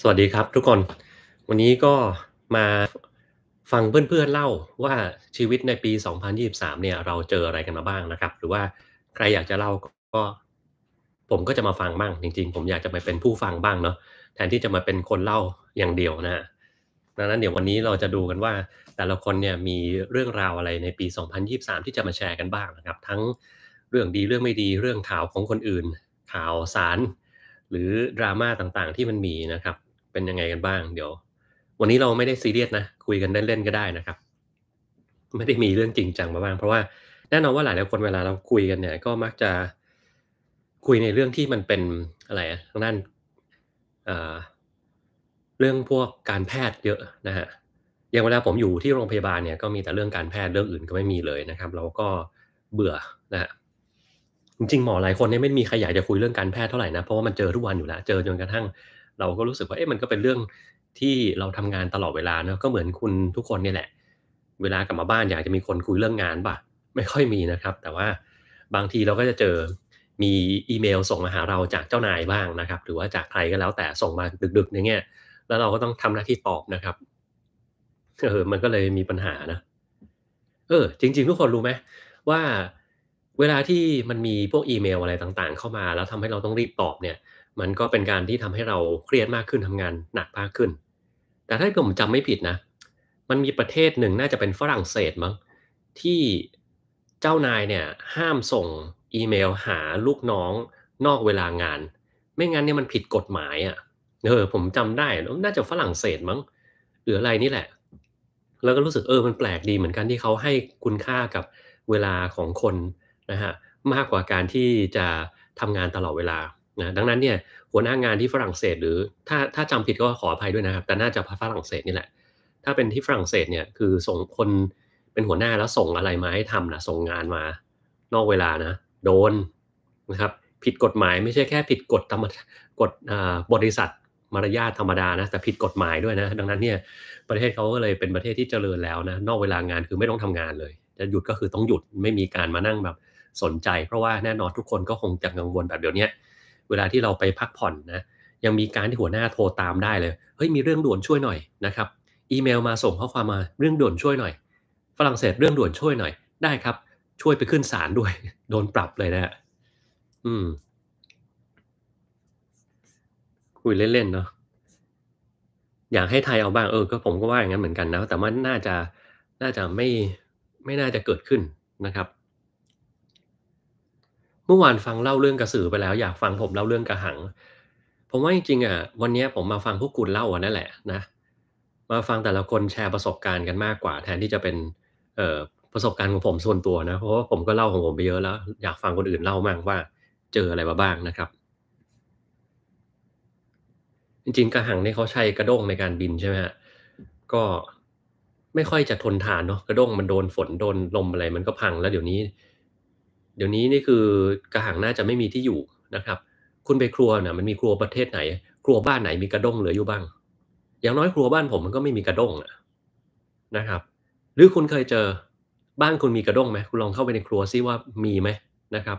สวัสดีครับทุกคนวันนี้ก็มาฟังเพื่อนๆเล่าว่าชีวิตในปี 2023 เนี่ยเราเจออะไรกันมาบ้างนะครับ หรือว่าใครอยากจะเล่าก็ผมก็จะมาฟังบ้างจริง ๆ ผมอยากจะไปเป็นผู้ฟังบ้างเนาะแทนที่จะมาเป็นคนเล่าอย่างเดียวนะดังนั้นเดี๋ยววันนี้เราจะดูกันว่าแต่ละคนเนี่ยมีเรื่องราวอะไรในปี 2023 ที่จะมาแชร์กันบ้างนะครับ ทั้งเรื่องดีเรื่องไม่ดีเรื่องข่าวของคนอื่น ข่าวสาร หรือดราม่าต่างๆที่มันมีนะครับเป็นยังไงกันบ้างเดี๋ยววันนี้เราไม่ได้ซีเรียสนะ คุยกันเล่น ๆ ก็ได้นะครับ ไม่ได้มีเรื่องจริงจังมาบ้างเพราะว่าแน่นอนว่าหลายหลายคนเวลาเราคุยกันเนี่ยก็มักจะคุยในเรื่องที่มันเป็นอะไรทางด้านเรื่องพวกการแพทย์เยอะนะฮะอย่างเวลาผมอยู่ที่โรงพยาบาลเนี่ยก็มีแต่เรื่องการแพทย์เรื่องอื่นก็ไม่มีเลยนะครับเราก็เบื่อนะฮะจริงๆหมอหลายคนเนี่ยไม่มีใครอยากจะคุยเรื่องการแพทย์เท่าไหร่นะเพราะว่ามันเจอทุกวันอยู่แล้วเจอจนกระทั่งเราก็รู้สึกว่า เอ๊ะมันก็เป็นเรื่องที่เราทำงานตลอดเวลาเนอะก็เหมือนคุณทุกคนนี่แหละ เวลากลับมาบ้านอยากจะมีคนคุยเรื่องงานป่ะ ไม่ค่อยมีนะครับ แต่ว่าบางทีเราก็จะเจอมีอีเมลส่งมาหาเราจากเจ้านายบ้างนะครับ หรือว่าจากใครก็แล้วแต่ส่งมาดึกๆอย่างเงี้ยแล้วเราก็ต้องทำหน้าที่ตอบนะครับเออมันก็เลยมีปัญหานะเออจริง ๆ ทุกคนรู้ไหมว่าเวลาที่มันมีพวกอีเมลอะไรต่างๆ เข้ามา แล้วทำให้เราต้องรีบตอบเนี่ยมันก็เป็นการที่ทำให้เราเครียดมากขึ้นทำงานหนักมากขึ้น แต่ถ้าผมจำไม่ผิดนะ มันมีประเทศหนึ่งน่าจะเป็นฝรั่งเศสมั้ง ที่เจ้านายเนี่ยห้ามส่ง อีเมลหาลูกน้องนอกเวลางาน ไม่งั้นเนี่ยมันผิดกฎหมายอะ่ะ เออผมจำได้น่าจะฝรั่งเศสมั้งหรืออะไรนี่แหละ แล้วก็รู้สึกเออมันแปลกดีเหมือนกันที่เขาให้คุณค่ากับเวลาของคนนะฮะมากกว่าการที่จะทำงานตลอดเวลานะดังนั้นเนี่ยหัวหน้างานที่ฝรั่งเศสหรือถ้าถ้าจำผิดก็ขออภัยด้วยนะครับแต่น่าจะฝรั่งเศสนี่แหละถ้าเป็นที่ฝรั่งเศสเนี่ยคือส่งคนเป็นหัวหน้าแล้วส่งอะไรมาให้ทำนะส่งงานมา นอกเวลานะโดนนะครับผิดกฎหมายไม่ใช่แค่ผิดกฎธรรมกฎบริษัทมารยาทธรรมดานะแต่ผิดกฎหมายด้วยนะดังนั้นเนี่ยประเทศเขาก็เลยเป็นประเทศที่เจริญแล้วนะนอกเวลางานคือไม่ต้องทำงานเลยจะหยุดก็คือต้องหยุดไม่มีการมานั่งแบบสนใจ เพราะว่าแน่นอนทุกคนก็คงจะกังวลแบบเดี๋ยวนี้เวลาที่เราไปพักผ่อนนะยังมีการที่หัวหน้าโทรตามได้เลยเฮ้ยมีเรื่องด่วนช่วยหน่อยนะครับ อีเมลมาส่งข้อความมาเรื่องด่วนช่วยหน่อย ฝรั่งเศสเรื่องด่วนช่วยหน่อยได้ครับ ช่วยไปขึ้นศาลด้วย โดนปรับเลยนะอืม คุยเล่นๆเนาะอยากให้ไทยเอาบ้างเออก็ผมก็ว่าอย่างนั้นเหมือนกันนะ แต่มันน่าจะน่าจะไม่ไม่น่าจะเกิดขึ้นนะครับเมื่อวานฟังเล่าเรื่องกระสือไปแล้วอยากฟังผมเล่าเรื่องกระหัง ผมว่าจริงๆอ่ะวันนี้ผมมาฟังพวกคุณเล่าอ่ะนั่นแหละนะมาฟังแต่ละคนแชร์ประสบการณ์กันมากกว่า แทนที่จะเป็นเอ่อประสบการณ์ของผมส่วนตัวนะเพราะว่าผมก็เล่าของผมไปเยอะแล้วอยากฟังคนอื่นเล่ามั่งว่าเจออะไรมาบ้างนะครับ จริง ๆ กระหังนี่เขาใช้กระด้งในการบินใช่ไหมฮะก็ไม่ค่อยจะทนทานเนาะกระด้งมันโดนฝนโดนลมอะไรมันก็พังแล้วเดี๋ยวนี้เดี๋ยวนี้นี่คือกระหังน่าจะไม่มีที่อยู่นะครับ คุณไปครัวนะมันมีครัวประเทศไหน ครัวบ้านไหนมีกระด้งเหลืออยู่บ้าง อย่างน้อยครัวบ้านผมมันก็ไม่มีกระด้งนะครับ หรือคุณเคยเจอบ้านคุณมีกระด้งไหมคุณลองเข้าไปในครัวซิว่ามีไหมนะครับ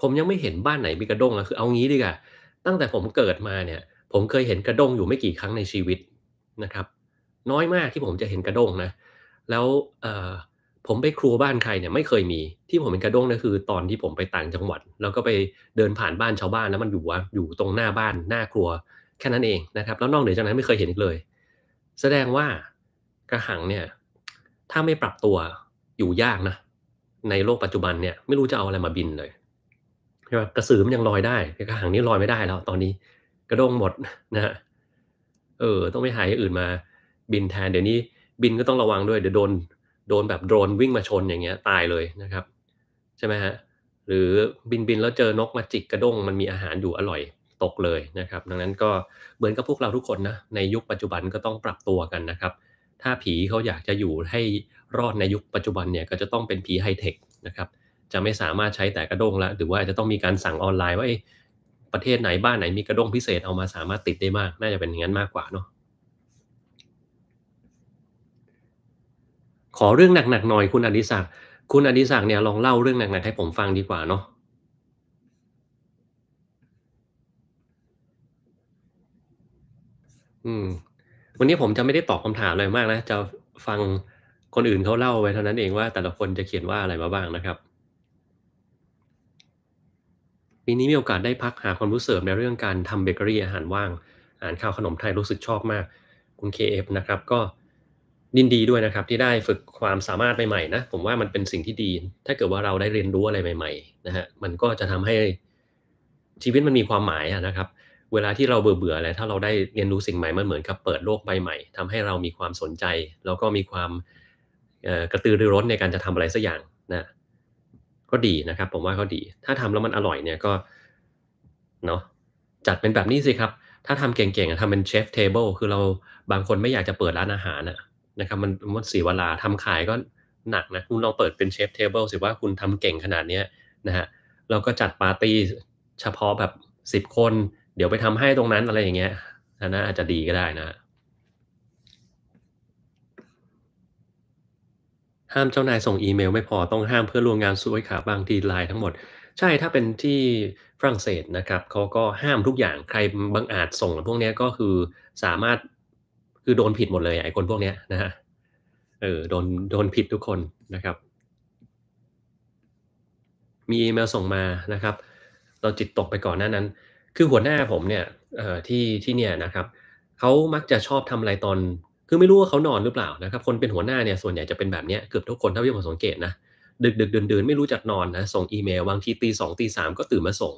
ผมยังไม่เห็นบ้านไหนมีกระด้งนะคือเอางี้ดีกว่าตั้งแต่ผมเกิดมาเนี่ย ผมเคยเห็นกระด้งอยู่ไม่กี่ครั้งในชีวิตนะครับ น้อยมากที่ผมจะเห็นกระด้งนะ แล้วเผมไปครัวบ้านใครเนี่ยไม่เคยมี ที่ผมเป็นกระด้งนะคือ ตอนที่ผมไปต่างจังหวัดแล้วก็ไปเดินผ่านบ้านชาวบ้านแล้วมันอยู่ว่าอยู่ตรงหน้าบ้านหน้าครัวแค่นั้นเองนะครับ แล้วนอกเหนือจากนั้นไม่เคยเห็นอีกเลย แสดงว่ากระหังเนี่ย ถ้าไม่ปรับตัวอยู่ยากนะในโลกปัจจุบันเนี่ยไม่รู้จะเอาอะไรมาบินเลยใช่ไหมกระสือมันยังลอยได้กระหังนี่ลอยไม่ได้แล้วตอนนี้กระด้งหมดนะฮะเออต้องไปหาอย่างอื่นมาบินแทนเดี๋ยวนี้ บินก็ต้องระวังด้วยเดี๋ยวโดนโดนแบบโดรนวิ่งมาชนอย่างเงี้ยตายเลยนะครับ ใช่ไหมฮะหรือบินบินแล้วเจอนกมาจิกกระด้งมันมีอาหารอยู่อร่อยตกเลยนะครับ ดังนั้นก็เหมือนกับพวกเราทุกคนนะในยุคปัจจุบันก็ต้องปรับตัวกันนะครับ ถ้าผีเขาอยากจะอยู่ให้รอดในยุคปัจจุบันเนี่ยก็จะต้องเป็นผีไฮเทคนะครับจะไม่สามารถใช้แต่กระด้งละหรือว่าจะต้องมีการสั่งออนไลน์ว่าประเทศไหนบ้านไหนมีกระด้งพิเศษเอามาสามารถติดได้มากน่าจะเป็นอย่างนั้นมากกว่าเนาะขอเรื่องหนักๆหน่อยคุณอดิศักดิ์คุณอดิศักดิ์เนี่ยลองเล่าเรื่องหนักๆให้ผมฟังดีกว่าเนาะอืมวันนี้ผมจะไม่ได้ตอบคำถามอะไรมากนะ จะฟังคนอื่นเขาเล่าไว้เท่านั้นเองว่าแต่ละคนจะเขียนว่าอะไรมาบ้างนะครับ ปีนี้มีโอกาสได้พักหาความรู้เสริมในเรื่องการทำเบเกอรี่อาหารว่างอาหารข้าวขนมไทยรู้สึกชอบมาก คุณ KF นะครับก็ยินดีด้วยนะครับที่ได้ฝึกความสามารถใหม่ๆนะ ผมว่ามันเป็นสิ่งที่ดี ถ้าเกิดว่าเราได้เรียนรู้อะไรใหม่ๆนะฮะมันก็จะทำให้ชีวิตมันมีความหมายนะครับ เวลาที่เราเบื่อเบื่ออะไร ถ้าเราได้เรียนรู้สิ่งใหม่มันเหมือนกับเปิดโลกใบใหม่ทำให้เรามีความสนใจแล้วก็มีความกระตือรือร้นในการจะทำอะไรสักอย่างนะก็ดีนะครับ ผมว่าก็ดี ถ้าทำแล้วมันอร่อยเนี่ยก็เนาะจัดเป็นแบบนี้สิครับ ถ้าทำเก่งๆทำเป็นเชฟเทเบิลคือเราบางคนไม่อยากจะเปิดร้านอาหารอะนะครับมันมันเสียเวลาทำขายก็หนักนะ คุณลองเปิดเป็นเชฟเทเบิลสิว่าคุณทำเก่งขนาดเนี้นะฮะเราก็จัดปาร์ตี้เฉพาะแบบสิบคน เดี๋ยวไปทำให้ตรงนั้นอะไรอย่างเงี้ยนนอาจจะดีก็ได้นะ ห้ามเจ้านายส่งอีเมล ไม่พอต้องห้ามเพื่อร่วมงานสวยขาบางทีไลน์ทั้งหมด ใช่ถ้าเป็นที่ฝรั่งเศสนะครับเขาก็ห้ามทุกอย่างใครบังอาจส่งพวกนี้ก็คือสามารถคือโดนผิดหมดเลยไอ้คนพวกเนี้ยนะฮะ เออโดนโดนผิดทุกคนนะครับ มีอีเมลส่งมานะครับ เราจิตตกไปก่อนหน้านั้น คือหัวหน้าผมเนี่ยที่ที่เนี่ยนะครับ เขามักจะชอบทำอะไรตอน คือไม่รู้ว่าเขานอนหรือเปล่านะครับ คนเป็นหัวหน้าเนี่ย ส่วนใหญ่จะเป็นแบบเนี้ยเกือบทุกคนเท่าที่ผมสังเกตนะดึกดึกเดินเดินไม่รู้จักนอนนะ ส่งอีเมลบางทีตีสองตีสามก็ตื่นมาส่ง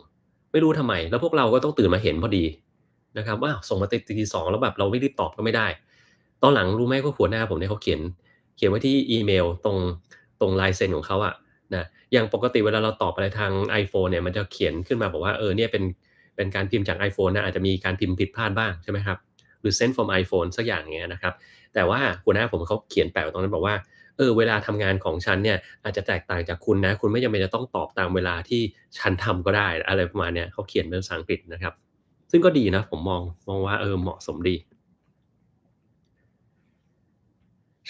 ไม่รู้ทำไม แล้วพวกเราก็ต้องตื่นมาเห็นพอดีนะครับว่าส่งมาติดตีสองแล้วแบบเราไม่รีบตอบก็ไม่ได้ ตอนหลังรู้ไหมว่าหัวหน้าผมเนี่ยเขาเขียนเขียนไว้ที่อีเมลตรงตรงลายเซ็นของเขาอะนะอย่างปกติเวลาเราตอบอะไรทาง iPhone เนี่ยมันจะเขียนขึ้นมาบอกว่าเออเนี่ยเป็นเป็นการพิมพ์จาก iPhone นะอาจจะมีการพิมพ์ผิดพลาดบ้างใช่ไหมครับหรือ send from iPhone สักอย่างเงี้ยนะครับแต่ว่าหัวหน้าผมเขาเขียนแปะตรงนั้นบอกว่าเออเวลาทำงานของฉันเนี่ยอาจจะแตกต่างจากคุณนะ คุณไม่จำเป็นจะต้องตอบตามเวลาที่ฉันทำก็ได้อะไรประมาณเนี้ยเขาเขียนเป็นภาษาอังกฤษนะครับซึ่งก็ดีนะผมมองมองว่าเออเหมาะสมดี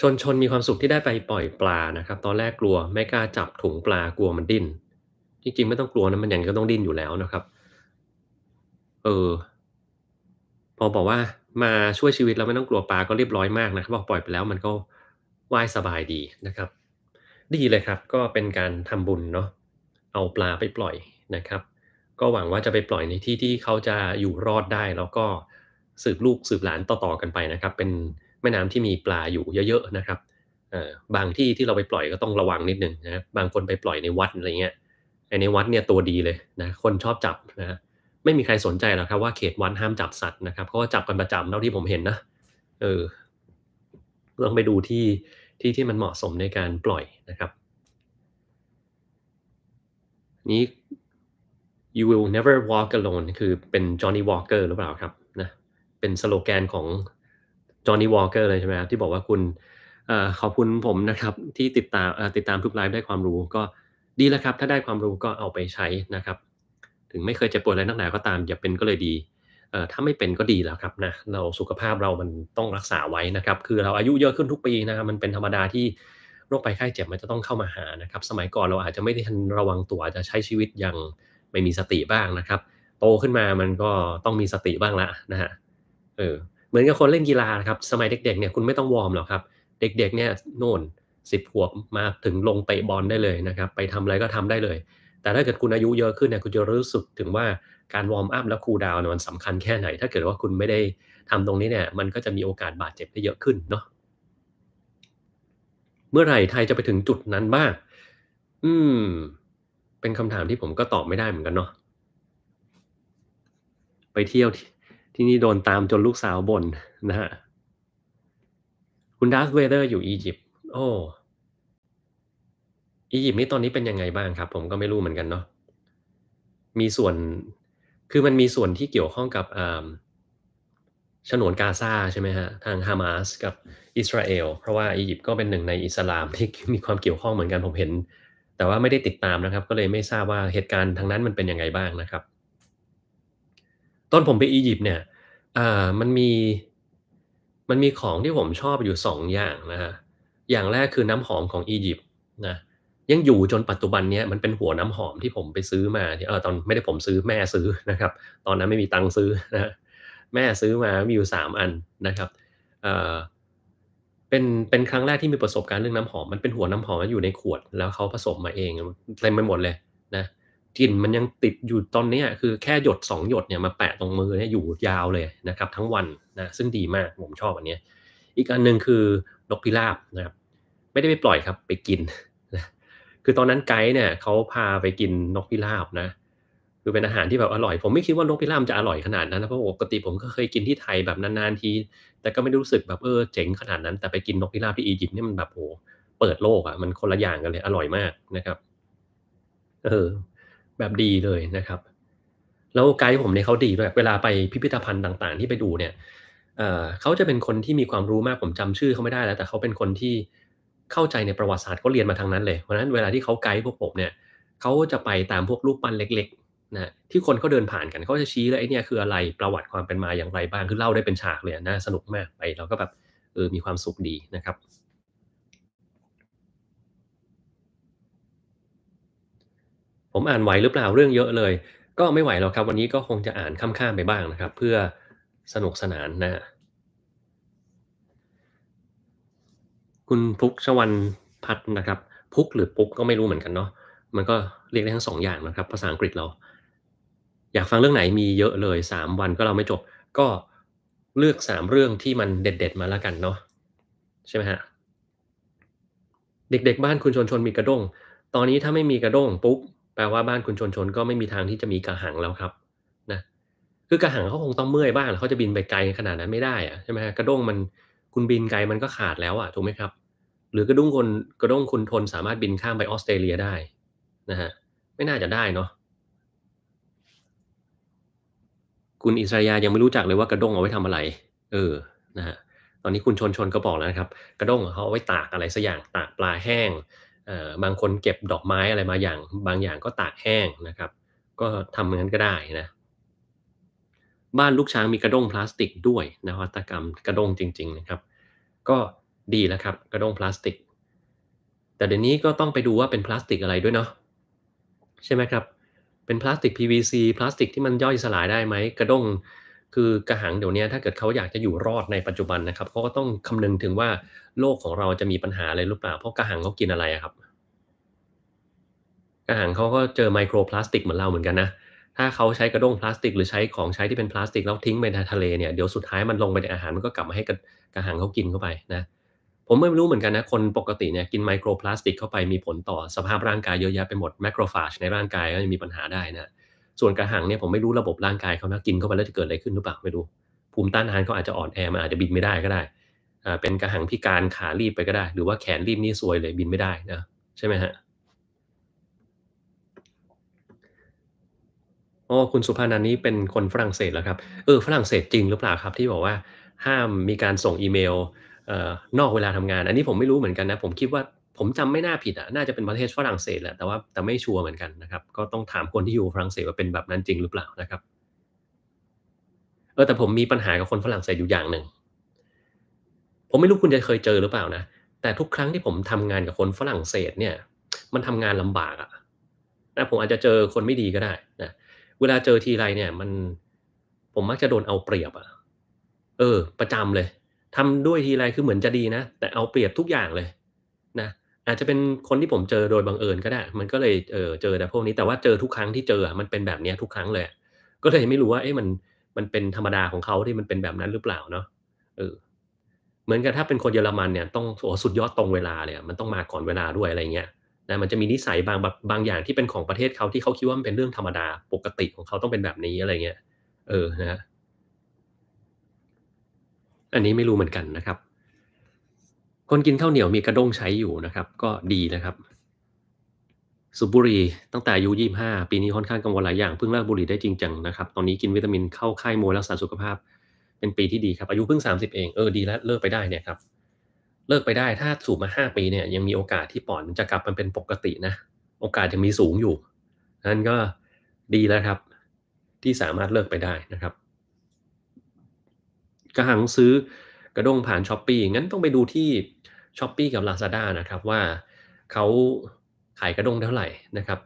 ชนชนมีความสุขที่ได้ไปปล่อยปลานะครับ ตอนแรกกลัวไม่กล้าจับถุงปลากลัวมันดิ้น จริง ๆ ไม่ต้องกลัวนะ มันอย่างก็ต้องดิ้นอยู่แล้วนะครับ เออพอบอกว่ามาช่วยชีวิตแล้วไม่ต้องกลัวปลาก็เรียบร้อยมากนะครับพอปล่อยไปแล้วมันก็ว่ายสบายดีนะครับ ดีเลยครับก็เป็นการทำบุญเนาะเอาปลาไปปล่อยนะครับก็หวังว่าจะไปปล่อยในที่ที่เขาจะอยู่รอดได้แล้วก็สืบลูกสืบหลานต่อๆกันไปนะครับ เป็นแม่น้ำที่มีปลาอยู่เยอะๆนะครับบางที่ที่เราไปปล่อยก็ต้องระวังนิดนึงนะบางคนไปปล่อยในวัดอะไรเงี้ยไอในวัดเนี่ยตัวดีเลยนะ คนชอบจับนะไม่มีใครสนใจหรอกครับว่าเขตวัดห้ามจับสัตว์นะครับเขาะจับกันประจำเท่าที่ผมเห็นนะเออลองไปดูที่ที่ที่มันเหมาะสมในการปล่อยนะครับ นี้ you will never walk alone คือเป็น Johnny Walker หรือเปล่าครับนะ เป็นสโลแกนของ Johnny Walker เลยใช่ไหมครับที่บอกว่าคุณอขอบคุณผมนะครับที่ติดตามติดตามทุกไลฟ์ได้ความรู้ก็ดีแล้วครับ ถ้าได้ความรู้ก็เอาไปใช้นะครับ ถึงไม่เคยเจ็บปวดอะไรนักหนาก็ตามอย่าเป็นก็เลยดีถ้าไม่เป็นก็ดีแล้วครับนะเราสุขภาพเรามันต้องรักษาไว้นะครับ คือเราอายุเยอะขึ้นทุกปีนะครับมันเป็นธรรมดาที่โรคไปไข้เจ็บมันจะต้องเข้ามาหานะครับ สมัยก่อนเราอาจจะไม่ได้ทันระวังตัวจจะใช้ชีวิตอย่างไม่มีสติบ้างนะครับโตขึ้นมามันก็ต้องมีสติบ้างละ นะฮะเออเหมือนกับคนเล่นกีฬาครับ สมัยเด็กๆเนี่ยคุณไม่ต้องวอร์มหรอกครับ เด็ก ๆ เนี่ย โน่นสิบขวบมาถึงลงเตะบอลได้เลยนะครับ ไปทำอะไรก็ทำได้เลย แต่ถ้าเกิดคุณอายุเยอะขึ้นเนี่ย คุณจะรู้สึกถึงว่าการวอร์มอัพและคูลดาวน์เนี่ยมันสำคัญแค่ไหน ถ้าเกิดว่าคุณไม่ได้ทำตรงนี้เนี่ย มันก็จะมีโอกาสบาดเจ็บได้เยอะขึ้นเนาะเมื่อไหร่ไทยจะไปถึงจุดนั้นบ้าง อืมเป็นคำถามที่ผมก็ตอบไม่ได้เหมือนกันเนาะ ไปเที่ยวที่นี่โดนตามจนลูกสาวบ่นนะฮะ คุณดัสเวเดอร์อยู่อียิปต์ โอ้ อียิปต์นี่ตอนนี้เป็นยังไงบ้างครับ ผมก็ไม่รู้เหมือนกันเนาะ มีส่วน คือมันมีส่วนที่เกี่ยวข้องกับ ฉนวนกาซาใช่ไหมฮะ ทางฮามาสกับอิสราเอล เพราะว่าอียิปต์ก็เป็นหนึ่งในอิสลาม ที่มีความเกี่ยวข้องเหมือนกันผมเห็นแต่ว่าไม่ได้ติดตามนะครับ ก็เลยไม่ทราบว่าเหตุการณ์ทางนั้นมันเป็นยังไงบ้างนะครับตอนผมไปอียิปต์เนี่ยอ่ามันมีมันมีของที่ผมชอบอยู่ 2 อย่างนะฮะอย่างแรกคือน้ำหอมของอียิปต์นะยังอยู่จนปัจจุบันเนี้ยมันเป็นหัวน้ำหอมที่ผมไปซื้อมาเออตอนไม่ได้ผมซื้อแม่ซื้อนะครับ ตอนนั้นไม่มีตังค์ซื้อนะแม่ซื้อมามีอยู่ 3 อันนะครับ เอ่อเป็นเป็นครั้งแรกที่มีประสบการณ์เรื่องน้ำหอม มันเป็นหัวน้ำหอมอยู่ในขวดแล้วเขาผสมมาเองเต็มไปหมดเลยนะกลิ่นมันยังติดอยู่ตอนนี้คือแค่หยด2หยดเนี่ยมาแปะตรงมือเนี่ยอยู่ยาวเลยนะครับทั้งวันนะซึ่งดีมาก ผมชอบอันนี้ อีกอันหนึ่งคือนกพิราบนะครับไม่ได้ไปปล่อยครับ ไปกิน คือตอนนั้นไกด์เนี่ยเขาพาไปกินนกพิราบนะคือเป็นอาหารที่แบบอร่อย ผมไม่คิดว่านกพิราบจะอร่อยขนาดนั้นนะเพราะปกติผมก็เคยกินที่ไทยแบบนานๆทีแต่ก็ไม่ได้รู้สึกแบบเออเจ๋งขนาดนั้นแต่ไปกินนกพิราบที่อียิปต์นี่มันแบบโอหเปิดโลกอะ่ะมันคนละอย่างกันเลยอร่อยมากนะครับเออแบบดีเลยนะครับแล้วไกด์ผมเนี่ยเขาดีด้วยเวลาไปพิพิธภัณฑ์ต่าง ๆ ที่ไปดูเนี่ยเขาจะเป็นคนที่มีความรู้มากผมจำชื่อเขาไม่ได้แล้วแต่เขาเป็นคนที่เข้าใจในประวัติศาสตร์เขาเรียนมาทางนั้นเลยเพราะฉะนั้นเวลาที่เขาไกด์พวกผมเนี่ยเขาจะไปตามพวกรูปปั้นเล็กนะที่คนเขาเดินผ่านกันเขาจะชี้เลยไอ้นี่คืออะไรประวัติความเป็นมาอย่างไรบ้างคือเล่าได้เป็นฉากเลยนะสนุกมากไปเราก็แบบเออมีความสุขดีนะครับ ผมอ่านไหวหรือเปล่าเรื่องเยอะเลย ก็ไม่ไหวหรอกครับวันนี้ก็คงจะอ่านค้ามๆไปบ้างนะครับ เพื่อสนุกสนานนะ คุณพุกชวันพัดนะครับ พุกหรือปุกก็ไม่รู้เหมือนกันเนาะมันก็เรียกได้ทั้งสองอย่างนะครับ ภาษาอังกฤษเราอยากฟังเรื่องไหนมีเยอะเลย3วันก็เราไม่จบ ก็เลือก3เรื่องที่มันเด็ด ๆ มาแล้วกันเนาะใช่ไหมฮะเด็ก ๆบ้านคุณชนชนมีกระด้งตอนนี้ถ้าไม่มีกระด้งปุ๊บแปลว่าบ้านคุณชนชน ก็ไม่มีทางที่จะมีกระหังแล้วครับนะคือกระหังเขาคงต้องเมื่อยบ้างแล้วเขาจะบินไปไกลขนาดนั้นไม่ได้อะใช่ไหมฮะกระด้งมันคุณบินไกลมันก็ขาดแล้วอะถูกไหมครับ หรือกระด้งคนกระด้งคุณทนสามารถบินข้ามไปออสเตรเลียได้นะฮะไม่น่าจะได้เนาะคุณอิสรายายังไม่รู้จักเลยว่ากระด้งเอาไว้ทำอะไร เออ นะฮะ ตอนนี้คุณชนชนก็บอกแล้วนะครับ กระด้งเขาเอาไว้ตากอะไรสักอย่าง ตากปลาแห้ง เอ่อ บางคนเก็บดอกไม้อะไรมาอย่าง บางอย่างก็ตากแห้งนะครับ ก็ทำงั้นก็ได้นะ บ้านลูกช้างมีกระด้งพลาสติกด้วยนวัตกรรมกระด้งจริง ๆ นะครับ ก็ดีแล้วครับกระด้งพลาสติก แต่เดี๋ยวนี้ก็ต้องไปดูว่าเป็นพลาสติกอะไรด้วยเนาะ ใช่ไหมครับเป็นพลาสติก PVC พลาสติกที่มันย่อยสลายได้ไหมกระด้งคือกระหังเดี๋ยวนี้ถ้าเกิดเขาอยากจะอยู่รอดในปัจจุบันนะครับเขาก็ต้องคำนึงถึงว่าโลกของเราจะมีปัญหาอะไรหรือเปล่า เพราะกระหังเขากินอะไรครับกระหังเขาก็เจอไมโครพลาสติกเหมือนเราเหมือนกันนะ ถ้าเขาใช้กระด้งพลาสติก หรือใช้ของใช้ที่เป็นพลาสติก แล้วทิ้งไปในทะเลเนี่ยเดี๋ยวสุดท้ายมันลงไปในอาหารมันก็กลับมาให้กระหังเขากินเข้าไปนะผมไม่รู้เหมือนกันนะคนปกติเนี่ยกินไมโครพลาสติกเข้าไปมีผลต่อ สภาพร่างกายเยอะแยะไปหมดแมโโรฟาจในร่างกายก็ังมีปัญหาได้นะส่วนกระหังเนี่ยผมไม่รู้ระบบร่างกายเขานะกินเข้าไปแล้วจะเกิดอะไรขึ้นหรือเปล่า ไม่รู้ ภูมิต้านทานเขาอาจจะอ่อนแอมาอาจจะบินไม่ได้ก็ได้อ่าเป็นกระหังพิการขารีบไปก็ได้ หรือว่าแขนรีบนี่ซวยเลยบินไม่ได้นะใช่ไหมฮะโอ้คุณสุภานันนี้เป็นคนฝรั่งเศสแล้วครับเออฝรั่งเศสจริงหรือเปล่าครับที่บอกว่าห้ามมีการส่งอีเมลนอกเวลาทำงานอันนี้ผมไม่รู้เหมือนกันนะ ผมคิดว่าผมจำไม่น่าผิดอ่ะน่าจะเป็นประเทศฝรั่งเศสแหละแต่ว่าแต่ไม่ชัวร์เหมือนกันนะครับ ก็ต้องถามคนที่อยู่ฝรั่งเศสว่าเป็นแบบนั้นจริงหรือเปล่านะครับเออแต่ผมมีปัญหากับคนฝรั่งเศสอยู่อย่างหนึ่งผมไม่รู้คุณจะเคยเจอหรือเปล่านะแต่ทุกครั้งที่ผมทำงานกับคนฝรั่งเศสเนี่ย มันทำงานลำบากอะนะผมอาจจะเจอคนไม่ดีก็ได้นะเวลาเจอทีไรเนี่ยมัน ผมมักจะโดนเอาเปรียบอะเออ ประจำเลยทำด้วยทีไรคือเหมือนจะดีนะแต่เอาเปรียบทุกอย่างเลย นะอาจจะเป็นคนที่ผมเจอโดยบังเอิญก็ได้มันก็เลยเออเจอแต่พวกนี้แต่ว่าเจอทุกครั้งที่เจอมันเป็นแบบนี้ทุกครั้งเลยก็เลยไม่รู้ว่าเอ๊ะมันมันเป็นธรรมดาของเขาที่มันเป็นแบบนั้นหรือเปล่าเนาะเออ เหมือนกันถ้าเป็นคนเยอรมันเนี่ยต้องโอ้สุดยอดตรงเวลาเลยมันต้องมาก่อนเวลาด้วยอะไรเงี้ยนะมันจะมีนิสัยบางแบางอย่างที่เป็นของประเทศเขาที่เขาคิดว่ามันเป็นเรื่องธรรมดาปกติของเขาต้องเป็นแบบนี้อะไรเงี้ยเออนะอันนี้ไม่รู้เหมือนกันนะครับ คนกินข้าวเหนียวมีกระด้งใช้อยู่นะครับ ก็ดีนะครับสูบบุหรี่ตั้งแต่อายุยี่ห้าปีนี้ค่อนข้างกังวลหลายอย่างเพิ่งเลิกบุหรี่ได้จริงจังนะครับตอนนี้กินวิตามินเข้าค่ายมวยรักษาสุขภาพเป็นปีที่ดีครับ อายุเพิ่งสสาิบเองเออดีแล้วเลิกไปได้เนี่ยครับ เลิกไปได้ถ้าสูบมาห้าปีเนี่ย ยังมีโอกาสที่ปอดจะกลับมาเป็นปกตินะ โอกาสยังมีสูงอยู่นั้นก็ดีแล้วครับที่สามารถเลิกไปได้นะครับกระหังซื้อกระด้งผ่านช้อปปี้งั้นต้องไปดูที่ช้อปปี้กับ Lazada นะครับว่าเขาขายกระด้งเท่าไหร่นะครับ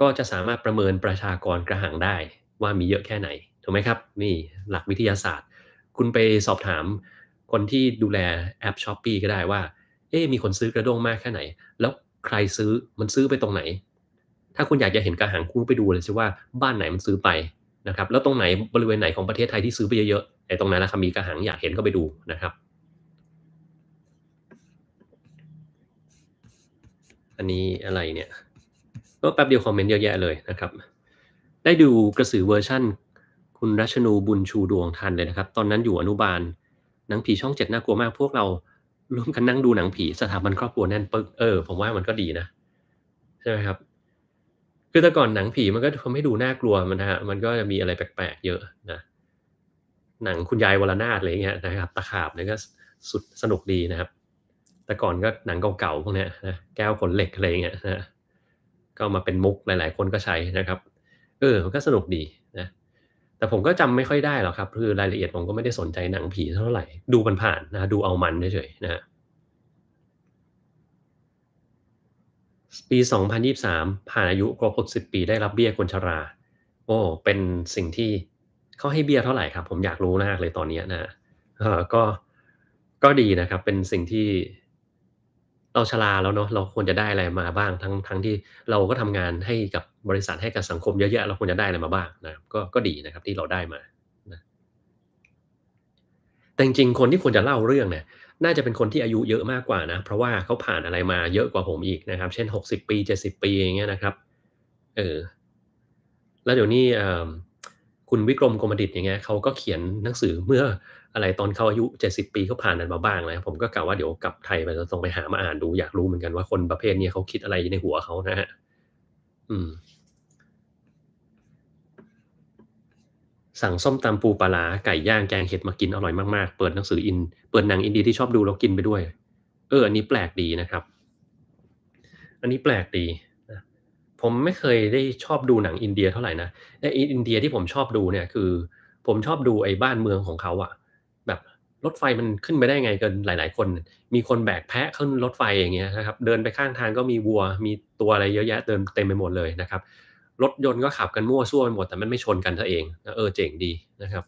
ก็จะสามารถประเมินประชากรกระหังได้ว่ามีเยอะแค่ไหน ถูกไหมครับ นี่หลักวิทยาศาสตร์ คุณไปสอบถามคนที่ดูแลแอปช้อปปีก็ได้ว่า เอ๊มีคนซื้อกระด้งมากแค่ไหน แล้วใครซื้อมันซื้อไปตรงไหน ถ้าคุณอยากจะเห็นกระหังคุณไปดูเลยช่ว่าบ้านไหนมันซื้อไปนะครับแล้วตรงไหนบริเวณไหนของประเทศไทยที่ซื้อไปเยอะไอ้ตรงนั้นนะครับมีกระหังอยากเห็นก็ไปดูนะครับ อันนี้อะไรเนี่ยก็แป๊บเดียวคอมเมนต์เยอะแยะเลยนะครับ ได้ดูกระสือเวอร์ชั่น คุณรัชนูบุญชูดวงทันเลยนะครับ ตอนนั้นอยู่อนุบาลหนังผีช่องเจ็ดน่ากลัวมากพวกเราร่วมกันนั่งดูหนังผีสถาบันครอบครัวแน่นปึ๊ก เออ ผมว่ามันก็ดีนะ ใช่ไหมครับ คือแต่ก่อนหนังผีมันก็ทำให้ดูน่ากลัวมันฮะมันก็จะมีอะไรแปลกๆเยอะนะหนังคุณยายวรนาถอะไรเงี้ยนะครับ ตะขาบเนี่ยก็สุดสนุกดีนะครับ แต่ก่อนก็หนังเก่าๆพวกเนี้ยนะแก้วขนเหล็กอะไรเงี้ยนะก็มาเป็นมุก หลายๆคนก็ใช้นะครับ เออมันก็สนุกดีนะแต่ผมก็จำไม่ค่อยได้หรอกครับคือรายละเอียดผมก็ไม่ได้สนใจหนังผีเท่าไหร่ ดูมันผ่านนะดูเอามันเฉยๆนะปี 2023 ผ่านอายุครบ60 ปีได้รับเบี้ยคนชรา โอ้เป็นสิ่งที่เขาให้เบียร์เท่าไหร่ครับผมอยากรู้มากเลยตอนนี้นะเออก็ก็ดีนะครับเป็นสิ่งที่ เราชราแล้วเนาะเราควรจะได้อะไรมาบ้างทั้งทั้งที่เราก็ทำงานให้กับบริษัทให้กับสังคมเยอะๆเราควรจะได้อะไรมาบ้าง นะก็ก็ดีนะครับที่เราได้มานะแต่จริงคนที่ควรจะเล่าเรื่องเนี่ยน่าจะเป็นคนที่อายุเยอะมากกว่านะ เพราะว่าเขาผ่านอะไรมาเยอะกว่าผมอีกนะครับ เช่น60ปี70ปีอย่างเงี้ยนะครับเออแล้วเดี๋ยวนี้คุณวิกรมกรมดิตอย่างเงี้ยเขาก็เขียนหนังสือเมื่ออะไรตอนเขาอายุ 70 ปีเขาผ่านนั้นมาบ้าง้วผมก็กล่าวว่าเดี๋ยวกลับไทยไปจะต้องไปหามาอ่านดูอยากรู้เหมือนกันว่าคนประเภทนี้เขาคิดอะไรในหัวเขานะฮะอืมสั่งส้มตำปูปลาไก่ย่างแกงเห็ดมากินอร่อยมาก ๆ เปิดหนังสืออิน เปิดหนังอินดีที่ชอบดูแล้วกินไปด้วย เออ อันนี้แปลกดีนะครับ อันนี้แปลกดีผมไม่เคยได้ชอบดูหนังอินเดียเท่าไหร่นะแต่อินเดียที่ผมชอบดูเนี่ยคือ ผมชอบดูไอ้บ้านเมืองของเขาอะแบบรถไฟมันขึ้นไปได้ไงกัน หลายๆ คนมีคนแบกแพะขึ้นรถไฟอย่างเงี้ยนะครับเดินไปข้างทางก็มีวัว มีตัวอะไรเยอะแยะเดินเต็มไปหมดเลยนะครับ รถยนต์ก็ขับกันมั่วซั่วไปหมดแต่มันไม่ชนกันซะเองเออเจ๋งดีนะครับ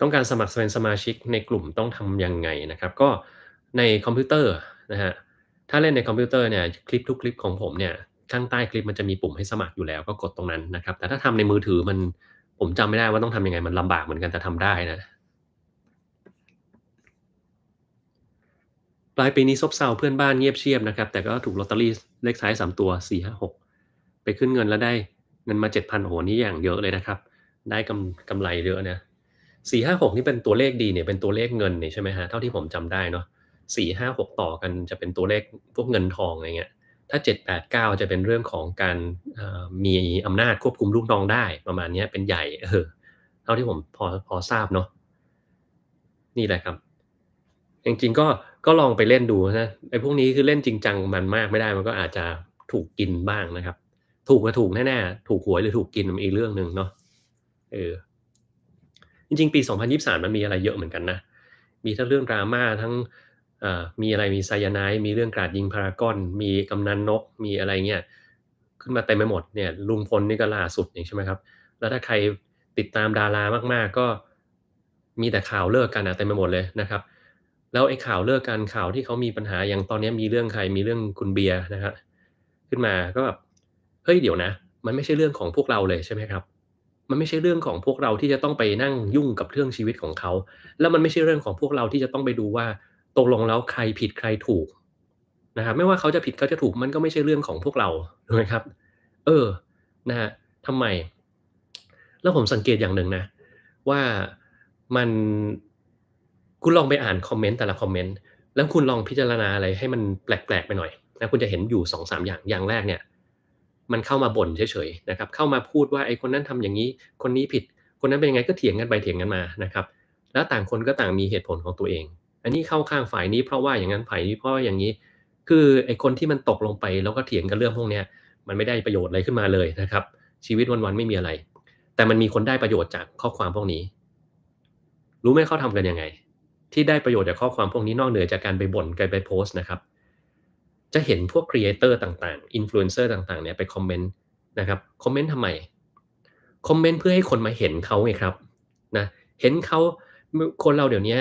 ต้องการสมัครเป็นสมาชิกในกลุ่มต้องทำยังไงนะครับ ก็ในคอมพิวเตอร์นะฮะถ้าเล่นในคอมพิวเตอร์เนี่ยคลิปทุกคลิปของผมเนี่ยข้างใต้คลิปมันจะมีปุ่มให้สมัครอยู่แล้วก็กดตรงนั้นนะครับ แต่ถ้าทำในมือถือมันผมจำไม่ได้ว่าต้องทำยังไงมันลำบากเหมือนกันแต่ทำได้นะ ปลายปีนี้ซบเซาเพื่อนบ้านเงียบเชียบนะครับ แต่ก็ถูกลอตเตอรี่เลขท้ายมตัว4หกไปขึ้นเงินแล้วได้เงินมาเจ็ดพันโอหนี่อย่างเยอะเลยนะครับ ได้กำกำไรเยอะนะาหกนี่เป็นตัวเลขดีเนี่ยเป็นตัวเลขเงินเนี่ยใช่ไหมฮะเท่าที่ผมจำได้เนาะสี่ห้าหกต่อกันจะเป็นตัวเลขพวกเงินทองอะไรเงี้ยถ้าเจ็ดแปดเก้าจะเป็นเรื่องของการมีอำนาจควบคุมลูกน้องได้ ประมาณนี้เป็นใหญ่เออเท่าที่ผมพอพอทราบเนาะนี่แหละครับ จริงๆ ก็ก็ลองไปเล่นดูนะไอ้พวกนี้คือเล่นจริงจังมันมากไม่ได้มันก็อาจจะถูกกินบ้างนะครับ ถูกก็ถูกแน่ๆ ถูกหวยหรือถูกกินมันอีกเรื่องหนึ่งเนาะเออจริง ๆ ปี 2023มันมีอะไรเยอะเหมือนกันนะ มีทั้งเรื่องดราม่าทั้งมีอะไรมีไซยาไนมีเรื่องกราดยิงพารากอนมีกำนันนกมีอะไรเงี้ยขึ้นมาเต็มไปหมดเนี่ย ลุงพลนี่ก็ล่าสุดอย่างใช่ไหมครับแล้วถ้าใครติดตามดารามาก ๆก็ มีแต่ข่าวเลิกกันอะเต็มไปหมดเลยนะครับแล้วไอ้ข่าวเลิกกันข่าวที่เขามีปัญหาอย่างตอนนี้มีเรื่องใครมีเรื่องคุณเบียร์นะับขึ้นมาก็แบบเฮ้ยเดี๋ยวนะ มันไม่ใช่เรื่องของพวกเราเลยใช่ไหมครับมันไม่ใช่เรื่องของพวกเราที่จะต้องไปนั่งยุ่งกับเรื่องชีวิตของเขาแล้วมันไม่ใช่เรื่องของพวกเราที่จะต้องไปดูว่าตกลงแล้วใครผิดใครถูกนะครับไม่ว่าเขาจะผิดเขาจะถูก มันก็ไม่ใช่เรื่องของพวกเราถูกไหมครับ เออนะฮะทำไม แล้วผมสังเกตอย่างหนึ่งนะ ว่ามันคุณลองไปอ่านคอมเมนต์แต่ละคอมเมนต์แล้วคุณลองพิจารณาอะไรให้มันแปลกๆไปหน่อยนะคุณจะเห็นอยู่สองสามอย่างอย่างแรกเนี่ย มันเข้ามาบ่นเฉยๆนะครับ เข้ามาพูดว่าไอ้คนนั้นทำอย่างนี้ คนนี้ผิดคนนั้นเป็นยังไงก็เถียงกันไปเถียงกันมานะครับ แล้วต่างคนก็ต่างมีเหตุผลของตัวเองอันนี้เข้าข้างฝ่ายนี้เพราะว่าอย่างนั้นฝ่ายนี้เพราะว่าอย่างนี้ คือไอ้คนที่มันตกลงไปแล้วก็เถียงกันเรื่องพวกนี้มันไม่ได้ประโยชน์อะไรขึ้นมาเลยนะครับ ชีวิตวันๆไม่มีอะไร แต่มันมีคนได้ประโยชน์จากข้อความพวกนี้ รู้ไหมเขาทำกันยังไงที่ได้ประโยชน์จากข้อความพวกนี้นอกเหนือจากการไปบ่นการไปโพสต์นะครับ จะเห็นพวกครีเอเตอร์ต่างๆอินฟลูเอนเซอร์ต่าง ๆเนี่ยไปคอมเมนต์นะครับคอมเมนต์ทำไมคอมเมนต์เพื่อให้คนมาเห็นเขาไงครับนะเห็นเขาคนเราเดี๋ยวนี้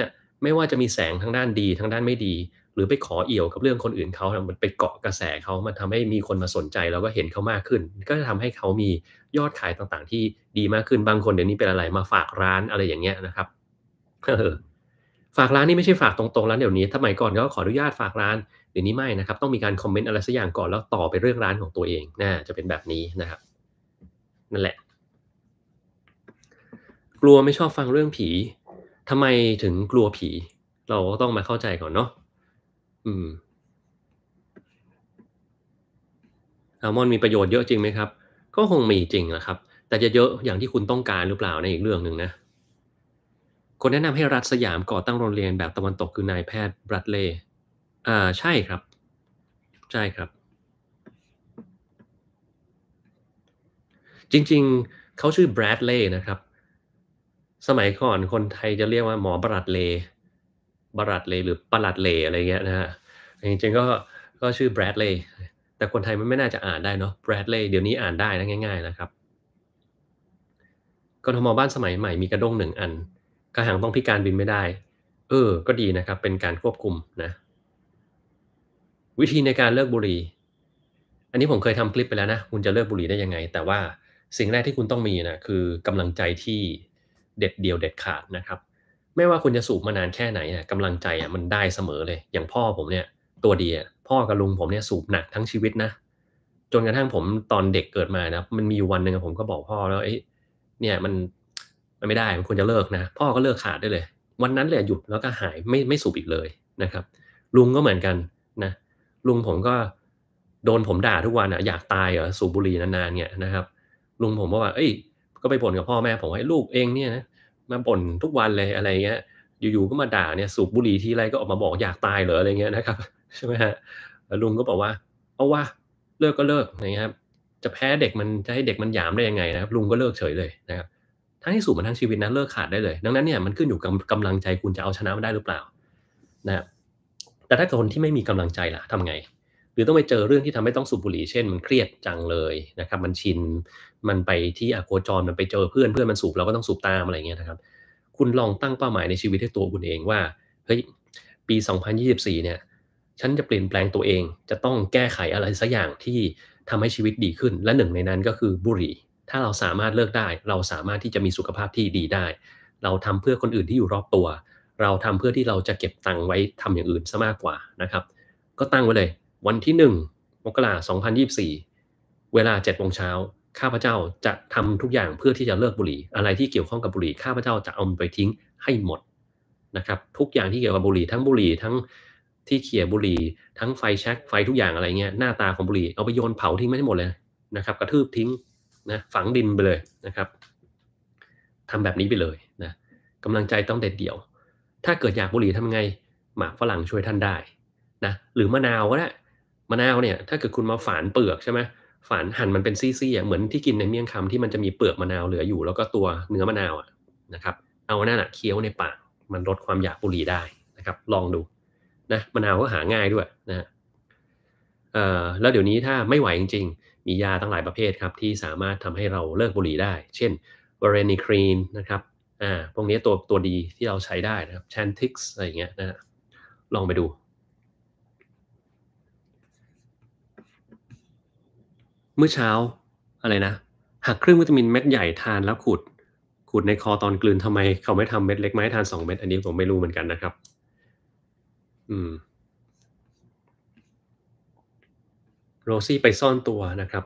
ไม่ว่าจะมีแสงทั้งด้านดีทั้งด้านไม่ดี หรือไปขอเอี่ยวกับเรื่องคนอื่นเขามันไปเกาะกระแสเขามันทำให้มีคนมาสนใจเราก็เห็นเขามากขึ้น ก็จะทำให้เขามียอดขายต่างๆ ที่ดีมากขึ้นบางคน เดี๋ยวนี้เป็นอะไรมาฝากร้านอะไรอย่างเงี้ยนะครับฝากร้านนี่ไม่ใช่ฝากตรงๆแล้วเดี๋ยวนี้สมไมก่อนก็ขออนุญาตฝากร้านเดี๋ยวนี้ไม่นะครับต้องมีการคอมเมนต์อะไรสักอย่างก่อนแล้วต่อไปเรื่องร้านของตัวเองน่าจะเป็นแบบนี้นะครับ นั่นแหละ กลัวไม่ชอบฟังเรื่องผีทำไมถึงกลัวผี เราก็ต้องมาเข้าใจก่อนเนาะอืมแซลมอนมีประโยชน์เยอะจริงไหมครับ ก็คงมีจริงนะครับ แต่จะเยอะอย่างที่คุณต้องการหรือเปล่าในอีกเรื่องหนึ่งนะคนแนะนำให้รัฐสยามก่อตั้งโรงเรียนแบบตะวันตกคือนายแพทย์บรัตเล่อ่าใช่ครับ ใช่ครับ จริงๆเขาชื่อแบรดเล่นะครับสมัยก่อนคนไทยจะเรียกว่าหมอบรัดเลบรัดเลหรือปรัดเลอะไรเงี้ยนะฮะจริงๆก็ก็ชื่อแบรดเลแต่คนไทยมันไม่น่าจะอ่านได้เนาะ แบรดเลเดี๋ยวนี้อ่านได้นะง่ายๆนะครับกทมบ้านสมัยใหม่มีกระด้งหนึ่งอัน กระหังต้องพิการบินไม่ได้ เออ ก็ดีนะครับ เป็นการควบคุมนะ วิธีในการเลิกบุหรี่ อันนี้ผมเคยทำคลิปไปแล้วนะ คุณจะเลิกบุหรี่ได้ยังไง แต่ว่าสิ่งแรกที่คุณต้องมีนะ คือกำลังใจที่เด็ดเดี่ยวเด็ดขาดนะครับไม่ว่าคุณจะสูบมานานแค่ไหนกำกำลังใจมันได้เสมอเลย อย่างพ่อผมเนี่ยตัวดียพ่อกับลุงผมเนี่ยสูบหนักทั้งชีวิตนะ จนกระทั่งผมตอนเด็กเกิดมานะมันมีวันหนึ่งผมก็บอกพ่อแล้วไอ้เนี่ยมันมันไม่ได้มันควรจะเลิกนะ พ่อก็เลิกขาดได้เลย วันนั้นเลยหยุดแล้วก็หายไม่ไม่สูบอีกเลยนะครับ ลุงก็เหมือนกันนะลุงผมก็โดนผมด่าทุกวันอ่ะอยากตายเหรอสูบบุหรี่นานๆเนี่ยนะครับลุงผมบอกว่าเอ้ยก็ไปบ่นกับพ่อแม่ผมให้ลูกเองเนี่ยนะมาบ่นทุกวันเลยอะไรเงี้ยอยู่ๆก็มาด่าเนี่ยสูบบุหรี่ทีไรก็ออกมาบอกอยากตายเหรออะไรเงี้ยนะครับใช่ไหมฮะลุงก็บอกว่าเอาว่าเลิกก็เลิกนะครับจะแพ้เด็กมันจะให้เด็กมันหยามได้ยังไงนะครับลุงก็เลิกเฉยเลยนะครับทั้งที่สูบมาทั้งชีวิตนะเลิกขาดได้เลย ดังนั้นเนี่ยมันขึ้นอยู่กับกำลังใจคุณจะเอาชนะมันได้หรือเปล่านะครับแต่ถ้าคนที่ไม่มีกำลังใจล่ะทำไงหรือต้องไปเจอเรื่องที่ทำให้ต้องสูบบุหรี่ เช่น มันเครียดจังเลยนะครับ มันชิน มันไปที่อโคจรมันไปเจอเพื่อนเพื่อนมันสูบ เราก็ต้องสูบตามอะไรเงี้ยนะครับ คุณลองตั้งเป้าหมายในชีวิตให้ตัวคุณเองว่า เฮ้ย ปี 2024เนี่ย ฉันจะเปลี่ยนแปลงตัวเอง จะต้องแก้ไขอะไรสักอย่างที่ทำให้ชีวิตดีขึ้น และหนึ่งในนั้นก็คือบุหรี่ ถ้าเราสามารถเลิกได้ เราสามารถที่จะมีสุขภาพที่ดีได้ เราทำเพื่อคนอื่นที่อยู่รอบตัว เราทำเพื่อที่เราจะเก็บตังค์ไว้ทำอย่างอื่นซะมากกว่านะครับ ก็ตั้งไว้เลยวันที่หนึ่งมกราสองพันยี่สี่เวลาเจ็ดโมงเช้าข้าพเจ้าจะทำทุกอย่างเพื่อที่จะเลิกบุหรี่ อะไรที่เกี่ยวข้องกับบุหรี่ ข้าพเจ้าจะเอาไปทิ้งให้หมดนะครับ ทุกอย่างที่เกี่ยวกับบุหรี่ทั้งบุหรี่ทั้งที่เขี่ยบุหรี่ ทั้งไฟแช็กไฟทุกอย่างอะไรเงี้ยหน้าตาของบุหรี่เอาไปโยนเผาทิ้งไม่ได้หมดเลยนะครับกระทืบทิ้งนะฝังดินไปเลยนะครับ ทำแบบนี้ไปเลยนะกำลังใจต้องเด็ดเดี่ยวถ้าเกิดอยากบุหรี่ทำไงหมากฝรั่งช่วยท่านได้นะหรือมะนาวก็ได้มะนาวเนี่ยถ้าเกิดคุณมาฝานเปลือกใช่ไหมฝานหั่นมันเป็นซี่ๆเหมือนที่กินในเมี่ยงคำ ที่มันจะมีเปลือกมะนาวเหลืออยู่ แล้วก็ตัวเนื้อมะนาวอะนะครับเอาหน้าเคี้ยวในปากมันลดความอยากบุหรี่ได้นะครับ ลองดูนะมะนาวก็หาง่ายด้วยนะเอ่อแล้วเดี๋ยวนี้ถ้าไม่ไหวจริงๆ มียาตั้งหลายประเภทครับ ที่สามารถทำให้เราเลิกบุหรี่ได้ เช่นเวเรนิครีนนะครับอ่าพวกนี้ตัวตัวดีที่เราใช้ได้นะครับแชนทิกส์อะไรอย่างเงี้ยนะลองไปดูเมื่อเช้าอะไรนะหักครึ่งวิตามินเม็ดใหญ่ทานแล้วขุด ขุดในคอตอนกลืนทำไมเขาไม่ทำเม็ดเล็กไม้ทานสองเม็ดอันนี้ผมไม่รู้เหมือนกันนะครับอืมโรซี่ไปซ่อนตัวนะครับ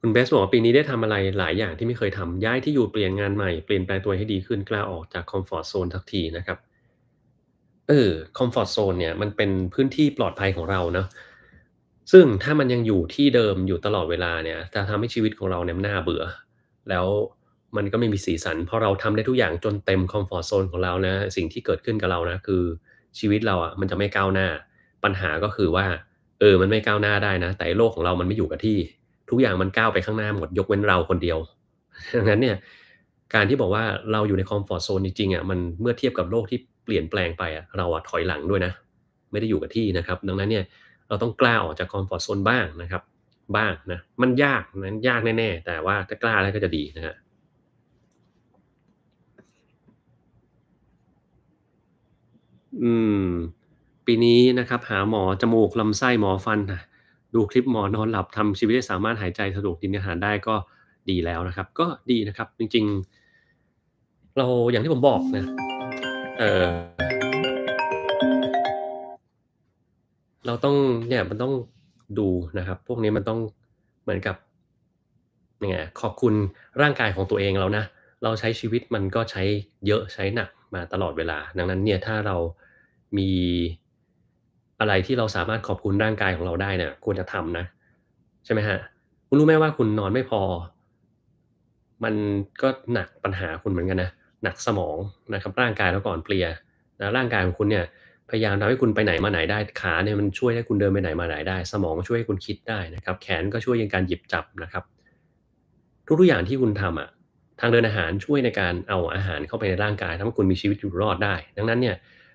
คุณเบสบอกว่าปีนี้ได้ทำอะไรหลายอย่างที่ไม่เคยทำย้ายที่อยู่เปลี่ยนงานใหม่เปลี่ยนแปลงตัวให้ดีขึ้นกล้าออกจากคอมฟอร์ทโซนทักทีนะครับเออคอมฟอร์ทโซนเนี่ยมันเป็นพื้นที่ปลอดภัยของเราเนาะซึ่งถ้ามันยังอยู่ที่เดิมอยู่ตลอดเวลาเนี่ย จะทำให้ชีวิตของเราเนี่ยน่าเบื่อ แล้วมันก็ไม่มีสีสันเพราะเราทำได้ทุกอย่างจนเต็มคอมฟอร์ตโซนของเรานะสิ่งที่เกิดขึ้นกับเรานะคือชีวิตเราอ่ะมันจะไม่ก้าวหน้า ปัญหาก็คือว่าเออมันไม่ก้าวหน้าได้นะแต่โลกของเรามันไม่อยู่กับที่ ทุกอย่างมันก้าวไปข้างหน้าหมดยกเว้นเราคนเดียวดังนั้นเนี่ย การที่บอกว่าเราอยู่ในคอมฟอร์ตโซนจริงๆอ่ะมันเมื่อเทียบกับโลกที่เปลี่ยนแปลงไปอ่ะเราอ่ะถอยหลังด้วยนะ ไม่ได้อยู่กับที่นะครับ ดังนั้นเนี่ยเราต้องกล้าออกจากคอมฟอร์ทโซนบ้างนะครับบ้างนะมันยากนั้นยากแน่ ๆ แต่ว่าถ้ากล้าแล้วก็จะดีนะฮะอืม ปีนี้นะครับ หาหมอจมูกลำไส้หมอฟันนะดูคลิปหมอนอนหลับทำชีวิตได้สามารถหายใจสะดวกกินอาหารได้ก็ดีแล้วนะครับ ก็ดีนะครับ จริงๆ เราอย่างที่ผมบอกนะเออเราต้องเนี่ยมันต้องดูนะครับพวกนี้มันต้องเหมือนกับเนี่ยขอบคุณร่างกายของตัวเองเรานะเราใช้ชีวิตมันก็ใช้เยอะใช้หนักมาตลอดเวลา ดังนั้นเนี่ยถ้าเรา มีอะไรที่เราสามารถขอบคุณร่างกายของเราได้เนี่ยควรจะทำนะ ใช่ไหมฮะคุณรู้ไหมว่าคุณนอนไม่พอ มันก็หนักปัญหาคุณเหมือนกันนะหนักสมองนะครับร่างกายแล้วก่อนเปลี่ยนะร่างกายของคุณเนี่ยพยายามทำให้คุณไปไหนมาไหนได้ขาเนี่ยมันช่วยให้คุณเดินไปไหนมาไหนได้ สมองก็ช่วยให้คุณคิดได้นะครับ แขนก็ช่วยในการหยิบจับนะครับ ทุกๆอย่างที่คุณทำอ่ะ ทางเดินอาหารช่วยในการเอาอาหารเข้าไปในร่างกายทำให้คุณมีชีวิตอยู่รอดได้ ดังนั้นเนี่ย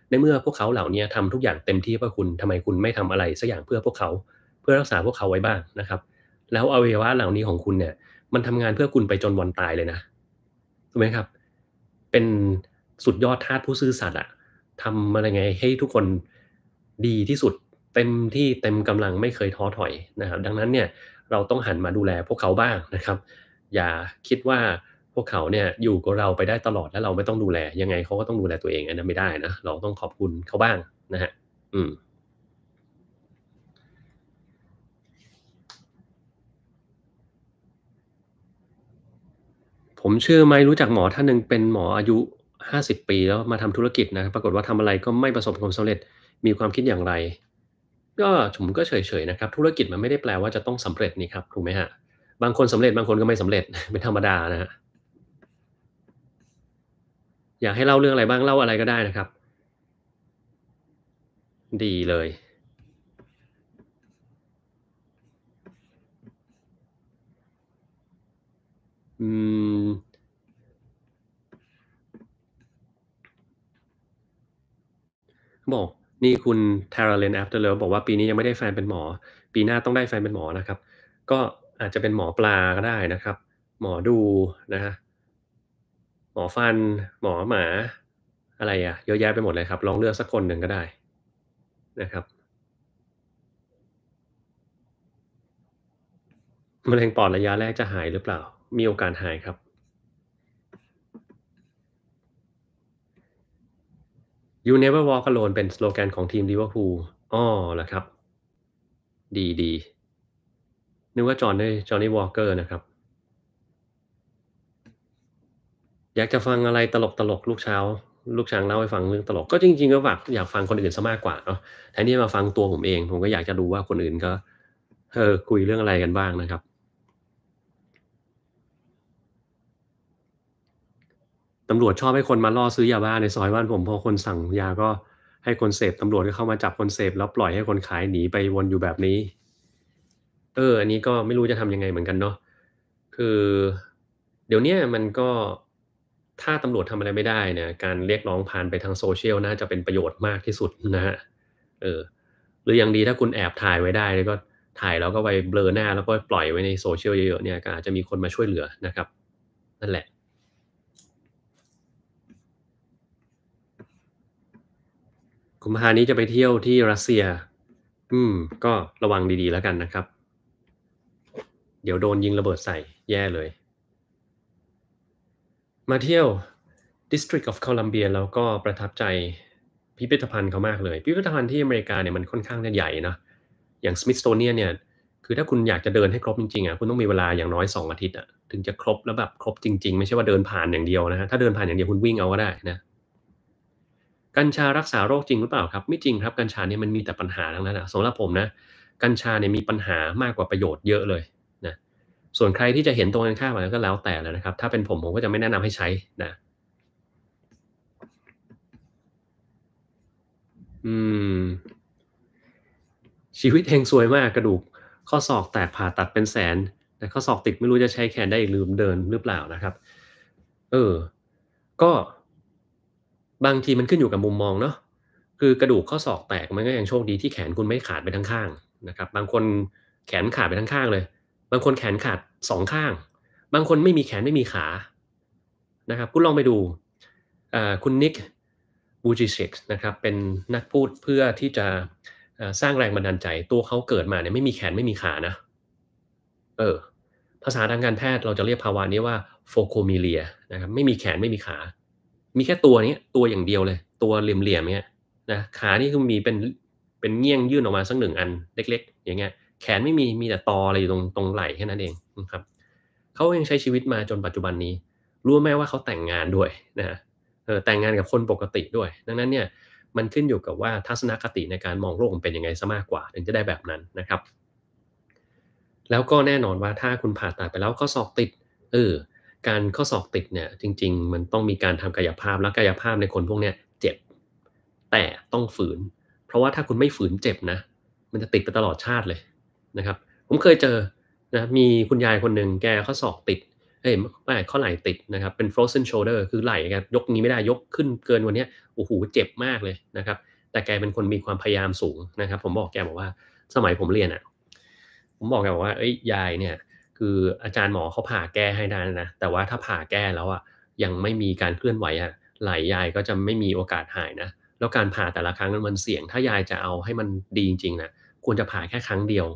ในเมื่อพวกเขาเหล่านี้ทำทุกอย่างเต็มที่เพื่อคุณทำไมคุณไม่ทำอะไรสักอย่างเพื่อพวกเขาเพื่อรักษาพวกเขาไว้บ้างนะครับ แล้วอวัยวะเหล่านี้ของคุณเนี่ย มันทำงานเพื่อคุณไปจนวันตายเลยนะถูกไหมครับ เป็นสุดยอดทาสผู้ซื่อสัตย์อะทำอะไรไงให้ทุกคนดีที่สุด เต็มที่เต็มกำลังไม่เคยท้อถอยนะครับ ดังนั้นเนี่ย เราต้องหันมาดูแลพวกเขาบ้างนะครับ อย่าคิดว่าพวกเขาเนี่ยอยู่กับเราไปได้ตลอดแล้วเราไม่ต้องดูแลยังไงเขาก็ต้องดูแลตัวเองอันนั้นไม่ได้นะเราต้องขอบคุณเขาบ้างนะฮะอืมผมเชื่อไหมรู้จักหมอท่านหนึ่งเป็นหมออายุ50ปีแล้วมาทำธุรกิจนะปรากฏว่าทำอะไรก็ไม่ประสบความสำเร็จ มีความคิดอย่างไร ก็ผมก็เฉยๆนะครับ ธุรกิจมันไม่ได้แปลว่าจะต้องสำเร็จนี่ครับถูกไหมฮะ บางคนสำเร็จบางคนก็ไม่สำเร็จ เป็นธรรมดานะฮะ อยากให้เล่าเรื่องอะไรบ้างเล่าอะไรก็ได้นะครับ ดีเลย อืมบอกนี่คุณทาราเลนแอฟเตอร์เลบอกว่าปีนี้ยังไม่ได้แฟนเป็นหมอ ปีหน้าต้องได้แฟนเป็นหมอนะครับ ก็อาจจะเป็นหมอปลาก็ได้นะครับ หมอดูนะฮะหมอฟัน หมอหมาอะไรอะเยอะแยะไปหมดเลยครับ ลองเลือกสักคนหนึ่งก็ได้นะครับมะเร็งปอดระยะแรกจะหายหรือเปล่า มีโอกาสหายครับ You never walk alone เป็นสโลแกนของทีมลิเวอร์พูลอ๋อแห้วครับ ดีดีนึกว่าจอห์นนี่จอห์นนี่ วอลเกอร์นะครับ อยากจะฟังอะไรตลกตลกลูกเช้า ลูกช้างเล่าให้ฟังเรื่องตลก ก็จริง ๆ ก็อยากอยากฟังคนอื่นซะมากกว่าเนาะ แทนที่มาฟังตัวผมเอง ผมก็อยากจะดูว่าคนอื่นก็ เออ คุยเรื่องอะไรกันบ้างนะครับตำรวจชอบให้คนมาล่อซื้อยาบ้าในซอยบ้านผมพอคนสั่งยาก็ให้คนเสพ ตำรวจก็เข้ามาจับคนเสพ แล้วปล่อยให้คนขายหนีไปวนอยู่แบบนี้เอออันนี้ก็ไม่รู้จะทำยังไงเหมือนกันเนาะคือเดี๋ยวนี้มันก็ถ้าตำรวจทำอะไรไม่ได้เนี่ยการเรียกร้องผ่านไปทางโซเชียลน่าจะเป็นประโยชน์มากที่สุดนะฮะเออหรืออย่างดีถ้าคุณแอบถ่ายไว้ได้ก็ถ่ายแล้วก็ไปเบลอหน้า แล้วก็ปล่อยไว้ในโซเชียลเยอะๆเนี่ยก็อาจจะมีคนมาช่วยเหลือนะครับนั่นแหละุมภานี้จะไปเที่ยวที่รัสเซีย อืม ก็ระวังดีๆ แล้วกันนะครับ เดี๋ยวโดนยิงระเบิดใส่แย่เลย มาเที่ยว District of Columbia แล้วก็ประทับใจพิพิธภัณฑ์เขามากเลย พิพิธภัณฑ์ที่อเมริกาเนี่ยมันค่อนข้างจะใหญ่นะอย่าง Smithsonian เนี่ย คือถ้าคุณอยากจะเดินให้ครบจริงๆอ่ะคุณต้องมีเวลาอย่างน้อย 2 อาทิตย์อ่ะ ถึงจะครบแล้วแบบครบจริงๆไม่ใช่ว่าเดินผ่านอย่างเดียวนะฮะ ถ้าเดินผ่านอย่างเดียวคุณวิ่งเอาก็ได้นะกัญชารักษาโรคจริงหรือเปล่าครับ ไม่จริงครับ กัญชาเนี่ยมันมีแต่ปัญหาทั้งนั้นนะสำหรับผมนะกัญชาเนี่ยมีปัญหามากกว่าประโยชน์เยอะเลย นะ ส่วนใครที่จะเห็นตรงกันข้ามก็แล้วแต่แล้วนะครับ ถ้าเป็นผมผมก็จะไม่แนะนำให้ใช้นะอืมชีวิตเฮงสวยมากกระดูก ข้อศอกแตกผ่าตัดเป็นแสน แต่ข้อศอกติดไม่รู้จะใช้แขนได้อีกลืมเดินหรือเปล่านะครับ เออ ก็บางทีมันขึ้นอยู่กับมุมมองเนาะ คือกระดูกข้อศอกแตกมันก็ยังโชคดีที่แขนคุณไม่ขาดไปทั้งข้างนะครับ บางคนแขนขาดไปทั้งข้างเลย บางคนแขนขาดสองข้าง บางคนไม่มีแขนไม่มีขา นะครับ คุณลองไปดูคุณนิกบูจิเชกนะครับ เป็นนักพูดเพื่อที่จะสร้างแรงบันดาลใจ ตัวเขาเกิดมาเนี่ยไม่มีแขนไม่มีขานะ เออ ภาษาทางการแพทย์เราจะเรียกภาวะนี้ว่าโฟโคมิเลียนะครับ ไม่มีแขนไม่มีขามีแค่ตัวนี้ตัวอย่างเดียวเลย ตัวเหลี่ยมๆเนี้ยนะขานี่คือมีเป็นเป็นเงี้ยงยื่นออกมาสักหนึ่งอันเล็ก ๆ อย่างเงี้ยแขนไม่มีมีแต่ตออะไรอยู่ตรงตรงไหล่แค่นั้นเองนะครับเขายังใช้ชีวิตมาจนปัจจุบันนี้รู้ไหมว่าเขาแต่งงานด้วยนะเออแต่งงานกับคนปกติด้วย ดังนั้นเนี่ยมันขึ้นอยู่กับว่าทัศนคติในการมองโลกมันเป็นยังไงซะมากกว่าถึงจะได้แบบนั้นนะครับ แล้วก็แน่นอนว่าถ้าคุณผ่าตัดไปแล้วก็สอกติดเออการข้อศอกติดเนี่ยจริงๆ มันต้องมีการทำกายภาพ แล้วกายภาพในคนพวกเนี้ยเจ็บ แต่ต้องฝืน เพราะว่าถ้าคุณไม่ฝืนเจ็บนะ มันจะติดไปตลอดชาติเลยนะครับ ผมเคยเจอนะมีคุณยายคนหนึ่งแกข้อศอกติดเอ้ยไม่ข้อไหล่ติดนะครับเป็น frozen shoulder คือไหล่แกยกนี้ไม่ได้ยกขึ้นเกินวันนี้โอ้โหเจ็บมากเลยนะครับ แต่แกเป็นคนมีความพยายามสูงนะครับ ผมบอกแกบอกว่าสมัยผมเรียนอะ่ะผมบอกแกบอกว่าเอ้ยยายเนี่ยคืออาจารย์หมอเขาผ่าแก้ให้ได้นะแต่ว่าถ้าผ่าแก้แล้วอ่ะยังไม่มีการเคลื่อนไหวอ่ะไหลยายก็จะไม่มีโอกาสหายนะ แล้วการผ่าแต่ละครั้งนั้นมันเสี่ยงถ้ายายจะเอาให้มันดีจริงๆนะควรจะผ่าแค่ครั้งเดียว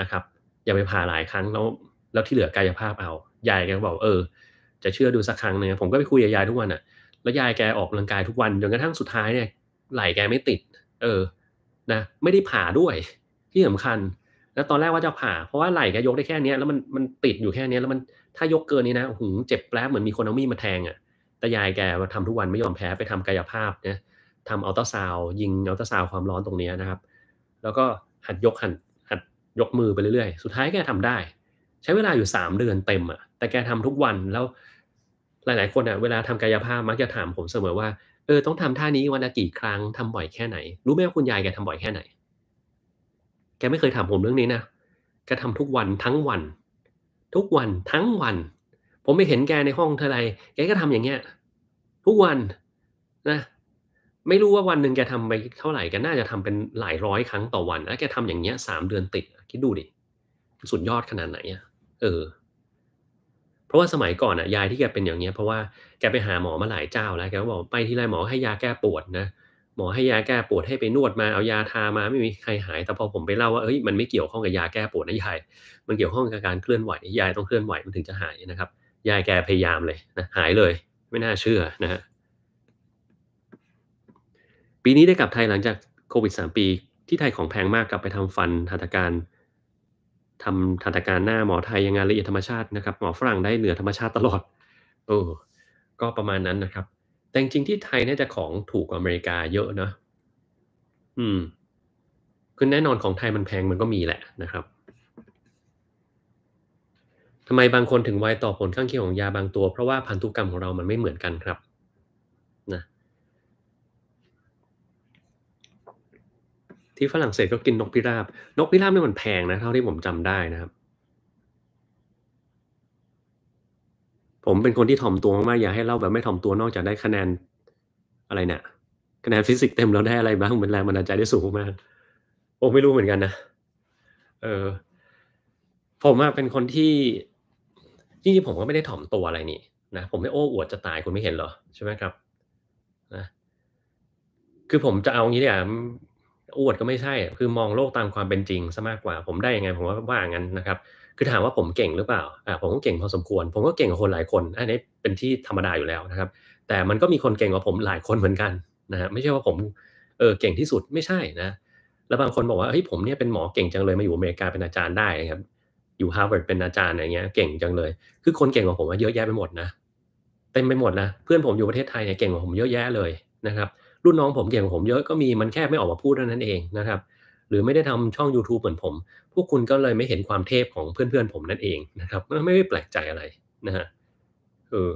นะครับ อย่าไปผ่าหลายครั้งแล้วแล้วที่เหลือกายภาพเอา ยายแกบอก เออ จะเชื่อดูสักครั้งนึงผมก็ไปคุยกับยายทุกวันอ่ะ แล้วยายแกออกกำลังกายทุกวันจนกระทั่งสุดท้ายเนี่ยไหลแกไม่ติด เออนะไม่ได้ผ่าด้วยที่สำคัญแล้วตอนแรกว่าจะผ่าเพราะว่าไหล่แกยกได้แค่นี้ แล้วมันมันติดอยู่แค่นี้แล้วมันถ้ายกเกินนี้นะหึงเจ็บแปลบเหมือนมีคนเอามีดมาแทงอ่ะแต่ยายแกมาทำทุกวันไม่ยอมแพ้ไปทำกายภาพเนี่ยทำอัลตราซาวยิงอัลตราซาวความร้อนตรงนี้นะครับ แล้วก็หัดยกหัดหัดยกมือไปเรื่อยๆ สุดท้ายแกทำได้ ใช้เวลาอยู่3เดือนเต็มอ่ะแต่แกทำทุกวันแล้ว หลายๆคนอ่ะ เวลาทำกายภาพมักจะถามผมเสมอว่าเออต้องทำท่านี้วันละกี่ครั้งทำบ่อยแค่ไหน รู้ไหมว่าคุณยายแกทำบ่อยแค่ไหนแกไม่เคยถามผมเรื่องนี้นะแกทำทุกวันทั้งวัน ทุกวันทั้งวัน ผมไม่เห็นแกในห้องเท่าไรแกก็ทำอย่างเงี้ยทุกวันนะ ไม่รู้ว่าวันหนึ่งแกทำไปเท่าไหร่แกน่าจะทำเป็นหลายร้อยครั้งต่อวัน แล้วแกทำอย่างเงี้ยสามเดือนติดคิดดูดิสุดยอดขนาดไหนอะเออ เพราะว่าสมัยก่อนอะยายที่แกเป็นอย่างเงี้ย เพราะว่าแกไปหาหมอมาหลายเจ้า แล้วแกก็บอกไปที่ไรหมอให้ยาแก้ปวดนะหมอให้ยาแก้ปวดให้ไปนวดมาเอายาทามาไม่มีใครหาย แต่พอผมไปเล่าว่าเอ้ยมันไม่เกี่ยวข้องกับยาแก้ปวดนะยายมันเกี่ยวข้องกับการเคลื่อนไหวยายต้องเคลื่อนไหวมันถึงจะหายนะครับ ยายแกพยายามเลยนะหายเลย ไม่น่าเชื่อนะฮะปีนี้ได้กลับไทยหลังจากโควิด3ปี ที่ไทยของแพงมากกลับไปทำฟันทันตการทำทันตการหน้าหมอไทยยังงานละเอียดธรรมชาตินะครับหมอฝรั่งได้เหนือธรรมชาติตลอด โอ้ก็ประมาณนั้นนะครับแต่จริงที่ไทยน่าจะของถูกกว่าอเมริกาเยอะนะอืมคือแน่นอนของไทยมันแพงมันก็มีแหละนะครับทำไมบางคนถึงไวต่อผลข้างเคียงของยาบางตัว เพราะว่าพันธุกรรมของเรามันไม่เหมือนกันครับ นะ ที่ฝรั่งเศสก็กินนกพิราบ นกพิราบนี่มันแพงนะ เท่าที่ผมจำได้นะครับผมเป็นคนที่ถ่อมตัวมากๆอยากให้เล่าแบบไม่ถ่อมตัวนอกจากได้คะแนนอะไรเนะี่ยคะแนนฟิสิกส์เต็มแล้วได้อะไรบ้างเป็นแรงบันดาลใจได้สูงมากผมไม่รู้เหมือนกันนะเออผมอะเป็นคนที่จริงๆผมก็ไม่ได้ถ่อมตัวอะไรนี่นะผมไม่โอ้อวดจะตายคุณไม่เห็นเหรอใช่ไหมครับนะคือผมจะเอางี้เนี่ยอวดก็ไม่ใช่ คือมองโลกตามความเป็นจริงซะมากกว่า ผมได้ยังไง ผมว่าว่างั้นนะครับคือถามว่าผมเก่งหรือเปล่าอ่าผมก็เก่งพอสมควร ผมก็เก่งกว่าคนหลายคน อันนี้เป็นที่ธรรมดาอยู่แล้วนะครับ แต่มันก็มีคนเก่งกว่าผมหลายคนเหมือนกันนะฮะ ไม่ใช่ว่าผม เออเก่งที่สุด ไม่ใช่นะ แล้วบางคนบอกว่าเฮ้ยผมเนี่ยเป็นหมอเก่งจังเลย มาอยู่อเมริกาเป็นอาจารย์ได้ครับ อยู่ฮาร์วาร์ดเป็นอาจารย์อะไรเงี้ย เก่งจังเลย คือคนเก่งกว่าผมเยอะแยะไปหมดนะ เต็มไปหมดนะ เพื่อนผมอยู่ประเทศไทยเนี่ยเก่งกว่าผมเยอะแยะเลยนะครับ รุ่นน้องผมเก่งกว่าผมเยอะก็มี มันแค่ไม่ออกมาพูดเท่านั้นเองนะครับหรือไม่ได้ทำช่อง YouTube เหมือนผม พวกคุณก็เลยไม่เห็นความเทพของเพื่อนๆผมนั่นเองนะครับไม่ได้แปลกใจอะไรนะฮะเออ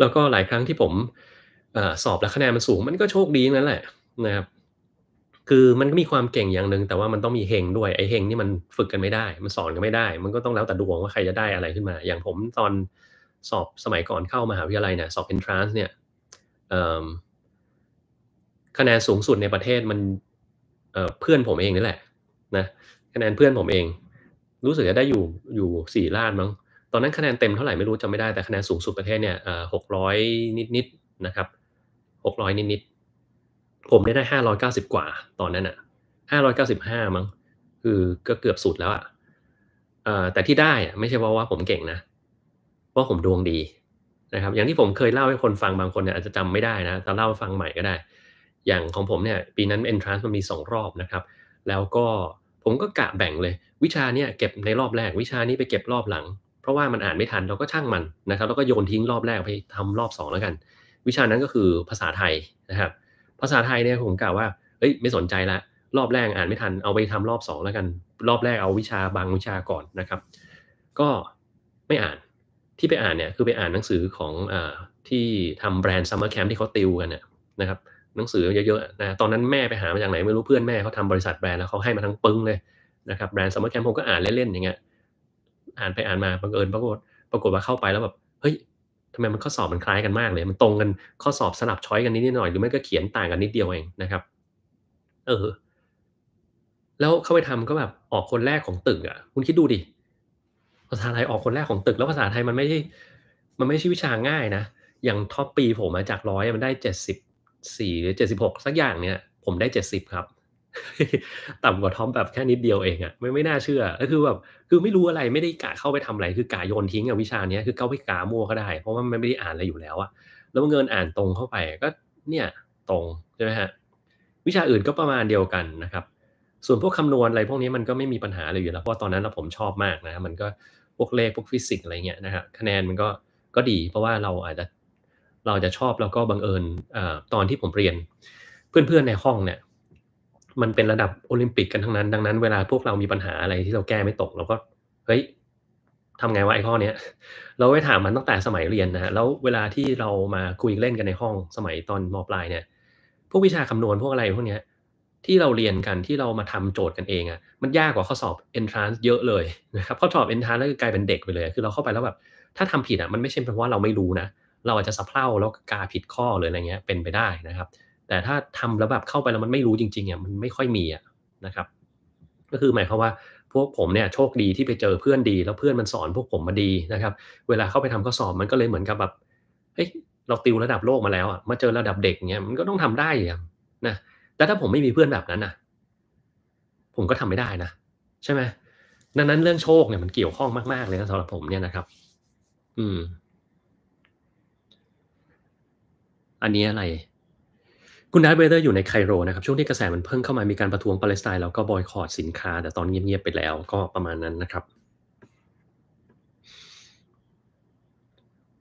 แล้วก็หลายครั้งที่ผมอสอบแล้วคะแนนมันสูง มันก็โชคดีนั่นแหละนะครับ คือมันก็มีความเก่งอย่างหนึ่งแต่ว่ามันต้องมีเฮงด้วยไอเฮงนี่มันฝึกกันไม่ได้ มันสอนกันไม่ได้ มันก็ต้องแล้วแต่ดวงว่าใครจะได้อะไรขึ้นมา อย่างผมตอนสอบสมัยก่อนเข้ามหาวิทยาลัยเนี่ยสอบเอนทรานส์เนี่ยคะแนนสูงสุดในประเทศมันเพื่อนผมเองนี่แหละ นะคะแนนเพื่อนผมเอง รู้สึกจะได้อยู่อยู่สี่ล้านมั้ง ตอนนั้นคะแนนเต็มเท่าไหร่ไม่รู้จำไม่ได้แต่คะแนนสูงสุดประเทศเนี่ยหกร้อยนิดนิดนะครับหกร้อยนิดนิดผมได้ได้ห้าร้อยเก้าสิบกว่า ตอนนั้นอ่ะห้าร้อยเก้าสิบห้ามั้ง คือก็เกือบสุดแล้วอ่ะแต่ที่ได้ไม่ใช่เพราะว่าผมเก่งนะเพราะผมดวงดีนะครับอย่างที่ผมเคยเล่าให้คนฟังบางคนเนี่ยอาจจะจำไม่ได้นะ แต่เล่าฟังใหม่ก็ได้อย่างของผมเนี่ยปีนั้น entrance มันมี 2 รอบนะครับ แล้วก็ผมก็กะแบ่งเลยวิชาเนี่ยเก็บในรอบแรกวิชานี้ไปเก็บรอบหลัง เพราะว่ามันอ่านไม่ทันเราก็ช่างมันนะครับ แล้วก็โยนทิ้งรอบแรกไปทำรอบ 2 แล้วกัน วิชานั้นก็คือภาษาไทยนะครับ ภาษาไทยเนี่ยผมกะว่าเอ้ย ไม่สนใจละรอบแรกอ่านไม่ทันเอาไปทำรอบ 2 แล้วกัน รอบแรกเอาวิชาบางวิชาก่อนนะครับ ก็ไม่อ่านที่ไปอ่านเนี่ยคือไปอ่านหนังสือของอที่ทำแบรนด์ซัมเมอร์แคมป์ที่เขาติวกันเนี่ยนะครับหนังสือเยอะๆนะ ตอนนั้นแม่ไปหามาจากไหนไม่รู้เพื่อนแม่เขาทำบริษัทแบรนด์แล้วเขาให้มาทั้งปึ้งเลยนะครับแบรนด์ซัมเมอร์แคมป์ผมก็อ่านเล่นๆอย่างเงี้ย อ่านไปอ่านมาบังเอิญปรากฏ ปรากฏว่าเข้าไปแล้วแบบเฮ้ยทำไมมันข้อสอบมันคล้ายกันมากเลยมันตรงกันข้อสอบสลับช้อยกันนิดหน่อยหรือไม่ก็เขียนต่างกันนิดเดียวเองนะครับ เออแล้วเข้าไปทำก็แบบออกคนแรกของตึกอ่ะคุณคิดดูดิภาษาไทยออกคนแรกของตึกแล้วภาษาไทยมันไม่ใช่มันไม่ใช่วิชาง่ายนะอย่างท็อปปีผมมาจากร้อยมันได้เจ็ดสิบสี่หรือเจ็ดสิบหกสักอย่างเนี่ยผมได้เจ็ดสิบครับ ต่ำกว่าทอมแบบแค่นิดเดียวเองอะไม่ไม่น่าเชื่อ ก็คือแบบคือไม่รู้อะไรไม่ได้กะเข้าไปทำอะไรคือกะโยนทิ้งอะวิชาเนี้ยคือเข้าไปกามัวก็ได้ เพราะว่ามันไม่ได้อ่านอะไรอยู่แล้วอะแล้วเงินอ่านตรงเข้าไปก็เนี่ยตรงใช่ไหมฮะวิชาอื่นก็ประมาณเดียวกันนะครับส่วนพวกคำนวณอะไรพวกนี้มันก็ไม่มีปัญหาเลยอยู่แล้วเพราะตอนนั้นเราผมชอบมากนะมันก็พวกเลขพวกฟิสิกส์อะไรเงี้ยนะครคะแนนมันก็ก็ดีเพราะว่าเราอาจจะเราจะชอบแล้วก็บังเอิญตอนที่ผมเรียน เพื่อนๆในห้องเนี่ย มันเป็นระดับโอลิมปิกกันทั้งนั้น ดังนั้น เวลาพวกเรามีปัญหาอะไร ที่เราแก้ไม่ตกเราก็เฮ้ยทำไงวะไอ้ข้อเนี้ย เราไปถามมันตั้งแต่สมัยเรียนนะฮะแล้วเวลาที่เรามาคุยเล่นกันในห้องสมัยตอนมปลายเนี่ยพวกวิชาคำนวณพวกอะไรพวกเนี้ย ที่เราเรียนกันที่เรามาทำโจทย์กันเองอะ่ะมันยากกว่าข้อสอบ entrance เยอะเลยนะครับข้อสอบ entrance แล้วกลายเป็นเด็กไปเลย คือเราเข้าไปแล้วแบบถ้าทำผิดอะ่ะมันไม่ใช่เพราะว่าเราไม่รู้นะเราอาจจะสะเพร่าแล้วกาผิดข้อเลยอะไรเงี้ย เป็นไปได้นะครับ แต่ถ้าทำแล้วแบบเข้าไปแล้วมันไม่รู้จริงๆเนี่ย มันไม่ค่อยมีอ่ะนะครับ ก็คือหมายความว่า พวกผมเนี่ย โชคดีที่ไปเจอเพื่อนดี แล้วเพื่อนมันสอน พวกผมมาดีนะครับ เวลาเข้าไปทำาข้อสอบมันก็เลยเหมือนกับแบบเฮ้ยเราติวระดับโลกมาแล้วอ่ะมาเจอระดับเด็กเนี่ยมันก็ต้องทำได้อ่นะแต่ถ้าผมไม่มีเพื่อนแบบนั้นอ่ะ ผมก็ทำไม่ได้นะใช่ไหมดังนั้น เรื่องโชคเนี่ยมันเกี่ยวข้องมากๆเลยนะสำหรับผมเนี่ยนะครับ อืมอันนี้อะไรคุณดัตเบเดอร์อยู่ในไคโรนะครับช่วงที่กระแสมันเพิ่งเข้ามามีการประท้วงปาเลสไตน์แล้วก็บอยคอรดสินค้า แต่ตอนเงียบๆไปแล้วก็ประมาณนั้นนะครับ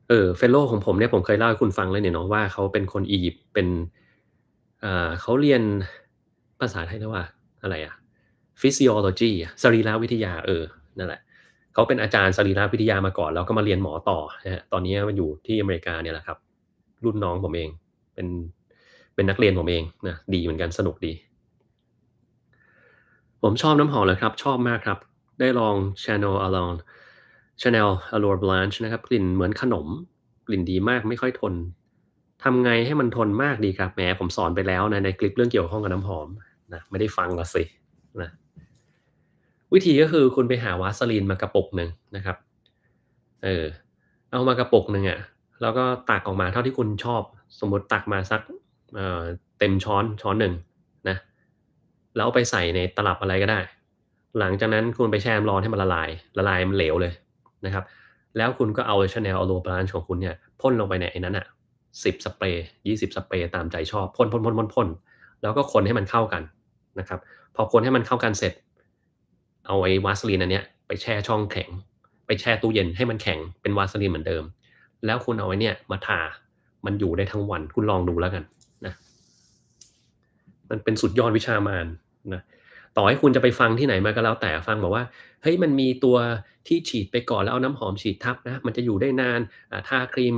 เออเฟลโล ของผมเนี่ยผมเคยเล่าให้คุณฟังเลยเนี่ยเนาะว่าเขาเป็นคนอียิปต์เป็นอ่าเขาเรียนภาษาไทยเรียกว่า อะไรอะฟิสิโอโลจีสรีรวิทยาเออนั่นแหละ เขาเป็นอาจารย์สรีรวิทยามาก่อนแล้วก็มาเรียนหมอต่อนะฮะตอนนี้มันอยู่ที่อเมริกาเนี่ยแหละครับรุ่นน้องผมเองเป็นเป็นนักเรียนผมเองนะดีเหมือนกันสนุกดี ผมชอบน้ำหอมเลยครับ ชอบมากครับ ได้ลอง Chanel n Alone Chanel n Allure Blanche นะครับ กลิ่นเหมือนขนมกลิ่นดีมากไม่ค่อยทนทำไงให้มันทนมากดีครับแหมผมสอนไปแล้วนะในคลิปเรื่องเกี่ยวข้องกับน้ำหอมนะไม่ได้ฟังละสินะวิธีก็คือคุณไปหาวาสลีนมากระปุกหนึ่งนะครับ เออเอามากระปุกหนึ่งอะ่ะแล้วก็ตักออกมาเท่าที่คุณชอบ สมมติตักมาสักเเต็มช้อนช้อนหนึ่งนะแล้วไปใส่ในตลับอะไรก็ได้ หลังจากนั้นคุณไปแช่น้ำร้อนให้มันละลาย ละลายมันเหลวเลยนะครับแล้วคุณก็เอาชาแนลเอาโลบราน์ของคุณเนี่ยพ่นลงไปในไอ้นั้นอะ่ะสิบสเปรย์ยี่สิบสเปรย์ตามใจชอบพ่นพ่นพ่นพ่นพ่นแล้วก็คนให้มันเข้ากันนะครับพอคนให้มันเข้ากันเสร็จ เอาไอ้วาสลีนอันเนี้ยไปแช่ช่องแข็ง ไปแช่ตู้เย็นให้มันแข็งเป็นวาสลีนเหมือนเดิมแล้วคุณเอาไว้เนี่ยมาทา มันอยู่ได้ทั้งวัน คุณลองดูแล้วกันนะ มันเป็นสุดยอดวิชามานนะ ต่อให้คุณจะไปฟังที่ไหนมาก็แล้วแต่ฟังบอกว่า เฮ้ย มันมีตัวที่ฉีดไปก่อนแล้วเอาน้ำหอมฉีดทับนะ มันจะอยู่ได้นานทาครีม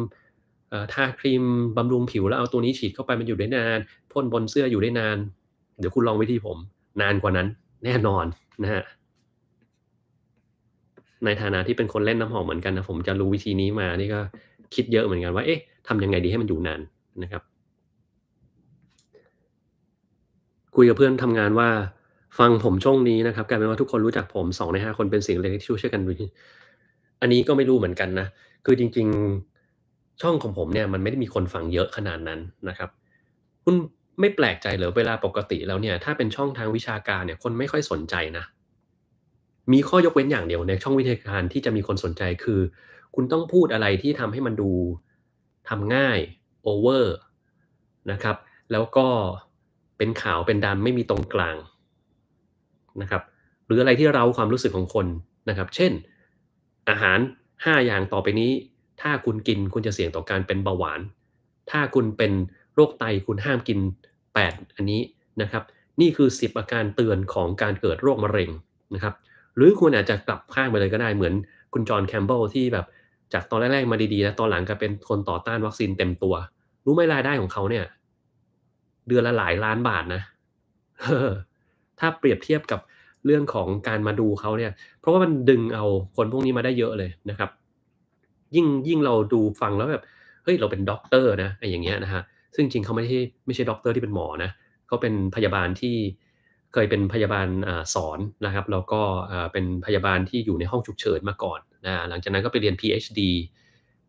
ทาครีมบำรุงผิวแล้วเอาตัวนี้ฉีดเข้าไปมันอยู่ได้นาน พ่นบนเสื้ออยู่ได้นาน เดี๋ยวคุณลองวิธีผม นานกว่านั้น แน่นอนนะฮะในฐานะที่เป็นคนเล่นน้ำหอมเหมือนกันนะผมจะรู้วิธีนี้มานี่ก็คิดเยอะเหมือนกัน ว่าเอ๊ะทำยังไงดีให้มันอยู่นานนะครับคุยกับเพื่อนทำงานว่า ฟังผมช่วงนี้นะครับกลายเป็นว่าทุกคนรู้จักผมสองในห้าคนเป็นสิ่งเล็กที่ช่วยกัน อันนี้ก็ไม่รู้เหมือนกันนะคือจริง ๆช่องของผมเนี่ย มันไม่ได้มีคนฟังเยอะขนาดนั้นนะครับ คุณไม่แปลกใจเหรอเวลาปกติแล้วเนี่ย ถ้าเป็นช่องทางวิชาการเนี่ย คนไม่ค่อยสนใจนะมีข้อยกเว้นอย่างเดียวในช่องวิทยาการที่จะมีคนสนใจคือ คุณต้องพูดอะไรที่ทำให้มันดูทำง่ายโอเวอร์นะครับแล้วก็เป็นขาวเป็นดำไม่มีตรงกลางนะครับ หรืออะไรที่เราความรู้สึกของคนนะครับ เช่นอาหาร 5 อย่างต่อไปนี้ ถ้าคุณกินคุณจะเสี่ยงต่อการเป็นเบาหวาน ถ้าคุณเป็นโรคไตคุณห้ามกิน 8 อันนี้นะครับ นี่คือ 10 อาการเตือนของการเกิดโรคมะเร็งนะครับหรือคุณอาจจะกลับข้างไปเลยก็ได้เหมือนคุณจอห์นแคมเบลที่แบบ จากตอนแรกๆมาดีๆแล้วตอนหลังก็เป็นคนต่อต้านวัคซีนเต็มตัว รู้ไหมรายได้ของเขาเนี่ย เดือนละหลายล้านบาทนะ ถ้าเปรียบเทียบกับเรื่องของการมาดูเขาเนี่ยเพราะว่ามันดึงเอาคนพวกนี้มาได้เยอะเลยนะครับ ยิ่งยิ่งเราดูฟังแล้วแบบ เฮ้ยเราเป็นด็อกเตอร์นะไอ้อย่างเงี้ยนะฮะ ซึ่งจริงเขาไม่ใช่ไม่ใช่ด็อกเตอร์ที่เป็นหมอนะเขาเป็นพยาบาลที่เคยเป็นพยาบาลสอนนะครับแล้วก็เป็นพยาบาลที่อยู่ในห้องฉุกเฉินมาก่อนนะหลังจากนั้นก็ไปเรียน PhD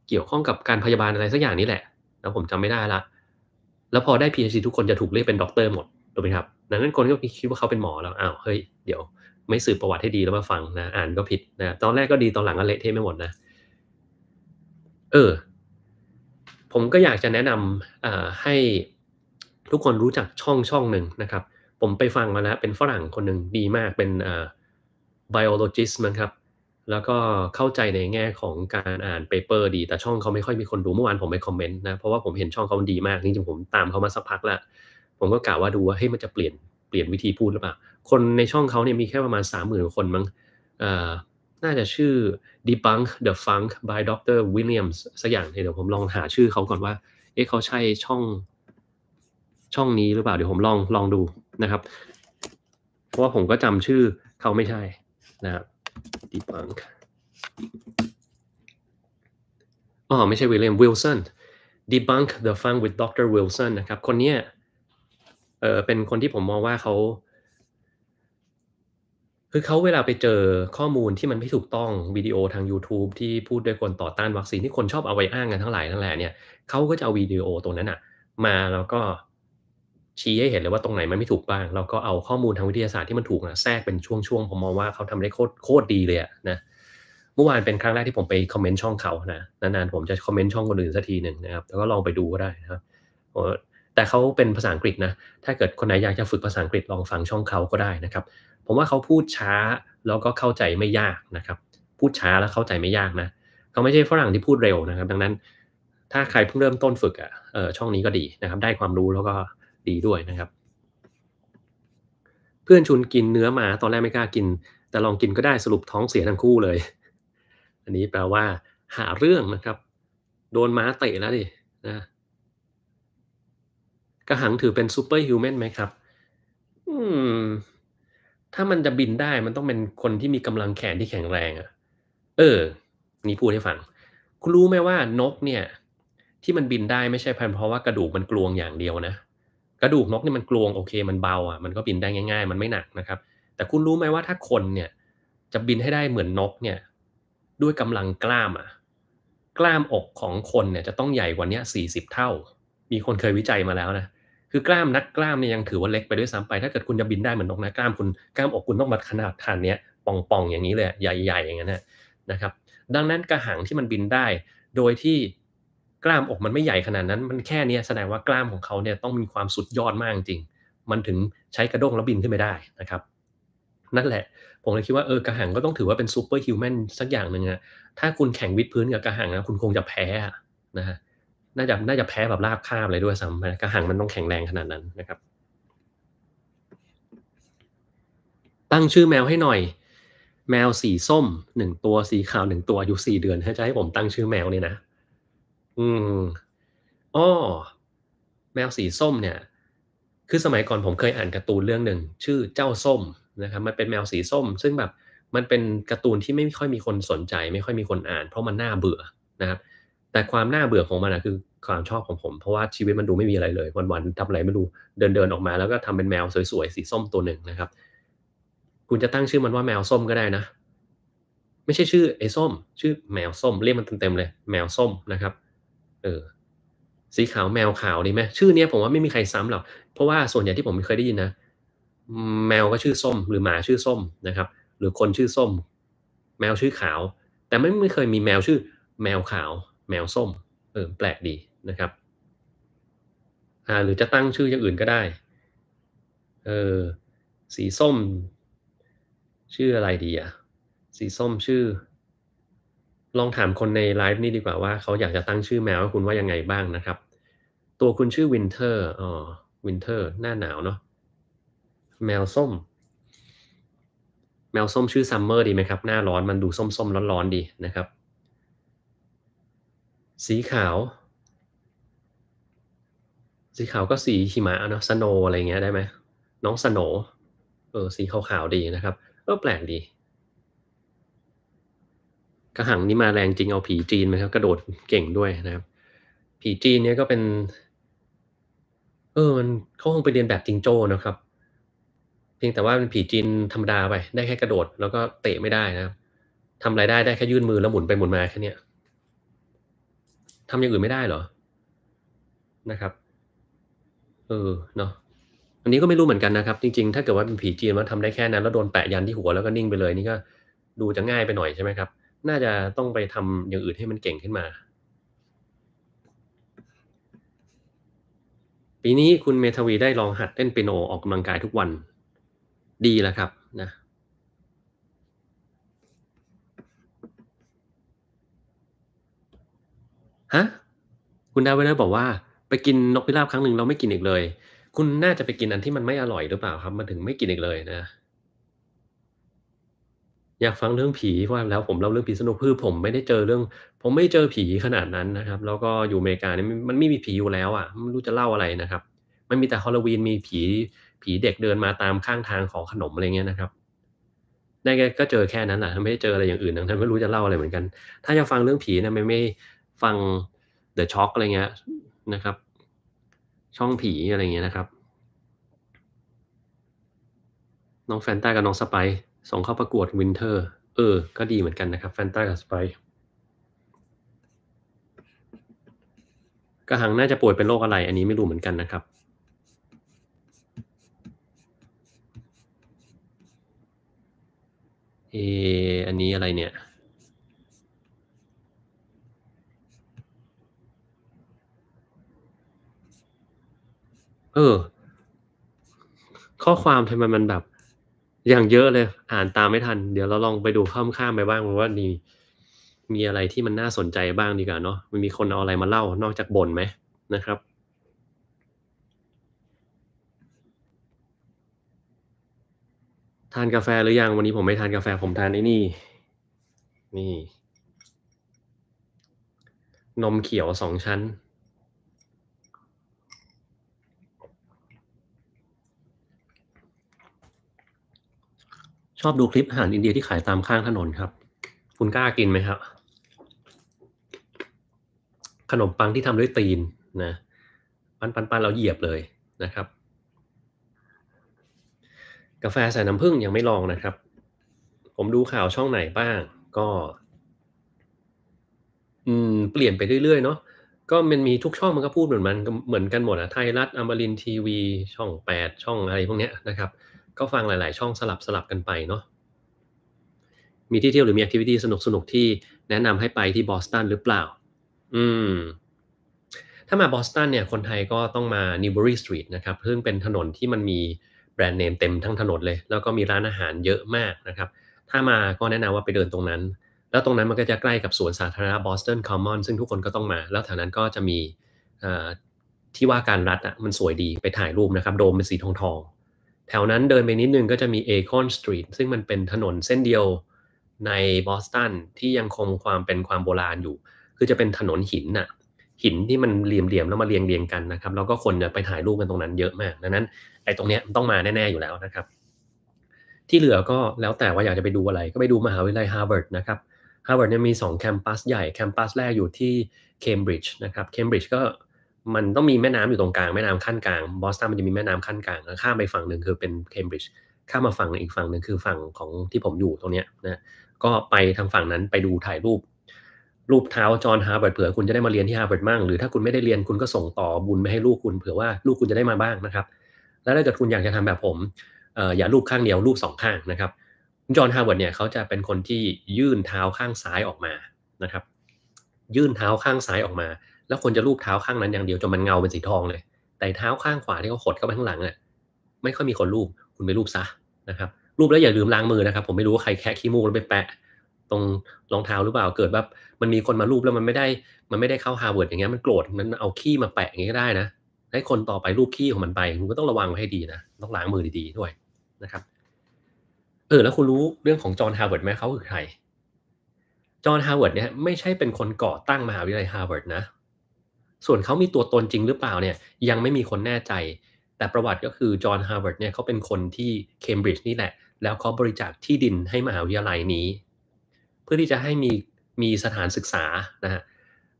เกี่ยวข้องกับการพยาบาลอะไรสักอย่างนี้แหละแล้วผมจำไม่ได้ละแล้วพอได้ PhD ทุกคนจะถูกเรียกเป็นด็อกเตอร์หมดถูกไหมครับดังนั้นคนก็คิดว่าเขาเป็นหมอแล้วอ้าวเฮ้ยเดี๋ยวไม่สืบประวัติให้ดีแล้วมาฟังนะอ่านก็ผิดนะตอนแรกก็ดีตอนหลังก็เละเทะไม่หมดนะเออผมก็อยากจะแนะนำให้ทุกคนรู้จักช่องช่องหนึ่งนะครับผมไปฟังมาแล้วเป็นฝรั่งคนหนึ่งดีมากเป็นเอ่อ biologist มั้งครับ แล้วก็เข้าใจในแง่ของการอ่านเปเปอร์ดี แต่ช่องเขาไม่ค่อยมีคนดูเมื่อวานผมไปคอมเมนต์นะ เพราะว่าผมเห็นช่องเขาดีมากจริงๆผมตามเขามาสักพักละผมก็กะว่าดูว่าเฮ้ยมันจะเปลี่ยนเปลี่ยนวิธีพูดหรือเปล่า คนในช่องเขาเนี่ยมีแค่ประมาณ 3 0 0 0 0 คนมั้งน่าจะชื่อ debunk the funk by Dr. Williams สักอย่าง เดี๋ยวผมลองหาชื่อเขาก่อนว่า เอ๊ะเขาใช่ช่องช่องนี้หรือเปล่า เดี๋ยวผมลองลองดูนะครับ เพราะว่าผมก็จำชื่อเขาไม่ใช่นะครับ debunk อ๋อ ไม่ใช่วิลเลียมวิลสัน debunk the fun with Dr. Wilson นะครับ คนเนี้ย เออเป็นคนที่ผมมองว่าเขา คือเขาเวลาไปเจอข้อมูลที่มันไม่ถูกต้องวิดีโอทาง YouTube ที่พูดด้วยคนต่อต้านวัคซีนที่คนชอบเอาไว้อ้างกันทั้งหลายนั่นแหละเนี่ยเขาก็จะเอาวิดีโอตัวนั้นอะมาแล้วก็ชี้ให้เห็นเลยว่าตรงไหนมันไม่ถูกบ้างเราก็เอาข้อมูลทางวิทยาศาสตร์ที่มันถูกนะแทรกเป็นช่วงๆ ผมมองว่าเขาทำได้โคตรดีเลยนะเมื่อวานเป็นครั้งแรกที่ผมไปคอมเมนต์ช่องเขานะนานๆ ผมจะคอมเมนต์ช่องคนอื่นสักทีหนึ่งนะครับแล้วก็ลองไปดูก็ได้นะครับแต่เขาเป็นภาษาอังกฤษนะถ้าเกิดคนไหนอยากจะฝึกภาษาอังกฤษลองฟังช่องเขาก็ได้นะครับ ผมว่าเขาพูดช้าแล้วก็เข้าใจไม่ยากนะครับ พูดช้าแล้วเข้าใจไม่ยากนะเขาไม่ใช่ฝรั่งที่พูดเร็วนะครับ ดังนั้นถ้าใครเพิ่งเริ่มต้นฝึกอ่ะช่องนี้ก็ดีนะครับ ได้ความรู้แล้วก็ีด้วยนะครับ เพื่อนชุนกินเนื้อหมาตอนแรกไม่กล้ากิน แต่ลองกินก็ได้สรุปท้องเสียทั้งคู่เลย อันนี้แปลว่า หาเรื่องนะครับ โดนม้าเตะแล้วดินะกระหังถือเป็นซูเปอร์ฮิวแมนไหมครับ อืม ถ้ามันจะบินได้มันต้องเป็นคนที่มีกำลังแขนที่แข็งแรงอะเออนี่พูดให้ฟังคุณรู้ไหมว่านกเนี่ย ที่มันบินได้ไม่ใช่เพราะว่ากระดูกมันกลวงอย่างเดียวนะกระดูกนกเนี่ยมันกลวงโอเคมันเบาอ่ะมันก็บินได้ง่ายๆมันไม่หนักนะครับ แต่คุณรู้ไหมว่าถ้าคนเนี่ยจะบินให้ได้เหมือนนกเนี่ยด้วยกำลังกล้ามอ่ะกล้ามอกของคนเนี่ยจะต้องใหญ่กว่านี้สี่สิบเท่า มีคนเคยวิจัยมาแล้วนะ คือกล้ามนักกล้ามเนี่ยยังถือว่าเล็กไปด้วยซ้ำไปถ้าเกิดคุณจะบินได้เหมือนนกนะกล้ามคุณกล้ามอกคุณต้องมาขนาดทานเนี้ยป่องๆอย่างนี้เลยใหญ่ ๆอย่างนั้นนะครับ ดังนั้นกระหังที่มันบินได้โดยที่ล้ามอกมันไม่ใหญ่ขนาดนั้น มันแค่นี้แสดงว่ากล้ามของเขาเนี่ยต้องมีความสุดยอดมากจริง มันถึงใช้กระด้งแล้วบินขึ้นไม่ได้นะครับ นั่นแหละ ผมเลยคิดว่าเออกระหังก็ต้องถือว่าเป็นซูเปอร์ฮิวแมนสักอย่างหนึ่งอะถ้าคุณแข่งวิดพื้นกับกระหังนะคุณคงจะแพ้นะฮะน่าจะน่าจะแพ้แบบราบคาบเลยด้วยซ้ำกระหังมันต้องแข็งแรงขนาดนั้นนะครับ ตั้งชื่อแมวให้หน่อย แมวสีส้มหนึ่งตัว สีขาวหนึ่งตัวอายุสี่เดือนถ้าจะให้ผมตั้งชื่อแมวเนี่ยนะอืม อ้อ แมวสีส้มเนี่ย คือสมัยก่อนผมเคยอ่านการ์ตูนเรื่องหนึ่งชื่อเจ้าส้มนะครับ มันเป็นแมวสีส้ม ซึ่งแบบมันเป็นการ์ตูนที่ไม่ค่อยมีคนสนใจ ไม่ค่อยมีคนอ่าน เพราะมันน่าเบื่อนะครับ แต่ความน่าเบื่อของมันนะคือความชอบของผมเพราะว่าชีวิตมันดูไม่มีอะไรเลยวันๆทำอะไรไม่ดูเดินเดินออกมา แล้วก็ทำเป็นแมวสวยๆสีส้มตัวหนึ่งนะครับ คุณจะตั้งชื่อมันว่าแมวส้มก็ได้นะ ไม่ใช่ชื่อไอ้ส้ม ชื่อแมวส้มเรียกมันเต็มๆเลย แมวส้มนะครับออสีขาวแมวขาวดีไหมชื่อเนี้ยผมว่าไม่มีใครซ้ำหรอกเพราะว่าส่วนใหญ่ที่ผมเคยได้ยินนะ แมวก็ชื่อส้มหรือหมาชื่อส้มนะครับ หรือคนชื่อส้ม แมวชื่อขาว แต่ไม่ไม่เคยมีแมวชื่อ แมวขาว แมวส้มเออแปลกดีนะครับอ่าหรือจะตั้งชื่ออย่างอื่นก็ได้เออสีส้มชื่ออะไรดีอะสีส้มชื่อลองถามคนในไลฟ์นี่ดีกว่าว่าเขาอยากจะตั้งชื่อแมวให้คุณว่ายังไงบ้างนะครับ ตัวคุณชื่อวินเทอร์อ๋อวินเทอร์หน้าหนาวเนาะแมวส้ม แมวส้มชื่อซัมเมอร์ดีไหมครับ หน้าร้อนมันดูส้มๆร้อนๆดีนะครับ สีขาว สีขาวก็สีหิมะเนาะสโนอะไรเงี้ยได้ไหม น้องสโนเออสีขาวๆดีนะครับเออแปลกดีกระหังนี่มาแรงจริงเอาผีจีนไหมครับกระโดดเก่งด้วยนะครับ ผีจีนเนี่ยก็เป็น เออ มันเขาคงไปเรียนแบบจิงโจ้นะครับ เพียงแต่ว่าเป็นผีจีนธรรมดาไปได้แค่กระโดดแล้วก็เตะไม่ได้นะครับทำไรายได้ได้แค่ยื่นมือแล้วหมุนไปหมุนมาแค่นี้ทำอย่างอื่นไม่ได้เหรอนะครับเออเนาะอันนี้ก็ไม่รู้เหมือนกันนะครับจริง ๆ ถ้าเกิดว่าเป็นผีจีนว่าทำได้แค่นั้นแล้วโดนแปะยันที่หัวแล้วก็นิ่งไปเลย นี่ก็ ดูจะง่ายไปหน่อยใช่ไหมครับน่าจะต้องไปทำอย่างอื่นให้มันเก่งขึ้นมา ปีนี้คุณเมทวีได้ลองหัดเต้นเปียโนออกกำลังกายทุกวัน ดีแล้วครับนะ ฮะ คุณดาวเวเลอร์บอกว่า ไปกินนกพิราบครั้งหนึ่งเราไม่กินอีกเลย คุณน่าจะไปกินอันที่มันไม่อร่อยหรือเปล่าครับมันถึงไม่กินอีกเลยนะอยากฟังเรื่องผีว่าแล้วผมเล่าเรื่องผีสนุกเพื่อผมไม่ได้เจอเรื่อง ผมไม่เจอผีขนาดนั้นนะครับ แล้วก็อยู่อเมริกาเนี่ยมันไม่มีผีอยู่แล้วอ่ะไม่รู้จะเล่าอะไรนะครับมันมีแต่ฮอลลวีนมีผีผีเด็กเดินมาตามข้างทางของขนมอะไรเงี้ยนะครับได้ก็เจอแค่นั้นแหละไม่ได้เจออะไรอย่างอื่นทั้งนั้นไม่รู้จะเล่าอะไรเหมือนกัน ถ้าจะฟังเรื่องผีนะไม่ไม่ฟังเดอะช็อคอะไรเงี้ยนะครับ ช่องผีอะไรเงี้ยนะครับน้องแฟนต้ากับน้องสไปส่งเข้าประกวดวินเทอร์ เออ ก็ดีเหมือนกันนะครับแฟนตากับสไปกระหังน่าจะป่วยเป็นโรคอะไร อันนี้ไม่รู้เหมือนกันนะครับ เอออันนี้อะไรเนี่ย เออ ข้อความทำไมมันแบบอย่างเยอะเลยอ่านตามไม่ทัน เดี๋ยวเราลองไปดูข้ามข้ามไปบ้างว่านี่มีอะไรที่มันน่าสนใจบ้างดีกว่าเนาะมันมีคนเอาอะไรมาเล่านอกจากบ่นไหมนะครับ ทานกาแฟหรือยังวันนี้ผมไม่ทานกาแฟผมทานไอ้นี่ นี่ นมเขียวสองชั้นชอบดูคลิปอาหารอินเดียที่ขายตามข้างถนนครับ คุณกล้ากินไหมครับขนมปังที่ทำด้วยตีนนะปั้นปั้นๆเราเหยียบเลยนะครับ กาแฟใส่น้ำผึ้งยังไม่ลองนะครับ ผมดูข่าวช่องไหนบ้าง ก็อืมเปลี่ยนไปเรื่อยๆเนาะก็มันมีทุกช่องมันก็พูดเหมือนมัน เหมือนกันหมดอะไทยรัฐอมรินทีวี ช่องแปดช่องอะไรพวกเนี้ยนะครับก็ฟังหลายๆช่องสลับสลับกันไปเนาะ มีที่เที่ยวหรือมีแอคทิวิตี้สนุกสนุกที่แนะนำให้ไปที่บอสตันหรือเปล่า อืม ถ้ามาบอสตันเนี่ยคนไทยก็ต้องมา Newbury Street นะครับซึ่งเป็นถนนที่มันมีแบรนด์เนมเต็มทั้งถนนเลย แล้วก็มีร้านอาหารเยอะมากนะครับ ถ้ามาก็แนะนำว่าไปเดินตรงนั้น แล้วตรงนั้นมันก็จะใกล้กับสวนสาธารณะบอสตันคอมมอนซึ่งทุกคนก็ต้องมา แล้วแถวนั้นก็จะมีที่ว่าการรัฐอ่ะมันสวยดีไปถ่ายรูปนะครับ โดมเป็นสีทองทองแถวนั้นเดินไปนิดนึงก็จะมีเอคอนสตรีทซึ่งมันเป็นถนนเส้นเดียวในบอสตันที่ยังคงความเป็นความโบราณอยู่ คือจะเป็นถนนหินน่ะหินที่มันเหลี่ยม ๆ แล้วมาเรียงเรียงกันนะครับ แล้วก็คนจะไปถ่ายรูปกันตรงนั้นเยอะมากดังนั้นไอ้ตรงเนี้ยต้องมาแน่ ๆอยู่แล้วนะครับ ที่เหลือก็แล้วแต่ว่าอยากจะไปดูอะไรก็ไปดูมหาวิทยาลัยฮาร์วาร์ดนะครับฮาร์วาร์ดเนี่ยมี2แคมปัสใหญ่แคมปัสแรกอยู่ที่เคมบริดจ์นะครับเคมบริดจ์ก็มันต้องมีแม่น้ำอยู่ตรงกลาง แม่น้ำขั้นกลางบอสตันมันจะมีแม่น้ำขั้นกลางข้ามไปฝั่งหนึ่งคือเป็นเคมบริดจ์ข้ามมาฝั่งอีกฝั่งหนึ่งคือฝั่งของที่ผมอยู่ตรงเนี้ยนะก็ไปทางฝั่งนั้นไปดูถ่ายรูป รูปเท้าจอห์นฮาร์วาร์ดเผื่อ คุณจะได้มาเรียนที่ฮาร์วาร์ดมั่งหรือถ้าคุณไม่ได้เรียนคุณก็ส่งต่อบุญไปให้ลูกคุณ เผื่อว่าลูกคุณจะได้มาบ้างนะครับ แล้วถ้าเกิดคุณอยากจะทำแบบผมอย่ารูปข้างเดียวรูปสองข้างนะครับจอห์นฮาร์วาร์ดเนี่ยเขาจะเป็นคนที่ยื่นเท้าข้างซ้ายออกมานะครับ ยื่นเท้าข้างซ้ายออกมาแล้วคนจะรูปเท้าข้างนั้นอย่างเดียวจนมันเงาเป็นสีทองเลยแต่เท้าข้างขวาที่เขาขดเข้าไปข้างหลังเนี่ยไม่ค่อยมีคนรูปคุณไปรูปซะนะครับรูปแล้วอย่าลืมล้างมือนะครับผมไม่รู้ว่าใครแคะขี้มูกแล้วไปแปะ ตรงรองเท้าหรือเปล่าเกิดแบบมันมีคนมารูปแล้วมันไม่ได้ มันไม่ได้เข้าฮาร์วาร์ดอย่างเงี้ยมันโกรธมันเอาขี้มาแปะอย่างเงี้ยได้นะให้คนต่อไปรูปขี้ของมันไปคุณก็ต้องระวังไว้ให้ดีนะต้องล้างมือดีๆด้วยนะครับเออแล้วคุณรู้เรื่องของจอห์นฮาร์วาร์ดไหมเขาคือใครจอห์นฮาร์วาร์ดเนี่ยไม่ใช่เป็นคนก่อตั้งมหาวิทยาลัยฮาร์วาร์ดนะส่วนเขามีตัวตนจริงหรือเปล่าเนี่ยยังไม่มีคนแน่ใจ แต่ประวัติก็คือจอห์นฮาร์วาร์ดเนี่ยเขาเป็นคนที่เคมบริดจ์นี่แหละ แล้วเขาบริจาคที่ดินให้มหาวิทยาลัยนี้ เพื่อที่จะให้มีมีสถานศึกษานะฮะ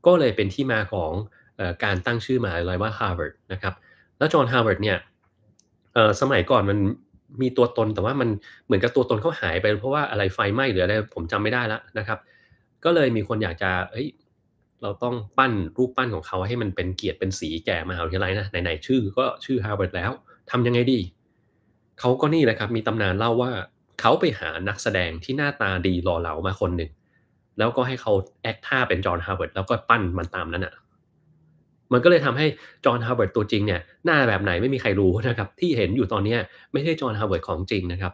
ก็เลยเป็นที่มาของอการตั้งชื่อมหาวิทยาลัยว่าฮาร์วาร์ดนะครับแล้วจอห์นฮาร์วาร์ดเนี่ยสมัยก่อนมันมีตัวตนแต่ว่ามันเหมือนกับตัวตนเขาหายไปเพราะว่าอะไรไฟไหม้หรืออะไรผมจำไม่ได้แล้วนะครับ ก็เลยมีคนอยากจะเอ้ยเราต้องปั้นรูปปั้นของเขาให้มันเป็นเกียรติเป็นสีแก่มหาวิทยาลัยนะไหนๆชื่อก็ชื่อฮาร์วาร์ดแล้ว ทำยังไงดี เขาก็นี่แหละครับมีตำนานเล่าว่าเขาไปหานักแสดงที่หน้าตาดีหล่อเหลามาคนหนึ่ง แล้วก็ให้เขาแอคท่าเป็นจอห์นฮาร์วาร์ดแล้วก็ปั้นมันตามนั้นอ่ะ มันก็เลยทำให้จอห์นฮาร์วาร์ดตัวจริงเนี่ยหน้าแบบไหนไม่มีใครรู้นะครับที่เห็นอยู่ตอนนี้ไม่ใช่จอห์นฮาร์วาร์ดของจริงนะครับ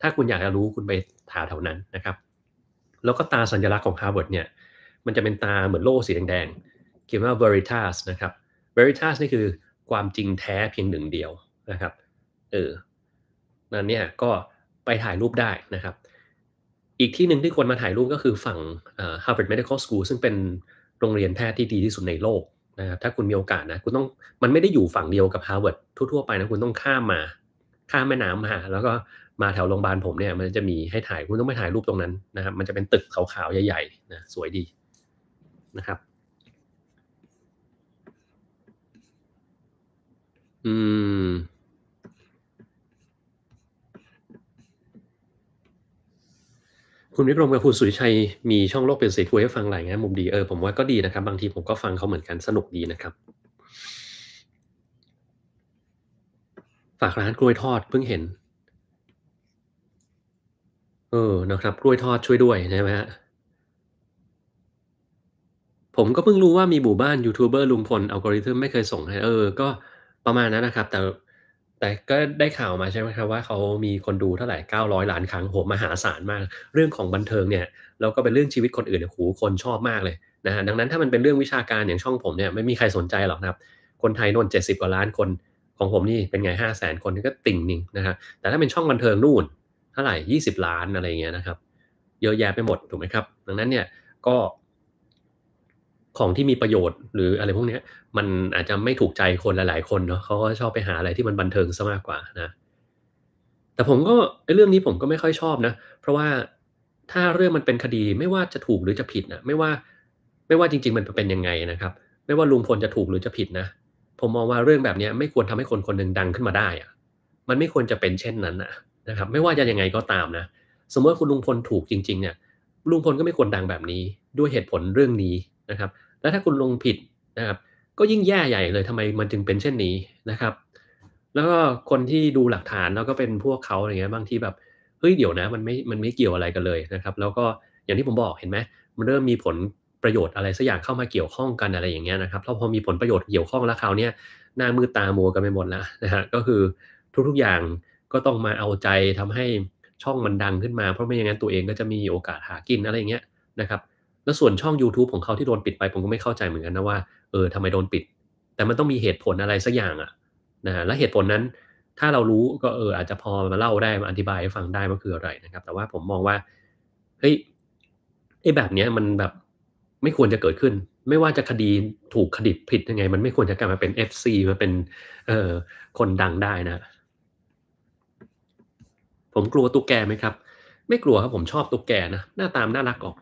ถ้าคุณอยากจะรู้คุณไปถาแถวนั้นนะครับ แล้วก็ตาสัญลักษณ์ของฮาร์วาร์ดเนี่ยมันจะเป็นตาเหมือนโล่สีแดงๆ เขียนว่า veritas นะครับ veritas นี่คือความจริงแท้เพียงหนึ่งเดียวนะครับ เออ นั่นเนี่ยก็ไปถ่ายรูปได้นะครับ อีกที่หนึ่งที่ควรมาถ่ายรูปก็คือฝั่ง Harvard Medical School ซึ่งเป็นโรงเรียนแพทย์ที่ดีที่สุดในโลกนะครับถ้าคุณมีโอกาสนะคุณต้องมันไม่ได้อยู่ฝั่งเดียวกับ Harvard ทั่วๆไปนะคุณต้องข้ามมา ข้ามแม่น้ำมา แล้วก็มาแถวโรงพยาบาลผมเนี่ยมันจะมีให้ถ่ายคุณต้องไปถ่ายรูปตรงนั้นนะครับมันจะเป็นตึกขาวๆใหญ่ๆนะสวยดีนะครับ อืมคุณวิกรมกับ คุณสุริชัยมีช่องโลกเป็นสีคุยให้ฟังหลายแง่มุมดีเออผมว่าก็ดีนะครับ บางทีผมก็ฟังเขาเหมือนกันสนุกดีนะครับ ฝากร้านกล้วยทอดเพิ่งเห็น เออนะครับ กล้วยทอดช่วยด้วยใช่ไหมฮะผมก็เพิ่งรู้ว่ามีหมู่บ้านยูทูบเบอร์ลุงพล อัลกอริทึมไม่เคยส่งให้เออ ก็ประมาณนั้นนะครับแต่แต่ก็ได้ข่าวมาใช่ไหมครับ ว่าเขามีคนดูเท่าไหร่ 900 ล้านครั้งโหมหาศาลมาก เรื่องของบันเทิงเนี่ยแล้วก็เป็นเรื่องชีวิตคนอื่นเนี่ยหูคนชอบมากเลยนะฮะดังนั้นถ้ามันเป็นเรื่องวิชาการ อย่างช่องผมเนี่ยไม่มีใครสนใจหรอกนะครับ คนไทยนนเจ็ดสิบกว่าล้านคนของผมนี่เป็นไงห้าแสนคนก็ติ่งหนึ่งนะครับแต่ถ้าเป็นช่องบันเทิงนู่นเท่าไหร่ยี่สิบล้านอะไรเงี้ยนะครับเยอะแยะไปหมดถูกไหมครับ ดังนั้นเนี่ยก็ของที่มีประโยชน์หรืออะไรพวกนี้มันอาจจะไม่ถูกใจคนหลาย ๆ คนเนาะเขาก็ชอบไปหาอะไรที่มันบันเทิงซะมากกว่านะ แต่ผมก็เรื่องนี้ผมก็ไม่ค่อยชอบนะ เพราะว่าถ้าเรื่องมันเป็นคดีไม่ว่าจะถูกหรือจะผิดนะไม่ว่าไม่ว่าจริง ๆ มันเป็นยังไงนะครับ ไม่ว่าลุงพลจะถูกหรือจะผิดนะผมมองว่าเรื่องแบบนี้ไม่ควรทำให้คนคนหนึ่งดังขึ้นมาได้อะมันไม่ควรจะเป็นเช่นนั้นนะนะครับ ไม่ว่าจะยังไงก็ตามนะสมมติว่าคุณลุงพลถูกจริงๆเนี่ย ลุงพลก็ไม่ควรดังแบบนี้ ด้วยเหตุผลเรื่องนี้นะครับแล้วถ้าคุณลงผิดนะครับ ก็ยิ่งแย่ใหญ่เลยทำไมมันจึงเป็นเช่นนี้นะครับ แล้วก็คนที่ดูหลักฐานแล้วก็เป็นพวกเขาอะไรเงี้ยบางทีแบบ เฮ้ยเดี๋ยวนะ มันไม่มันไม่เกี่ยวอะไรกันเลยนะครับ แล้วก็อย่างที่ผมบอกเห็นไหมมันเริ่มมีผลประโยชน์อะไรสักอย่างเข้ามาเกี่ยวข้องกันอะไรอย่างเงี้ยนะครับแล้วพอมีผลประโยชน์เกี่ยวข้องแล้วคราวนี้หน้ามือตามัวกันไปหมดแล้วนะฮะก็คือทุก ๆอย่างก็ต้องมาเอาใจทำให้ช่องมันดังขึ้นมาเพราะไม่อย่างนั้นตัวเองก็จะมีโอกาสหากินอะไรอย่างเงี้ยนะครับแล้วส่วนช่อง YouTube ของเขาที่โดนปิดไป ผมก็ไม่เข้าใจเหมือนกันนะว่าเออทำไมโดนปิด แต่มันต้องมีเหตุผลอะไรสักอย่างอะนะฮะและเหตุผลนั้น ถ้าเรารู้ก็เอออาจจะพอมาเล่าได้มาอธิบายให้ฟังได้ว่าคืออะไรนะครับ แต่ว่าผมมองว่า เฮ้ยไอ้แบบเนี้ยมันแบบไม่ควรจะเกิดขึ้น ไม่ว่าจะคดีถูกคดีผิดยังไง มันไม่ควรจะกลายมาเป็น FC มาเป็นเอ่อคนดังได้นะ ผมกลัวตุ๊กแกไหมครับไม่กลัวครับผมชอบตุ๊กแกนะ หน้าตามน่ารักออก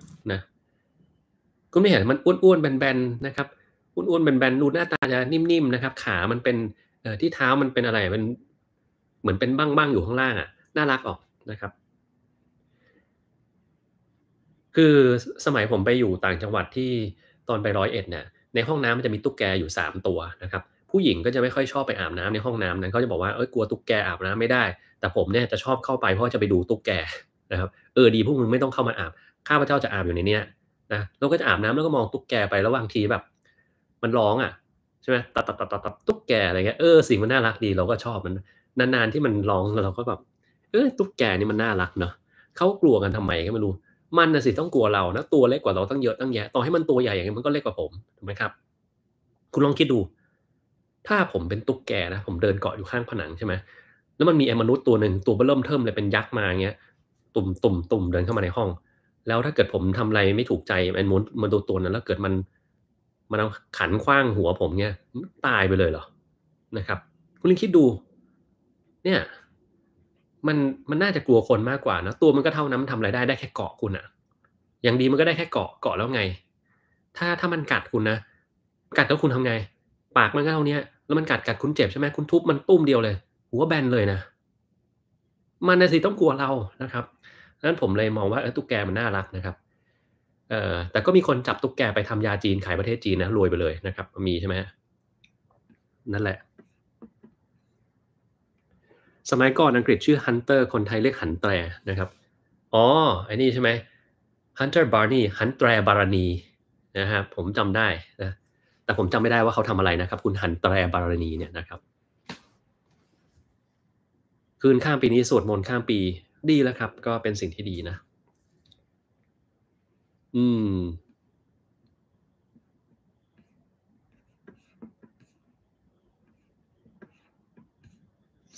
คุณไม่เห็นมันอ้วนๆแบนๆนะครับ อ้วนๆแบนๆดูหน้าตาจะนิ่มๆนะครับขามันเป็นที่เท้ามันเป็นอะไรเป็นเหมือนเป็นบ้างๆ อยู่ข้างล่างอ่ะน่ารักออกนะครับ คือสมัยผมไปอยู่ต่างจังหวัดที่ตอนไปร้อยเอ็ดเนี่ยในห้องน้ำมันจะมีตุ๊กแกอยู่3 ตัวนะครับผู้หญิงก็จะไม่ค่อยชอบไปอาบน้ำในห้องน้ำนั้นเขาจะบอกว่าเอ้ยกลัวตุ๊กแกอาบน้ำไม่ได้ แต่ผมเนี่ยจะชอบเข้าไปเพราะจะไปดูตุ๊กแกนะครับ เออ ดีพวกมึงไม่ต้องเข้ามาอาบข้าพเจ้าจะอาบอยู่ในเนี้ยนะเราก็จะอาบน้ำแล้วก็มองตุ๊กแกไประหว่างทีแบบ มันร้องอ่ะใช่ไหมตัดตัดตัดตัดตัดตุ๊กแกอะไรเงี้ยเออสิ่งมันน่ารักดีเราก็ชอบมันนานๆที่มันร้องเราก็แบบเออตุ๊กแกนี่มันน่ารักเนาะเขากลัวกันทำไมก็ไม่รู้มันน่ะสิต้องกลัวเรานะตัวเล็กกว่าเราตั้งเยอะตั้งแยะต่อให้มันตัวใหญ่อย่างเงี้ยมันก็เล็กกว่าผมถูกไหมครับ คุณลองคิดดู ถ้าผมเป็นตุ๊กแกนะผมเดินเกาะอยู่ข้างผนังใช่ไหมแล้วมันมีไอ้มนุษย์ตัวหนึ่งตัวเบิ่มเทิมเลยเป็นยักษ์มาเงี้ยตุ่มตุ่มตุ่มเดินเข้ามาในห้องแล้วถ้าเกิดผมทำอะไร ไม่ถูกใจ มันมนมันโดนตัวนั้นแล้วเกิดมัน มันเอาขันคว้างหัวผมเนี่ย ตายไปเลยเหรอนะครับ คุณลิงคิดดูเนี่ย มันมันน่าจะกลัวคนมากกว่านะตัวมันก็เท่านั้นทำอะไรได้ได้แค่เกาะคุณอะอย่างดีมันก็ได้แค่เกาะเกาะแล้วไง ถ้าถ้ามันกัดคุณนะ กัดแล้วคุณทำไง ปากมันก็เท่านี้แล้วมันกัดกัดคุณเจ็บใช่ไหมคุณทุบมันตุ้มเดียวเลย หัวแบนเลยนะมันนะสิต้องกลัวเรานะครับนั้นผมเลยมองว่าตุ๊กแกมันน่ารักนะครับเอ่อแต่ก็มีคนจับตุ๊กแกไปทำยาจีน ขายประเทศจีนนะรวยไปเลยนะครับ มีใช่ไหมนั่นแหละ สมัยก่อนอังกฤษชื่อฮันเตอร์คนไทยเรียกหันแตรนะครับ อ๋อ ไอ้นี่ใช่ไหมฮันเตอร์บาร์นีฮันแตรบารณีนะครับผมจำได้นะแต่ผมจำไม่ได้ว่าเขาทำอะไรนะครับ คุณหันแตรบารณีเนี่ยนะครับ คืนข้ามปีนี้สวดมนต์ข้ามปีดีแล้วครับ ก็เป็นสิ่งที่ดีนะอืม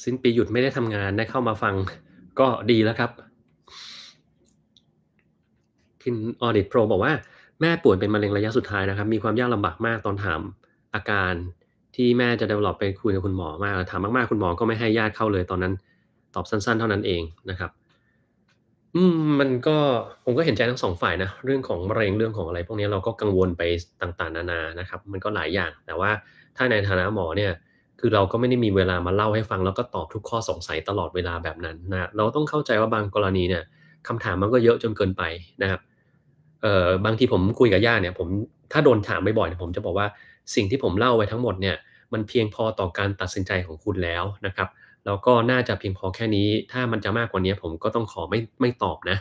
สิ้นปีหยุดไม่ได้ทำงานได้เข้ามาฟังก็ดีแล้วครับคินออดิตโปรบอกว่าแม่ป่วยเป็นมะเร็งระยะสุดท้ายนะครับ มีความยากลำบากมากตอนถามอาการที่แม่จะเดบลอปไปคุยกับคุณหมอมากถามมากๆ คุณหมอก็ไม่ให้ญาติเข้าเลยตอนนั้นตอบสั้นๆ เท่านั้นเองนะครับอืมมันก็ผมก็เห็นใจทั้งสองฝ่ายนะเรื่องของมะเร็ง เรื่องของอะไรพวกนี้เราก็กังวลไปต่าง ๆนานานะครับ มันก็หลายอย่าง แต่ว่าถ้าในฐานะหมอเนี่ย คือเราก็ไม่ได้มีเวลามาเล่าให้ฟัง แล้วก็ตอบทุกข้อสงสัยตลอดเวลาแบบนั้นนะเราต้องเข้าใจว่าบางกรณีเนี่ยคำถามมันก็เยอะจนเกินไปนะครับเอ่อบางทีผมคุยกับญาติเนี่ยผมถ้าโดนถามบ่อยๆเนี่ยผมจะบอกว่าสิ่งที่ผมเล่าไว้ทั้งหมดเนี่ยมันเพียงพอต่อการตัดสินใจของคุณแล้วนะครับแล้วก็น่าจะเพียงพอแค่นี้ ถ้ามันจะมากกว่านี้ ผมก็ต้องขอไม่ไม่ตอบนะ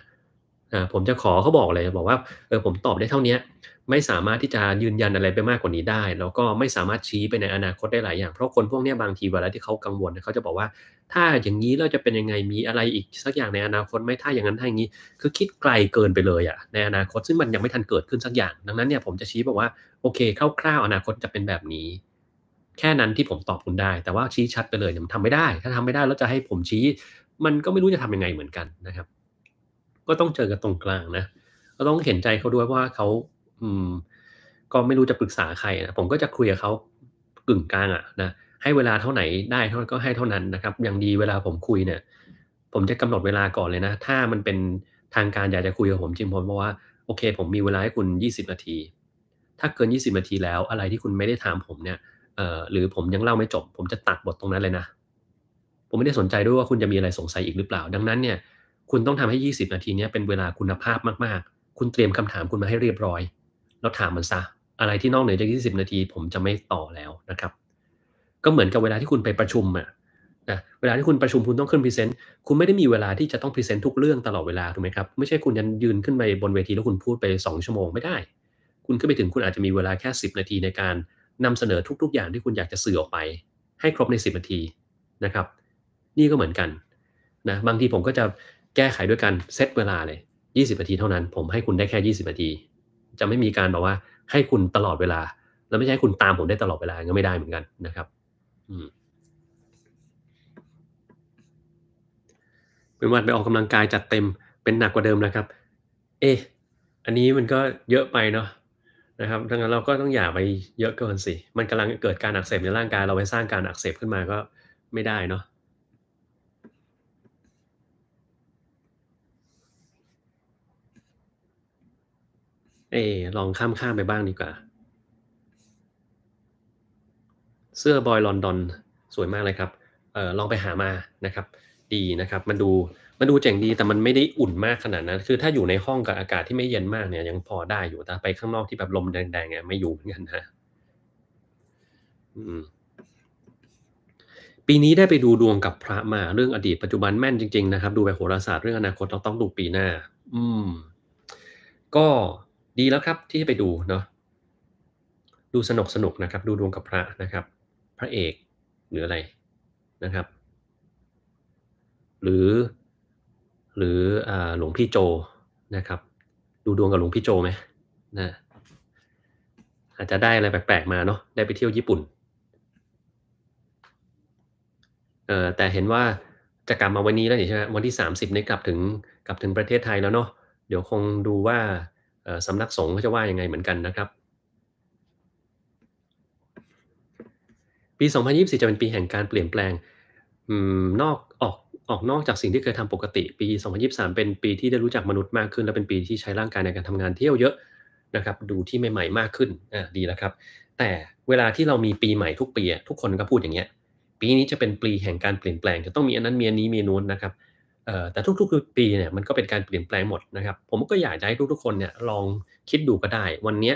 อ่าผมจะขอเขาบอกเลยบอกว่าเออผมตอบได้เท่านี้ไม่สามารถที่จะยืนยันอะไรไปมากกว่านี้ได้ แล้วก็ไม่สามารถชี้ไปในอนาคตได้หลายอย่าง เพราะคนพวกนี้บางทีเวลาที่เขากังวลเขาจะบอกว่า ถ้าอย่างนี้เราจะเป็นยังไงมีอะไรอีกสักอย่างในอนาคตไหมถ้าอย่างนั้นถ้าอย่างนี้ คือคิดไกลเกินไปเลยอะในอนาคตซึ่งมันยังไม่ทันเกิดขึ้นสักอย่าง ดังนั้นเนี่ยผมจะชี้บอกว่าโอเคคร่าวๆอนาคตจะเป็นแบบนี้แค่นั้นที่ผมตอบคุณได้ แต่ว่าชี้ชัดไปเลยเนี่ยมันทำไม่ได้ ถ้าทำไม่ได้แล้วจะให้ผมชี้ มันก็ไม่รู้จะทำยังไงเหมือนกันนะครับ ก็ต้องเจอกันตรงกลางนะ ก็ต้องเห็นใจเขาด้วยว่าเขา อืม ก็ไม่รู้จะปรึกษาใครนะผมก็จะคุยกับเขากึ่งกลางอะนะ ให้เวลาเท่าไหนได้เท่าก็ให้เท่านั้นนะครับ อย่างดีเวลาผมคุยเนี่ย ผมจะกำหนดเวลาก่อนเลยนะ ถ้ามันเป็นทางการอยากจะคุยกับผมจริงผมบอกว่าโอเค ผมมีเวลาให้คุณ20นาที ถ้าเกิน 20นาทีแล้ว อะไรที่คุณไม่ได้ถามผมเนี่ยเอ่อหรือผมยังเล่าไม่จบ ผมจะตัดบทตรงนั้นเลยนะ ผมไม่ได้สนใจด้วยว่าคุณจะมีอะไรสงสัยอีกหรือเปล่า ดังนั้นเนี่ย คุณต้องทำให้ 20 นาทีนี้เป็นเวลาคุณภาพมากๆ คุณเตรียมคำถามคุณมาให้เรียบร้อยแล้วถามมันซะ อะไรที่นอกเหนือจาก 20 นาที ผมจะไม่ต่อแล้วนะครับ ก็เหมือนกับเวลาที่คุณไปประชุมอะนะเวลาที่คุณประชุมคุณต้องขึ้นพรีเซนต์คุณไม่ได้มีเวลาที่จะต้องพรีเซนต์ทุกเรื่องตลอดเวลาถูกไหมครับไม่ใช่คุณยันยืนขึ้นไปบนเวทีแล้วคุณพูดไป 2 ชั่วโมง ไม่ได้ คุณขึ้นไปถึงคุณอาจจะมีเวลาแค่ 10 นาทีในการนำเสนอทุก ๆ อย่างที่คุณอยากจะสื่อออกไป ให้ครบใน10นาทีนะครับ นี่ก็เหมือนกันนะบางทีผมก็จะแก้ไขด้วยการเซตเวลาเลย20นาทีเท่านั้นผมให้คุณได้แค่20นาทีจะไม่มีการบอกว่าให้คุณตลอดเวลา แล้วไม่ใช่ให้คุณตามผมได้ตลอดเวลาก็ไม่ได้เหมือนกันนะครับอืมเป็นวันไปออกกำลังกายจัดเต็มเป็นหนักกว่าเดิมนะครับ เออันนี้มันก็เยอะไปเนาะนะครับดังนั้นเราก็ต้องอย่าไปเยอะเกินสิ มันกำลังเกิดการอักเสบในร่างกายเราไปสร้างการอักเสบขึ้นมาก็ไม่ได้เนาะ เอลองข้ามข้ามไปบ้างดีกว่า เสื้อบอยลอนดอนสวยมากเลยครับ เออลองไปหามานะครับ ดีนะครับมันดูมันดูเจ๋งดีแต่มันไม่ได้อุ่นมากขนาดนั้นคือถ้าอยู่ในห้องกับอากาศที่ไม่เย็นมากเนี่ยยังพอได้อยู่แต่ไปข้างนอกที่แบบลมแดงๆเนี่ยไม่อยู่เหมือนกันนะปีนี้ได้ไปดูดวงกับพระมาเรื่องอดีตปัจจุบันแม่นจริงๆนะครับดูไปโหราศาสตร์เรื่องอนาคตเราต้องดูปีหน้า อืมก็ดีแล้วครับ ที่ไปดูเนาะดูสนุกสนุกนะครับ ดูดวงกับพระนะครับ พระเอกหรืออะไรนะครับ หรือหรือหลวงพี่โจนะครับ ดูดวงกับหลวงพี่โจไหมนะอาจจะได้อะไรแปลกๆมาเนาะได้ไปเที่ยวญี่ปุ่นเออแต่เห็นว่าจะกลับมาวันนี้แล้วใช่ไหมวันที่ 30 นี่กลับถึงกลับถึงประเทศไทยแล้วเนาะเดี๋ยวคงดูว่าสำนักสงฆ์เขาจะว่ายังไงเหมือนกันนะครับ ปี 2024 จะเป็นปีแห่งการเปลี่ยนแปลงอนอกออกออกนอกจากสิ่งที่เคยทำปกติปี2023 เป็นปีที่ได้รู้จักมนุษย์มากขึ้นและเป็นปีที่ใช้ร่างกายในการทำงานเที่ยวเยอะนะครับดูที่ใหม่ๆมากขึ้นอ่าดีแล้วครับ แต่เวลาที่เรามีปีใหม่ทุกปีทุกคนก็พูดอย่างเงี้ย ปีนี้จะเป็นปีแห่งการเปลี่ยนแปลง จะต้องมีอันนั้นมีอันนี้มีนู้นนะครับเออ่แต่ทุกๆ ปีเนี่ยมันก็เป็นการเปลี่ยนแปลงหมดนะครับผมก็อยากจะให้ทุกๆคนเนี่ยลองคิดดูก็ได้ วันเนี้ย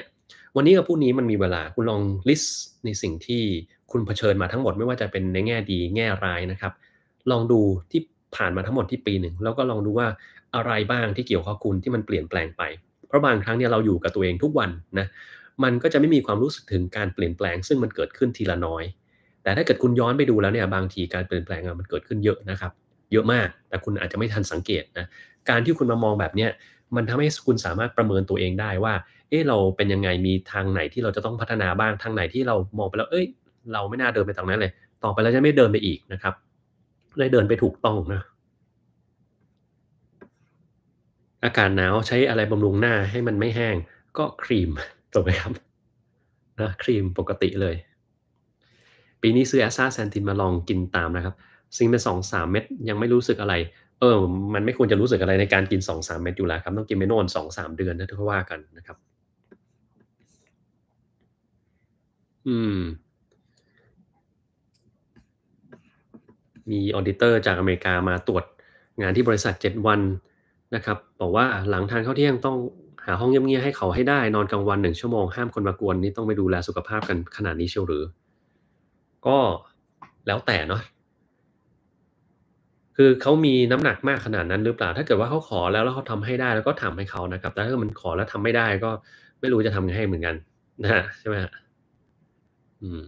วันนี้กับพรุ่งนี้มันมีเวลาคุณลองลิสต์ในสิ่งที่คุณเผชิญมาทั้งหมดไม่ว่าจะเป็นในแง่ดี แง่ร้ายนะครับลองดูที่ผ่านมาทั้งหมดที่ปีหนึ่งแล้วก็ลองดูว่าอะไรบ้างที่เกี่ยวข้องคุณที่มันเปลี่ยนแปลงไปเพราะบางครั้งเนี่ยเราอยู่กับตัวเองทุกวันนะมันก็จะไม่มีความรู้สึกถึงการเปลี่ยนแปลงซึ่งมันเกิดขึ้นทีละน้อย แต่ถ้าเกิดคุณย้อนไปดูแล้วเนี่ยบางทีการเปลี่ยนแปลงมันเกิดขึ้นเยอะนะครับ เยอะมาก แต่คุณอาจจะไม่ทันสังเกตนะการที่คุณมามองแบบเนี้ยมันทำให้คุณสามารถประเมินตัวเองได้ว่าเออเราเป็นยังไงมีทางไหนที่เราจะต้องพัฒนาบ้างทางไหนที่เรามองไปแล้วเอ้ยเราไม่น่าเดินไปตรงนั้นเลย ต่อไปเราจะไม่เดินไปอีกนะครับได้เดินไปถูกต้องนะ อากาศหนาวใช้อะไรบำรุงหน้าให้มันไม่แห้ง ก็ครีมถูกไหมครับ นะครีมปกติเลย ปีนี้ซื้อแอสซาแซนตินมาลองกินตามนะครับซิงเป็นสองสามเม็ดยังไม่รู้สึกอะไร เออมันไม่ควรจะรู้สึกอะไรในการกินสองสามเม็ดอยู่แล้วครับ ต้องกินไปโน่นสองสามเดือนนะท้าว่ากันนะครับ อืมมีออเดเตอร์จากอเมริกามาตรวจงานที่บริษัท 7 วันนะครับบอกว่าหลังทานข้าวเที่ยงต้องหาห้องเงียบๆให้เขาให้ได้นอนกลางวันหนึ่งชั่วโมงห้ามคนมากวนนี่ต้องไปดูแลสุขภาพกันขนาดนี้เชียวหรือ ก็แล้วแต่เนาะคือเขามีน้ำหนักมากขนาดนั้นหรือเปล่า ถ้าเกิดว่าเขาขอแล้วแล้วเขาทำให้ได้แล้วก็ทำให้เขานะครับ แต่ถ้ามันขอแล้วทำไม่ได้ก็ไม่รู้จะทำยังไงเหมือนกัน นะ ใช่ไหมฮะอืม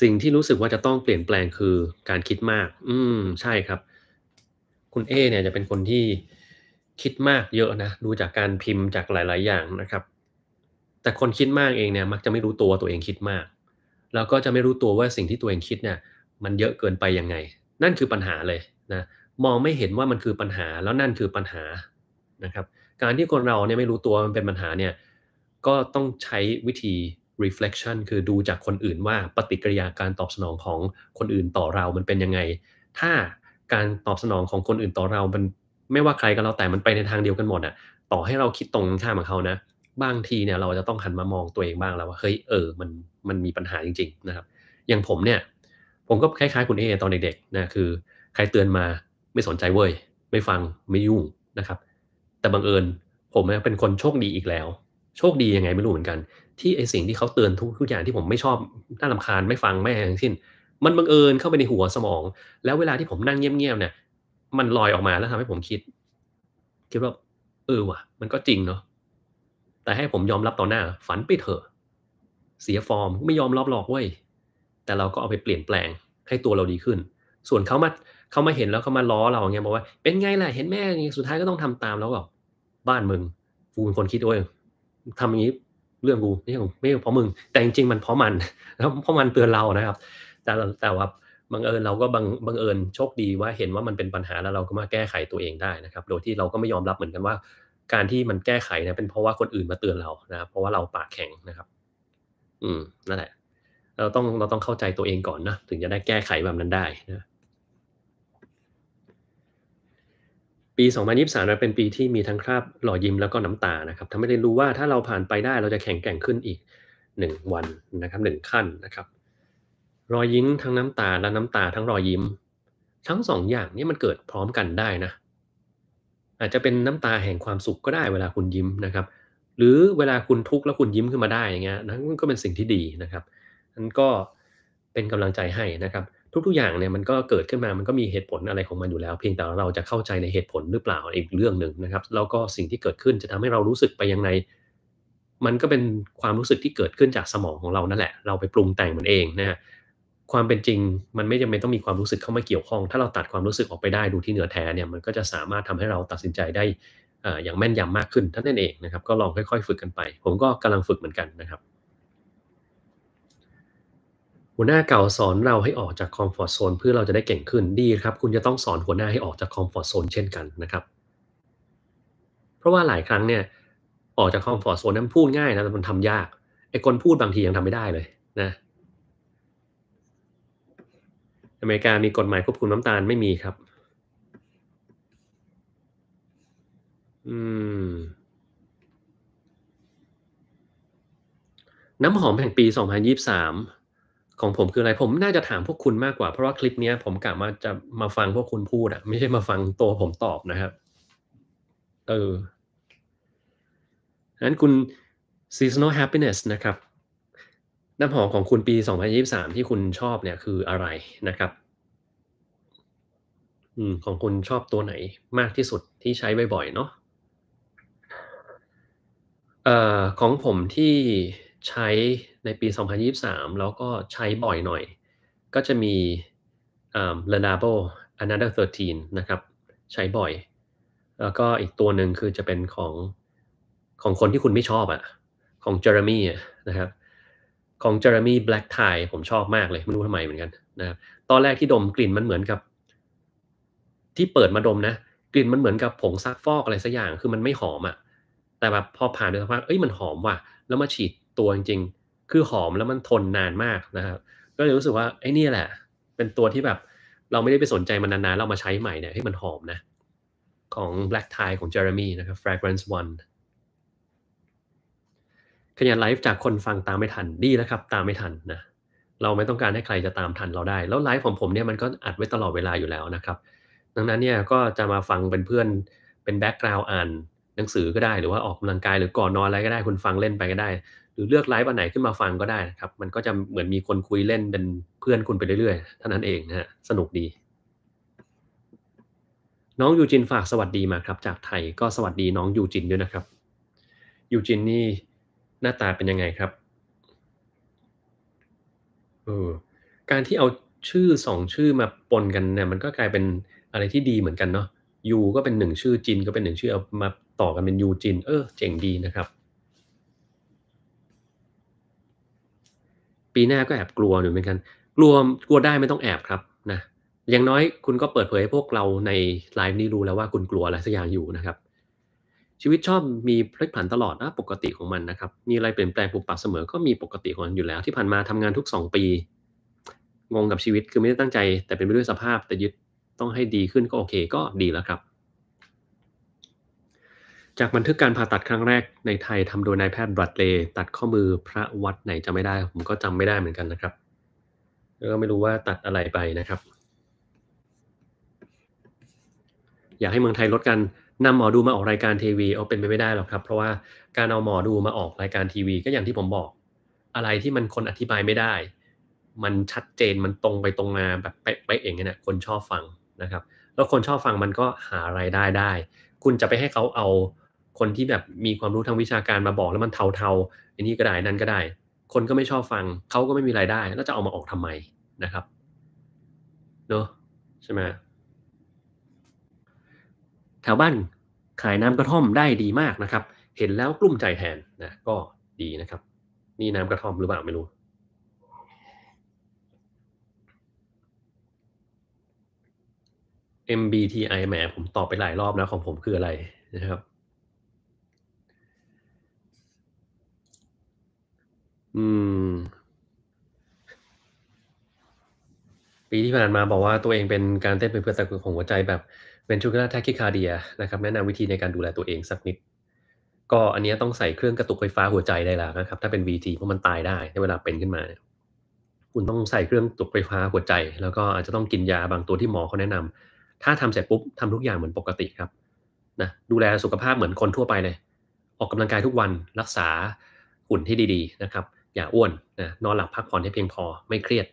สิ่งที่รู้สึกว่าจะต้องเปลี่ยนแปลงคือการคิดมาก อืมใช่ครับ คุณเอ เนี่ยจะเป็นคนที่คิดมากเยอะนะดูจากการพิมพ์จากหลาย ๆ อย่างนะครับ แต่คนคิดมากเองเนี่ยมักจะไม่รู้ตัวตัวเองคิดมาก แล้วก็จะไม่รู้ตัวว่าสิ่งที่ตัวเองคิดเนี่ย มันเยอะเกินไปยังไง นั่นคือปัญหาเลยนะมองไม่เห็นว่ามันคือปัญหาแล้วนั่นคือปัญหานะครับ การที่คนเราเนี่ยไม่รู้ตัวมันเป็นปัญหาเนี่ย ก็ต้องใช้วิธี reflection คือดูจากคนอื่นว่าปฏิกิริยาการตอบสนองของคนอื่นต่อเรา มันเป็นยังไง ถ้าการตอบสนองของคนอื่นต่อเรา มันไม่ว่าใครก็แล้วแต่ มันไปในทางเดียวกันหมดอะต่อให้เราคิดตรงข้ามกับเขานะ บางทีเนี่ยเราจะต้องหันมามองตัวเองบ้างแล้วว่า เฮ้ย เออ มัน มันมีปัญหาจริงๆนะครับ อย่างผมเนี่ย ผมก็คล้ายๆ คุณเอตอนเด็กๆนะ คือใครเตือนมาไม่สนใจเว้ย ไม่ฟัง ไม่ยุ่งนะครับ แต่บังเอิญผมเป็นคนโชคดีอีกแล้ว โชคดียังไงไม่รู้เหมือนกันที่ไอสิ่งที่เขาเตือนทุกทุกอย่างที่ผมไม่ชอบ น่าลำคาญไม่ฟังไม่อะไรทั้งสิ้น มันบังเอิญเข้าไปในหัวสมอง แล้วเวลาที่ผมนั่งเงียบๆเนี่ย มันลอยออกมาแล้วทำให้ผมคิดคิดว่าเออว่ะ มันก็จริงเนาะ แต่ให้ผมยอมรับต่อหน้า ฝันไปเถอะ เสียฟอร์มไม่ยอมรับหรอกเว้ย แต่เราก็เอาไปเปลี่ยนแปลงให้ตัวเราดีขึ้น ส่วนเขามาเขามาเห็นแล้วเขามาล้อเราเงี้ยบอกว่าเป็นไงล่ะเห็นแม่สุดท้ายก็ต้องทำตามแล้วก็บบ้านมึงกูเป็นคนคิดด้วยทำอย่างนี้เรื่องกูไม่ใช่ไม่เพราะมึงแต่จริงๆมันเพราะมันแล้วเพราะมันเตือนเรานะครับ แต่แต่ว่าบังเอิญเราก็บังบังเอิญโชคดีว่าเห็นว่ามันเป็นปัญหาแล้วเราก็มาแก้ไขตัวเองได้นะครับโดยที่เราก็ไม่ยอมรับเหมือนกันว่า การที่มันแก้ไขนะเป็นเพราะว่าคนอื่นมาเตือนเรานะครับ เพราะว่าเราปากแข็งนะครับ อืมนั่นแหละ เราต้องเราต้องเข้าใจตัวเองก่อนนะถึงจะได้แก้ไขแบบนั้นได้นะปี 2023นเป็นปีที่มีทั้งคราบหล่อยิ้มแล้วก็น้ำตานะครับทำให้เรียนรู้ว่าถ้าเราผ่านไปได้เราจะแข็งแกร่งขึ้นอีก 1 วันนะครับหขั้นนะครับ รอยยิ้มทั้งน้ำตาและน้ำตาทั้งรอยยิ้ม ทั้ง 2ออย่างนี้มันเกิดพร้อมกันได้นะ อาจจะเป็นน้ำตาแห่งความสุขก็ได้เวลาคุณยิ้มนะครับ หรือเวลาคุณทุกข์แล้วคุณยิ้มขึ้นมาได้อย่างเงี้ยนั่นก็เป็นสิ่งที่ดีนะครับนั่นก็เป็นกำลังใจให้นะครับทุกๆ อย่างเนี่ยมันก็เกิดขึ้นมา มันก็มีเหตุผลอะไรของมันอยู่แล้ว เพียงแต่เราจะเข้าใจในเหตุผลหรือเปล่าอีกเรื่องหนึ่งนะครับ แล้วก็สิ่งที่เกิดขึ้นจะทำให้เรารู้สึกไปยังไง มันก็เป็นความรู้สึกที่เกิดขึ้นจากสมองของเรานั่นแหละ เราไปปรุงแต่งมันเองนะความเป็นจริงมันไม่จำเป็นต้องมีความรู้สึกเข้ามาเกี่ยวข้อง ถ้าเราตัดความรู้สึกออกไปได้ดูที่เหนือแท้เนี่ย มันก็จะสามารถทำให้เราตัดสินใจได้อย่างแม่นยำมากขึ้นท่านนั่นเองนะครับ ก็ลองค่อย ๆ ฝึกกันไป ผมก็กำลังฝึกเหมือนกันนะครับหัวหน้าเก่าสอนเราให้ออกจากคอมฟอร์ทโซนเพื่อเราจะได้เก่งขึ้นดีครับ คุณจะต้องสอนหัวหน้าให้ออกจากคอมฟอร์ทโซนเช่นกันนะครับ เพราะว่าหลายครั้งเนี่ย ออกจากคอมฟอร์ทโซนนั้นพูดง่ายนะแต่มันทำยาก ไอ้คนพูดบางที ยังทำไม่ได้เลยนะอเมริกา มีกฎหมายควบคุมน้ำตาล ไม่มีครับอืมน้ำหอมแห่งปี 2023ของผมคืออะไรผมน่าจะถามพวกคุณมากกว่า เพราะว่าคลิปนี้ผมกะมาจะมาฟังพวกคุณพูดอะไม่ใช่มาฟังตัวผมตอบนะครับเออนั้นคุณ seasonal happiness นะครับน้ำหอมของคุณปี 2023 ที่คุณชอบเนี่ยคืออะไรนะครับอืมของคุณชอบตัวไหนมากที่สุดที่ใช้บ่อยๆเนาะเอ่อของผมที่ใช้ในปี 2023 แล้วก็ใช้บ่อยหน่อย ก็จะมี Lenovo Another 13 นะครับ ใช้บ่อย แล้วก็อีกตัวหนึ่งคือจะเป็นของของคนที่คุณไม่ชอบอะ่ะ ของเจอร์มี่นะครับ ของเจอร์มี่แบล็กไทผมชอบมากเลย ไม่รู้ทำไมเหมือนกันนะครับตอนแรกที่ดมกลิ่นมันเหมือนกับ ที่เปิดมาดมนะ กลิ่นมันเหมือนกับผงซักฟอกอะไรสักอย่าง คือมันไม่หอมอะ่ะ แต่แบบพอผ่านไปสักพัก เอ้ยมันหอมว่ะ แล้วมาฉีดตัวจริงๆ คือหอมแล้วมันทนนานมากนะครับ ก็เลยรู้สึกว่าไอ้นี่แหละ เป็นตัวที่แบบเราไม่ได้ไปสนใจมันนานๆ เรามาใช้ใหม่เนี่ยให้มันหอมนะ ของ Black Tie ของ Jeremy นะครับ Fragrance One ขยันไลฟ์จากคนฟังตามไม่ทันดีแล้วครับ ตามไม่ทันนะเราไม่ต้องการให้ใครจะตามทันเราได้ แล้วไลฟ์ของผมเนี่ยมันก็อัดไว้ตลอดเวลาอยู่แล้วนะครับดังนั้นเนี่ยก็จะมาฟังเป็นเพื่อนเป็นแบ็กกราวน์อ่านหนังสือก็ได้หรือว่าออกกำลังกายหรือก่อนนอนอะไรก็ได้คุณฟังเล่นไปก็ได้หรือเลือกไลฟ์วันไหนขึ้นมาฟังก็ได้นะครับ มันก็จะเหมือนมีคนคุยเล่นเป็นเพื่อนคุณไปเรื่อยๆเท่านั้นเองนะฮะสนุกดี น้องยูจินฝากสวัสดีมาครับ จากไทยก็สวัสดี น้องยูจินด้วยนะครับยูจินนี่หน้าตาเป็นยังไงครับเออการที่เอาชื่อสองชื่อมาปนกันเนี่ยมันก็กลายเป็นอะไรที่ดีเหมือนกันเนาะยูก็เป็นหนึ่งชื่อจินก็เป็นหนึ่งชื่อเอามาต่อกันเป็นยูจินเออเจ๋งดีนะครับปีหน้าก็แอบกลัว อยู่เหมือนกันกลัวกลัวได้ไม่ต้องแอบครับนะอย่างน้อยคุณก็เปิดเผยให้พวกเราในไลฟ์นี้รู้แล้วว่าคุณกลัวอะไรสักอย่างอยู่นะครับ ชีวิตชอบมีพลิกผันตลอดนะปกติของมันนะครับ มีอะไรเปลี่ยนแปลงปรับปับเสมอก็มีปกติของมันอยู่แล้วที่ผ่านมาทำงานทุก 2 ปี งงกับชีวิตคือไม่ได้ตั้งใจแต่เป็นไปด้วยสภาพ แต่ยึดต้องให้ดีขึ้นก็โอเค ก็ดีแล้วครับจากบันทึกการผ่าตัดครั้งแรกในไทยทำโดยนายแพทย์บรัดเลตัดข้อมือพระวัดไหนจะไม่ได้ ผมก็จำไม่ได้เหมือนกันนะครับ แล้วก็ไม่รู้ว่าตัดอะไรไปนะครับ อยากให้เมืองไทยลดการนำหมอดูมาออกรายการทีวี เอาเป็นไปไม่ได้หรอกครับ เพราะว่าการเอาหมอดูมาออกรายการทีวี ก็อย่างที่ผมบอก อะไรที่มันคนอธิบายไม่ได้ มันชัดเจนมันตรงไปตรงมาแบบเป๊ะเองเนี่ยคนชอบฟังนะครับ แล้วคนชอบฟังมันก็หารายได้ได้ คุณจะไปให้เขาเอาคนที่แบบมีความรู้ทางวิชาการมาบอกแล้วมันเทาๆอันนี้ก็ได้นั่นก็ได้ คนก็ไม่ชอบฟัง เขาก็ไม่มีรายได้ แล้วจะเอามาออกทำไมนะครับเนอะใช่ไหมแถวบ้านขายน้ำกระท่อมได้ดีมากนะครับ เห็นแล้วกลุ้มใจแทนนะก็ดีนะครับ นี่น้ำกระท่อมหรือเปล่าไม่รู้ MBTI แหมผมตอบไปหลายรอบแล้วของผมคืออะไรนะครับอืมปีที่ผ่านมาบอกว่าตัวเองเป็นการเต้นเป็นเพื่อตะกุของหัวใจแบบเป็นชูการ์ r แทคคิคาเดียนะครับ แนะนำวิธีในการดูแลตัวเองสักนิด ก็อันนี้ต้องใส่เครื่องกระตุกไฟฟ้าหัวใจได้แล้วนะครับ ถ้าเป็น VT เพราะมันตายได้ในเวลาเป็นขึ้นมา คุณต้องใส่เครื่องตุกไฟฟ้าหัวใจ แล้วก็อาจจะต้องกินยาบางตัวที่หมอเขาแนะนำ ถ้าทำเสร็จปุ๊บทำทุกอย่างเหมือนปกติครับ นะ ดูแลสุขภาพเหมือนคนทั่วไปเลย ออกกำลังกายทุกวันรักษาหุ่นที่ดี ๆ นะครับอย่าอ้วนนะนอนหลับพักผ่อนให้เพียงพอไม่เครียด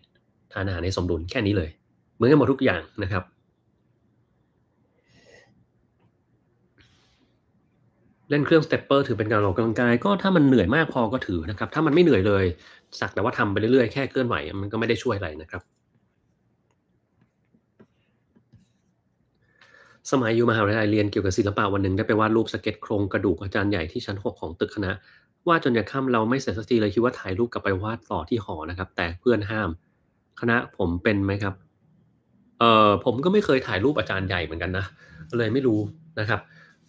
ทานอาหารให้สมดุล แค่นี้เลยเหมือนกันหมดทุกอย่างนะครับ เล่นเครื่องสเตปเปอร์ถือเป็นการออกกำลังกาย ก็ถ้ามันเหนื่อยมากพอก็ถือนะครับ ถ้ามันไม่เหนื่อยเลยสักแต่ว่าทำไปเรื่อยๆแค่เคลื่อนไหวมันก็ไม่ได้ช่วยอะไรนะครับ สมัยอยู่มหาวิทยาลัยเรียนเกี่ยวกับศิลปะวันหนึ่งได้ไปวาดรูปสเก็ตโครงกระดูกอาจารย์ใหญ่ที่ชั้นหกของตึกคณะวาดจนจะค่ำเราไม่เสร็จสักทีเลยคิดว่าถ่ายรูปกลับไปวาดต่อที่หอนะครับ แต่เพื่อนห้าม คณะผมเป็นไหมครับเอ่อผมก็ไม่เคยถ่ายรูปอาจารย์ใหญ่เหมือนกันนะ เลยไม่รู้นะครับ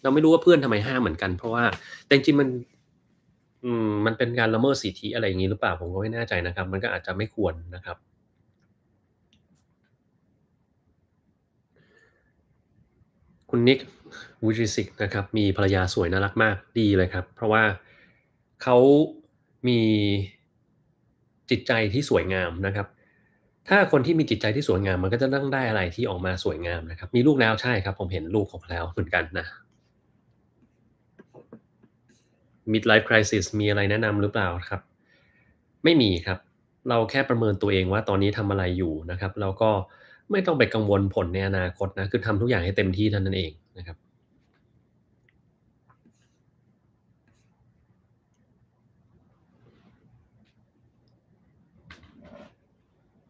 เราไม่รู้ว่าเพื่อนทำไมห้ามเหมือนกัน เพราะว่า แต่จริงมันอืมมันเป็นการละเมิดสิทธิอะไรอย่างนี้หรือเปล่าผมก็ไม่แน่ใจนะครับ มันก็อาจจะไม่ควรนะครับ คุณนิกวิจิสิกนะครับมีภรรยาสวยน่ารักมากดีเลยครับ เพราะว่าเขา มี จิตใจ ที่ สวยงาม นะครับ ถ้า คน ที่ มี จิตใจ ที่ สวยงาม มันก็จะต้องได้ อะไร ที่ ออกมา สวยงาม นะครับ มี ลูกแล้วใช่ ครับ ผม เห็น ลูก ของแล้วเหมือนกัน นะ midlife crisis มี อะไร แนะนำหรือเปล่าครับ ไม่มี ครับ เรา แค่ ประเมิน ตัวเอง ว่า ตอนนี้ทำอะไร อยู่ นะครับ แล้วก็ ไม่ต้อง ไปกังวลผล ใน อนาคต นะ คือทำทุกอย่าง ให้ เต็มที่เท่านั้นเอง นะครับ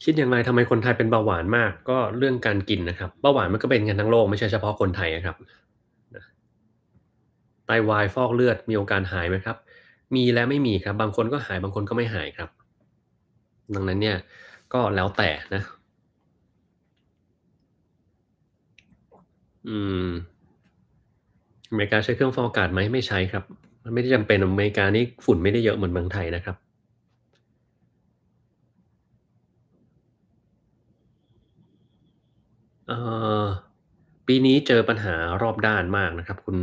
คิดอย่างไรทำไมคนไทยเป็นเบาหวานมาก ก็เรื่องการกินนะครับเบาหวานมันก็เป็นกันทั้งโลก ไม่ใช่เฉพาะคนไทยนะครับไตวายฟอกเลือดมีโอกาสหายไหมครับ มีและไม่มีครับ บางคนก็หายบางคนก็ไม่หายครับ ดังนั้นเนี่ยก็แล้วแต่นะ อืมอเมริกาใช้เครื่องฟอกอากาศไหมไม่ใช้ครับมันไม่ได้จำเป็นอเมริกานี่ฝุ่นไม่ได้เยอะเหมือนเมืองไทยนะครับปีนี้เจอปัญหารอบด้านมากนะครับ คุณ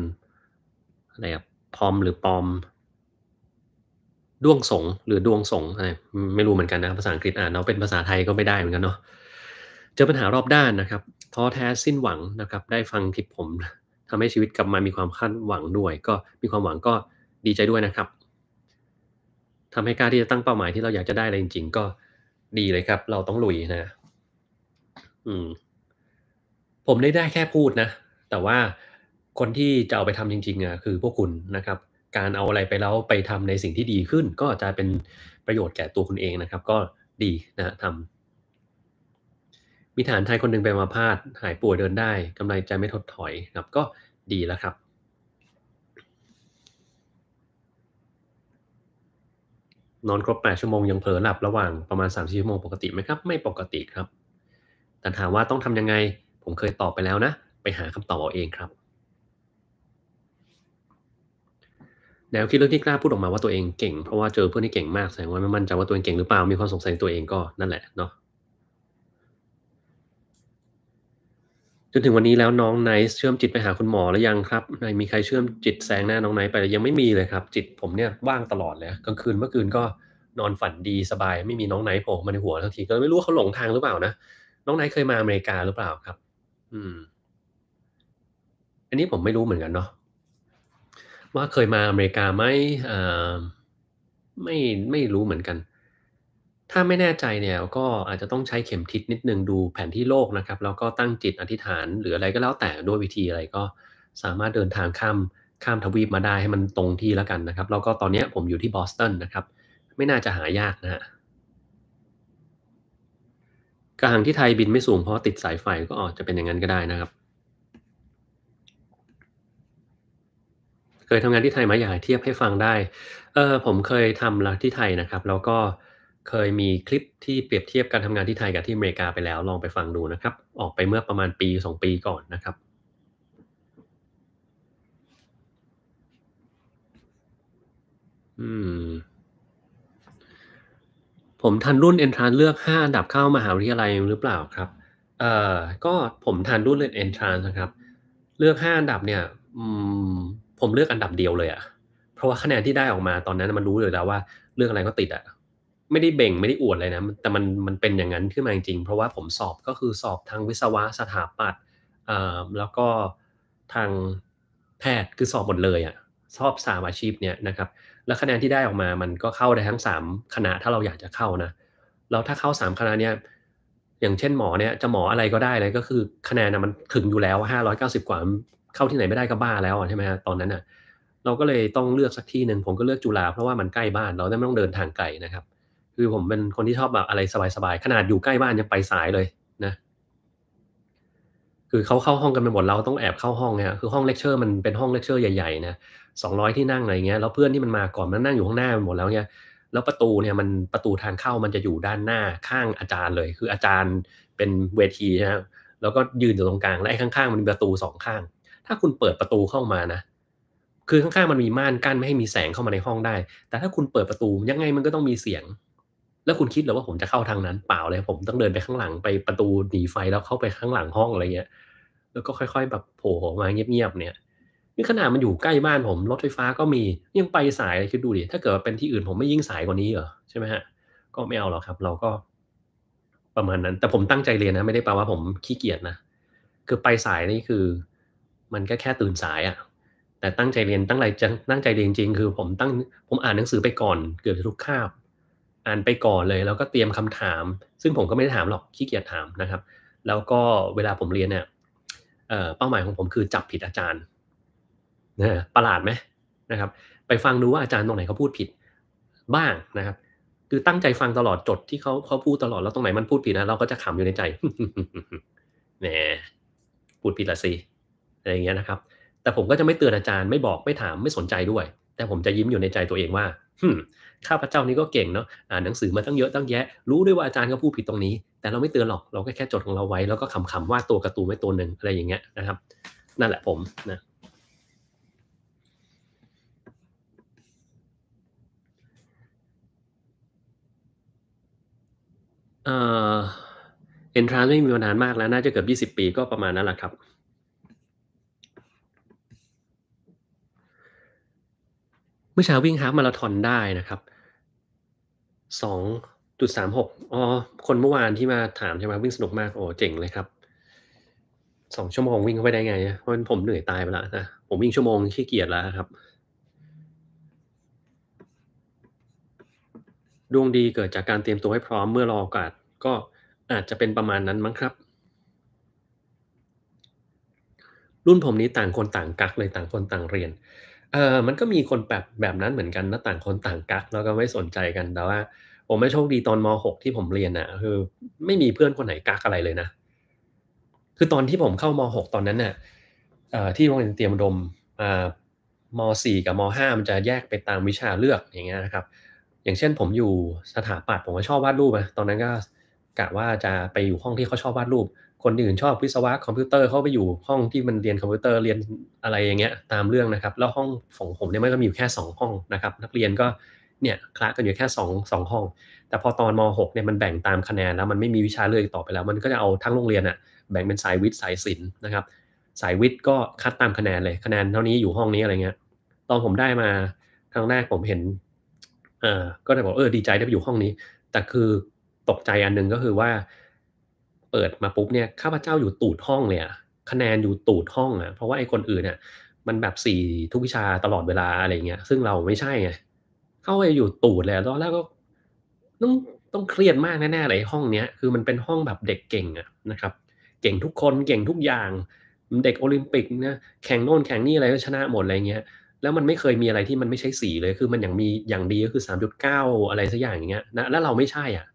อะไรครับพอมหรือปอมดวงสงหรือดวงสงอะไรไม่รู้เหมือนกันนะภาษาอังกฤษอ่านเราเป็นภาษาไทยก็ไม่ได้เหมือนกันเนาะเจอปัญหารอบด้านนะครับท้อแท้สิ้นหวังนะครับ ได้ฟังคลิปผม ทำให้ชีวิตกลับมามีความคาดหวังด้วย ก็มีความหวังก็ดีใจด้วยนะครับ ทำให้กล้าที่จะตั้งเป้าหมายที่เราอยากจะได้อะไรจริง ๆ ก็ดีเลยครับ เราต้องลุยนะ อืมผมได้ได้แค่พูดนะ แต่ว่าคนที่จะเอาไปทำจริงๆอ่ะคือพวกคุณนะครับ การเอาอะไรไปแล้ว ไปทำในสิ่งที่ดีขึ้นก็จะเป็นประโยชน์แก่ตัวคุณเองนะครับ ก็ดีนะทำมีฐานไทยคนหนึ่งไปมาพาด หายป่วยเดินได้ กำไรใจไม่ทดถอยครับ ก็ดีแล้วครับ นอนครบ 8 ชั่วโมงยังเผลอหลับระหว่างประมาณ3ชั่วโมงปกติไหมครับ ไม่ปกติครับ แต่ถามว่าต้องทำยังไงผมเคยตอบไปแล้วนะ ไปหาคำตอบเอาเองครับ แนวคิดเรื่องที่กล้าพูดออกมาว่าตัวเองเก่ง เพราะว่าเจอเพื่อนที่เก่งมาก แสดงว่าไม่มั่นใจว่าตัวเองเก่งหรือเปล่า มีความสงสัยตัวเองก็นั่นแหละเนาะ จนถึงวันนี้แล้วน้องไนท์เชื่อมจิตไปหาคุณหมอแล้วยังครับนายมีใครเชื่อมจิตแซงหน้าน้องไนท์ไปยังไม่มีเลยครับ จิตผมเนี่ยว่างตลอดเลยกลางคืนเมื่อคืนก็นอนฝันดีสบาย ไม่มีน้องไนท์โผล่มาในหัวทั้งที ก็ไม่รู้เขาหลงทางหรือเปล่านะ น้องไนท์เคยมาอเมริกาหรือเปล่าครับอืมอันนี้ผมไม่รู้เหมือนกันเนาะว่าเคยมาอเมริกาไหมอ่ไม่ไม่รู้เหมือนกัน ถ้าไม่แน่ใจเนี่ย ก็อาจจะต้องใช้เข็มทิศนิดนึงดูแผนที่โลกนะครับแล้วก็ตั้งจิตอธิษฐาน หรืออะไรก็แล้วแต่ด้วยวิธีอะไรก็สามารถเดินทางข้ามข้ามทวีปมาได้ให้มันตรงที่แล้วกันนะครับแล้วก็ตอนนี้ผมอยู่ที่บอสตันนะครับ ไม่น่าจะหายากนะฮะกระหังที่ไทยบินไม่สูงเพราะติดสายไฟก็อาจจะเป็นอย่างนั้นก็ได้นะครับ เคยทำงานที่ไทยมาอยากเทียบให้ฟังได้ เออผมเคยทำแล้วที่ไทยนะครับ แล้วก็เคยมีคลิปที่เปรียบเทียบการทำงานที่ไทยกับที่อเมริกาไปแล้วลองไปฟังดูนะครับ ออกไปเมื่อประมาณปี2ปีก่อนนะครับ อืมผมทันรุ่นเอนทรานเลือก 5 อันดับเข้ามหาวิทยาลัยหรือเปล่าครับ เอ่อ ก็ผมทันรุ่นเอนทรานนะครับ เลือก 5 อันดับเนี่ย ผมเลือกอันดับเดียวเลยอะ เพราะว่าคะแนนที่ได้ออกมาตอนนั้นมันรู้เลยแล้วว่าเลือกอะไรก็ติดอะ ไม่ได้เบ่งไม่ได้อวดเลยนะ แต่มันมันเป็นอย่างนั้นขึ้นมาจริงๆเพราะว่าผมสอบก็คือสอบทางวิศวะ สถาปัตย์แล้วก็ทางแพทย์คือสอบหมดเลยอะสะชอบสามอาชีพเนี่ยนะครับและคะแนนที่ได้ออกมา มันก็เข้าได้ทั้ง3คณะถ้าเราอยากจะเข้านะแล้วถ้าเข้า3คณะเนี้ยอย่างเช่นหมอเนี่ย จะหมออะไรก็ได้เลยก็คือคะแนนนะมันถึงอยู่แล้ว590กว่า เข้าที่ไหนไม่ได้ก็บ้าแล้วใช่ไหมฮะตอนนั้นอนะ่ะ เราก็เลยต้องเลือกสักที่หนึ่งผมก็เลือกจุฬาเพราะว่ามันใกล้บ้านเรา ไม่ต้องเดินทางไกลนะครับ คือผมเป็นคนที่ชอบแบบอะไรสบายๆ ขนาดอยู่ใกล้บ้านยังไปสายเลยนะ คือเขาเข้าห้องกันไปหมดเราต้องแอบเข้าห้องเนี่ย คือห้องเลคเชอร์มันเป็นห้องเลคเชอร์ ใหญ่ๆนะ200ที่นั่งอะไรเงี้ยแล้วเพื่อนที่มันมาก่อนมันนั่งอยู่ข้างหน้าหมดแล้วเนี่ยแล้วประตูเนี่ยมันประตูทางเข้ามันจะอยู่ด้านหน้าข้างอาจารย์เลย คืออาจารย์เป็นเวทีนะแล้วก็ยืนอยู่ตรงกลางและไอ้ข้างๆ มันมีประตูสองข้าง ถ้าคุณเปิดประตูเข้ามานะคือข้างๆมันมีม่านกั้นไม่ให้มีแสงเข้ามาในห้องได้ แต่ถ้าคุณเปิดประตูยังไงมันก็ต้องมีเสียง แล้วคุณคิดหรือว่าผมจะเข้าทางนั้นเปล่าเลย ผมต้องเดินไปข้างหลังไปประตูหนีไฟแล้วเข้าไปข้างหลังห้องอะไรเงี้ยแล้วก็ค่อยๆแบบโผล่ออกมาเงียบๆเนี่ยนี่ขนาดมันอยู่ใกล้บ้านผมรถไฟฟ้าก็มียังไปสายเลยคิดดูดิถ้าเกิดเป็นที่อื่นผมไม่ยิ่งสายกว่านี้เหรอใช่ไหมฮะก็ไม่เอาหรอกครับ เราก็ ประมาณนั้น แต่ผมตั้งใจเรียนนะไม่ได้แปลว่าผมขี้เกียจนะ คือไปสายนี่คือ มันก็แค่ตื่นสายอะแต่ตั้งใจเรียนตั้งใจตั้งใจเรียนจริงคือผมตั้งผมอ่านหนังสือไปก่อนเกือบทุกคาบอ่านไปก่อนเลยแล้วก็เตรียมคำถาม ซึ่งผมก็ไม่ได้ถามหรอกขี้เกียจถามนะครับ แล้วก็เวลาผมเรียนเนี่ยเป้าหมายของผมคือจับผิดอาจารย์นะประหลาดไหมนะครับ ไปฟังดูว่าอาจารย์ตรงไหนเขาพูดผิด บ้างนะครับ คือตั้งใจฟังตลอดจดที่เขาเขาพูดตลอดแล้วตรงไหนมันพูดผิดนะเราก็จะขำอยู่ในใจแหมพูดผิดละสิอะไรอย่างเงี้ยนะครับ แต่ผมก็จะไม่เตือนอาจารย์ไม่บอก ไม่ถามไม่สนใจด้วย แต่ผมจะยิ้มอยู่ในใจตัวเองว่าข้าพเจ้านี่ก็เก่งเนาะอ่านหนังสือมาตั้งเยอะตั้งแยะรู้ด้วยว่าอาจารย์ก็พูดผิดตรงนี้ แต่เราไม่เตือนหรอกเราก็แค่จดของเราไว้ แล้วก็ขำๆว่าตัวกระตูนไม่ตัวหนึ่งอะไรอย่างเงี้ยนะครับ นั่นแหละผมนะเอ่อ เอนทรานซ์ไม่มีมานานมากแล้ว น่าจะเกือบ20 ปีก็ประมาณนั้นแหละครับ เมื่อเช้าวิ่งฮาฟมาราธอนได้นะครับสองจุดสามหกอ๋อคนเมื่อวานที่มาถามใช่ไหมวิ่งสนุกมาก โอ้ เจ๋งเลยครับสองชั่วโมงวิ่งเข้าไปได้ไงเพราะผมเหนื่อยตายไปแล้วนะผมวิ่งชั่วโมงขี้เกียจแล้วครับดวงดีเกิดจากการเตรียมตัวให้พร้อมเมื่อรอโอกาสก็อาจจะเป็นประมาณนั้นมั้งครับ รุ่นผมนี้ต่างคนต่างกักเลยต่างคนต่างเรียนเออมันก็มีคนแบบแบบนั้นเหมือนกันนะต่างคนต่างกักแล้วก็ไม่สนใจกัน แต่ว่าผมไม่โชคดีตอนม .6 ที่ผมเรียนนะ่ะคือไม่มีเพื่อนคนไหนกักอะไรเลยนะ คือตอนที่ผมเข้าม .6 ตอนนั้นนะ่ะที่โรงเรียนเตรียมดมม .4 กับม .5 มันจะแยกไปตามวิชาเลือกอย่างเงี้ยนะครับอย่างเช่นผมอยู่สถาปัตย์ผมก็ชอบวาดรูปนะตอนนั้นก็กะว่าจะไปอยู่ห้องที่เขาชอบวาดรูป คนอื่นชอบวิศวะ คอมพิวเตอร์เขาไปอยู่ห้องที่มันเรียนคอมพิวเตอร์เรียนอะไรอย่างเงี้ยตามเรื่องนะครับแล้วห้องของผมเนี่ยมันก็มีอยู่แค่ 2 ห้องนะครับนักเรียนก็เนี่ยคละกันอยู่แค่2 2ห้อง แต่พอตอนม .6 เนี่ยมันแบ่งตามคะแนนแล้วมันไม่มีวิชาเลือกต่อไปแล้ว มันก็จะเอาทั้งโรงเรียนอะแบ่งเป็นสายวิทย์สายศิลป์นะครับสายวิทย์ก็คัดตามคะแนนเลยคะแนนเท่านี้อยู่ห้องนี้อะไรเงี้ยตอนผมได้มาครั้งแรกผมเห็นอก็เลยบอกเออดีใจได้ไปอยู่ห้องนี้ แต่คือตกใจอันหนึ่งก็คือว่า เปิดมาปุ๊บเนี่ยข้าพเจ้าอยู่ตูดห้องเลยอะคะแนนอยู่ตูดห้องอะเพราะว่าไอ้คนอื่นเนี่ย มันแบบสี่ทุกวิชาตลอดเวลาอะไรเงี้ยซึ่งเราไม่ใช่ไงเข้าไปอยู่ตูดเลยตอนแรกก็ต้องต้องเครียดมากแน่ๆเลยห้องเนี้ยคือมันเป็นห้องแบบเด็กเก่งอะนะครับ เก่งทุกคนเก่งทุกอย่างเด็กโอลิมปิกนะแข่งโน่นแข่งนี่อะไรก็ชนะหมดอะไรเงี้ยแล้วมันไม่เคยมีอะไรที่มันไม่ใช่สีเลย คือมันอย่างมีอย่างดีก็คือสามจุดเก้าอะไรสักอย่างอย่างเงี้ยนะแล้วเราไม่ใช่อ่ะ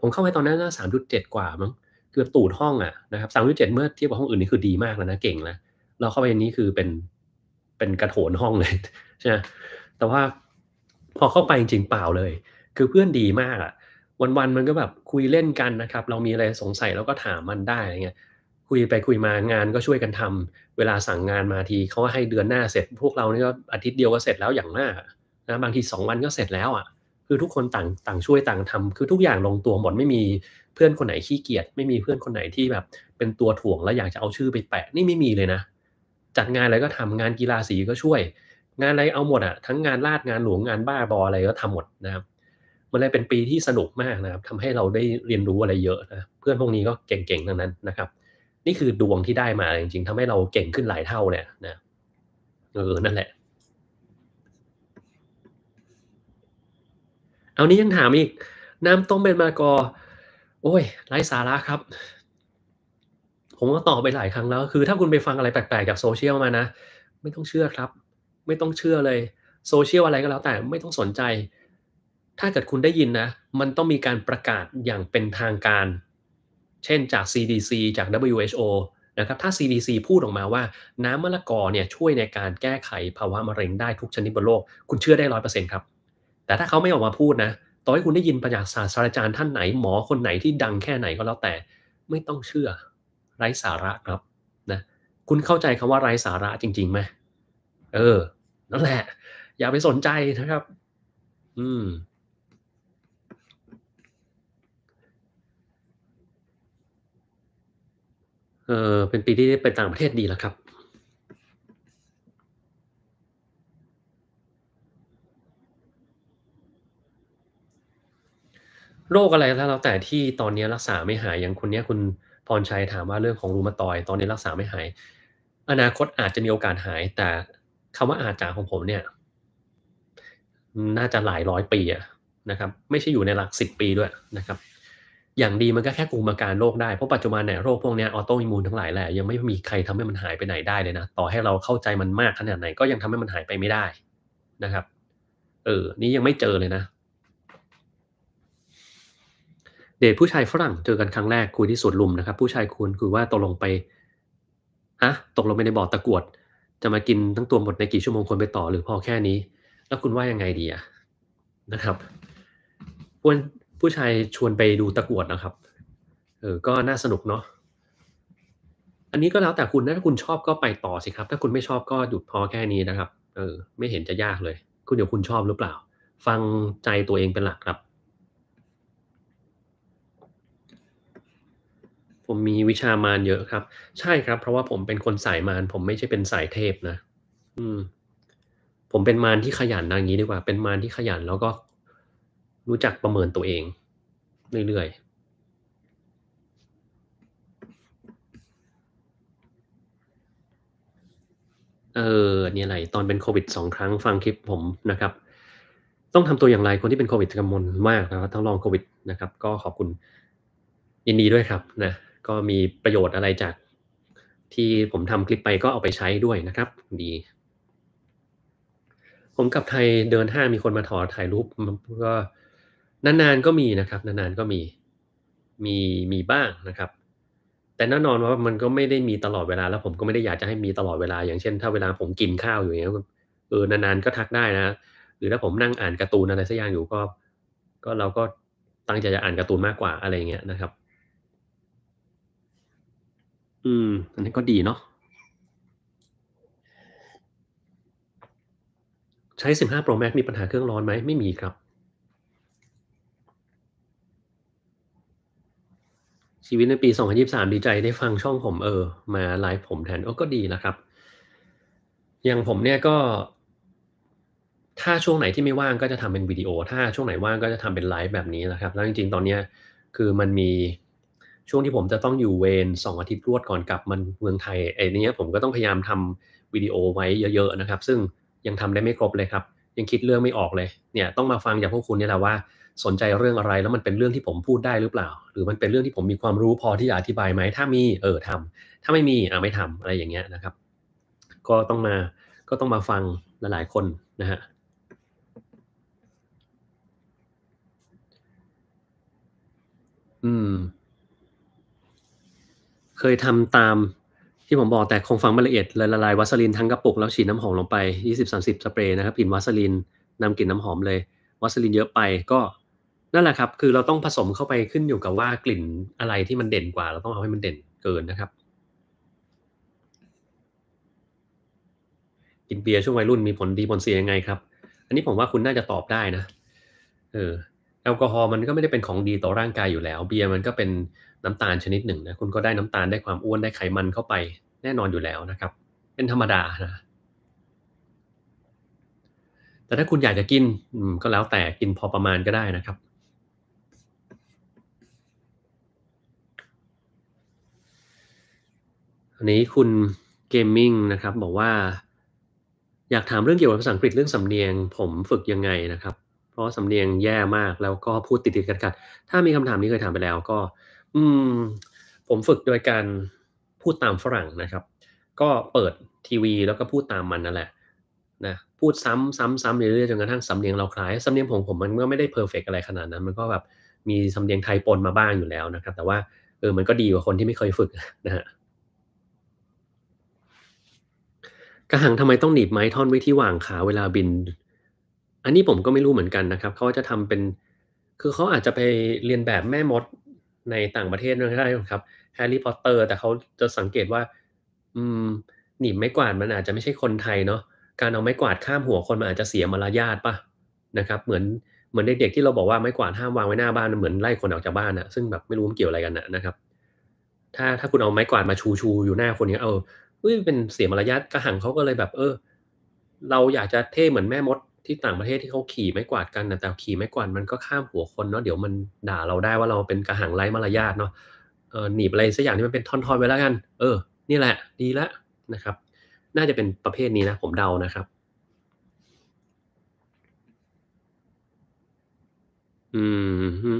ผมเข้าไปตอนนั้นสามจุดเจ็ดกว่ามั้งเกือบตูดห้องอ่ะนะครับสามจุดเจ็ดเมื่อเทียบกับห้องอื่นนี่คือดีมากแล้วนะเก่งแล้วเราเข้าไปนี้คือเป็นเป็นกระโถนห้องเลยใช่ไหมแต่ว่าพอเข้าไปจริงๆเปล่าเลยคือเพื่อนดีมากอ่ะ วันๆมันก็แบบคุยเล่นกันนะครับเรามีอะไรสงสัยเราก็ถามมันได้อะไรเงี้ยคุยไปคุยมางานก็ช่วยกันทำ เวลาสั่งงานมาทีเขาให้เดือนหน้าเสร็จ พวกเราเนี่ก็อาทิตย์เดียวก็เสร็จแล้วอย่างมากนะบางทีสองวันก็เสร็จแล้วอ่ะ คือทุกคนต่างต่างช่วยต่างทำ คือทุกอย่างลงตัวหมดไม่มี เพื่อนคนไหนขี้เกียจไม่มีเพื่อนคนไหนที่แบบ เป็นตัวถ่วงแล้วอยากจะเอาชื่อไปแปะนี่ไม่มีเลยนะ จัดงานอะไรก็ทำงานกีฬาสีก็ช่วย งานอะไรเอาหมดอ่ะทั้งงานลาดงานหลวงงานบ้าบออะไรก็ทำหมดนะครับมันเลยเป็นปีที่สนุกมากนะครับทำให้เราได้เรียนรู้อะไรเยอะนะเพื่อนพวกนี้ก็เก่งๆ ทั้งนั้นนะครับนี่คือดวงที่ได้มาจริงๆทำให้เราเก่งขึ้นหลายเท่าเนี่ยนะเออนั่นแหละ เอานี้ยังถามอีกน้ำต้มเป็นมากอโอ้ยไร้สาระครับ ผมก็ตอบไปหลายครั้งแล้ว คือถ้าคุณไปฟังอะไรแปลกๆจากโซเชียลมานะไม่ต้องเชื่อครับ ไม่ต้องเชื่อเลยโซเชียลอะไรก็แล้ว แต่ไม่ต้องสนใจ ถ้าเกิดคุณได้ยินนะ มันต้องมีการประกาศอย่างเป็นทางการเช่นจาก CDC จาก WHO นะครับ ถ้า CDC พูดออกมาว่าน้ำมะละกอเนี่ยช่วยในการแก้ไขภาวะมะเร็งได้ทุกชนิดบนโลก คุณเชื่อได้ร้อยเปอร์เซ็นต์ครับ แต่ถ้าเขาไม่ออกมาพูดนะต่อให้คุณได้ยินประจากศาสตราจารย์ท่านไหนหมอคนไหนที่ดังแค่ไหนก็แล้วแต่ ไม่ต้องเชื่อ ไร้สาระครับ นะ คุณเข้าใจคำว่าไร้สาระจริงๆไหมเออ นั่นแหละ อย่าไปสนใจนะครับ อืมเออเป็นปีที่ไปต่างประเทศดีแล้วครับ โรคอะไรถ้าแล้ว แต่ที่ตอนนี้รักษาไม่หายอย่างคนนี้คุณพรชัยถามว่าเรื่องของรูมาตอยตอนนี้รักษาไม่หาย อนาคตอาจจะมีโอกาสหาย แต่คำว่าอาจจ์ของผมเนี่ย น่าจะหลายร้อยปีอะนะครับ ไม่ใช่อยู่ในหลักสิบปีด้วยนะครับอย่างดีมันก็แค่กลุ่มอาการโรคได้ เพราะปัจจุบันเนี่ยโรคพวกนี้ออโตอิมูนทั้งหลายแหละยังไม่มีใครทำให้มันหายไปไหนได้เลยนะต่อให้เราเข้าใจมันมากขนาดไหน ก็ยังทำให้มันหายไปไม่ได้นะครับ เออนี่ยังไม่เจอเลยนะ เดทผู้ชายฝรั่งเจอกันครั้งแรกคุยที่สวนลุมนะครับ ผู้ชายคุณคุยว่าตกลงไปฮะตกลงไปในบ่อตะกวด จะมากินทั้งตัวหมดในกี่ชั่วโมงควรไปต่อ หรือพอแค่นี้ แล้วคุณว่ายังไงดีอะนะครับควนผู้ชายชวนไปดูตะกวดนะครับ เออ ก็น่าสนุกเนาะ อันนี้ก็แล้วแต่คุณนะ ถ้าคุณชอบก็ไปต่อสิครับ ถ้าคุณไม่ชอบก็หยุดพอแค่นี้นะครับ เออ ไม่เห็นจะยากเลย คุณเดี๋ยวคุณชอบหรือเปล่า ฟังใจตัวเองเป็นหลักครับ ผมมีวิชามานเยอะครับ ใช่ครับ เพราะว่าผมเป็นคนสายมาน ผมไม่ใช่เป็นสายเทพนะ อืม ผมเป็นมารที่ขยันนะอย่างนี้ดีกว่า เป็นมารที่ขยันแล้วก็รู้จักประเมินตัวเอง เรื่อยๆ เออนี่อะไรตอนเป็นโควิดสองครั้งฟังคลิปผมนะครับ ต้องทำตัวอย่างไรคนที่เป็นโควิดกำมลมากนะครับทั้งลองโควิดนะครับ ก็ขอบคุณยินดีด้วยครับนะก็มีประโยชน์อะไรจากที่ผมทำคลิปไปก็เอาไปใช้ด้วยนะครับ ดี ผมกับไทยเดินห้างมีคนมาถอถ่ายรูปก็นานๆก็มีนะครับ นานๆก็มีมีมีบ้างนะครับ แต่แน่นอนว่ามันก็ไม่ได้มีตลอดเวลา แล้วผมก็ไม่ได้อยากจะให้มีตลอดเวลา อย่างเช่นถ้าเวลาผมกินข้าวอยู่เงี้ยเออนานๆก็ทักได้นะหรือถ้าผมนั่งอ่านการ์ตูนอะไรสักอย่างอยู่ก็ ก็เราก็ตั้งใจจะอ่านการ์ตูนมากกว่าอะไรเงี้ยนะครับ อืม อันนี้ก็ดีเนาะใช้สิบาโปรแม็กมีปัญหาเครื่องร้อนไหมไม่มีครับชีวิตในปี 2023 ดีใจได้ฟังช่องผมเออ มาไลฟ์ผมแทนโอ้ก็ดีนะครับอย่างผมเนี่ยก็ ถ้าช่วงไหนที่ไม่ว่างก็จะทำเป็นวิดีโอ ถ้าช่วงไหนว่างก็จะทำเป็นไลฟ์แบบนี้นะครับ แล้วจริง ๆ ตอนเนี้ยคือมันมีช่วงที่ผมจะต้องอยู่เวรสองอาทิตย์รวดก่อนกลับมันเมืองไทยไอ้นี้ผมก็ต้องพยายามทำวิดีโอไว้เยอะๆนะครับ ซึ่งยังทำได้ไม่ครบเลยครับยังคิดเรื่องไม่ออกเลยเนี่ย ต้องมาฟังจากพวกคุณนี่แหละว่าสนใจเรื่องอะไร แล้วมันเป็นเรื่องที่ผมพูดได้หรือเปล่า หรือมันเป็นเรื่องที่ผมมีความรู้พอที่จะอธิบายไหม ถ้ามีเออทำถ้าไม่มีอ่าไม่ทำอะไรอย่างเงี้ยนะครับ ก็ต้องมาก็ต้องมาฟังลหลายๆคนนะฮะ อืม เคยทำตามที่ผมบอก แต่คงฟังไม่ละเอียดละลายวัสลินทั้งกระปุก แล้วฉีดน้ำหอมลงไป 20-30 สเปรย์นะครับกลิ่นวัสลินนำกลิ่นน้ำหอมเลยวัสลินเยอะไปก็นั่นแหละครับ คือเราต้องผสมเข้าไปขึ้นอยู่กับว่ากลิ่นอะไรที่มันเด่นกว่า เราต้องเอาให้มันเด่นเกินนะครับ กินเบียร์ช่วงวัยรุ่นมีผลดีผลเสียยังไงครับ อันนี้ผมว่าคุณน่าจะตอบได้นะ เออแอลกอฮอล์มันก็ไม่ได้เป็นของดีต่อร่างกายอยู่แล้ว เบียร์มันก็เป็นน้ำตาลชนิดหนึ่งนะ คุณก็ได้น้ำตาลได้ความอ้วนได้ไขมันเข้าไปแน่นอนอยู่แล้วนะครับ เป็นธรรมดานะ แต่ถ้าคุณอยากจะกินก็แล้วแต่กินพอประมาณก็ได้นะครับันนี้คุณเกมมิ่งนะครับ บอกว่า อยากถามเรื่องเกี่ยวกับภาษาอังกฤษเรื่องสำเนียง ผมฝึกยังไงนะครับ เพราะสำเนียงแย่มากแล้วก็พูดติดติดกันๆถ้ามีคำถามนี้เคยถามไปแล้วก็ อืม ผมฝึกโดยการพูดตามฝรั่งนะครับ ก็เปิดทีวี แล้วก็พูดตามมันนั่นแหละนะพูดซ้ำซ้ำซ้ำเรื่อยๆจนกระทั่งสำเนียงเราคล้าย สำเนียงผมผมมันก็ไม่ได้เพอร์เฟกอะไรขนาดนั้น มันก็แบบมีสำเนียงไทยปนมาบ้างอยู่แล้วนะครับ แต่ว่าเออมันก็ดีกว่าคนที่ไม่เคยฝึกนะฮะกระหังทำไม ต้องหนีบไม้ท่อนไว้ที่หว่างขาเวลาบิน อันนี้ผมก็ไม่รู้เหมือนกันนะครับเขาจะทำเป็น คือเขาอาจจะไปเรียนแบบแม่มดในต่างประเทศก็ได้ครับแฮร์รี่พอตเตอร์ แต่เขาจะสังเกตว่าอืมหนีบไม้กวาดมันอาจจะไม่ใช่คนไทยเนาะการเอาไม้กวาดข้ามหัวคนมันอาจจะเสียมารยาทปะนะครับ เหมือนเหมือนเด็กๆที่เราบอกว่าไม้กวาดห้ามวางไว้หน้าบ้านเหมือนไล่คนออกจากบ้านอะซึ่งแบบไม่รู้มันเกี่ยวอะไรกันนะครับ ถ้าถ้าคุณเอาไม้กวาดมาชูชูอยู่หน้าคนนี้เอาเอ้ยเป็นเสียมารยาทกระหังเขาก็เลยแบบ เออ เราอยากจะเท่เหมือนแม่มด ที่ต่างประเทศที่เขาขี่ไม้กวาดกันนะแต่ขี่ไม้กวาดมันก็ข้ามหัวคนเนาะเดี๋ยวมันด่าเราได้ว่าเราเป็นกระหังไร้มารยาทเนาะเออหนีบอะไรสักอย่างที่มันเป็นท่อนๆไว้แล้วกัน เออ นี่แหละ ดีละนะครับ น่าจะเป็นประเภทนี้นะผมเดานะครับ อืม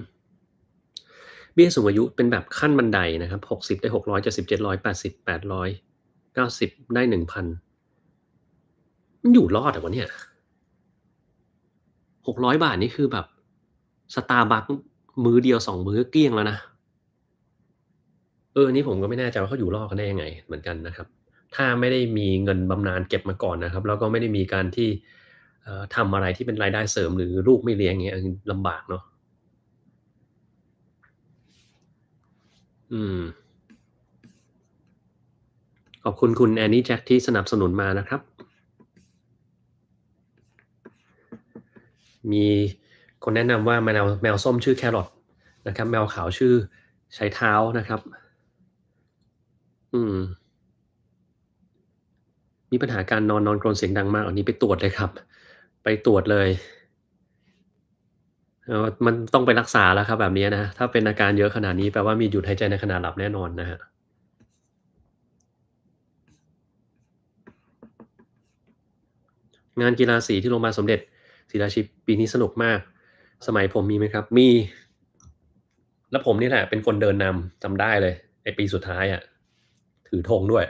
เบี้ยสูงอายุเป็นแบบขั้นบันไดนะครับหกสิบได้หกร้อยเจ็ดสิบเจ็ดร้อยแปดสิบแปดร้อยเก้าสิบได้หนึ่งพันมันอยู่รอดอะวะเนี่ยหกร้อยบาทนี่คือแบบ สตาร์บัคมือเดียวสองมือก็เกลี้ยงแล้วนะ เออนี่ผมก็ไม่แน่ใจว่าเขาอยู่รอดกันได้ยังไง เหมือนกันนะครับ ถ้าไม่ได้มีเงินบำนาญเก็บมาก่อนนะครับแล้วก็ไม่ได้มีการที่ทำอะไรที่เป็นรายได้เสริมหรือลูกไม่เลี้ยงเงี้ยลำบากเนาะอืมขอบคุณ คุณแอนนี่แจ็คที่สนับสนุนมานะครับ มีคนแนะนำว่าแมวแมวส้มชื่อแครอทนะครับ แมวขาวชื่อใช้เท้านะครับ อืม มีปัญหาการนอนนอนกรนเสียงดังมากอันนี้ไปตรวจเลยครับ ไปตรวจเลย มันต้องไปรักษาแล้วครับ แบบนี้นะ ถ้าเป็นอาการเยอะขนาดนี้ แปลว่ามีหยุดหายใจในขณะหลับแน่นอนนะฮะงานกีฬาสีที่โรงพยาบาลสมเด็จศิลาชิปปีนี้สนุกมาก สมัยผมมีไหมครับมี แล้วผมนี่แหละเป็นคนเดินนำจำได้เลย ไอปีสุดท้ายอะ่ะถือธงด้วย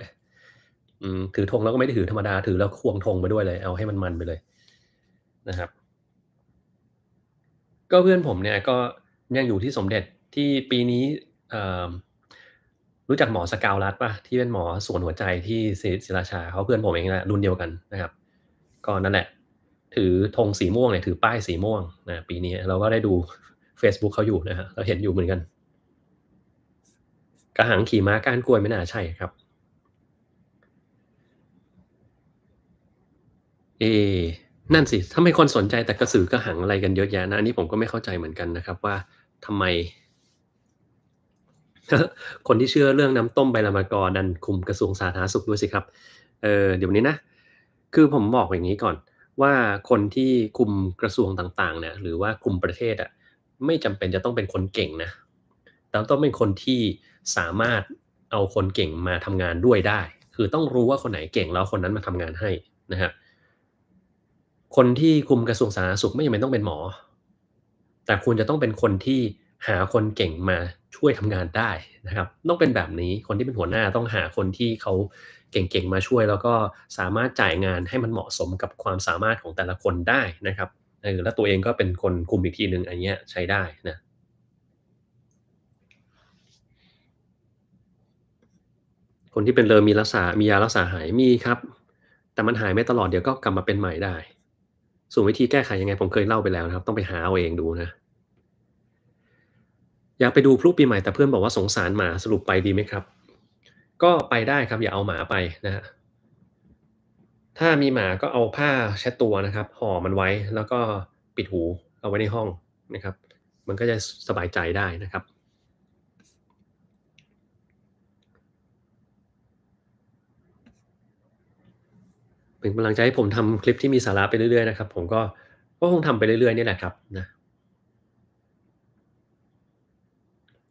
อืมถือธงแล้วก็ไม่ได้ถือธรรมดาถือแล้วควงธงไปด้วยเลย เอาให้มันมันไปเลยนะครับ ก็เพื่อนผมเนี่ย ก็ยังอยู่ที่สมเด็จที่ปีนี้รู้จักหมอสกาวรัตป่ะที่เป็นหมอส่วนหัวใจที่ศิลาชาเขาเพื่อนผมเองแหละรุ่นเดียวกันนะครับก็นั่นแหละ ถือธงสีม่วงเนี่ยถือป้ายสีม่วงนะปีนี้เราก็ได้ดู Facebook เขาอยู่นะฮะเราเห็นอยู่เหมือนกัน กระหังขี่ม้าก้านกล้วยไม่น่าใช่ครับ เอนั่นสิทำไมคนสนใจแต่กระสือกระหังอะไรกันเยอะแยะนะอันนี้ผมก็ไม่เข้าใจเหมือนกันนะครับว่าทำไม คนที่เชื่อเรื่องน้ำต้มใบละมากอดันคุมกระทรวงสาธารณสุขด้วยสิครับ เออเดี๋ยวนี้นะคือผมบอกอย่างนี้ก่อนว่าคนที่คุมกระทรวงต่างๆเนี่ยหรือว่าคุมประเทศอ่ะไม่จำเป็นจะต้องเป็นคนเก่งนะแต่ต้องเป็นคนที่สามารถเอาคนเก่งมาทำงานด้วยได้ คือต้องรู้ว่าคนไหนเก่งแล้วคนนั้นมาทำงานให้นะครับคนที่คุมกระทรวงสาธารณสุขไม่จำเป็นต้องเป็นหมอ แต่คุณจะต้องเป็นคนที่หาคนเก่งมาช่วยทำงานได้นะครับ ต้องเป็นแบบนี้คนที่เป็นหัวหน้าต้องหาคนที่เขาเก่งๆ มาช่วยแล้วก็สามารถจ่ายงานให้มันเหมาะสมกับความสามารถของแต่ละคนได้นะครับแล้วตัวเองก็เป็นคนคุมอีกทีหนึ่งอันเนี้ยใช้ได้นะ คนที่เป็นเลอมีรักษา มียารักษาหายมีครับ แต่มันหายไม่ตลอดเดี๋ยวก็กลับมาเป็นใหม่ได้ ส่วนวิธีแก้ไขยังไงผมเคยเล่าไปแล้วนะครับต้องไปหาเอาเองดูนะ อยากไปดูพลุปีใหม่แต่เพื่อนบอกว่าสงสารหมาสรุปไปดีไหมครับก็ไปได้ครับอย่าเอาหมาไปนะฮะถ้ามีหมาก็เอาผ้าเช็ดตัวนะครับ ห่อมันไว้แล้วก็ปิดหูเอาไว้ในห้องนะครับ มันก็จะสบายใจได้นะครับ เป็นกำลังใจให้ผมทำคลิปที่มีสาระไปเรื่อยๆนะครับ ผมก็ก็คงทำไปเรื่อยๆนี่แหละครับนะ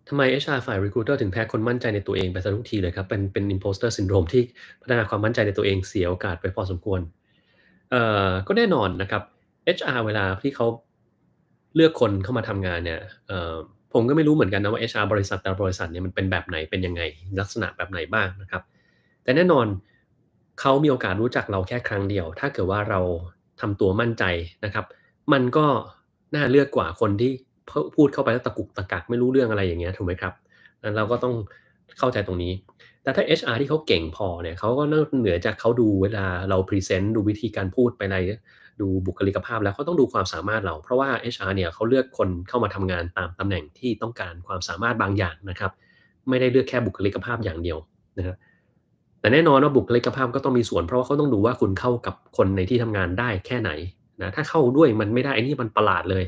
ทำไม HR ฝ่าย Recruiter ถึงแพ้คนมั่นใจในตัวเองไปซะทุกทีเลยครับเป็นเป็น imposter syndrome ที่พัฒนาความมั่นใจในตัวเองเสียโอกาสไปพอสมควรเอ่อก็แน่นอนนะครับ HR เวลาที่เขาเลือกคนเข้ามาทำงานเนี่ยเอ่อผมก็ไม่รู้เหมือนกันนะว่า HR บริษัทแต่บริษัทเนี่ยมันเป็นแบบไหนเป็นยังไงลักษณะแบบไหนบ้างนะครับ แต่แน่นอนเขามีโอกาสรู้จักเราแค่ครั้งเดียว ถ้าเกิดว่าเราทำตัวมั่นใจนะครับ มันก็น่าเลือกกว่าคนที่พูดเข้าไปแล้วตะกุกตะกักไม่รู้เรื่องอะไรอย่างเงี้ยถูกไหมครับนั้นเราก็ต้องเข้าใจตรงนี้ แต่ถ้า HR ที่เขาเก่งพอเนี่ยเขาก็นเหนือจากเขาดูเวลาเราพรีเซนต์ดูวิธีการพูดไปในดูบุคลิกภาพแล้วเขาต้องดูความสามารถเรา เพราะว่า HR เนี่ยเขาเลือกคนเข้ามาทำงานตามตำแหน่งที่ต้องการความสามารถบางอย่างนะครับ ไม่ได้เลือกแค่บุคลิกภาพอย่างเดียวนะครับแต่แน่นอนว่าบุคลิกภาพก็ต้องมีส่วน เพราะว่าเขาต้องดูว่าคุณเข้ากับคนในที่ทำงานได้แค่ไหนนะถ้าเข้าด้วยมันไม่ได้อ้นี่มันประหลาดเลย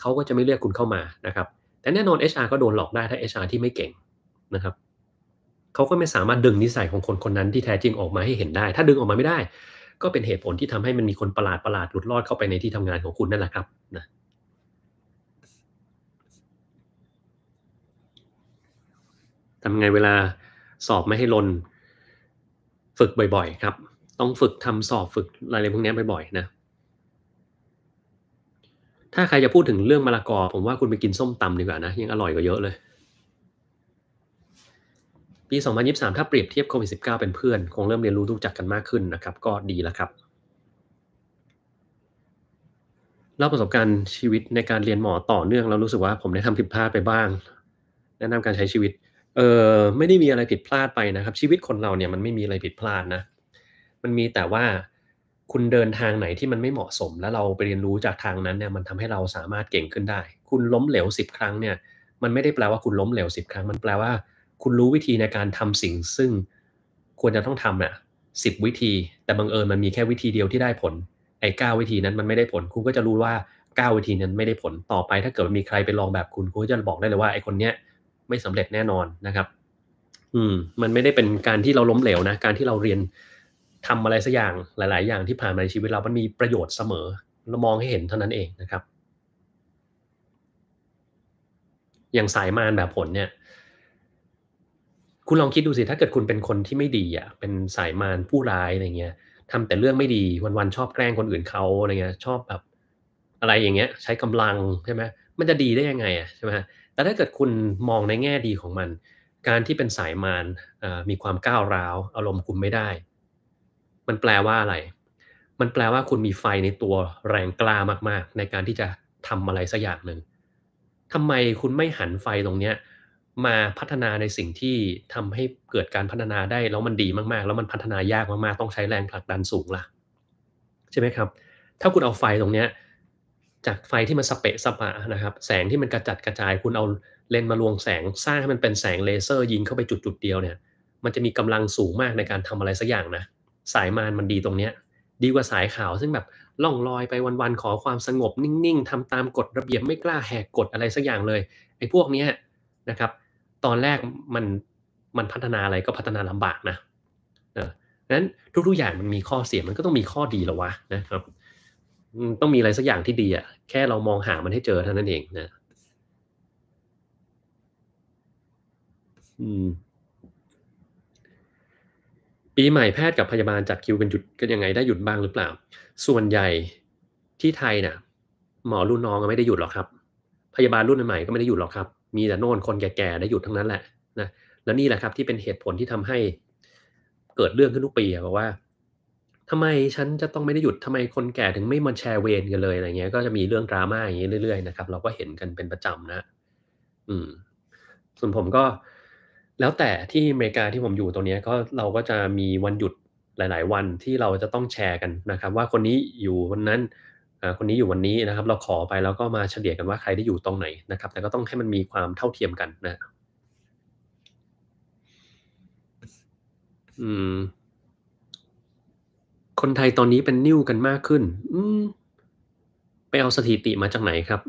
เขาก็จะไม่เรียกคุณเข้ามานะครับ แต่แน่นอน HR ก็โดนหลอกได้ถ้า HR ที่ไม่เก่งนะครับ เขาก็ไม่สามารถดึงนิสัยของคนคนนั้นที่แท้จริงออกมาให้เห็นได้ ถ้าดึงออกมาไม่ได้ ก็เป็นเหตุผลที่ทำให้มันมีคนประหลาดประหลาดหลุดรอดเข้าไปในที่ทำงานของคุณนั่นแหละครับนะทำไงเวลาสอบไม่ให้ลนฝึกบ่อยๆครับ ต้องฝึกทำสอบฝึกอะไรพวกนี้บ่อยๆนะถ้าใครจะพูดถึงเรื่องมะละกอผมว่าคุณไปกินส้มตำดีกว่านะ ยังอร่อยกว่าเยอะเลย ปี 2023 ถ้าเปรียบเทียบโควิด -19 เป็นเพื่อน คงเริ่มเรียนรู้รู้จักกันมากขึ้นนะครับ ก็ดีแล้วครับเล่าประสบการณ์ชีวิตในการเรียนหมอต่อเนื่อง แล้วรู้สึกว่าผมได้ทำผิดพลาดไปบ้าง แนะนำการใช้ชีวิต เออไม่ได้มีอะไรผิดพลาดไปนะครับ ชีวิตคนเราเนี่ยมันไม่มีอะไรผิดพลาดนะ มันมีแต่ว่าคุณเดินทางไหนที่มันไม่เหมาะสม แล้วเราไปเรียนรู้จากทางนั้นเนี่ยมันทำให้เราสามารถเก่งขึ้นได้ คุณล้มเหลวสิบครั้งเนี่ยมันไม่ได้แปลว่าคุณล้มเหลวสิบครั้งมันแปลว่า คุณรู้วิธีในการทำสิ่งซึ่ง ควรจะต้องทำน่ะสิบวิธี แต่บังเอิญมันมีแค่วิธีเดียวที่ได้ผล ไอ้เก้าวิธีนั้นมันไม่ได้ผลคุณก็จะรู้ว่าเก้าวิธีนั้นไม่ได้ผลต่อไปถ้าเกิดมีใครไปลองแบบคุณคุณก็จะบอกได้เลยว่าไอ้คนเนี้ยไม่สำเร็จแน่นอนนะครับ อืม มันไม่ได้เป็นการที่เราล้มเหลวนะการที่เราเรียนทำอะไรสักอย่างหลาย ๆ อย่าง ที่ผ่านมาในชีวิตเรา มันมีประโยชน์เสมอเรามองให้เห็นเท่านั้นเองนะครับ อย่างสายมารแบบผลเนี่ย คุณลองคิดดูสิ ถ้าเกิดคุณเป็นคนที่ไม่ดีอ่ะ เป็นสายมารผู้ร้ายอะไรเงี้ย ทำแต่เรื่องไม่ดี วัน ๆ ชอบแกล้งคนอื่นเขาอะไรเงี้ย ชอบแบบอะไรอย่างเงี้ย ใช้กำลังใช่ไหมมันจะดีได้ยังไงอ่ะใช่ไหมแต่ถ้าเกิดคุณมองในแง่ดีของมัน การที่เป็นสายมารมีความก้าวร้าว อารมณ์คุมไม่ได้มันแปลว่าอะไร มันแปลว่าคุณมีไฟในตัวแรงกล้ามากๆ ในการที่จะทำอะไรสักอย่างหนึ่งทำไมคุณไม่หันไฟตรงเนี้ยมาพัฒนาในสิ่งที่ทำให้เกิดการพัฒนาได้ แล้วมันดีมากๆ แล้วมันพัฒนายากมากๆ ต้องใช้แรงผลักดันสูงล่ะใช่ไหมครับ ถ้าคุณเอาไฟตรงเนี้ยจากไฟที่มันสเปะสปะนะครับแสงที่มันกระจัดกระจายคุณเอาเลนมาลวงแสง สร้างให้มันเป็นแสงเลเซอร์ยิงเข้าไปจุดจุดเดียวเนี่ยมันจะมีกำลังสูงมากในการทำอะไรสักอย่างนะสายมารมันดีตรงเนี้ย ดีกว่าสายขาวซึ่งแบบล่องลอยไปวันๆขอความสงบ นิ่งๆทำตามกฎระเบียบไม่กล้าแหกกฎอะไรสักอย่างเลยไอ้พวกเนี้ยนะครับ ตอนแรกมันมันพัฒนาอะไรก็พัฒนาลำบากนะเนอนั้นทุกๆอย่างมันมีข้อเสียมันก็ต้องมีข้อดีหรอวะนะครับต้องมีอะไรสักอย่างที่ดีอ่ะแค่เรามองหามันให้เจอเท่านั้นเองนะ อืมปีใหม่แพทย์กับพยาบาลจัดคิวกันหยุดกันยังไงได้หยุดบ้างหรือเปล่า ส่วนใหญ่ที่ไทยนะ่ะหมอรุ่นน้องไม่ได้หยุดหรอกครับ พยาบาลรุ่นใหม่ก็ไม่ได้หยุดหรอกครับ มีแต่โน่นคนแก่ๆได้หยุดทั้งนั้นแหละ นะแล้วนี่แหละครับที่เป็นเหตุผลที่ทำให้เกิดเรื่องขึ้นทุกปีเพราะว่า ทำไมฉันจะต้องไม่ได้หยุดทำไมคนแก่ถึงไม่มาแชร์เวรกันเลยอะไรเงี้ยก็จะมีเรื่องดราม่าอย่างเงี้ยเรื่อยๆนะครับเราก็เห็นกันเป็นประจำนะอืม ส่วนผมก็แล้วแต่ที่อเมริกาที่ผมอยู่ตรงนี้ก็เราก็จะมีวันหยุดหลาย ๆ วันที่เราจะต้องแชร์กันนะครับ ว่าคนนี้อยู่วันนั้นคนนี้อยู่วันนี้นะครับ เราขอไปแล้วก็มาเฉลี่ยกันว่าใครได้อยู่ตรงไหนนะครับ แต่ก็ต้องให้มันมีความเท่าเทียมกันนะ อืม คนไทยตอนนี้เป็นนิ่วกันมากขึ้น อืมไปเอาสถิติมาจากไหนครับ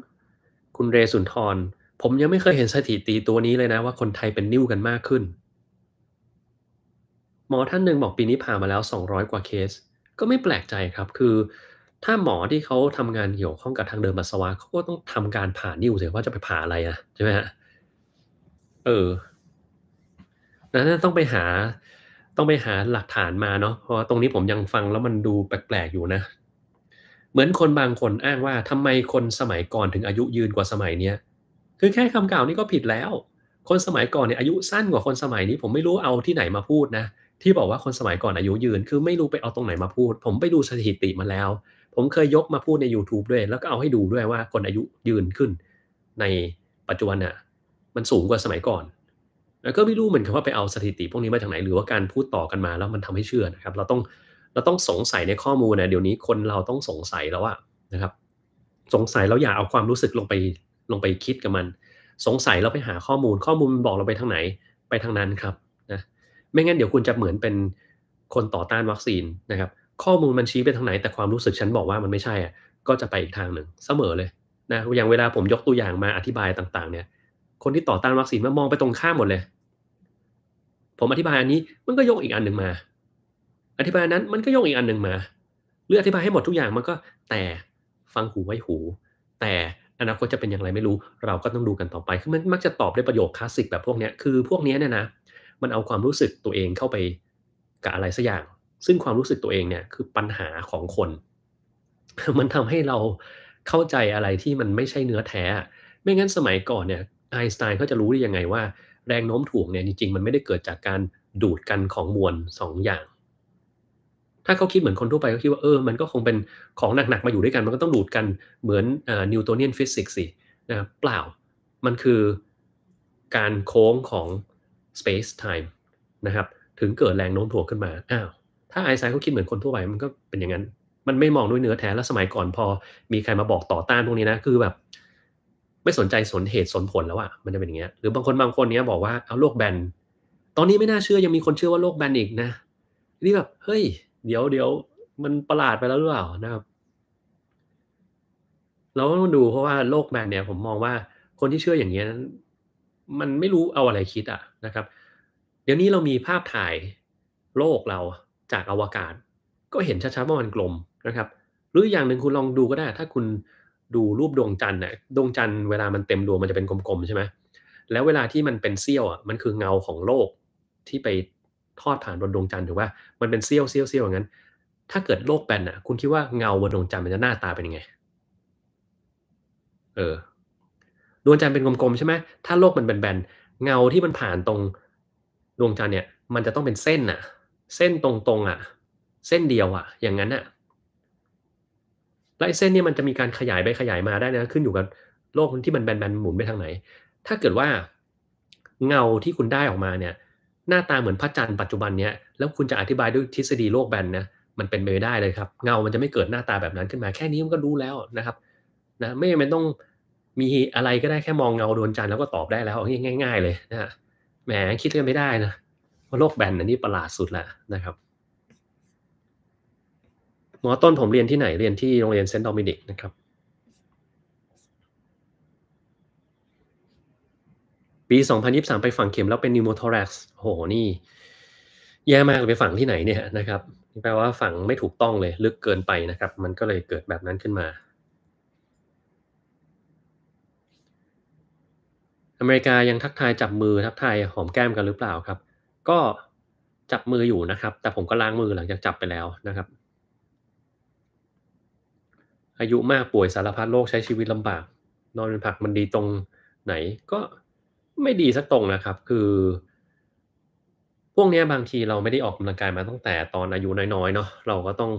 คุณเรสุนทรผมยังไม่เคยเห็นสถิติตัวนี้เลยนะว่าคนไทยเป็นนิ่วกันมากขึ้น หมอท่านหนึ่งบอกปีนี้ผ่ามาแล้ว200กว่าเคส ก็ไม่แปลกใจครับคือ ถ้าหมอที่เขาทำงานเกี่ยวข้องกับทางเดินปัสสาวะเขาก็ต้องทำการผ่านิ่วเสียว่าจะไปผ่าอะไรอะใช่ไหมฮะเออนั้นต้องไปหา ต้องไปหาหลักฐานมาเนาะเพราะตรงนี้ผมยังฟังแล้วมันดูแปลกๆอยู่นะ เหมือนคนบางคนอ้างว่าทำไมคนสมัยก่อนถึงอายุยืนกว่าสมัยเนี้ยคือแค่คำกล่าวนี้ก็ผิดแล้ว คนสมัยก่อนเนี่ยอายุสั้นกว่าคนสมัยนี้ ผมไม่รู้เอาที่ไหนมาพูดนะที่บอกว่าคนสมัยก่อนอายุยืน คือไม่รู้ไปเอาตรงไหนมาพูดผมไปดูสถิติมาแล้ว ผมเคยยกมาพูดใน YouTube ด้วย แล้วก็เอาให้ดูด้วยว่าคนอายุยืนขึ้น ในปัจจุบันน่ะมันสูงกว่าสมัยก่อน แล้วก็ไม่รู้เหมือนกันว่าไปเอาสถิติ พวกนี้มาจากไหนหรือว่าการพูดต่อกันมา แล้วมันทำให้เชื่อนะครับเราต้องเราต้องสงสัยในข้อมูลนะเดี๋ยวนี้คนเราต้องสงสัยแล้วอะนะครับ สงสัยแล้วอย่าเอาความรู้สึกลงไปลงไปคิดกับมันสงสัยเราไปหาข้อมูล ข้อมูลมันบอกเราไปทางไหนไปทางนั้นครับนะไม่งั้นเดี๋ยวคุณจะเหมือนเป็นคนต่อต้านวัคซีนนะครับ ข้อมูลมันชี้ไปทางไหนแต่ความรู้สึกฉันบอกว่ามันไม่ใช่อ่ะก็จะไปอีกทางหนึ่งเสมอเลยนะอย่างเวลาผมยกตัวอย่างมาอธิบายต่างๆเนี่ย คนที่ต่อต้านวัคซีนมันมองไปตรงข้ามหมดเลยผมอธิบายอันนี้มันก็ยกอีกอันหนึ่งมา อธิบายนั้นมันก็ยกอีกอันหนึ่งมาเลืออธิบายให้หมดทุกอย่างมันก็แต่ฟังหูไว้หู แต่อนาคตจะเป็นอย่างไรไม่รู้เราก็ต้องดูกันต่อไป คือมันมักจะตอบด้วยประโยคคลาสสิกแบบพวกนี้ คือพวกนี้เนี่ยนะมันเอาความรู้สึกตัวเองเข้าไปกับอะไรสักอย่าง ซึ่งความรู้สึกตัวเองเนี่ยคือปัญหาของคน มันทำให้เราเข้าใจอะไรที่มันไม่ใช่เนื้อแท้ ไม่งั้นสมัยก่อนเนี่ยไอน์สไตน์เขาจะรู้ได้ยังไงว่า แรงโน้มถ่วงเนี่ยจริงๆ มันไม่ได้เกิดจากการดูดกันของมวล2ออย่างถ้าเขาคิดเหมือนคนทั่วไปเขาคิดว่าเออ มันก็คงเป็นของหนักๆ มาอยู่ด้วยกัน มันก็ต้องดูดกันเหมือนนิวตันเนียนฟิสิกส์สิ นะเปล่า มันคือการโค้งของ space time นะครับ ถึงเกิดแรงโน้มถ่วงขึ้นมา อ้าว ถ้าไอซ์ไซเขาคิดเหมือนคนทั่วไป มันก็เป็นอย่างนั้น มันไม่มองด้วยเนื้อแท้แล้วสมัยก่อนพอมีใครมาบอกต่อต้านพวกนี้นะ คือแบบไม่สนใจสนเหตุสนผลแล้วอ่ะ มันจะเป็นอย่างเงี้ย หรือบางคนบางคนเนี้ยบอกว่าเอาโลกแบน ตอนนี้ไม่น่าเชื่อ ยังมีคนเชื่อว่าโลกแบนอีกนะ นี่แบบเฮ้ยเดี๋ยวเดี๋ยวมันประหลาดไปแล้วหรือเปล่านะครับ เราต้องดูเพราะว่าโลกแมนเนี่ยผมมองว่าคนที่เชื่ออย่างนี้นั้นมันไม่รู้เอาอะไรคิดอ่ะนะครับ เดี๋ยวนี้เรามีภาพถ่ายโลกเราจากอวกาศ ก็เห็นชัดๆว่ามันกลมนะครับ หรืออย่างหนึ่งคุณลองดูก็ได้ถ้าคุณดูรูปดวงจันทร์น่ะดวงจันทร์เวลามันเต็มดวงมันจะเป็นกลมๆ ใช่ไหมแล้วเวลาที่มันเป็นเซี่ยวอ่ะมันคือเงาของโลกที่ไปทอดผ่านบนดวงจันทร์ถือว่ามันเป็นเซี่ยวเซี่ยวเซี่ยวอย่างนั้น ถ้าเกิดโลกแบนอะคุณคิดว่าเงาบนดวงจันทร์มันจะหน้าตาเป็นยังไงเออดวงจันทร์เป็นกลมๆใช่ไหมถ้าโลกมันแบนๆเงาที่มันผ่านตรงดวงจันทร์เนี่ย มันจะต้องเป็นเส้นอะเส้นตรงๆอะเส้นเดียวอะอย่างนั้นอะและเส้นนี้มันจะมีการขยายไปขยายมาได้นะขึ้นอยู่กับโลกที่มันแบนๆหมุนไปทางไหน ถ้าเกิดว่าเงาที่คุณได้ออกมาเนี่ยหน้าตาเหมือนพระจันทร์ปัจจุบันเนี้ยแล้วคุณจะอธิบายด้วยทฤษฎีโลกแบนนะมันเป็นไปไม่ได้เลยครับเงา มันจะไม่เกิดหน้าตาแบบนั้นขึ้นมาแค่นี้มันก็รู้แล้วนะครับนะไม่จำเป็นต้องมีอะไรก็ได้แค่มองเงาดวงจันทร์แล้วก็ตอบได้แล้วง่ายๆเลยนะแหมคิดกันไม่ได้นะว่าโลกแบนอันนี้ประหลาดสุดและนะครับหมอต้นผมเรียนที่ไหนเรียนที่โรงเรียนเซนต์ดอมินิกนะครับปี 2023 ไปฝังเข็มแล้วเป็นนิวโมทอรัก์โหนี่ แย่มากเลยไปฝังที่ไหนเนี่ยนะครับแปลว่าฝังไม่ถูกต้องเลย ลึกเกินไปนะครับ มันก็เลยเกิดแบบนั้นขึ้นมา อเมริกายังทักทายจับมือทักทายหอมแก้มกันหรือเปล่าครับ ก็จับมืออยู่นะครับ แต่ผมก็ล้างมือหลังจากจับไปแล้วนะครับ อายุมากป่วยสารพัดโรคใช้ชีวิตลำบาก นอนเป็นผักมันดีตรงไหนก็ไม่ดีสักตรงนะครับ คือ พวกนี้บางทีเราไม่ได้ออกกำลังกายมาตั้งแต่ตอนอายุน้อยๆเนาะเราก็ต้อง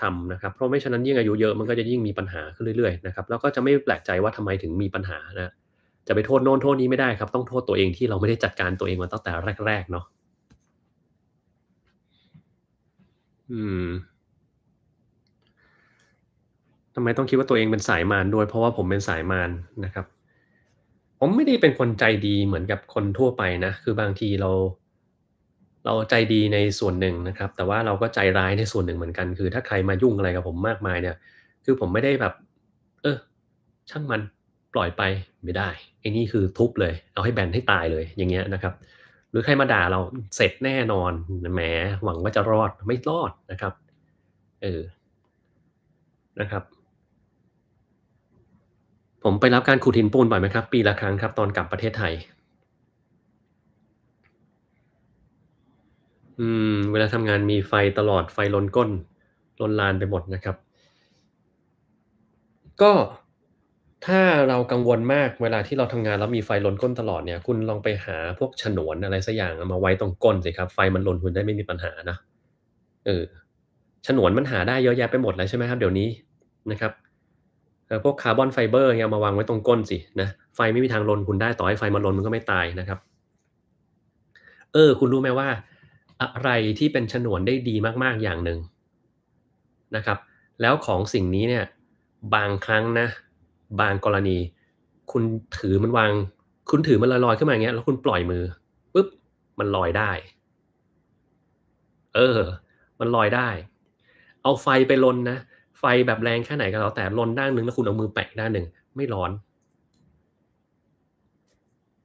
ทำนะครับ เพราะไม่ฉะนั้นยิ่งอายุเยอะมันก็จะยิ่งมีปัญหาขึ้นเรื่อยๆนะครับแล้วก็จะไม่แปลกใจว่าทำไมถึงมีปัญหานะจะไปโทษโน่นโทษนี้ไม่ได้ครับต้องโทษตัวเองที่เราไม่ได้จัดการตัวเองมาตั้งแต่แรกๆเนาะอืมทำไมต้องคิดว่าตัวเองเป็นสายมารด้วยเพราะว่าผมเป็นสายมารนะครับผมไม่ได้เป็นคนใจดีเหมือนกับคนทั่วไปนะคือบางทีเรา เราใจดีในส่วนหนึ่งนะครับ แต่ว่าเราก็ใจร้ายในส่วนหนึ่งเหมือนกัน คือถ้าใครมายุ่งอะไรกับผมมากมายเนี่ย คือผมไม่ได้แบบ เออช่างมันปล่อยไปไม่ได้ ไอ้นี่คือทุบเลยเอาให้แบนให้ตายเลย อย่างเงี้ยนะครับ หรือใครมาด่าเราเสร็จแน่นอนแหมหวังว่าจะรอดไม่รอดนะครับเออนะครับผมไปรับการขุดหินปูนบ่อยไหมครับ ปีละครั้งครับตอนกลับประเทศไทย อืมเวลาทำงานมีไฟตลอดไฟลนก้น ลนลานไปหมดนะครับ ก็ ถ้าเรากังวลมากเวลาที่เราทำงานแล้วมีไฟลนก้นตลอดเนี่ยคุณลองไปหาพวกฉนวนอะไรสักอย่างมาไว้ตรงก้นสิครับ ไฟมันลนคุณได้ไม่มีปัญหานะเออฉนวนมันหาได้เยอะแยะไปหมดแล้วใช่ไหมครับเดี๋ยวนี้นะครับพวกคาร์บอนไฟเบอร์เงี้ยมาวางไว้ตรงก้นสินะไฟไม่มีทางลนคุณได้ต่อให้ไฟมันลนมันก็ไม่ตายนะครับ เออ คุณรู้ไหมว่า อะไรที่เป็นฉนวนได้ดีมาก ๆอย่างหนึ่งนะครับ แล้วของสิ่งนี้เนี่ย บางครั้งนะ บางกรณี คุณถือมันวางคุณถือมันลอยยขึ้นมาอย่างเงี้ยแล้วคุณปล่อยมือปุ๊บมันลอยได้ เออมันลอยได้ เอาไฟไปลนนะไฟแบบแรงแค่ไหนก็แล้วแต่ลนด้านหนึ่งแล้วคุณเอามือแปะด้านหนึ่งไม่ร้อน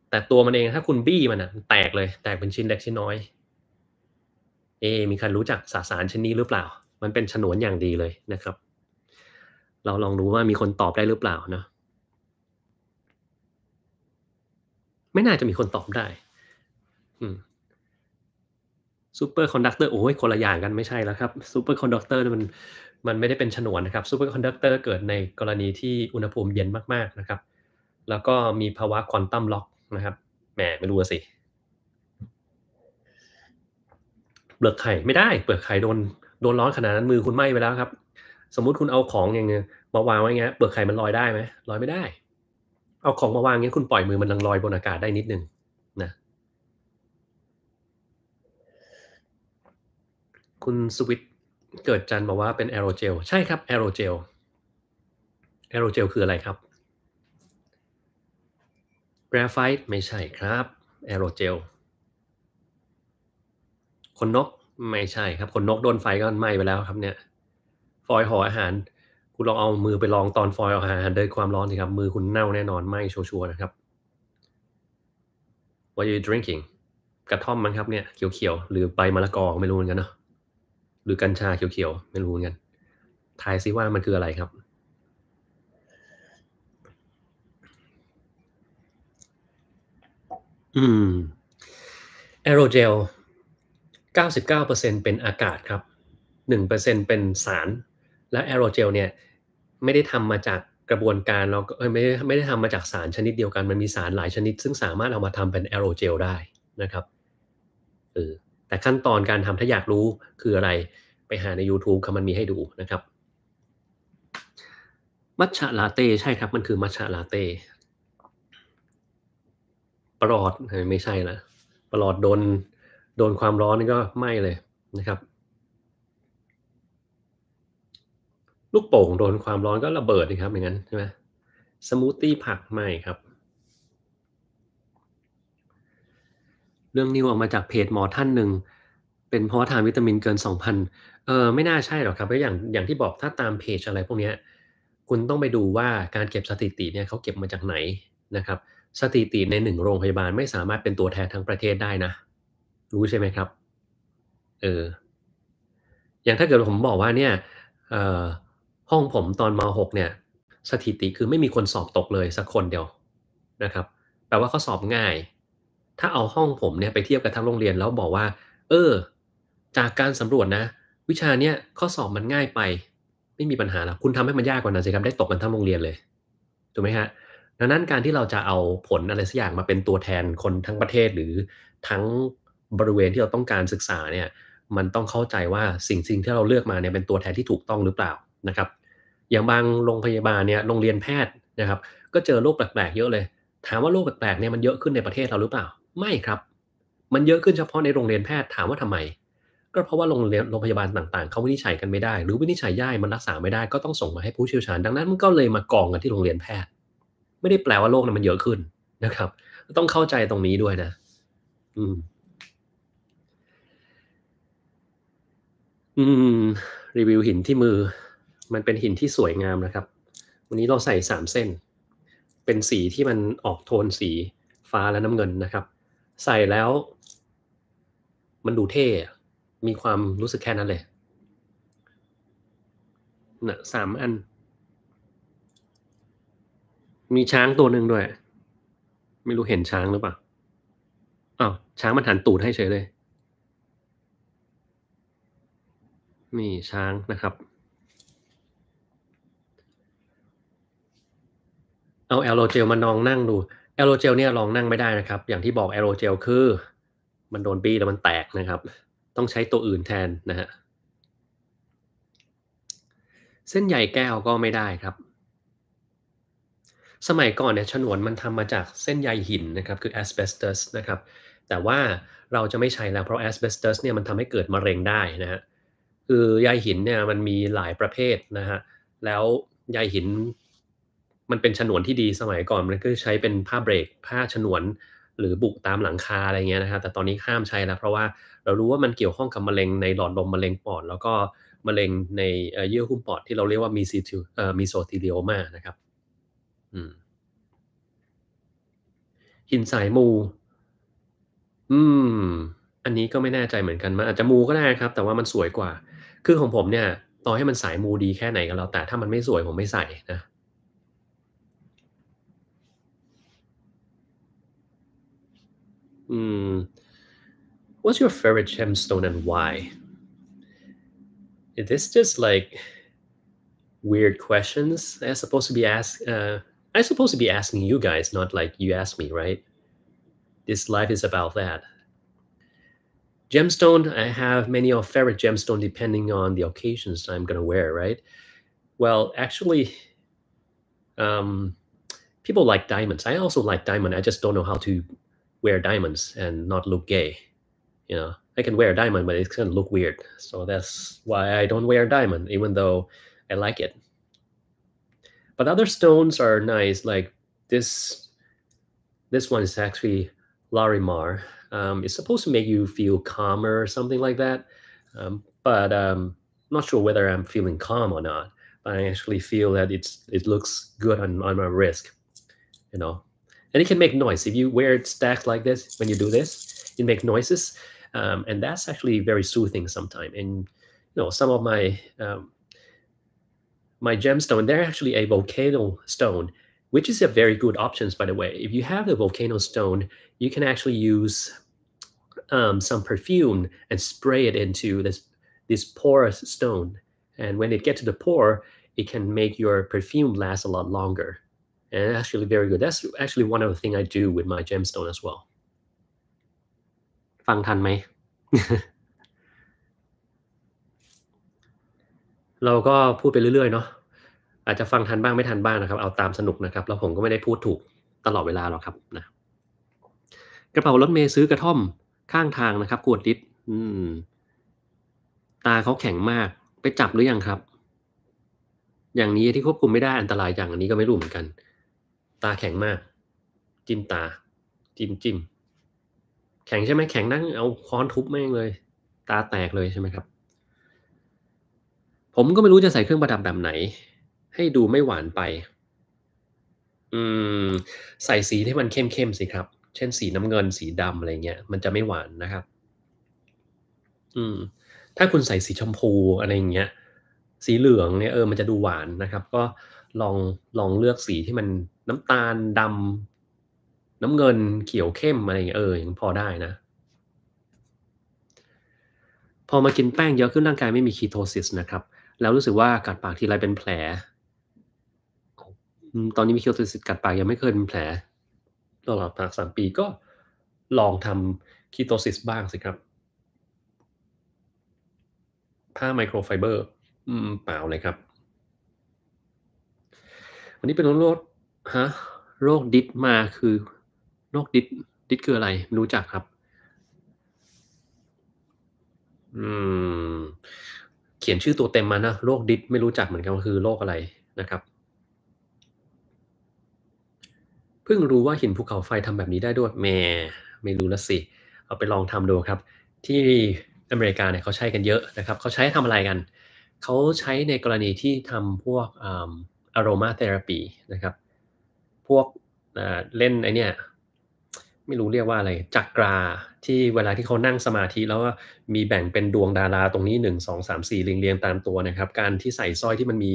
แต่ตัวมันเองถ้าคุณบี้มันอะแตกเลย แตกเป็นชิ้นเล็กชิ้นน้อยเอมีใครรู้จักสสารชนิดหรือเปล่า มันเป็นฉนวนอย่างดีเลยนะครับ เราลองดูว่ามีคนตอบได้หรือเปล่านะ ไม่น่าจะมีคนตอบได้ซูเปอร์คอนดักเตอร์โอ้ยคนละอย่างกันไม่ใช่แล้วครับซูเปอร์คอนดักเตอร์มันมันไม่ได้เป็นฉนวนนะครับซูเปอร์คอนดักเตอร์เกิดในกรณีที่อุณหภูมิเย็นมากๆนะครับ แล้วก็มีภาวะควอนตัมล็อกนะครับแหมไม่รู้สิ เปลือกไข่ไม่ได้ เปลือกไข่โดนโดนร้อนขนาดนั้นมือคุณไหม้ไปแล้วครับ สมมุติคุณเอาของอย่างเงี้ยมาวางไว้เงี้ยเปลือกไข่มันลอยได้ไหมลอยไม่ได้ เอาของมาวางเงี้ยคุณปล่อยมือมันลังลอยบนอากาศได้นิดนึงนะคุณสวิตเกิดจันบอกว่าเป็นแอโรเจลใช่ครับแอโรเจลแอโรเจลคืออะไรครับกราไฟต์ไม่ใช่ครับแอโรเจลคนนกไม่ใช่ครับคนนกโดนไฟก็ไหม้ไปแล้วครับเนี่ยฟอยห่ออาหาร คุณลองเอามือไปลองตอนฟอยห่ออาหารโดยความร้อนสิครับ มือคุณเน่าแน่นอนไหม้ชัวร์นะครับ What are you drinking กระท่อมมั้งครับเนี่ย เขียว ๆ หรือใบมะละกอไม่รู้เหมือนกันเนาะหรือกัญชาเขียวๆ ไม่รู้เหมือนกัน ทายซิว่ามันคืออะไรครับ อืมแอโรเจล99%เป็นอากาศครับ 1%เป็นสารและแอโรเจลเนี่ย ไม่ได้ทำมาจากกระบวนการเราไม่ไไม่ได้ทำมาจากสารชนิดเดียวกันมันมีสารหลายชนิด ซึ่งสามารถเอามาทำเป็นแอโรเจลได้นะครับเออแต่ขั้นตอนการทำถ้าอยากรู้คืออะไรไปหาใน YouTube ค่ะมันมีให้ดูนะครับ มัชชาลาเต้ใช่ครับมันคือมัชชาลาเต้ปลอดไม่ใช่ละปลอดโดนโดนความร้อนนี่ก็ไหม้เลยนะครับ ลูกโป่งโดนความร้อนก็ระเบิดนะครับ อย่างนั้นใช่ไหมสมูทตี้ผักไหมครับรื่องนิวออกมาจากเพจหมอท่านหนึ่งเป็นเพราะทานวิตามินเกิน 2,000เออไม่น่าใช่หรอกครับ เพราะอย่างอย่างที่บอกถ้าตามเพจอะไรพวกนี้คุณต้องไปดูว่าการเก็บสถิติเนี่ยเขาเก็บมาจากไหนนะครับ สถิติในหนึ่งโรงพยาบาลไม่สามารถเป็นตัวแทนทั้งประเทศได้นะ รู้ใช่ไหมครับเอออย่างถ้าเกิดผมบอกว่าเนี่ยห้องผมตอนม .6 เนี่ย สถิติคือไม่มีคนสอบตกเลยสักคนเดียวนะครับแปลว่าเขาสอบง่ายถ้าเอาห้องผมเนี่ยไปเทียบกับทั้งโรงเรียนแล้วบอกว่า เออ จากการสำรวจนะ วิชาเนี้ยข้อสอบมันง่ายไป ไม่มีปัญหาหรอก คุณทำให้มันยากกว่านั้นสิครับ ได้ตกกันทั้งโรงเรียนเลย ถูกไหมฮะดังนั้นการที่เราจะเอาผลอะไรสักอย่างมาเป็นตัวแทนคนทั้งประเทศหรือทั้งบริเวณที่เราต้องการศึกษาเนี่ย มันต้องเข้าใจว่า สิ่งสิ่งที่เราเลือกมาเนี่ยเป็นตัวแทนที่ถูกต้องหรือเปล่านะครับ อย่างบางโรงพยาบาลเนี่ย โรงเรียนแพทย์นะครับ ก็เจอโรคแปลกๆ เยอะเลย ถามว่าโรคแปลกๆเนี่ยมันเยอะขึ้นในประเทศเราหรือเปล่าไม่ครับ มันเยอะขึ้นเฉพาะในโรงเรียนแพทย์ถามว่าทำไม ก็เพราะว่าโรงเรียนโรงพยาบาลต่างๆ เขาวินิจฉัยกันไม่ได้ หรือวินิจฉัยยากมันรักษาไม่ได้ก็ต้องส่งมาให้ผู้เชี่ยวชาญดังนั้นมันก็เลยมากองกันที่โรงเรียนแพทย์ ไม่ได้แปลว่าโรคนั้นมันเยอะขึ้น นะครับต้องเข้าใจตรงนี้ด้วยนะ อืม อืม รีวิวหินที่มือ มันเป็นหินที่สวยงามนะครับ วันนี้เราใส่สามเส้น เป็นสีที่มันออกโทนสีฟ้าและน้ำเงินนะครับใส่แล้ว มันดูเท่ มีความรู้สึกแค่นั้นเลย นะสามอัน มีช้างตัวหนึ่งด้วย ไม่รู้เห็นช้างหรือเปล่า อ้าว ช้างมันหันตูดให้เฉยเลยนี่ช้างนะครับ เอาแอลโลเจลมานองนั่งดูแอโรเจลเนี่ยลองนั่งไม่ได้นะครับ อย่างที่บอกแอโรเจลคือ มันโดนบี้แล้วมันแตกนะครับ ต้องใช้ตัวอื่นแทนนะฮะเส้นใยแก้วก็ไม่ได้ครับ สมัยก่อนเนี่ยฉนวนมันทำมาจากเส้นใยหินนะครับคือแอสเบสตัสนะครับแต่ว่าเราจะไม่ใช้แล้วเพราะแอสเบสตัสเนี่ยมันทำให้เกิดมะเร็งได้นะฮะคือใยหินเนี่ยมันมีหลายประเภทนะฮะแล้วใยหินมันเป็นฉนวนที่ดีสมัยก่อนมันก็ใช้เป็นผ้าเบรกผ้าฉนวน หรือบุกตามหลังคาอะไรเงี้ยนะครับแต่ตอนนี้ห้ามใช้แล้ว เพราะว่าเรารู้ว่ามันเกี่ยวข้องกับมะเร็งในหลอดลมมะเร็งปอด แล้วก็มะเร็งในเยื่อหุ้มปอดที่เราเรียกว่ามีซีทิมีโซติเลียมานะครับหินสายมูอืมอันนี้ก็ไม่แน่ใจเหมือนกันมันอาจจะมูก็ได้ครับ แต่ว่ามันสวยกว่า คือของผมเนี่ยต่อให้มันสายมูดีแค่ไหนก็แล้วแต่ถ้ามันไม่สวยผมไม่ใส่นะ Mm. What's your favorite gemstone and why? This just like weird questions I supposed to be ask. Uh, I supposed to be asking you guys, not like you ask me, right? This life is about that. Gemstone, I have many of favorite gemstone depending on the occasions I'm gonna wear, right? Well, actually, um, people like diamonds. I also like diamond. I just don't know how to wear diamonds and not look gay. You know, I can wear a diamond, but it's gonna look weird. So that's why I don't wear a diamond, even though I like it. But other stones are nice, like this. This one is actually Larimar. Um, it's supposed to make you feel calmer or something like that. Um, but um, I'm not sure whether I'm feeling calm or not. But I actually feel that it's it looks good on, on my wrist, you know and it can make noise if you wear it stacked like this when you do this it make noises um, and that's actually very soothing sometimes and you know some of my um, my gemstone they're actually a volcano stone which is a very good options by the way if you have a volcano stone you can actually use um, some perfume and spray it into this this porous stone and when it gets to the pore it can make your perfume last a lot longer and actually very good that's actually one of the thing I do with my gemstone as well ฟังทันไหม เราก็พูดไปเรื่อย ๆเนาะอาจจะฟังทันบ้าง ไม่ทันบ้างนะครับ เอาตามสนุกนะครับแล้วผมก็ไม่ได้พูดถูกตลอดเวลาหรอกครับนะกระเป๋ารถเมย์ซื้อกระท่อม ข้างทางนะครับกวดติดตาเขาแข็งมาก ไปจับหรือยังครับ อย่างนี้ที่ควบคุมไม่ได้อันตรายอย่างอันนี้ก็ไม่รู้เหมือนกันตาแข็งมากจิ้มตาจิ้มจิ้มแข็งใช่ไหมแข็งนั่งเอาค้อนทุบแม่งเลย ตาแตกเลยใช่ไหมครับ ผมก็ไม่รู้จะใส่เครื่องประดับแบบไหน ให้ดูไม่หวานไป อืม ใส่สีให้มันเข้มๆสิครับ เช่นสีน้ำเงินสีดำอะไรเงี้ยมันจะไม่หวานนะครับ อืม ถ้าคุณใส่สีชมพู อะไรเงี้ย สีเหลืองเนี่ยเออมันจะดูหวานนะครับ ก็ลองลองเลือกสีที่มันน้ำตาลดำน้ำเงินเขียวเข้ม อะไรเงี้ยเออยังพอได้นะ พอมากินแป้งเยอะขึ้นร่างกายไม่มีคีโทซิสนะครับ แล้วรู้สึกว่ากัดปากทีไรเป็นแผลตอนนี้มีคีโทซิสกัดปากยังไม่เคยเป็นแผลตลอดปากสามปีก็ลองทำคีโตซิสบ้างสิครับผ้าไมโครไฟเบอร์เปล่าเลยครับ วันนี้เป็นรถฮะโรคดิสมาคือโรคดิสดิสคืออะไร รู้จักครับอืมเขียนชื่อตัวเต็มมานะโรคดิสไม่รู้จักเหมือนกันว่าคือโรคอะไรนะครับเพิ่งรู้ว่าหินภูเขาไฟทำแบบนี้ได้ด้วยแม่ไม่รู้ละสิเอาไปลองทำดูครับ ที่อเมริกาเนี่ยเขาใช้กันเยอะนะครับเขาใช้ทำอะไรกันเขาใช้ในกรณีที่ทำพวกอารมาเทอราปีนะครับพวกเล่นไอเนี่ยไม่รู้เรียกว่าอะไร จักรา ที่เวลาที่เขานั่งสมาธิแล้วมีแบ่งเป็นดวงดาราตรงนี้หนึ่งสองสามสี่เรียงๆตามตัวนะครับ การที่ใส่สร้อยที่มันมี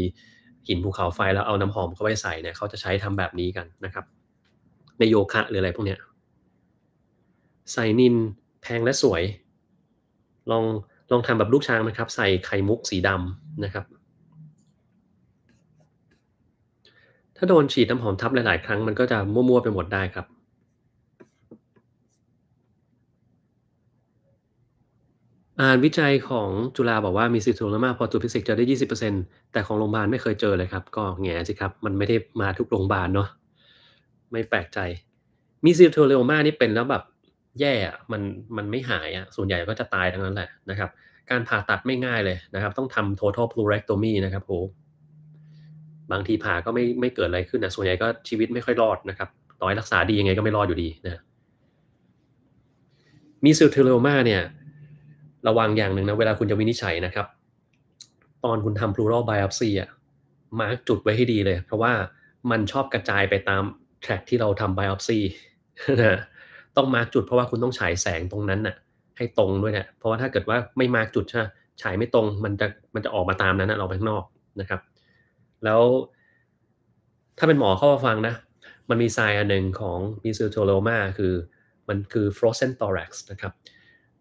หินภูเขาไฟแล้วเอาน้ำหอมเข้าไปใส่เนี่ยเขาจะใช้ทำแบบนี้กันนะครับ ในโยคะหรืออะไรพวกเนี้ยใส่นินแพงและสวย ลองลองทำแบบลูกช้างนะครับ ใส่ไข่มุกสีดำนะครับถ้าโดนฉีดน้ำหอมทับหลาย ๆ ครั้ง มันก็จะมั่วๆไปหมดได้ครับ อ่านวิจัยของจุฬาบอกว่ามีซิทูลมาพอจุพิสิกเจอได้ยี่สิบเเปอร์ซ็นแต่ของโรงพยาบาลไม่เคยเจอเลยครับ ก็แง่สิครับ มันไม่ได้มาทุกโรงพยาบาลเนาะไม่แปลกใจมีซิทโทลมานี่เป็นแล้วแบบแย่มันมันไม่หายอ่ะส่วนใหญ่ก็จะตายทั้งนั้นแหละนะครับ การผ่าตัดไม่ง่ายเลยนะครับต้องทำ total plurectomy นะครับโหบางทีผ่าก็ไม่ไม่เกิดอะไรขึ้นนะส่วนใหญ่ก็ชีวิตไม่ค่อยรอดนะครับ ต่อยรักษาดียังไงก็ไม่รอดอยู่ดีนะมีซิลเทโลมาเนี่ย ระวังอย่างหนึ่งนะเวลาคุณจะวินิจฉัยนะครับ ตอนคุณทำพ l ูร a บ b ออ p ซีอะมาร์กจุดไว้ให้ดีเลย เพราะว่ามันชอบกระจายไปตามแทร็กที่เราทำบออ p ซีนะต้องมาร์กจุดเพราะว่าคุณต้องฉายแสงตรงนั้นน่ะให้ตรงด้วยเนะี่ยเพราะว่าถ้าเกิดว่าไม่มาร์กจุดใช่ฉายไม่ตรงมันจะมันจะออกมาตามนั้นนะเราไปข้างนอกนะครับแล้วถ้าเป็นหมอเข้ามาฟังนะ มันมีทรายอันหนึ่งของมิซิโทโลมาคือมันคือ frozen thorax นะครับ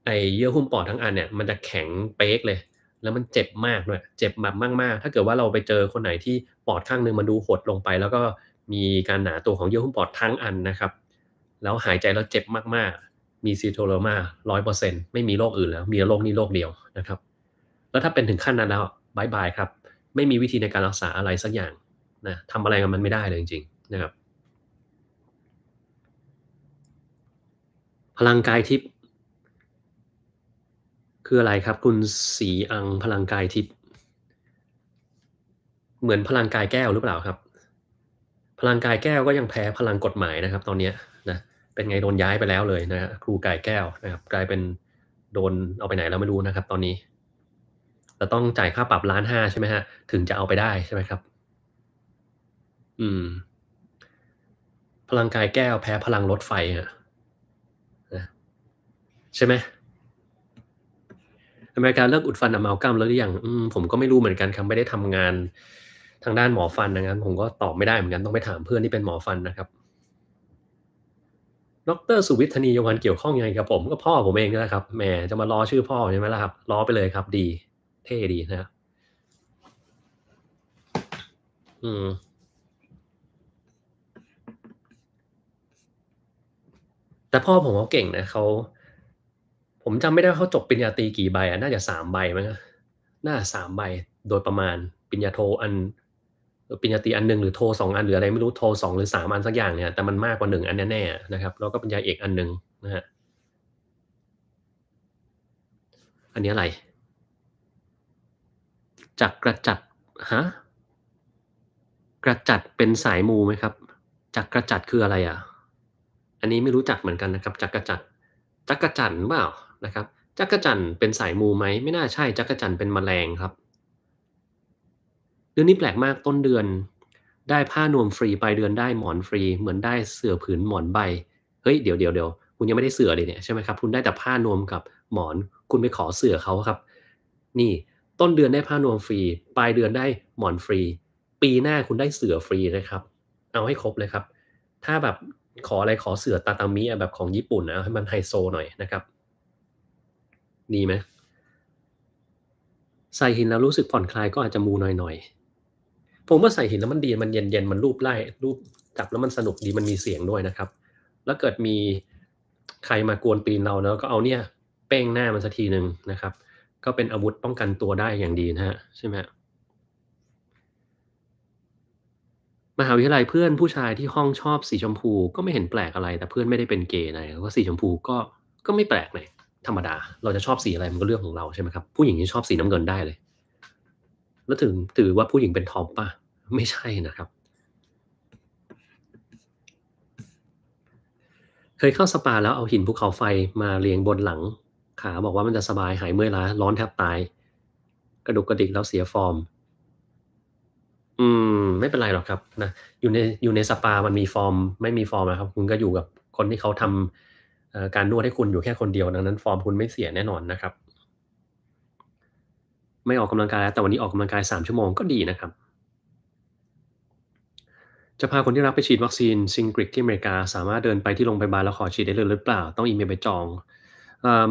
ไอเยื่อหุ้มปอดทั้งอันเนี่ยมันจะแข็งเป๊กเลย แล้วมันเจ็บมากด้วยเจ็บแบบมาก ๆ ถ้าเกิดว่าเราไปเจอคนไหนที่ปอดข้างนึงมันดูหดลงไป แล้วก็มีการหนาตัวของเยื่อหุ้มปอดทั้งอันนะครับ แล้วหายใจแล้วเจ็บมากๆ มีซีโทโลมาร้อยเปอร์เซ็นไม่มีโรคอื่นแล้ว มีโรคนี้โรคเดียวนะครับ แล้วถ้าเป็นถึงขั้นนั้นแล้วบายบายครับไม่มีวิธีในการรักษาอะไรสักอย่างนะทำอะไรกับมันไม่ได้เลยจริงๆนะครับ พลังกายทิพย์คืออะไรครับ คุณสีอังพลังกายทิพย์เหมือนพลังกายแก้วหรือเปล่าครับ พลังกายแก้วก็ยังแพ้พลังกฎหมายนะครับ ตอนนี้นะเป็นไงโดนย้ายไปแล้วเลยนะครูกายแก้วนะครับกลายเป็นโดนเอาไปไหนแล้วไม่รู้นะครับ ตอนนี้จะต้องจ่ายค่าปรับล้านห้าใช่ไหมฮะ ถึงจะเอาไปได้ใช่ไหมครับ อืม พลังกายแก้วแพ้พลังรถไฟอะใช่ไหมอเมริกาเลิกอุดฟันอเมาลก้ามแล้วหรือยังผมก็ไม่รู้เหมือนกันครับไม่ได้ทำงานทางด้านหมอฟันนะครับผมก็ตอบไม่ได้เหมือนกัน ต้องไปถามเพื่อนที่เป็นหมอฟันนะครับดรสุวิทธนียวันเกี่ยวข้องยังไงกับผม ก็พ่อผมเองนะครับ แหม จะมารอชื่อพ่อใช่ไหมล่ะครับ รอไปเลยครับ ดีเท่ดีนะ อืม แต่พ่อผมเขาเก่งนะเขา ผมจำไม่ได้เขาจบปริญญาตรีกี่ใบอ่ะ น่าจะสามใบมั้งน่าสามใบ โดยประมาณปริญญาโทอันปริญญาตรีอันหนึ่งหรือโทสองอัน หรืออะไรไม่รู้โทสองหรือสามอันสักอย่างเนี่ย แต่มันมากกว่าหนึ่งอันแน่ๆนะครับ แล้วก็ปริญญาเอกอันหนึ่งนะฮะ อันนี้อะไรจักกระจัดฮะกระจัดเป็นสายมูไหมครับจักกระจัดคืออะไรอ่ะ อันนี้ไม่รู้จักเหมือนกันนะครับจักกระจัดจักกระจันเปล่านะครับจักกระจันเป็นสายมูไหมไม่น่าใช่ จักกระจันเป็นมแมลงครับเดือนนี้แปลกมากต้นเดือน ได้ผ้านวมฟรีปลายเดือนได้หมอนฟรีเหมือนได้เสือผืนหมอนใบเฮ้ยเดี๋ยวเดี๋ยวเดี๋ยวคุณยังไม่ได้เสือเลยเนี่ยใช่ไหมครับคุณได้แต่ผ้านวมกับหมอน คุณไปขอเสือเขาครับ นี่ต้นเดือนได้ผ้านวมฟรี ปลายเดือนได้หมอนฟรี ปีหน้าคุณได้เสือฟรีนะครับ เอาให้ครบเลยครับ ถ้าแบบขออะไรขอเสือตาตามิแบบของญี่ปุ่นนะให้มันไฮโซหน่อยนะครับ ดีไหม ใส่หินแล้วรู้สึกผ่อนคลายก็อาจจะมูหน่อยๆผมว่าใส่หินแล้วมันดี มันเย็นๆมันรูปไล่รูปจับแล้วมันสนุกดี มันมีเสียงด้วยนะครับ แล้วเกิดมีใครมากวนปีนเราเนาะก็เอาเนี่ยเป้งหน้ามันสักทีหนึ่งนะครับก็เป็นอาวุธป้องกันตัวได้อย่างดีนะฮะใช่ไหมมหาวิทยาลัยเพื่อนผู้ชายที่ห้องชอบสีชมพูก็ไม่เห็นแปลกอะไรแต่เพื่อนไม่ได้เป็นเกย์นะพราสีชมพูก็ก็ไม่แปลกเลยธรรมดาเราจะชอบสีอะไรมันก็เรื่องของเราใช่ไหมครับผู้หญิงที่ชอบสีน้ำเงินได้เลย แล้วถึงถือว่าผู้หญิงเป็นทอมป่ะไม่ใช่นะครับ เคยเข้าสปาแล้วเอาหินภูเขาไฟมาเรียงบนหลังขาบอกว่ามันจะสบายหายเมื่อยล้าร้อนแทบตาย กระดุกกระดิกแล้วเสียฟอร์ม อืมไม่เป็นไรหรอกครับนะอยู่ในอยู่ในสปามันมีฟอร์มไม่มีฟอร์มนะครับ คุณก็อยู่กับคนที่เขาทำการนวดให้คุณอยู่แค่คนเดียวดังนั้นฟอร์มคุณไม่เสียแน่นอนนะครับ ไม่ออกกำลังกายแล้วแต่วันนี้ออกกำลังกายสามชั่วโมงก็ดีนะครับจะพาคนที่รับไปฉีดวัคซีนซิงกริกที่อเมริกา สามารถเดินไปที่โรงพยาบาลแล้วขอฉีดได้เลยหรือเปล่าต้องอีเมลไปจอง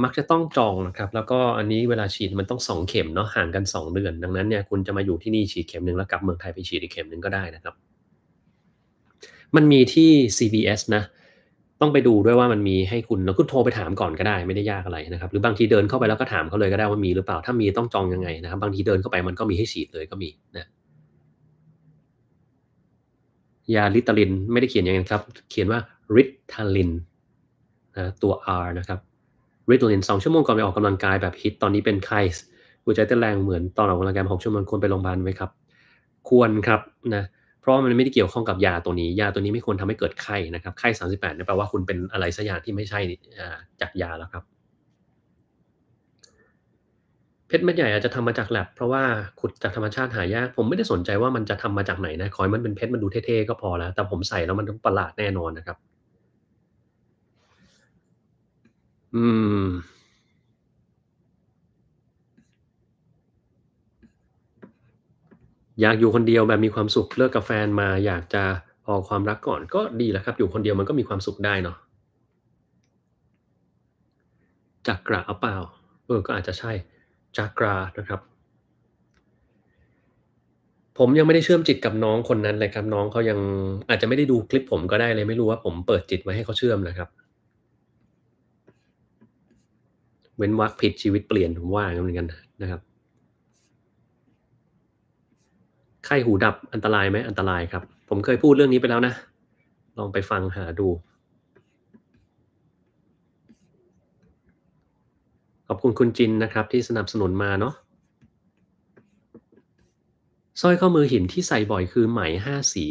มักจะต้องจองนะครับ แล้วก็อันนี้เวลาฉีดมันต้อง2เข็มเนาะ ห่างกัน 2 เดือน ดังนั้นเนี่ยคุณจะมาอยู่ที่นี่ฉีดเข็มหนึ่งแล้วกลับเมืองไทยไปฉีดอีกเข็มหนึ่งก็ได้นะครับ มันมีที่ CVS นะ ต้องไปดูด้วยว่ามันมีให้คุณ แล้วคุณโทรไปถามก่อนก็ได้ไม่ได้ยากอะไรนะครับ หรือบางทีเดินเข้าไปแล้วก็ถามเขาเลยก็ได้ว่ามีหรือเปล่า ถ้ามีต้องจองยังไงนะครับ บางทีเดินเข้าไปมันก็มีให้ฉีดเลยก็มีนะยาลิตาลินไม่ได้เขียนอย่างนั้นครับ เขียนว่าริทาลินนะตัว R นะครับเวทตัวเห็นสองชั่วโมงก่อนไปออกกำลังกายแบบฮิตตอนนี้เป็นไข้หัวใจเต้นแรงเหมือนตอนออกกำลังกายหกชั่วโมงควรไปโรงพยาบาลไหมครับ ควรครับนะเพราะมันไม่ได้เกี่ยวข้องกับยาตัวนี้ ยาตัวนี้ไม่ควรทำให้เกิดไข้นะครับไข้สามสิบแปดน่แปลว่าคุณเป็นอะไรสักอย่างที่ไม่ใช่จากยาแล้วครับ เพชรเม็ดใหญ่อาจจะทำมาจากแลบเพราะว่าขุดจากธรรมชาติหายากผมไม่ได้สนใจว่ามันจะทำมาจากไหนนะขอให้มันเป็นเพชรมันดูเท่ๆก็พอแล้วแต่ผมใส่แล้วมันต้องประหลาดแน่นอนนะครับอืมอยากอยู่คนเดียวแบบมีความสุขเลิกกับแฟนมาอยากจะพอความรักก่อนก็ดีแล้วครับ อยู่คนเดียวมันก็มีความสุขได้เนาะจักระเอาเปล่าเออก็อาจจะใช่จักรานะครับ ผมยังไม่ได้เชื่อมจิตกับน้องคนนั้นเลยครับ น้องเขายังอาจจะไม่ได้ดูคลิปผมก็ได้เลยไม่รู้ว่าผมเปิดจิตไว้ให้เขาเชื่อมนะครับเว้นวักผิดชีวิตเปลี่ยน ผมว่าเหมือนกันนะครับ ไข้หูดับอันตรายไหมอันตรายครับ ผมเคยพูดเรื่องนี้ไปแล้วนะ ลองไปฟังหาดู ขอบคุณคุณจินนะครับ ที่สนับสนุนมาเนาะสร้อยข้อมือหินที่ใส่บ่อยคือไหม 5 สี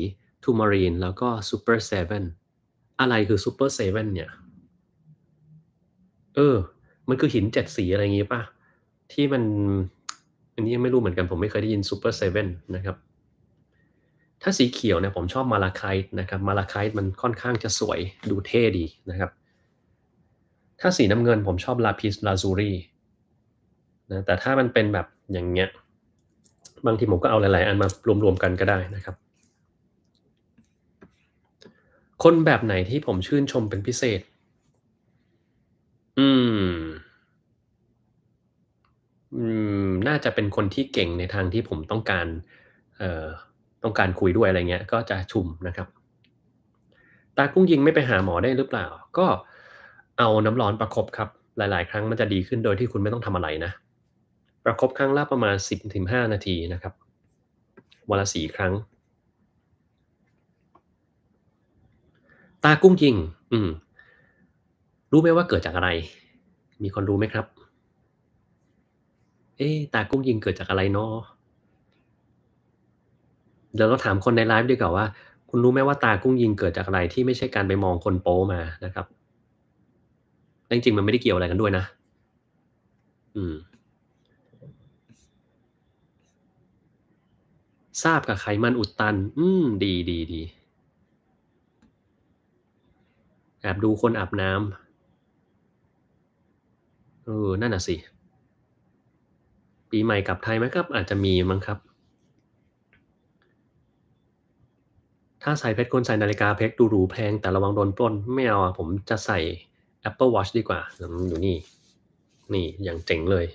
ทูมารีนแล้วก็ซูเปอร์เซเว่นอะไรคือซูเปอร์เซเว่นเนี่ย เออมันคือหินเจ็ดสีอะไรอย่างงี้ป่ะ ที่มันอันนี้ยังไม่รู้เหมือนกันผมไม่เคยได้ยินซูเปอร์เซเว่นนะครับ ถ้าสีเขียวเนี่ยผมชอบมาลาไคต์นะครับมาลาไคต์มันค่อนข้างจะสวยดูเท่ดีนะครับ ถ้าสีน้ำเงินผมชอบลาพิสลาซูรีนะแต่ถ้ามันเป็นแบบอย่างเงี้ยบางทีผมก็เอาหลายๆอันมารวมๆกันก็ได้นะครับ คนแบบไหนที่ผมชื่นชมเป็นพิเศษ อืมน่าจะเป็นคนที่เก่งในทางที่ผมต้องการต้องการคุยด้วยอะไรเงี้ยก็จะชุมนะครับ ตากุ้งยิงไม่ไปหาหมอได้หรือเปล่า ก็เอาน้ำร้อนประครบครับ หลายๆ ครั้งมันจะดีขึ้นโดยที่คุณไม่ต้องทำอะไรนะ ประครบครั้งละประมาณ 1 0หนาทีนะครับ วันละสี่ครั้ง ตากุ้งยิง อืมรู้ไหมว่าเกิดจากอะไรมีคนรู้ไหมครับเอ๊ตากุ้งยิงเกิดจากอะไรเนาะเดี๋ยวเราถามคนในไลฟ์ดีกว่าว่า คุณรู้ไหมว่าตากุ้งยิงเกิดจากอะไรที่ไม่ใช่การไปมองคนโป้มานะครับ จริงๆมันไม่ได้เกี่ยวอะไรกันด้วยนะอืม ทราบกับไขมันอุดตัน อืมดีดีดีแอบดูคนอาบน้ำเออนั่นน่ะสิปีใหม่กลับไทยไหมครับ อาจจะมีมั้งครับ ถ้าใส่เพชรควรใส่นาฬิกาเพชรดูหรูแพงแต่ระวังโดนปล้น ไม่เอาผมจะใส่ Apple Watch ดีกว่า อยู่นี่นี่อย่างเจ๋งเลย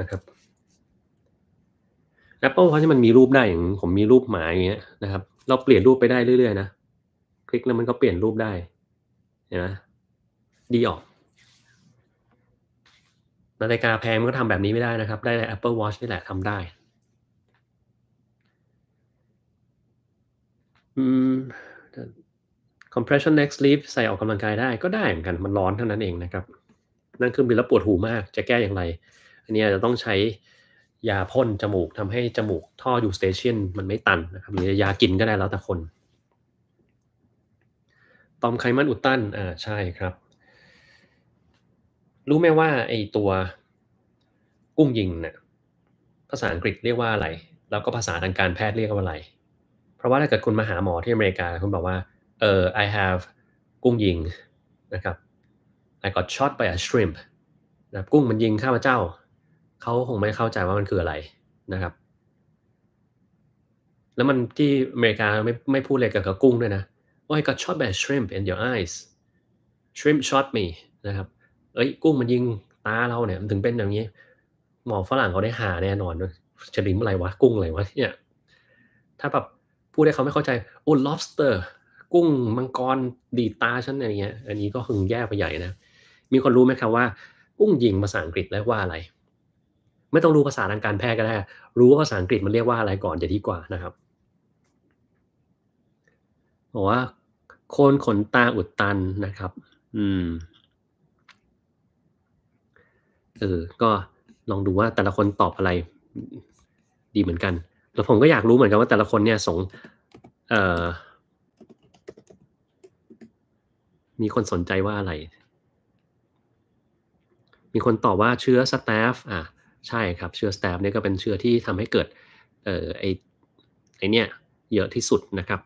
นะครับ Apple Watch มันมีรูปได้ อย่างผมมีรูปหมายอย่างเงี้ยนะครับ เราเปลี่ยนรูปไปได้เรื่อยๆนะ คลิกแล้วมันก็เปลี่ยนรูปได้ เห็นไหมดีออกนาฬิกาแพงมันก็ทำแบบนี้ไม่ได้นะครับ ได้แต่ Apple Watch นี่แหละทำได้อืม compression neck sleep ใส่ออกกำลังกายได้ก็ได้เหมือนกันมันร้อนเท่านั้นเองนะครับนั่งเครื่องบินแล้วปวดหูมาก จะแก้อย่างไร อันนี้จะต้องใช้ยาพ่นจมูกทำให้จมูกท่ออยู่สเตชันมันไม่ตันนะครับหรือยากินก็ได้แล้วแต่คนตอมไขมันอุดตันอ่าใช่ครับรู้ไหมว่าไอตัวกุ้งยิงเนะี่ยภาษาอังกฤษเรียกว่าอะไร แล้วก็ภาษาทางการแพทย์เรียกว่าอะไร เพราะว่าถ้าเกิดคุณมาหาหมอที่อเมริกา คุณบอกว่าเออ I have กุ้งยิงนะครับ I got shot by a shrimp นะกุ้งมันยิงข้าพเจ้า เขาคงไม่เข้าใจว่ามันคืออะไรนะครับ แล้วมันที่อเมริกาไม่ไม่พูดเลยกับกับกุ้งด้วยนะ Oh I got shot by a shrimp in your eyes shrimp shot me นะครับเอ้ยกุ้งมันยิงตาเราเนี่ย มันถึงเป็นอย่างนี้หมอฝรั่งเขาได้หาแน่นอนเลิมอะไรวะกุ้งอะไรวะเนี่ยถ้าแบบพูดให้เขาไม่เข้าใจโอ้ lobster กุ้งมังกรดีตาฉันอะไรเงี้ย อันนี้ก็หึงแย่ไปใหญ่นะมีคนรู้ไหมครับว่า กุ้งยิงภาษาอังกฤษเรียกว่าอะไร ไม่ต้องรู้ภาษาทางการแพทย์ก็ได้ รู้ว่าภาษาอังกฤษมันเรียกว่าอะไรก่อนจะดีกว่านะครับบอกว่าโคนขนตาอุดตันนะครับ อืมเออก็ลองดูว่าแต่ละคนตอบอะไรดีเหมือนกันแล้วผมก็อยากรู้เหมือนกันว่าแต่ละคนเนี่ยสงเอ่อมีคนสนใจว่าอะไร มีคนตอบว่าเชื้อสแตฟอ่ะใช่ครับ เชื้อสแตฟเนี่ยก็เป็นเชื้อที่ทำให้เกิดเออไอไอเนี่ยเยอะที่สุดนะครับ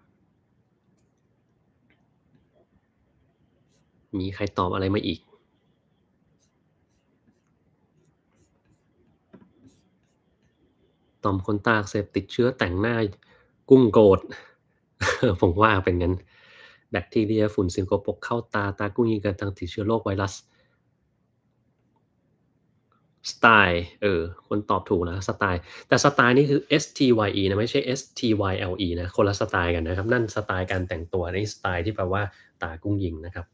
มีใครตอบอะไรมาอีกต่อมคนตาอักเสบติดเชื้อแต่งหน้ากุ้งโกดผมว่าเป็นงั้นแบคทีเรียฝุ่นสิ่งกปกเข้าตาตากุ้งยิงกันทางติดเชื้อโรคไวรัสสไตล์เออคนตอบถูกนะสไตล์ แต่สไตล์นี่คือ S T Y E นะไม่ใช่ S T Y L E นะคนละสไตล์กันนะครับนั่นสไตล์การแต่งตัวนี่สไตล์ที่แปลว่าตากุ้งยิงนะครับ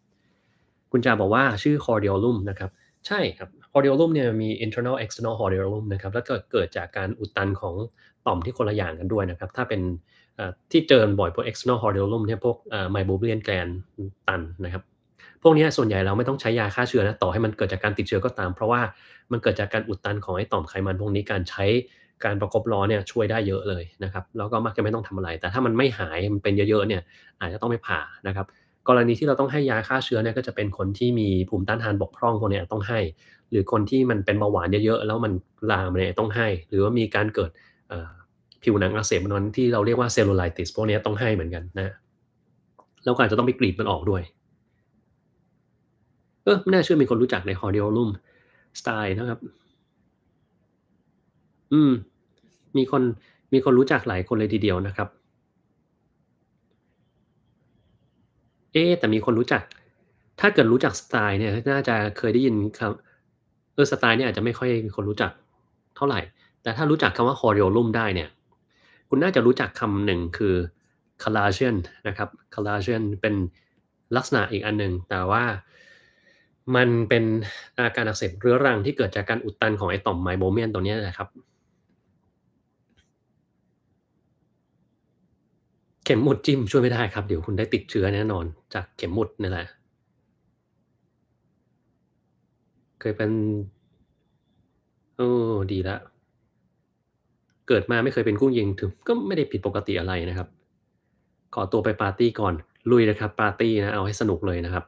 คุณจาบอกว่าชื่อร์เดียลุมนะครับใช่ครับอร์ r d e o ลุมเนี่ยมี internal external อร์ r d e o ลุมนะครับ แล้วก็เกิดจากการอุดตันของต่อมที่คนละอย่างกันด้วยนะครับ ถ้าเป็นที่เจอบ่อยพวก external อร์ r d e o ลุมเนี่ยพวกไมโบเบียนแกลนตันนะครับ พวกนี้ส่วนใหญ่เราไม่ต้องใช้ยาฆ่าเชื้อนะต่อให้มันเกิดจากการติดเชื้อก็ตาม เพราะว่ามันเกิดจากการอุดตันของไอ้ต่อมไขมัน พวกนี้การใช้การประกบล้อเนี่ยช่วยได้เยอะเลยนะครับ แล้วก็มักจะไม่ต้องทำอะไร แต่ถ้ามันไม่หายมันเป็นเยอะๆเนี่ยอาจจะต้องไปผ่านะครับ กรณีที่เราต้องให้ยาฆ่าเชื้อเนี่ยก็จะเป็นคนที่มีภูมิต้านทานบกพร่องพวกนี้ต้องใหรือคนที่มันเป็นเบาหวานเยอะๆ แล้วมันลามเนี่ยต้องให้ หรือว่ามีการเกิดผิวหนังอักเสบนั้นที่เราเรียกว่าเซลลูไลติสพวกนี้ต้องให้เหมือนกันนะ แล้วก็อาจจะต้องไปกรีดมันออกด้วยเออไม่น่าเชื่อมีคนรู้จักในคอร์ดิโอลุมสไตล์นะครับ อืม มีคนมีคนรู้จักหลายคนเลยทีเดียวนะครับ เอ๊แต่มีคนรู้จัก ถ้าเกิดรู้จักสไตล์เนี่ยน่าจะเคยได้ยินคำเออสไตล์เนี่ยอาจจะไม่ค่อยมีคนรู้จักเท่าไหร่ แต่ถ้ารู้จักคำว่าคอรีโอลุ่มได้เนี่ย คุณน่าจะรู้จักคำหนึ่งคือคาราเชนนะครับคาราเชนเป็นลักษณะอีกอันหนึ่งแต่ว่ามันเป็นอาการอักเสบเรื้อรัง ที่เกิดจากการอุดตันของไอต่อมไมโบเมียนตัวนี้นะครับ เข็มหมุดจิ้มช่วยไม่ได้ครับเดี๋ยวคุณได้ติดเชื้อแน่นอน จากเข็มหมุดนี่แหละเคยเป็น โอ้ ดีละ เกิดมาไม่เคยเป็นกุ้งยิงถึงก็ไม่ได้ผิดปกติอะไรนะครับ ขอตัวไปปาร์ตี้ก่อน ลุยนะครับปาร์ตี้นะเอาให้สนุกเลยนะครับ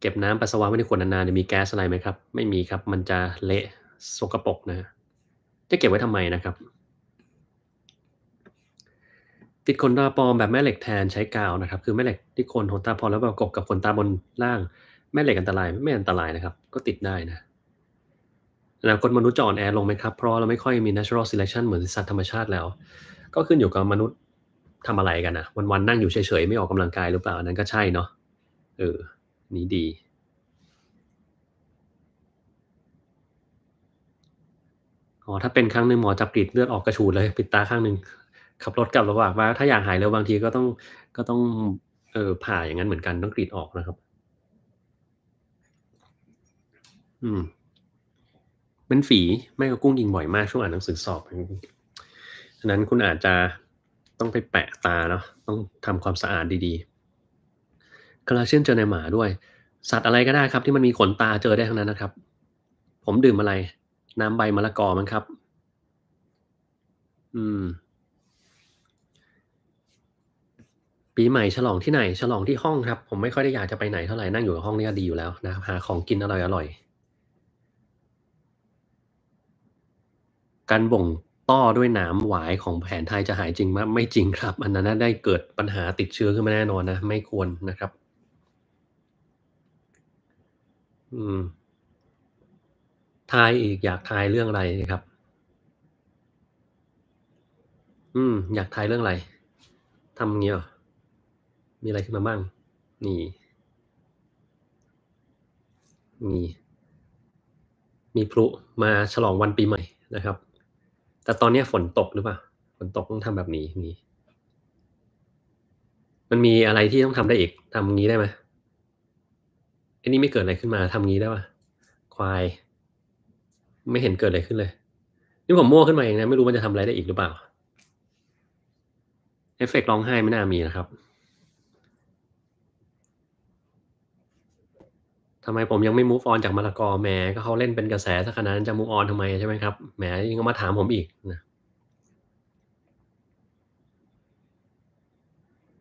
เก็บน้ำปัสสาวะไว้ในขวดนานๆจะมีแก๊สอะไรไหมครับ ไม่มีครับมันจะเละสกปรกนะ จะเก็บไว้ทำไมนะครับ ติดคนตาปลอมแบบแม่เหล็กแทนใช้กาวนะครับ คือแม่เหล็กที่โคนันตาพอแล้วประกบกับขนตาบนล่างแม่เหล็กอันตรายไม่อันตรายนะครับ ก็ติดได้นะอนาคตมนุษย์จะอ่อนแอลงไหมครับ เพราะเราไม่ค่อยมี natural selection เหมือนสัตว์ธรรมชาติแล้ว ก็ขึ้นอยู่กับมนุษย์ทำอะไรกันนะวันๆนั่งอยู่เฉยๆ ไม่ออกกำลังกายหรือเปล่านั้นก็ใช่เนาะเออนี้ดีอ๋อถ้าเป็นครั้งหนึ่งหมอจับกรีดเลือดออกกระฉูดเลย ปิดตาข้างหนึ่งขับรถกลับระหว่างว่าถ้าอยากหายเร็วบางทีก็ต้องก็ต้องเออผ่าอย่างนั้นเหมือนกันต้องกรีดออกนะครับอืม เป็นฝี ไม่ก็กุ้งยิงบ่อยมากช่วงอ่านหนังสือสอบฉะนั้นคุณอาจจะต้องไปแปะตาเนาะต้องทำความสะอาดดีๆคราเชียนเจอในหมาด้วย สัตว์อะไรก็ได้ครับ ที่มันมีขนตาเจอได้ทั้งนั้นนะครับ ผมดื่มอะไร น้ำใบมะละกอมั้งครับ อืม ปีใหม่ฉลองที่ไหน ฉลองที่ห้องครับ ผมไม่ค่อยได้อยากจะไปไหนเท่าไหร่นั่งอยู่กับห้องนี่ก็ดีอยู่แล้วนะครับหาของกินอร่อยอร่อยการบ่งต้อด้วยหนามหวายของแผนไทยจะหายจริงไหมไม่จริงครับ อันนั้นได้เกิดปัญหาติดเชื้อขึ้นมาแน่นอนนะไม่ควรนะครับ อืมทายอีกอยากทายเรื่องอะไรครับ อืม อยากทายเรื่องอะไรทำเงี้ยมีอะไรขึ้นมาบ้างนี่ มี มีพลุมาฉลองวันปีใหม่นะครับแต่ตอนนี้ฝนตกหรือเปล่า ฝนตกต้องทำแบบนี้นี้ มันมีอะไรที่ต้องทำได้อีก ทำงี้ได้ไหมไอ้นี่ไม่เกิดอะไรขึ้นมา ทำงี้ได้ป่ะควาย ไม่เห็นเกิดอะไรขึ้นเลย นี่ผมมั่วขึ้นมาเองนะ ไม่รู้มันจะทำอะไรได้อีกหรือเปล่า เอฟเฟกร้องไห้ไม่น่ามีนะครับทำไมผมยังไม่ move on จากมะละกอแหมก็เขาเล่นเป็นกระแสซะขนาดนั้นจะ move on ทำไมใช่ไหมครับแหมยังมาถามผมอีกนะ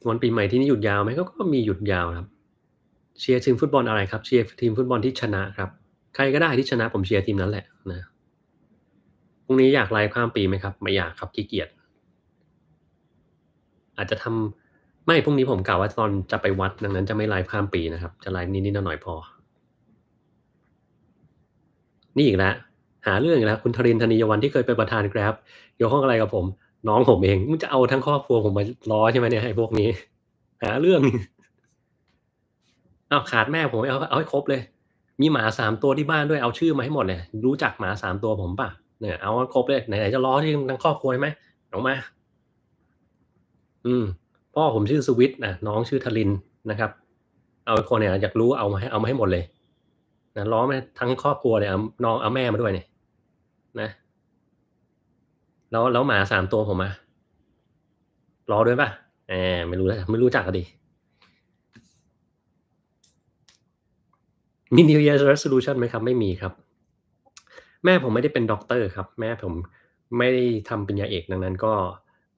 วันปีใหม่ที่นี่หยุดยาวไหมก็ก็มีหยุดยาวครับ เชียร์ทีมฟุตบอลอะไรครับเชียร์ทีมฟุตบอลที่ชนะครับ ใครก็ได้ที่ชนะ ผมเชียร์ทีมนั้นแหละนะพรุ่งนี้อยากไลฟ์ข้ามปีไหมครับ ไม่อยากครับขี้เกียจอาจจะทำไม่พรุ่งนี้ผมกล่าวว่าตอนจะไปวัดดังนั้นจะไม่ไลฟ์ข้ามปีนะครับ จะไลฟ์นิดๆหน่อยๆพอนี่อีกแล้ว หาเรื่องอีกแล้วคุณธรินธนิยวันที่เคยเป็นประธานแกร็บเกี่ยวข้องอะไรกับผม น้องผมเองมึงจะเอาทั้งครอบครัวผมมาล้อใช่ไหมเนี่ยไอ้พวกนี้หาเรื่อง เอาขาดแม่ผมเอา เอาให้ครบเลยมีหมาสามตัวที่บ้านด้วยเอาชื่อมาให้หมดเลยรู้จักหมาสามตัวผมป่ะเนี่ย เอาครบเลยไหนๆจะล้อที่ทั้งครอบครัวใช่ไหมออกมา อืม พ่อผมชื่อสวิตนะน้องชื่อธรินนะครับ เอาคนเนี่ยอยากรู้เอามาให้เอามาให้หมดเลยนะล้อมทั้งครอบครัวเลยน้องเอาแม่มาด้วยเนี่ยนะแล้วแล้วหมาสามตัวผมมาล้อด้วยป่ะแอมไม่รู้แล้วไม่รู้จักกันดีมี New Year's Resolution ไหมครับ ไม่มีครับ แม่ผมไม่ได้เป็นด็อกเตอร์ครับ แม่ผมไม่ได้ทำปริญญาเอกดังนั้นก็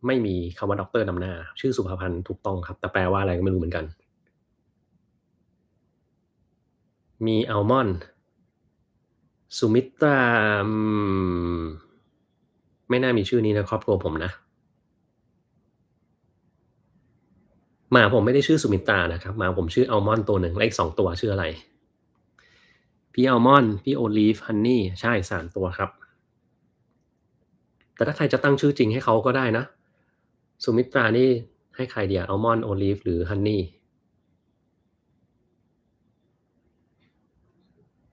ไม่มีคำว่าด็อกเตอร์นำหน้า ชื่อสุภพันธ์ถูกต้องครับ แต่แปลว่าอะไรก็ไม่รู้เหมือนกันมีอัลมอนด์สุมิตราไม่น่ามีชื่อนี้นะครอบครัวผมนะหมาผมไม่ได้ชื่อสุมิตานะครับหมาผมชื่ออัลมอนตัวหนึ่งและอีกสองตัวชื่ออะไร พี่อัลมอนพี่โอลีฟฮันนี่ใช่สามตัวครับ แต่ถ้าใครจะตั้งชื่อจริงให้เขาก็ได้นะ สุมิตรานี่ให้ใครเดียอัลมอนโอลีฟหรือฮันนี่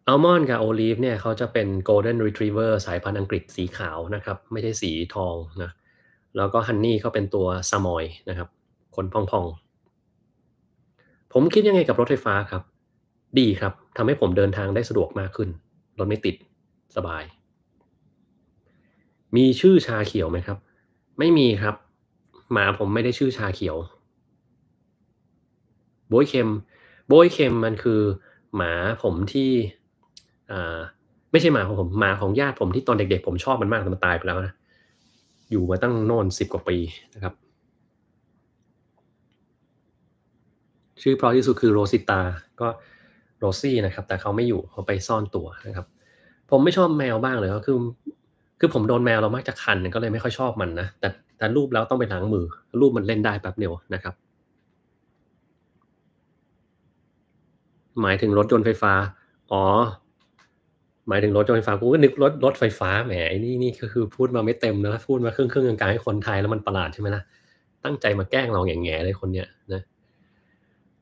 อัลมอนด์กับโอลีฟเนี่ย เขาจะเป็นโกลเด้นรีทรีเวอร์สายพันธุ์อังกฤษสีขาวนะครับ ไม่ใช่สีทองนะแล้วก็ฮันนี่เขาเป็นตัวซามอยนะครับขนพองๆผมคิดยังไงกับรถไฟฟ้าครับ ดีครับทำให้ผมเดินทางได้สะดวกมากขึ้น รถไม่ติดสบาย มีชื่อชาเขียวไหมครับ ไม่มีครับหมาผมไม่ได้ชื่อชาเขียวโบยเค็มโบยเค็มมันคือหมาผมที่ไม่ใช่หมาของผมหมาของญาติผมที่ตอนเด็กๆผมชอบมันมากแต่มันตายไปแล้วนะ อยู่มาตั้งโน่นสิบกว่าปีนะครับ ชื่อพราะที่สุดคือโรซิตา ก็โรซี่นะครับ แต่เขาไม่อยู่เขาไปซ่อนตัวนะครับ ผมไม่ชอบแมวบ้างเลยก็คือคือผมโดนแมวเรามักจะคันก็เลยไม่ค่อยชอบมันนะ แต่แต่รูปแล้วต้องไปล้างมือ รูปมันเล่นได้แป๊บเดียวนะครับ หมายถึงรถยนต์ไฟฟ้าอ๋อหมายถึงรถยนต์ไฟฟ้ากูก็นึกรถรถไฟฟ้าแหมไอ้นี่นี่ก็คือ พูดมาไม่เต็มนะพูดมาครึ่งครึ่งกลางงให้คนไทยแล้วมันประหลาดใช่ไหมล่ะตั้งใจมาแกล้งเราอย่างแง่เลยคนเนี้ยนะ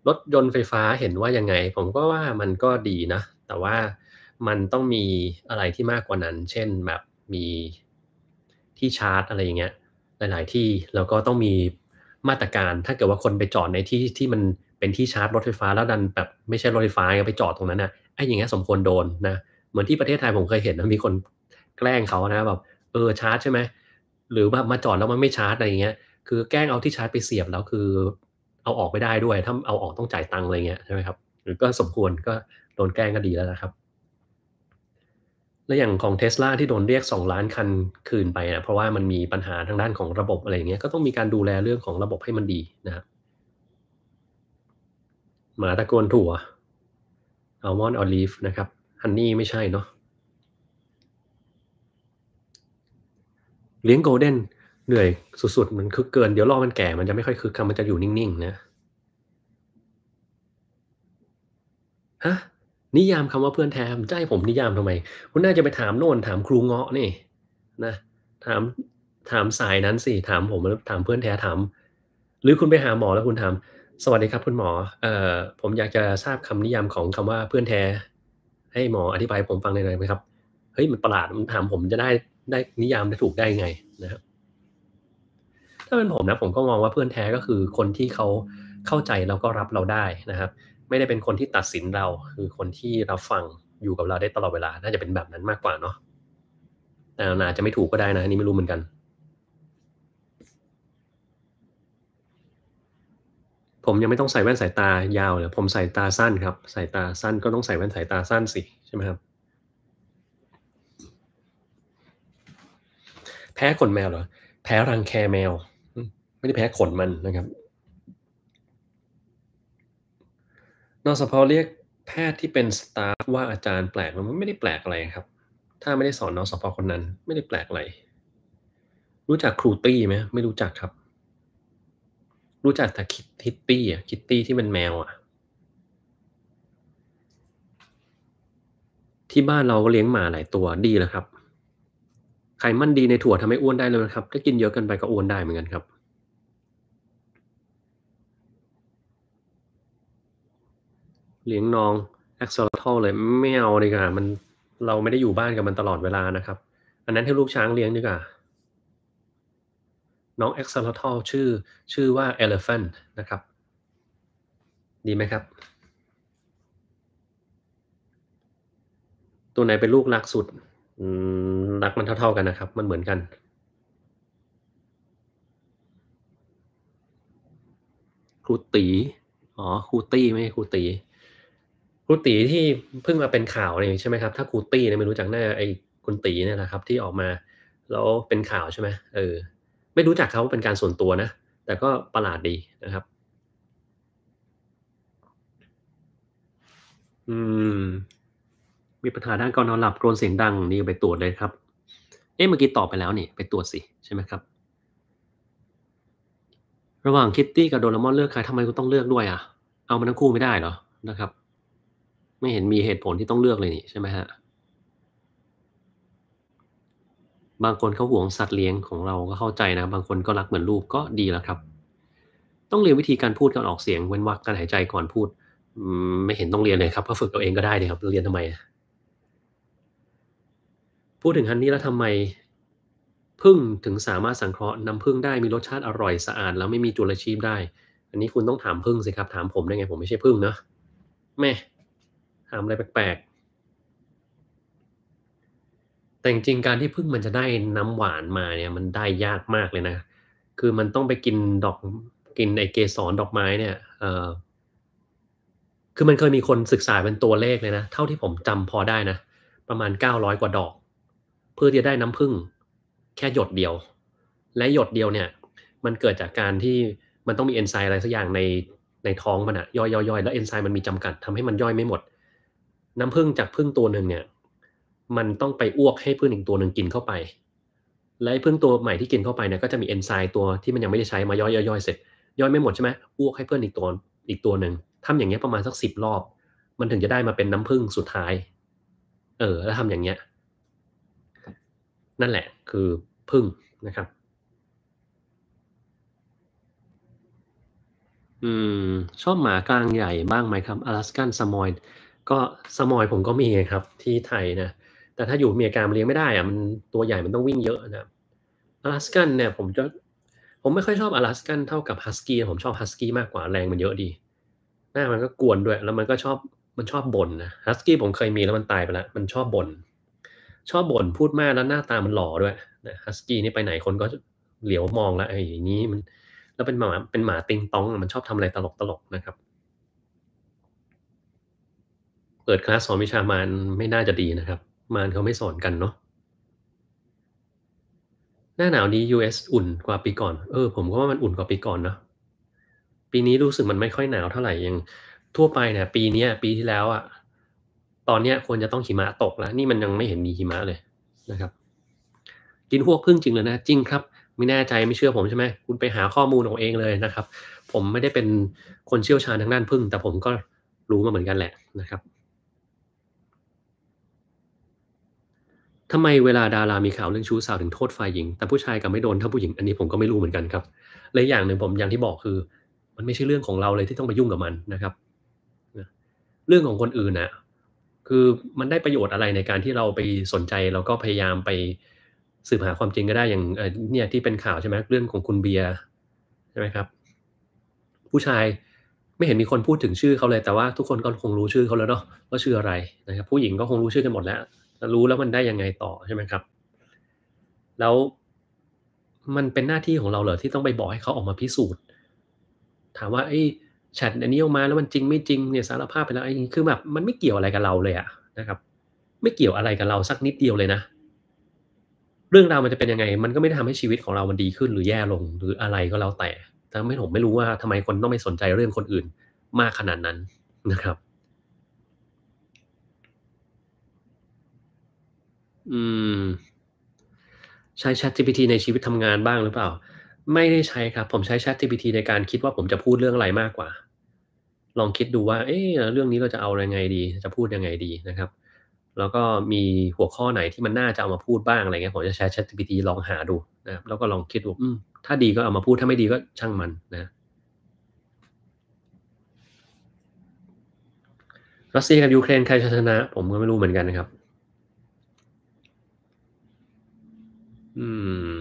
รถยนต์ไฟฟ้าเห็นว่ายังไง ผมก็ว่ามันก็ดีนะ แต่ว่ามันต้องมีอะไรที่มากกว่านั้น เช่นแบบมีที่ชาร์จ อะไรอย่างเงี้ย หลายๆที่แล้วก็ต้องมีมาตรการถ้าเกิดว่าคนไปจอดในที่ที่มันเป็นที่ชาร์จรถไฟฟ้าแล้วดันแบบไม่ใช่รถไฟฟ้าไปจอดตรงนั้นนะไอ้อย่างเงี้ยสมควรโดนนะเหมือนที่ประเทศไทยผมเคยเห็นนะมีคนแกล้งเขานะแบบเออชาร์จใช่ไหมหรือแบบมาจอดแล้วมันไม่ชาร์จอะไรเงี้ย คือแกล้งเอาที่ชาร์จไปเสียบแล้วคือเอาออกไม่ได้ด้วย ถ้าเอาออกต้องจ่ายตังค์อะไรเงี้ยใช่ไหมครับหรือก็สมควรก็โดนแกล้งก็ดีแล้วนะครับและอย่างของเทสลาที่โดนเรียก 2 ล้านคันคืนไปนะเพราะว่ามันมีปัญหาทางด้านของระบบอะไรเงี้ยก็ต้องมีการดูแลเรื่องของระบบให้มันดีนะครับหมาตะโกนถั่วอัลมอนด์ออลีฟนะครับันนี้ไม่ใช่เนาะเลี้ยงโกลเด้นเหนื่อยสุดๆมันคึกเกิน เดี๋ยวรอมันแก่มันจะไม่ค่อยคึกคัมันจะอยู่นิ่งๆนะฮะ นิยามคำว่าเพื่อนแท้จะให้ผมนิยามทำไมคุณน่าจะไปถามโน่นถามครูเงาะนี่นะถามถามสายนั้นสิถามผมถามเพื่อนแท้ถามหรือคุณไปหาหมอแล้วคุณถามสวัสดีครับคุณหมอเอ่อผมอยากจะทราบคำนิยามของคำว่าเพื่อนแท้ให้หมออธิบายผมฟังหน่อยไหมครับ เฮ้ยมันประหลาด มันถามผมจะได้ได้นิยามได้ถูกได้ไงนะครับ ถ้าเป็นผมนะ ผมก็มองว่าเพื่อนแท้ก็คือคนที่เขาเข้าใจแล้วก็รับเราได้นะครับ ไม่ได้เป็นคนที่ตัดสินเรา คือคนที่รับฟังอยู่กับเราได้ตลอดเวลา น่าจะเป็นแบบนั้นมากกว่าเนาะ แต่อาจจะไม่ถูกก็ได้นะนี่ไม่รู้เหมือนกันผมยังไม่ต้องใส่แว่นสายตายาวเลยผมใส่ตาสั้นครับสายตาสั้นก็ต้องใส่แว่นสายตาสั้นสิ ใช่ไหมครับ แพ้ขนแมวเหรอ แพ้รังแคแมวไม่ได้แพ้ขนมันนะครับ นอกจากพอเรียกแพทย์ที่เป็นสตาฟว่าอาจารย์แปลกมันไม่ได้แปลกอะไรครับ ถ้าไม่ได้สอนนอสพอคนนั้น ไม่ได้แปลกอะไร รู้จักครูตี้ไหมไม่รู้จักครับรู้จักแต่คิตตี้อ่ะคิตตี้ที่เป็นแมวอ่ะที่บ้านเราก็เลี้ยงหมาหลายตัวดีแล้วครับ ไขมันดีในถั่วทำให้อ้วนได้เลยนะครับ ถ้ากินเยอะเกินไปก็อ้วนได้เหมือนกันครับ เลี้ยงน้องแอคซอลทอลเลยไม่เอาดีกว่ามันเราไม่ได้อยู่บ้านกับมันตลอดเวลานะครับ อันนั้นให้ลูกช้างเลี้ยงดีกว่าน้องเอ็ a x o เท t ลชื่อชื่อว่า elephant นะครับ ดีไหมครับ ตัวไหนเป็นลูกรักสุดรักมันเท่าๆกันนะครับ มันเหมือนกันครูตีอ๋อครูตีไม่ครูตี ครูตีที่เพิ่งมาเป็นข่าวนี่ใช่ไหมครับ ถ้าครูตีเนี่ยไม่รู้จักแน่ไอ้คุณตีเนี่ยนะครับ ที่ออกมาแล้วเป็นข่าวใช่ไหมเออไม่รู้จักเขาเป็นการส่วนตัวนะ แต่ก็ประหลาดดีนะครับ อืม มีปัญหาด้านการนอนหลับกรนเสียงดังนี่ไปตรวจเลยครับ เอ๊ะเมื่อกี้ตอบไปแล้วนี่ไปตรวจสิ ใช่ไหมครับ ระหว่างคิตตี้กับโดนัมอนเลือกใครทำไมคุณต้องเลือกด้วยอ่ะ เอามันทั้งคู่ไม่ได้เหรอนะครับ ไม่เห็นมีเหตุผลที่ต้องเลือกเลยนี่ใช่ไหมฮะบางคนเขาห่วงสัตว์เลี้ยงของเราก็เข้าใจนะบางคนก็รักเหมือนลูกก็ดีแล้วครับ ต้องเรียนวิธีการพูดการออกเสียงเว้นวรรคการหายใจก่อนพูดไม่เห็นต้องเรียนเลยครับก็ฝึกตัวเองก็ได้เลยครับเรียนทำไมพูดถึงฮันนี่แล้วทำไมพึ่งถึงสามารถสังเคราะห์น้ำพึ่งได้มีรสชาติอร่อยสะอาด แล้วไม่มีจุลชีพได้ อันนี้คุณต้องถามพึ่งสิครับถามผมได้ไงผมไม่ใช่พึ่งเนะแม่ถามอะไรแปลกๆแต่จริงการที่พึ่งมันจะได้น้ำหวานมาเนี่ย มันได้ยากมากเลยนะ คือมันต้องไปกินดอกกินไอเกสรดอกไม้เนี่ยเออคือมันเคยมีคนศึกษาเป็นตัวเลขเลยนะเท่าที่ผมจำพอได้นะ ประมาณเก้าร้อยกว่าดอก เพื่อที่จะได้น้ำพึ่ง แค่หยดเดียว และหยดเดียวเนี่ย มันเกิดจากการที่มันต้องมีเอนไซม์อะไรสักอย่างในในท้องมันอะย่อยๆแล้วเอนไซม์มันมีจำกัดทำให้มันย่อยไม่หมด น้ำพึ่งจากพึ่งตัวหนึ่งเนี่ยมันต้องไปอ้วกให้พึ่งอีกตัวหนึ่งกินเข้าไป และพึ่งตัวใหม่ที่กินเข้าไปเนี่ยก็จะมีเอนไซม์ตัวที่มันยังไม่ได้ใช้มาย่อยย่อยเสร็จ ย่อยไม่หมดใช่ไหมอ้วกให้เพื่อนอีกตัวอีกตัวหนึ่งทำอย่างเงี้ยประมาณสักสิบรอบมันถึงจะได้มาเป็นน้ำพึ่งสุดท้าย เออแล้วทำอย่างเงี้ย นั่นแหละคือพึ่งนะครับ อืม ชอบหมากลางใหญ่บ้างไหมครับอลาสกันสมอยก็สมอยผมก็มีครับ ที่ไทยนะแต่ถ้าอยู่อเมริกาเลี้ยงไม่ได้อ่ะมันตัวใหญ่มันต้องวิ่งเยอะนะ อลาสกันเนี่ยผมจะผมไม่ค่อยชอบอลาสกัน เท่ากับฮัสกี้ผมชอบฮัสกี้มากกว่าแรงมันเยอะดีหน้ามันก็กวนด้วยแล้วมันก็ชอบมันชอบบ่นนะฮัสกี้ผมเคยมีแล้วมันตายไปแล้วมันชอบบ่นชอบบ่นพูดมากแล้วหน้าตามันหล่อด้วยนะฮัสกี้นี่ไปไหนคนก็เหลียวมองแล้วไอ้อย่างนี้มันแล้วเป็นหมาเป็นหมาติงตองมันชอบทำอะไรตลกตลกนะครับเปิดคลาสสอนวิชามานไม่น่าจะดีนะครับมานเขาไม่สอนกันเนาะ หน้าหนาวนี้ US อุ่นกว่าปีก่อน เออ ผมก็ว่ามันอุ่นกว่าปีก่อนเนาะ ปีนี้รู้สึกมันไม่ค่อยหนาว เท่าไหร่ ยังทั่วไปเนี่ย ปีนี้ปีที่แล้วอะตอนเนี้ยควรจะต้องหิมะตกแล้ว นี่มันยังไม่เห็นมีหิมะเลยนะครับ กินพวกพึ่งจริงเลยนะจริงครับ ไม่แน่ใจไม่เชื่อผมใช่ไหมคุณไปหาข้อมูลของเองเลยนะครับ ผมไม่ได้เป็นคนเชี่ยวชาญทางด้านพึ่ง แต่ผมก็รู้มาเหมือนกันแหละนะครับทำไมเวลาดารา มีข่าว เรื่องชู้สาวถึงโทษฝ่ายหญิง แต่ผู้ชายกับไม่โดนถ้าผู้หญิง อันนี้ผมก็ไม่รู้เหมือนกันครับและอย่างหนึ่งผมอย่างที่บอกคือ มันไม่ใช่เรื่องของเราเลยที่ต้องไปยุ่งกับมันนะครับ เรื่องของคนอื่นนะคือมันได้ประโยชน์อะไรในการที่เราไปสนใจแล้วก็พยายามไปสืบหาความจริงก็ได้ อย่างเนี่ยที่เป็นข่าวใช่ไหมเรื่องของคุณเบียร์ใช่ไหมครับ ผู้ชายไม่เห็นมีคนพูดถึงชื่อเขาเลย แต่ว่าทุกคนก็คงรู้ชื่อเขาแล้วเนาะว่าชื่ออะไรนะครับ ผู้หญิงก็คงรู้ชื่อกันหมดแล้วรู้แล้วมันได้ยังไงต่อใช่ไหมครับแล้ว มันเป็นหน้าที่ของเราเหรอที่ต้องไปบอกให้เขาออกมาพิสูจน์ ถามว่าไอ้แชทอันนี้ออกมาแล้วมันจริงไม่จริงเนี่ยสารภาพไปแล้วไอ้คือแบบ มันไม่เกี่ยวอะไรกับเราเลยอะนะครับ ไม่เกี่ยวอะไรกับเราสักนิดเดียวเลยนะ เรื่องราวมันจะเป็นยังไง มันก็ไม่ได้ทำให้ชีวิตของเรามันดีขึ้น หรือแย่ลงหรืออะไรก็แล้วแต่แต่ไม่ผมไม่รู้ว่าทำไมคนต้องไปสนใจเรื่องคนอื่น มากขนาดนั้นนะครับอืม ใช้ Chat GPT ในชีวิตทำงานบ้างหรือเปล่า ไม่ได้ใช้ครับ ผมใช้ Chat GPT ในการคิดว่าผมจะพูดเรื่องอะไรมากกว่า ลองคิดดูว่า เอ๊ะเรื่องนี้เราจะเอาอะไรไงดี จะพูดยังไงดีนะครับ แล้วก็มีหัวข้อไหนที่มันน่าจะเอามาพูดบ้างอะไรเงี้ยผมจะใช้ Chat GPT ลองหาดู นะครับแล้วก็ลองคิดดูถ้าดีก็เอามาพูด ถ้าไม่ดีก็ช่างมันนะรัสเซียกับยูเครนใครชนะผมก็ไม่รู้เหมือนกันนะครับอืม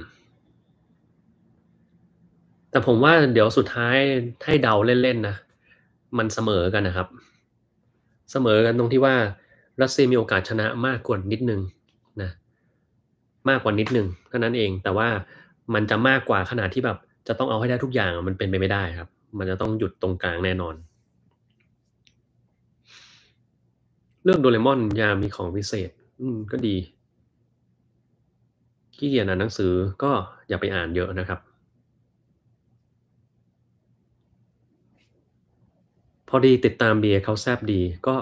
แต่ผมว่าเดี๋ยวสุดท้าย ให้เดาเล่นๆนะมันเสมอกันนะครับ เสมอกันตรงที่ว่ารัสเซียมีโอกาสชนะมากกว่านิดนึง นะมากกว่านิดนึงเท่านั้นเอง แต่ว่ามันจะมากกว่าขนาดที่แบบ จะต้องเอาให้ได้ทุกอย่างมันเป็นไปไม่ได้ครับ มันจะต้องหยุดตรงกลางแน่นอน เรื่องโดเรมอนยามีของพิเศษ อืมก็ดีขี้เกียจอ่านหนังสือก็อย่าไปอ่านเยอะนะครับ พอดีติดตามเบียร์เขาแซบดีก็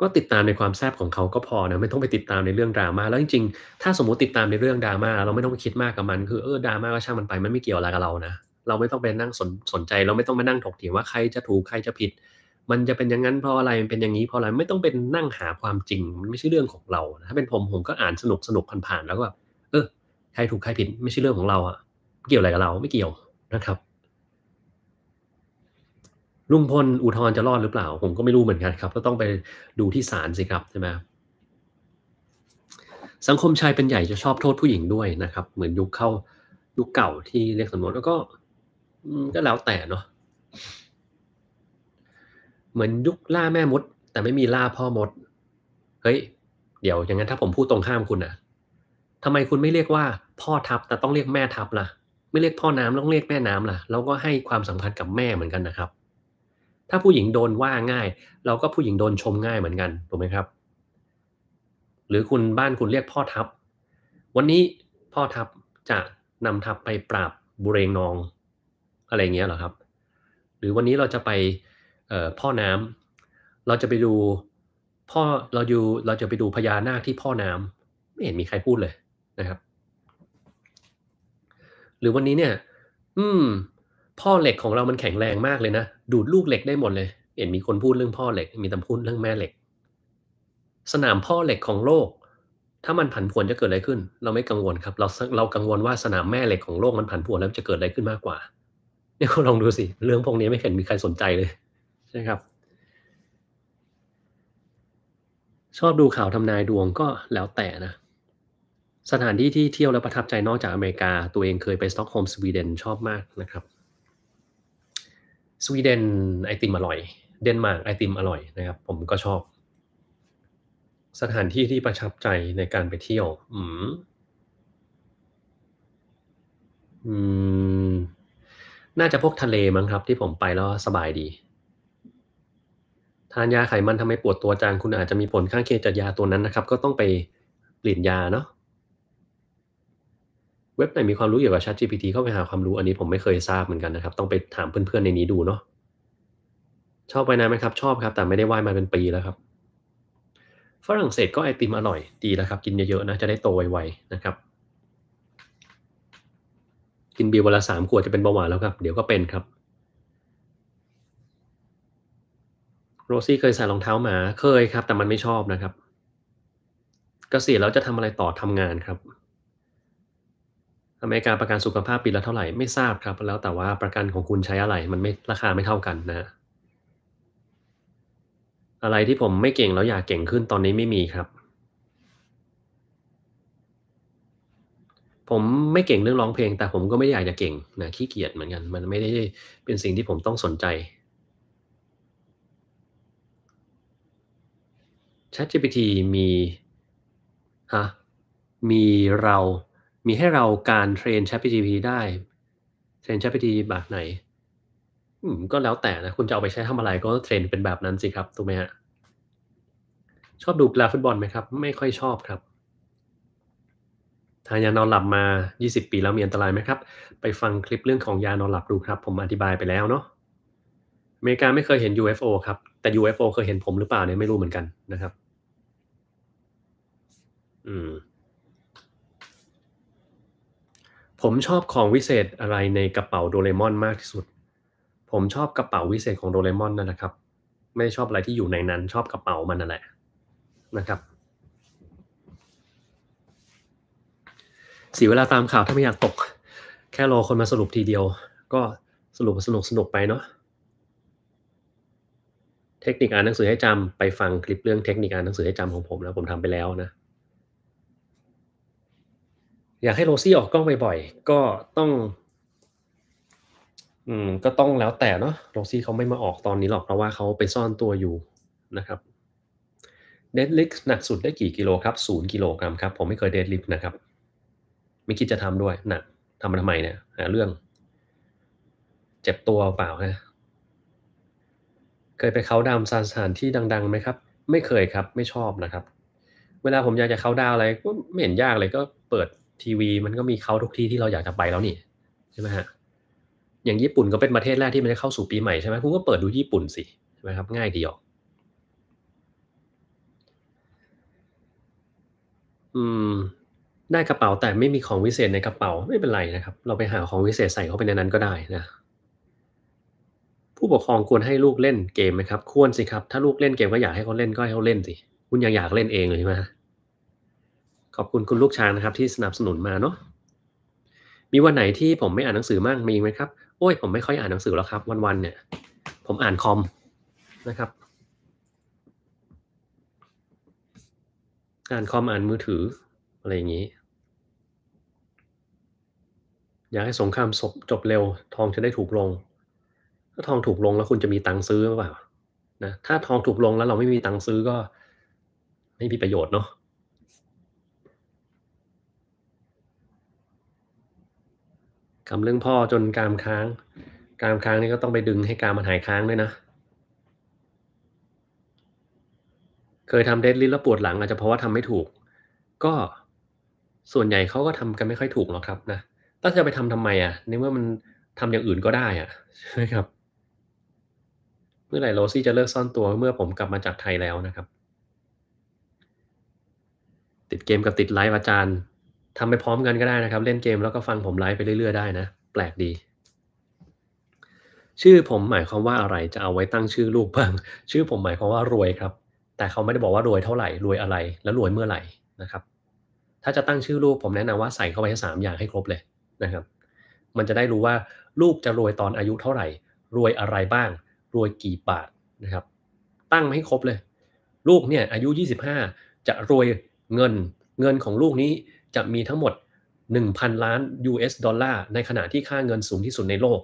ก็ติดตามในความแซบของเขาก็พอนะไม่ต้องไปติดตามในเรื่องดราม่าแล้วจริง ๆ ถ้าสมมติติดตามในเรื่องดราม่าเราไม่ต้องไปคิดมากกับมัน คือเออดราม่าก็ช่างมันไปมันไม่เกี่ยวอะไรกับเรานะเราไม่ต้องไปนั่งสนสนใจเราไม่ต้องมานั่งถกเถียงว่าใครจะถูกใครจะผิดมันจะเป็นอย่างนั้นเพราะอะไรมันเป็นอย่างนี้เพราะอะไรไม่ต้องเป็นนั่งหาความจริงมันไม่ใช่เรื่องของเราถ้าเป็นผมผมก็อ่านสนุกสนุกผ่านๆแล้วก็เออใครถูกใครผิด ไม่ใช่เรื่องของเราอะเกี่ยวอะไรกับเราไม่เกี่ยวนะครับลุงพลอุทธรจะรอดหรือเปล่า ผมก็ไม่รู้เหมือนกันครับก็ต้องไปดูที่ศาลสิครับใช่ไหมสังคมชายเป็นใหญ่จะชอบโทษผู้หญิงด้วยนะครับ เหมือนยุคเข้ายุคเก่าที่เรียกสมมติแล้วก็ก็แล้วแต่เนาะเหมือนยุคล่าแม่มด แต่ไม่มีล่าพ่อมดเฮ้ยเดี๋ยวอย่างนั้นถ้าผมพูดตรงข้ามคุณอะทำไมคุณไม่เรียกว่า พ่อทับ แต่ต้องเรียกแม่ทับล่ะ ไม่เรียกพ่อน้ำต้องเรียกแม่น้ำล่ะเราก็ให้ความสำคัญกับแม่เหมือนกันนะครับ ถ้าผู้หญิงโดนว่าง่าย เราก็ผู้หญิงโดนชมง่ายเหมือนกันถูกไหมครับ หรือคุณบ้านคุณเรียกพ่อทับ วันนี้พ่อทับจะนำทับไปปราบบุเรงนองอะไรเงี้ยเหรอครับ หรือวันนี้เราจะไปพ่อน้ำ เราจะไปดูพ่อเราอยู่เราจะไปดูพญานาคที่พ่อน้ำไม่เห็นมีใครพูดเลยนะครับ หรือวันนี้เนี่ย อืมพ่อเหล็กของเรามันแข็งแรงมากเลยนะ ดูดลูกเหล็กได้หมดเลย เห็นมีคนพูดเรื่องพ่อเหล็ก มีตำพูดเรื่องแม่เหล็ก สนามพ่อเหล็กของโลก ถ้ามันผันผวนจะเกิดอะไรขึ้น เราไม่กังวลครับ เราเรากังวลว่าสนามแม่เหล็กของโลกมันผันผวนแล้วจะเกิดอะไรขึ้นมากกว่า เนี่ยลองดูสิ เรื่องพวกนี้ไม่เห็นมีใครสนใจเลยช่ครับ ชอบดูข่าวทำนายดวงก็แล้วแต่นะ สถานที่ที่เที่ยวและประทับใจนอกจากอเมริกา ตัวเองเคยไปสต็อกโฮล์มสวีเดนชอบมากนะครับสวีเดนไอติมอร่อย เดนมาร์กไอติมอร่อยนะครับ ผมก็ชอบ สถานที่ที่ประทับใจในการไปเที่ยวอืมอืมน่าจะพวกทะเลมั้งครับที่ผมไปแล้วสบายดีทานยาไขมันทำไมปวดตัวจังคุณอาจจะมีผลข้างเคียงจากยาตัวนั้นนะครับ ก็ต้องไปเปลี่ยนยาเนาะเว็บไหนมีความรู้เกี่ยวกับ ChatGPT เข้าไปหาความรู้อันนี้ผมไม่เคยทราบเหมือนกันนะครับ ต้องไปถามเพื่อนๆในนี้ดูเนาะชอบไปนะไหมครับ ชอบครับ แต่ไม่ได้ว่ายมาเป็นปีแล้วครับ ฝรั่งเศสก็ไอติมอร่อยดีแล้วครับ กินเยอะๆนะจะได้โตไวๆนะครับ กินบีวันละสามขวดจะเป็นเบาหวานแล้วครับ เดี๋ยวก็เป็นครับโรซี่เคยใส่รองเท้าหมา เคยครับ แต่มันไม่ชอบนะครับกเกษียณแล้วจะทำอะไรต่อทำงานครับ อเมริกาประกันสุขภาพปีละเท่าไหร่ไม่ทราบครับแล้วแต่ว่าประกันของคุณใช้อะไรมันไม่ราคาไม่เท่ากันนะ อะไรที่ผมไม่เก่งแล้วอยากเก่งขึ้นตอนนี้ไม่มีครับ ผมไม่เก่งเรื่องร้องเพลง แต่ผมก็ไม่อยากจะเก่งนะขี้เกียจเหมือนกัน มันไม่ได้เป็นสิ่งที่ผมต้องสนใจ ChatGPT มีฮะมีเรา มีให้เราการเทรน ChatGPT ได้ เทรน ChatGPT แบบไหนก็แล้วแต่นะ คุณจะเอาไปใช้ทำอะไรก็เทรนเป็นแบบนั้นสิครับ ถูกไหมฮะ ชอบดูกีฬาฟุตบอลไหมครับ ไม่ค่อยชอบครับทานยานอนหลับมา 20 ปีแล้วมีอันตรายไหมครับ ไปฟังคลิปเรื่องของยานอนหลับดูครับ ผมอธิบายไปแล้วเนาะอเมริกาไม่เคยเห็น UFO ครับ แต่ UFO เคยเห็นผมหรือเปล่าเนี่ยไม่รู้เหมือนกันนะครับม ผมชอบของวิเศษอะไรในกระเป๋าโดเรมอนมากที่สุด ผมชอบกระเป๋าวิเศษของโดเรมอนนั่นแหละครับ ไม่ชอบอะไรที่อยู่ในนั้น ชอบกระเป๋ามันนั่นแหละ นะครับเสียเวลาตามข่าวถ้าไม่อยากตก แค่รอคนมาสรุปทีเดียว ก็สรุปสนุกสนุกไปเนาะ เทคนิคอ่านหนังสือให้จำ ไปฟังคลิปเรื่องเทคนิคอ่านหนังสือให้จำของผม แล้วผมทำไปแล้วนะอยากให้โรซี่ออกกล้องบ่อยๆ ก็ต้อง อืมก็ต้องแล้วแต่เนาะโรซี่เขาไม่มาออกตอนนี้หรอกเพราะว่าเขาไปซ่อนตัวอยู่นะครับ เดดลิฟหนักสุดได้กี่กิโลครับศูนย์กิโลกรัมครับผมไม่เคยเดดลิฟนะครับไม่คิดจะทำด้วยหนักทำมาทำไมเนี่ยหาเรื่อง เจ็บตัวเปล่าฮะเคยไปเขาดามสถานที่ดังๆไหมครับ ไม่เคยครับไม่ชอบนะครับ เวลาผมอยากจะเขาดาวอะไรก็ไม่เห็นยากเลยก็เปิดทีวีมันก็มีเข้าทุกที่ที่เราอยากจะไปแล้วนี่ใช่ไหมฮะอย่างญี่ปุ่นก็เป็นประเทศแรกที่มันจะเข้าสู่ปีใหม่ใช่ไหมคุณก็เปิดดูญี่ปุ่นสิใช่ไหมครับง่ายดีออกอืมได้กระเป๋าแต่ไม่มีของวิเศษในกระเป๋าไม่เป็นไรนะครับเราไปหาของวิเศษใส่เข้าไปในนั้นก็ได้นะ ผู้ปกครองควรให้ลูกเล่นเกมไหมครับควรสิครับถ้าลูกเล่นเกมก็อยากให้เขาเล่นก็ให้เขาเล่นสิคุณยังอยากเล่นเองเลยใช่ไหมขอบคุณคุณลูกช้างนะครับที่สนับสนุนมาเนาะ มีวันไหนที่ผมไม่อ่านหนังสือมั่งมีไหมครับ โอ้ยผมไม่ค่อยอ่านหนังสือแล้วครับ วันๆเนี่ย ผมอ่านคอมนะครับ อ่านคอมอ่านมือถืออะไรอย่างนี้ อยากให้สงครามศพจบเร็วทองจะได้ถูกลง ถ้าทองถูกลงแล้วคุณจะมีตังค์ซื้อหรือเปล่า นะถ้าทองถูกลงแล้วเราไม่มีตังค์ซื้อก็ไม่มีประโยชน์เนาะกรรมเรื่องพ่อจนกามค้าง กามค้างนี่ก็ต้องไปดึงให้กามมันหายค้างด้วยนะ เคยทำเดดลิทแล้วปวดหลังอาจจะเพราะว่าทำไม่ถูก ก็ส่วนใหญ่เขาก็ทำกันไม่ค่อยถูกหรอกครับนะถ้าจะไปทำทำไมอ่ะ ในเมื่อมันทำอย่างอื่นก็ได้อ่ะใช่ครับ เมื่อไหร่โรซี่จะเลิกซ่อนตัวเมื่อผมกลับมาจากไทยแล้วนะครับ ติดเกมกับติดไลฟ์อาจารย์ทำไปพร้อมกันก็ได้นะครับ เล่นเกมแล้วก็ฟังผมไลฟ์ไปเรื่อยๆได้นะ แปลกดี ชื่อผมหมายความว่าอะไรจะเอาไว้ตั้งชื่อลูกบ้าง ชื่อผมหมายความว่ารวยครับแต่เขาไม่ได้บอกว่ารวยเท่าไหร่ รวยอะไรแล้วรวยเมื่อไหร่นะครับ ถ้าจะตั้งชื่อลูกผมแนะนำว่าใส่เข้าไปสามอย่างให้ครบเลยนะครับ มันจะได้รู้ว่าลูกจะรวยตอนอายุเท่าไหร่ รวยอะไรบ้าง รวยกี่บาทนะครับ ตั้งให้ครบเลย ลูกเนี่ยอายุ 25 จะรวยเงินเงินของลูกนี้จะมีทั้งหมด1,000ล้าน US ดอลลาร์ในขณะที่ค่าเงินสูงที่สุดในโลก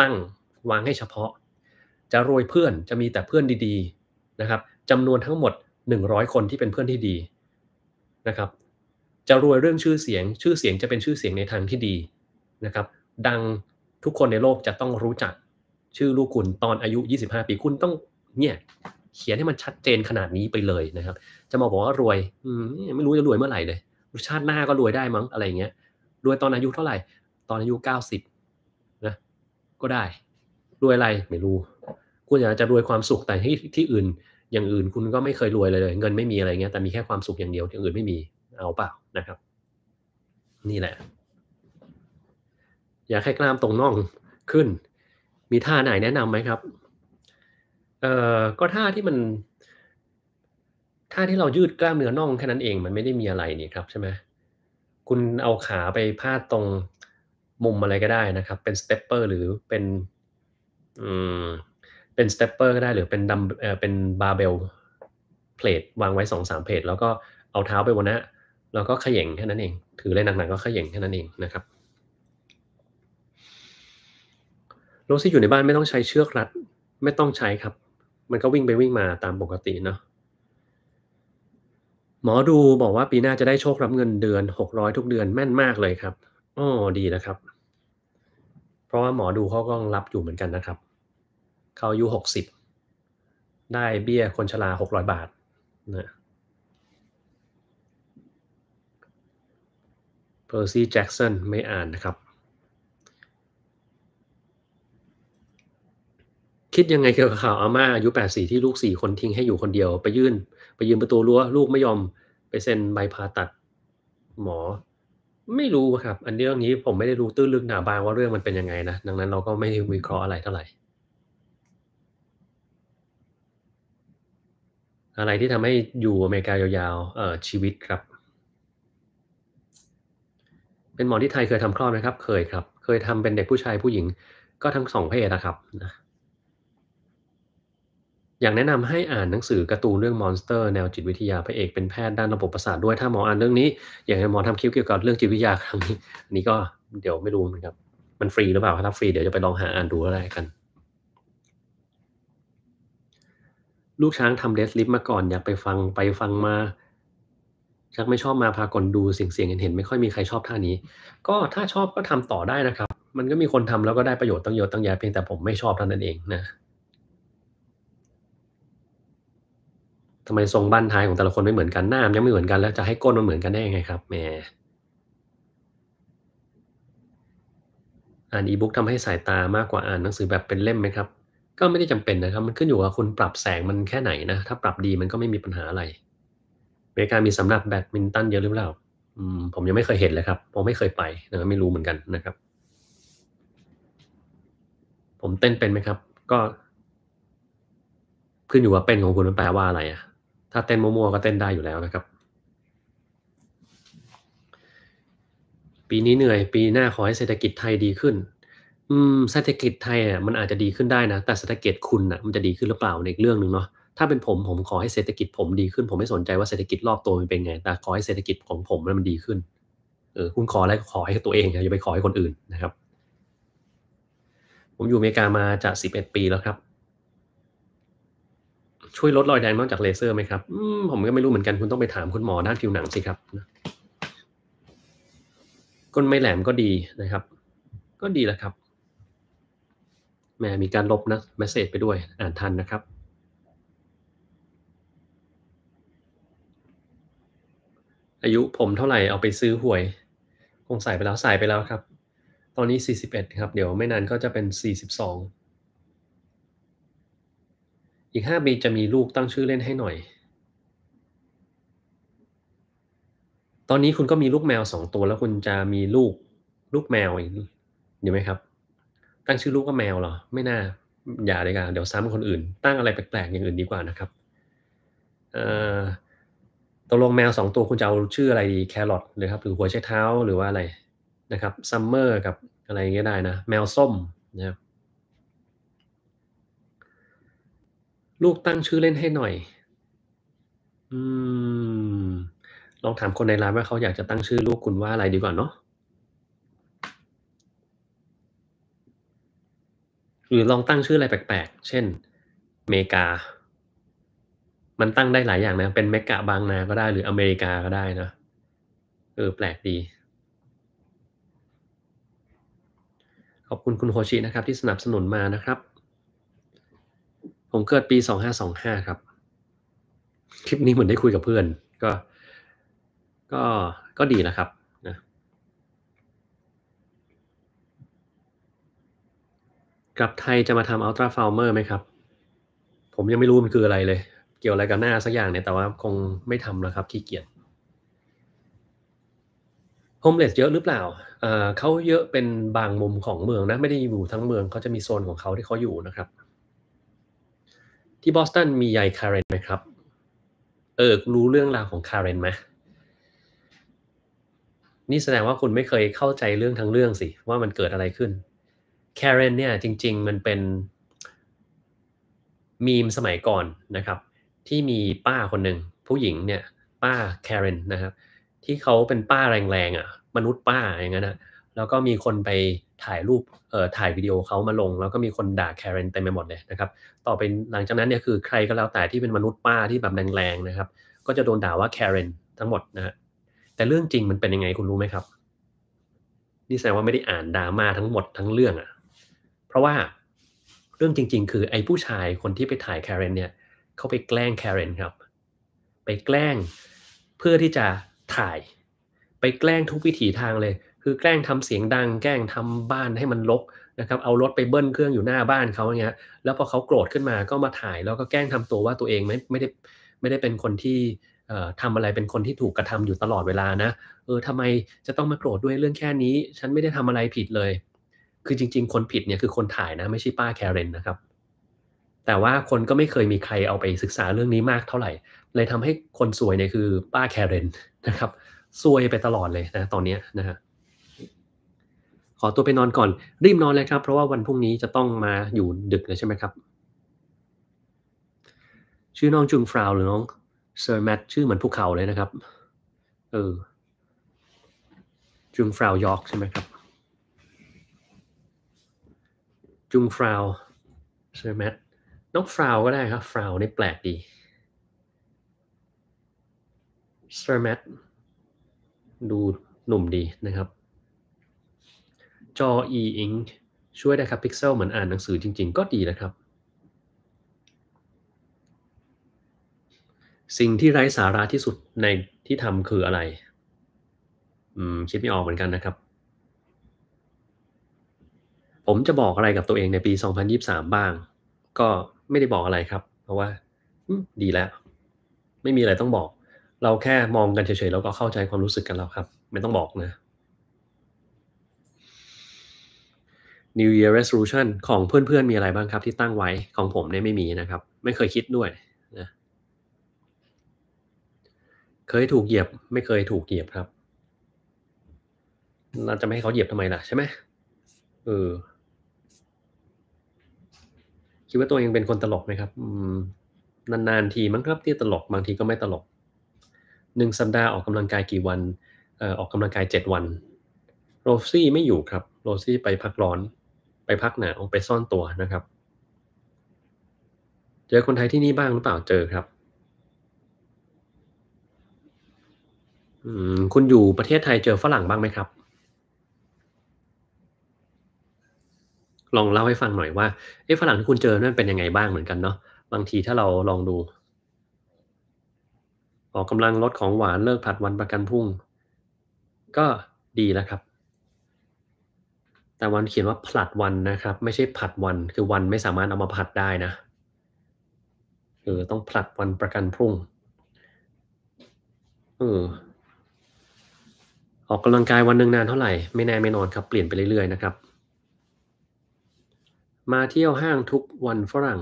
ตั้งวางให้เฉพาะ จะรวยเพื่อนจะมีแต่เพื่อนดีๆนะครับจำนวนทั้งหมด 100 คนที่เป็นเพื่อนที่ดีนะครับ จะรวยเรื่องชื่อเสียง ชื่อเสียงจะเป็นชื่อเสียงในทางที่ดีนะครับ ดังทุกคนในโลกจะต้องรู้จักชื่อลูกคุณตอนอายุ25 ปี คุณต้องเนี่ยเขียนให้มันชัดเจนขนาดนี้ไปเลยนะครับ จะมาบอกว่ารวยไม่รู้จะรวยเมื่อไหร่เลยชาติหน้าก็รวยได้มั้งอะไรเงี้ยรวยตอนอายุเท่าไหร่ ตอนอายุเก้าสิบนะก็ได้รวยอะไรไม่รู้คุณอยากจะรวยความสุขแต่ที่ที่อื่น อย่างอื่นคุณก็ไม่เคยรวยเลยเลยเงินไม่มีอะไรเงี้ยแต่มีแค่ความสุขอย่างเดียวอย่างอื่นไม่มีเอาเปล่านะครับ นี่แหละ อยากให้กล้ามตรงน่องขึ้น มีท่าไหนแนะนำไหมครับเอ่อก็ท่าที่มันท่าที่เรายืดกล้ามเนื้อน่องแค่นั้นเอง มันไม่ได้มีอะไรนี่ครับใช่ไหมคุณเอาขาไปพาดตรงมุมอะไรก็ได้นะครับ เป็นสเตปเปอร์หรือเป็นอืมเป็นสเตปเปอร์ก็ได้หรือเป็นดัมเออเป็นบาร์เบลเพลทวางไว้สองสามเพลทแล้วก็เอาเท้าไปวันนะแล้วก็ขย่งแค่นั้นเองถืออะไรหนักๆก็ขย่งแค่นั้นเองนะครับรถที่อยู่ในบ้านไม่ต้องใช้เชือกรัด ไม่ต้องใช้ครับ มันก็วิ่งไปวิ่งมาตามปกติเนาะหมอดูบอกว่าปีหน้าจะได้โชครับเงินเดือนหกร้อยทุกเดือนแม่นมากเลยครับ อ๋อดีนะครับ เพราะว่าหมอดูเขาก็รับอยู่เหมือนกันนะครับ เขาอายุหกสิบได้เบี้ยคนชราหกร้อยบาทนะเพอร์ซี่แจ็กสันไม่อ่านนะครับ คิดยังไงเกี่ยวกับข่าวอาม่าอายุ84ที่ลูก 4 คนทิ้งให้อยู่คนเดียวไปยื่นไปยืนประตูรั้วลูกไม่ยอม ไปเซ็นใบผ่าตัด หมอไม่รู้ครับ อันเรื่องนี้ผมไม่ได้รู้ตื้นลึกหนาบางว่าเรื่องมันเป็นยังไงนะดังนั้นเราก็ไม่วิเคราะห์อะไรเท่าไหร่ อะไรที่ทำให้อยู่อเมริกายาวๆเอ่อชีวิตครับ เป็นหมอที่ไทยเคยทำคลอดไหมครับเคยครับ เคยทำเป็นเด็กผู้ชายผู้หญิงก็ทั้งสองเพศนะครับนะอยากแนะนำให้อ่านหนังสือการ์ตูนเรื่องมอนสเตอร์ แนวจิตวิทยาพระเอกเป็นแพทย์ด้านระบบประสาทด้วยถ้าหมออ่านเรื่องนี้อยากให้หมอทำคลิปเกี่ยวกับเรื่องจิตวิทยาครั้งนี้อันนี้ก็เดี๋ยวไม่รู้นะครับมันฟรีหรือเปล่าถ้าฟรีเดี๋ยวจะไปลองหาอ่านดูอะไรกัน ลูกช้างทำเดสลิฟมาก่อนอยากไปฟังไปฟังมาชักไม่ชอบมาพากลดูเสียงเสียงเห็นเห็นไม่ค่อยมีใครชอบท่านี้ ก็ถ้าชอบก็ทำต่อได้นะครับ มันก็มีคนทำแล้วก็ได้ประโยชน์ตั้งเยอะตั้งแยะเพียงแต่ผมไม่ชอบเท่านั้นเองนะทำไมทรงบั้นท้ายของแต่ละคนไม่เหมือนกันหน้ามันยังไม่เหมือนกันแล้วจะให้ก้นมันเหมือนกันได้ยังไงครับแหมอ่านอีบุ๊กทำให้สายตามากกว่าอ่านหนังสือแบบเป็นเล่มไหมครับ ก็ไม่ได้จำเป็นนะครับ มันขึ้นอยู่กับคุณปรับแสงมันแค่ไหนนะถ้าปรับดีมันก็ไม่มีปัญหาอะไรเมกามีสำนักแบดมินตันเยอะหรือเปล่าผมยังไม่เคยเห็นเลยครับ ผมไม่เคยไปนะไม่รู้เหมือนกันนะครับ ผมเต้นเป็นไหมครับ ก็ ขึ้นอยู่ว่าเป็นของคุณมันแปลว่าอะไรอะถ้าเต้นมั่วๆก็เต้นได้อยู่แล้วนะครับ ปีนี้เหนื่อย ปีหน้าขอให้เศรษฐกิจไทยดีขึ้น อืม เศรษฐกิจไทยอ่ะมันอาจจะดีขึ้นได้นะ แต่เศรษฐกิจคุณอ่ะมันจะดีขึ้นหรือเปล่าในเรื่องหนึ่งเนาะ ถ้าเป็นผมผมขอให้เศรษฐกิจผมดีขึ้นผมไม่สนใจว่าเศรษฐกิจรอบตัวมันเป็นไง แต่ขอให้เศรษฐกิจของผมมันดีขึ้น เออ คุณขออะไรขอให้ตัวเองอย่าไปขอให้คนอื่นนะครับ ผมอยู่อเมริกามาจะสิบเอ็ดปีแล้วครับช่วยลดรอยแดงนอกจากเลเซอร์ไหมครับผมก็ไม่รู้เหมือนกัน คุณต้องไปถามคุณหมอด้านผิวหนังสิครับก้นไม่แหลมก็ดีนะครับ ก็ดีแล้วครับแหมมีการลบนะเมสเซจไปด้วย อ่านทันนะครับ อายุผมเท่าไหร่เอาไปซื้อหวย คงใส่ไปแล้วใส่ไปแล้วครับ ตอนนี้ 41 ครับ เดี๋ยวไม่นานก็จะเป็น 42อีกห้าปีจะมีลูกตั้งชื่อเล่นให้หน่อย ตอนนี้คุณก็มีลูกแมวสองตัวแล้วคุณจะมีลูก ลูกแมวอีกอยู่ไหมครับ ตั้งชื่อลูกว่าแมวเหรอ ไม่น่า อย่าเลยกันเดี๋ยวซ้ำคนอื่น ตั้งอะไรแปลก ๆ อย่างอื่นดีกว่านะครับตกลงแมวสองตัวคุณจะเอาชื่ออะไรดี แครอทเลยครับ หรือหัวใชเท้าหรือว่าอะไรนะครับ ซัมเมอร์กับอะไรเงี้ยได้นะ แมวส้มนะครับลูกตั้งชื่อเล่นให้หน่อยอืมลองถามคนในร้านว่าเขาอยากจะตั้งชื่อลูกคุณว่าอะไรดีกว่าเนาะหรือลองตั้งชื่ออะไรแปลกๆ เช่นเมกา มันตั้งได้หลายอย่างนะ เป็นเมกะบางนา ก็ได้หรืออเมริกาก็ได้นะเออแปลกดี ขอบคุณคุณโฮชินะครับ ที่สนับสนุนมานะครับผมเกิดปีสองห้าสองห้าครับ คลิปนี้เหมือนได้คุยกับเพื่อนก็ ก็ก็ดีนะครับนะกลับไทยจะมาทำอัลตราฟาวเมอร์ไหมครับ ผมยังไม่รู้มันคืออะไรเลย เกี่ยวอะไรกับหน้าสักอย่างเนี่ย แต่ว่าคงไม่ทำแล้วครับขี้เกียจโฮมเลสเยอะหรือเปล่าเขาเยอะเป็นบางมุมของเมืองนะไม่ได้อยู่ทั้งเมืองเขาจะมีโซนของเขาที่เขาอยู่นะครับที่บอสตันมียายคาร์เรนไหมครับ เออรู้เรื่องราวของคาร์เรนไหมนี่แสดงว่าคุณไม่เคยเข้าใจเรื่องทั้งเรื่องสิ ว่ามันเกิดอะไรขึ้นคาร์เรนเนี่ยจริง ๆ มันเป็นมีมสมัยก่อนนะครับที่มีป้าคนหนึ่ง ผู้หญิงเนี่ย ป้าคาร์เรนนะครับที่เขาเป็นป้าแรงๆอะ่ะมนุษย์ป้าอย่างนั้นนะแล้วก็มีคนไปถ่ายรูป เอ่อ ถ่ายวิดีโอเขามาลง แล้วก็มีคนด่าแคเรนเต็มไปหมดเลยนะครับ ต่อไปหลังจากนั้นเนี่ยคือใครก็แล้วแต่ที่เป็นมนุษย์ป้าที่แบบแรงๆนะครับ ก็จะโดนด่าว่าแคเรนทั้งหมดนะฮะ แต่เรื่องจริงมันเป็นยังไงคุณรู้ไหมครับ นี่แสดงว่าไม่ได้อ่านดราม่าทั้งหมดทั้งเรื่องอะ่ะเพราะว่าเรื่องจริงๆคือไอ้ผู้ชายคนที่ไปถ่ายแคเรนเนี่ยเขาไปแกล้งแคเรนครับ ไปแกล้งเพื่อที่จะถ่าย ไปแกล้งทุกวิถีทางเลยคือแกล้งทำเสียงดังแกล้งทำบ้านให้มันลกนะครับ เอารถไปเบิ้ลเครื่องอยู่หน้าบ้านเขาเงี้ย แล้วพอเขาโกรธขึ้นมาก็มาถ่ายแล้วก็แกล้งทำตัวว่าตัวเองไม่ไม่ได้ไม่ได้เป็นคนที่ทำอะไรเป็นคนที่ถูกกระทำอยู่ตลอดเวลานะ เออทำไมจะต้องมาโกรธด้วยเรื่องแค่นี้ ฉันไม่ได้ทำอะไรผิดเลย คือจริง ๆ คนผิดเนี่ยคือคนถ่ายนะ ไม่ใช่ป้าแคเรนนะครับ แต่ว่าคนก็ไม่เคยมีใครเอาไปศึกษาเรื่องนี้มาก เท่าไหร่ เลยทำให้คนสวยเนี่ยคือป้าแคเรนนะครับซวยไปตลอดเลยนะตอนนี้นะฮะขอตัวไปนอนก่อนรีบนอนเลยครับ เพราะว่าวันพรุ่งนี้จะต้องมาอยู่ดึกเลยใช่ไหมครับ ชื่อน้องจุงฟราวหรือน้องเซอร์แมทชื่อเหมือนภูเขาเลยนะครับเออจุงฟราวยอร์กใช่ไหมครับจุงฟราวเซอร์แมทน้องฟราวก็ได้ครับฟราวนี่แปลกดีเซอร์แมทดูหนุ่มดีนะครับจอ e ink ช่วยได้ครับพิกเซลเหมือนอ่านหนังสือจริงๆ ก็ดีนะครับ สิ่งที่ไร้สาระที่สุดในที่ทำคืออะไรอืมคิดไม่ออกเหมือนกันนะครับ ผมจะบอกอะไรกับตัวเองในปี 2023 บ้าง ก็ไม่ได้บอกอะไรครับ เพราะว่า ดีแล้ว ไม่มีอะไรต้องบอก เราแค่มองกันเฉยๆแล้วก็เข้าใจความรู้สึกกันแล้วครับ ไม่ต้องบอกนะ New Year Resolution ของเพื่อนๆ มีอะไรบ้างครับที่ตั้งไว้ของผมเนี่ยไม่มีนะครับ ไม่เคยคิดด้วยนะเคยถูกเหยียบไม่เคยถูกเหยียบครับเราจะไม่ให้เขาเหยียบทำไมล่ะใช่ไหมเออคิดว่าตัวเองเป็นคนตลกไหมครับนานๆ ทีมั้งครับ ที่ตลก บางทีก็ไม่ตลกหนึ่งสัปดาห์ออกกำลังกายกี่วัน ออกกำลังกายเจ็ดวันโรซี่ไม่อยู่ครับ โรซี่ไปพักร้อนไปพักหนาไปซ่อนตัวนะครับ เจอคนไทยที่นี่บ้างหรือเปล่าเจอครับคุณอยู่ประเทศไทยเจอฝรั่งบ้างไหมครับ ลองเล่าให้ฟังหน่อยว่าเอ๊ะฝรั่งที่คุณเจอนั่นเป็นยังไงบ้างเหมือนกันเนาะ บางทีถ้าเราลองดู ออกกำลังลดของหวานเลิกผัดวันประกันพรุ่ง ก็ดีแล้วครับแต่วันเขียนว่าผลัดวันนะครับ ไม่ใช่ผัดวัน คือวันไม่สามารถเอามาผัดได้นะคือต้องผลัดวันประกันพรุ่งเออออกกำลังกายวันหนึ่งนานเท่าไหร่ไม่แน่ไม่นอนครับเปลี่ยนไปเรื่อยๆนะครับ มาเที่ยวห้างทุกวันฝรั่ง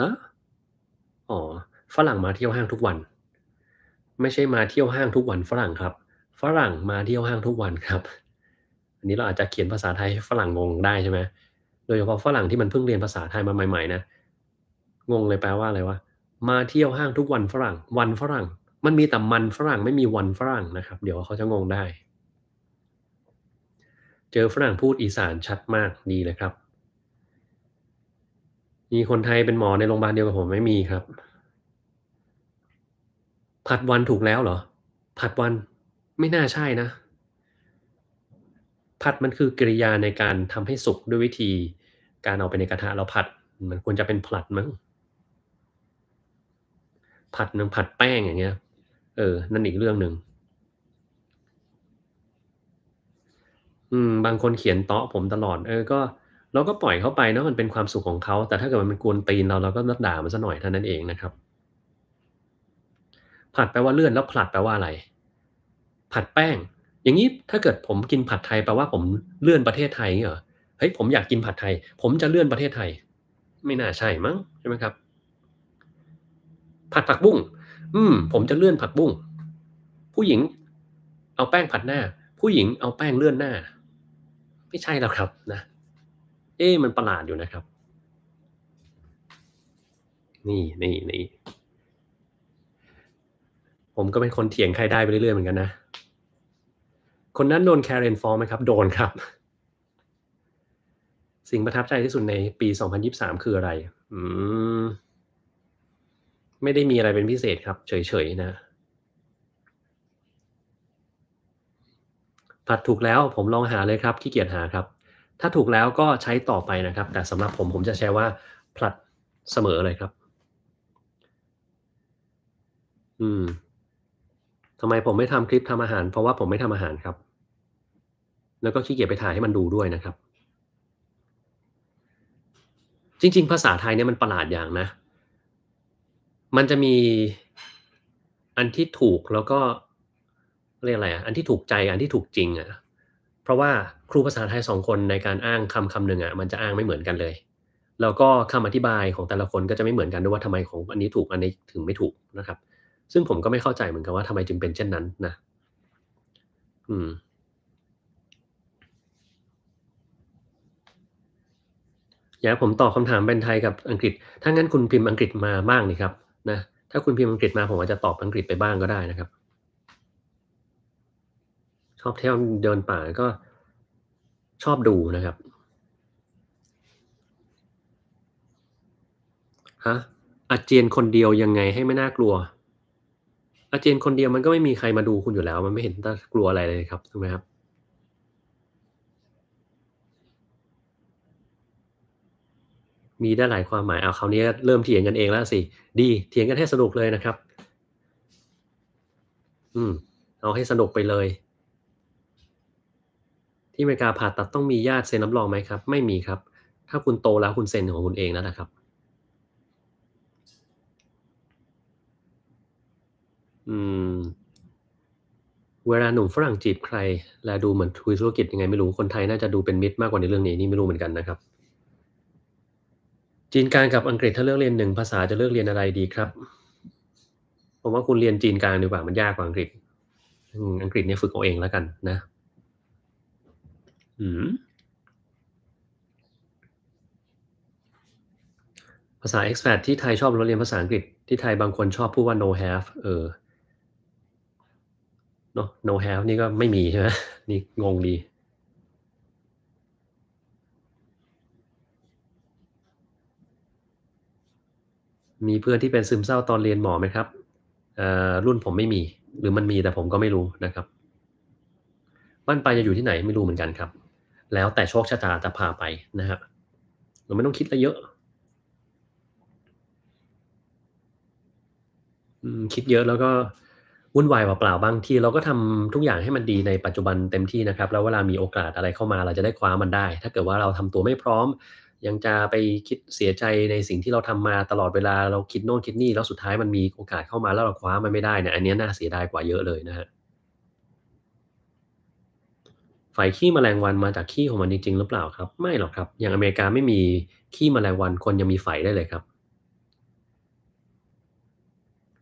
ฮะอ๋อฝรั่งมาเที่ยวห้างทุกวัน ไม่ใช่มาเที่ยวห้างทุกวันฝรั่งครับ ฝรั่งมาเที่ยวห้างทุกวันครับอันนี้เราอาจจะเขียนภาษาไทยให้ฝรั่งงงได้ใช่ไหม โดยเฉพาะฝรั่งที่มันเพิ่งเรียนภาษาไทยมาใหม่ ๆ นะ งงเลยแปลว่าอะไรวะ มาเที่ยวห้างทุกวันฝรั่ง วันฝรั่ง มันมีแต่มันฝรั่งไม่มีวันฝรั่งนะครับ เดี๋ยวเขาจะงงได้ เจอฝรั่งพูดอีสานชัดมากดีเลยครับ มีคนไทยเป็นหมอในโรงพยาบาลเดียวกับผมไม่มีครับ ผัดวันถูกแล้วเหรอ ผัดวันไม่น่าใช่นะผัดมันคือกริยาในการทำให้สุกด้วยวิธี การเอาไปในกระทะเราผัดมันควรจะเป็นผัดมั้งผัดนึง ผัดแป้งอย่างเงี้ยเออนั่นอีกเรื่องหนึ่งอืมบางคนเขียนเตาะผมตลอดเออก็ เราก็ปล่อยเข้าไปเนาะมันเป็นความสุขของเขาแต่ถ้าเกิดมันเป็นกวนตีนเราเราก็รัด่ามันซะหน่อยเท่านั้นเองนะครับ ผัดแปลว่าเลื่อนแล้วผัดแปลว่าอะไร ผัดแป้งอย่างนี้ถ้าเกิดผมกินผัดไทยแปลว่าผมเลื่อนประเทศไทยเหรอเฮ้ยผมอยากกินผัดไทยผมจะเลื่อนประเทศไทย ไม่น่าใช่มั้งใช่ไหมครับ ผัดผักบุ้งอืมผมจะเลื่อนผัดบุ้งผู้หญิงเอาแป้งผัดหน้า ผู้หญิงเอาแป้งเลื่อนหน้า ไม่ใช่แล้วครับ นะเอ๊มันประหลาดอยู่นะครับ นี่นี่นี่ผมก็เป็นคนเถียงใครได้ไปเรื่อยๆเหมือนกันนะคนนั้นโดนแคเรนฟอร์ไหมครับ โดนครับ สิ่งประทับใจที่สุดในปี 2023 คืออะไร อืมไม่ได้มีอะไรเป็นพิเศษครับ เฉยๆ นะผัดถูกแล้วผมลองหาเลยครับขี้เกียจหาครับ ถ้าถูกแล้วก็ใช้ต่อไปนะครับ แต่สำหรับผมผมจะแชร์ว่าผลัดเสมอเลยครับ อืมทำไมผมไม่ทำคลิปทำอาหารเพราะว่าผมไม่ทำอาหารครับแล้วก็ขี้เกียจไปถ่ายให้มันดูด้วยนะครับ จริง ๆ ภาษาไทยเนี่ยมันประหลาดอย่างนะ มันจะมีอันที่ถูกแล้วก็เรียกอะไรอ่ะ อันที่ถูกใจ อันที่ถูกจริง อ่ะ เพราะว่าครูภาษาไทยสองคนในการอ้างคำคำหนึ่งอ่ะ มันจะอ้างไม่เหมือนกันเลย แล้วก็คำอธิบายของแต่ละคนก็จะไม่เหมือนกันด้วยว่าทำไมของ อันนี้ถูก อันนี้ถึงไม่ถูกนะครับ ซึ่งผมก็ไม่เข้าใจเหมือนกันว่าทำไมจึงเป็นเช่นนั้น นะ อืมอยากผมตอบคาถามเป็นไทยกับอังกฤษ ถ้างั้นคุณพิมพ์อังกฤษมาบ้างนี่ครับนะ ถ้าคุณพิมพ์อังกฤษมาผมอาจจะตอบอังกฤษไปบ้างก็ได้นะครับ ชอบเที่ยวเดินป่าก็ชอบดูนะครับ ฮะอาเจียนคนเดียวยังไงให้ไม่น่ากลัว อาเจียนคนเดียวมันก็ไม่มีใครมาดูคุณอยู่แล้วมันไม่เห็นต้องกลัวอะไรเลยครับถูกไหมครับมีได้หลายความหมายเอาคราวนี้ เริ่มเถียงกันเองแล้วสิดีเถียงกันให้สนุกเลยนะครับ อืม เอาให้สนุกไปเลย ที่อเมริกาผ่าตัดต้องมีญาติเซ็นรับรองไหมครับ ไม่มีครับ ถ้าคุณโตแล้วคุณเซ็นของคุณเองแล้วนะครับ อืม เวลาหนุ่มฝรั่งจีบใคร และดูเหมือนคุยธุรกิจยังไงไม่รู้คนไทยน่าจะดูเป็นมิตรมากกว่าในเรื่องนี้นี่ไม่รู้เหมือนกันนะครับจีนกลางกับอังกฤษ ถ้าเลือกเรียนหนึ่งภาษาจะเลือกเรียนอะไรดีครับ ผมว่าคุณเรียนจีนกลางดีกว่ามันยากกว่าอังกฤษอังกฤษเนี่ยฝึกเอาเองแล้วกัน นะอืมภาษา expat ที่ไทยชอบเราเรียนภาษาอังกฤษที่ไทยบางคนชอบพูดว่า no have เออเนาะ no have นี่ก็ไม่มีใช่ไหมนี่งงดีมีเพื่อนที่เป็นซึมเศร้าตอนเรียนหมอไหมครับรุ่นผมไม่มี หรือมันมีแต่ผมก็ไม่รู้นะครับ บ้านไปจะอยู่ที่ไหนไม่รู้เหมือนกันครับ แล้วแต่โชคชะตาจะพาไปนะครับ เราไม่ต้องคิดอะไรเยอะ คิดเยอะแล้วก็วุ่นวายเปล่าๆบางทีเราก็ทำทุกอย่างให้มันดีในปัจจุบันเต็มที่นะครับ แล้วเวลามีโอกาสอะไรเข้ามาเราจะได้คว้ามันได้ ถ้าเกิดว่าเราทำตัวไม่พร้อมยังจะไปคิดเสียใจในสิ่งที่เราทำมาตลอดเวลา เราคิดโน่นคิดนี่แล้วสุดท้ายมันมีโอกาสเข้ามาแล้วเราคว้ามันไม่ได้เนี่ยอันนี้น่าเสียดายกว่าเยอะเลยนะฮะฝ่ายขี้มแมลงวันมาจากขี้ของมันจริงๆ หรือเปล่าครับ ไม่หรอกครับ อย่างอเมริกาไม่มีขี้มแมลงวัน คนยังมีฝ่ายได้เลยครับ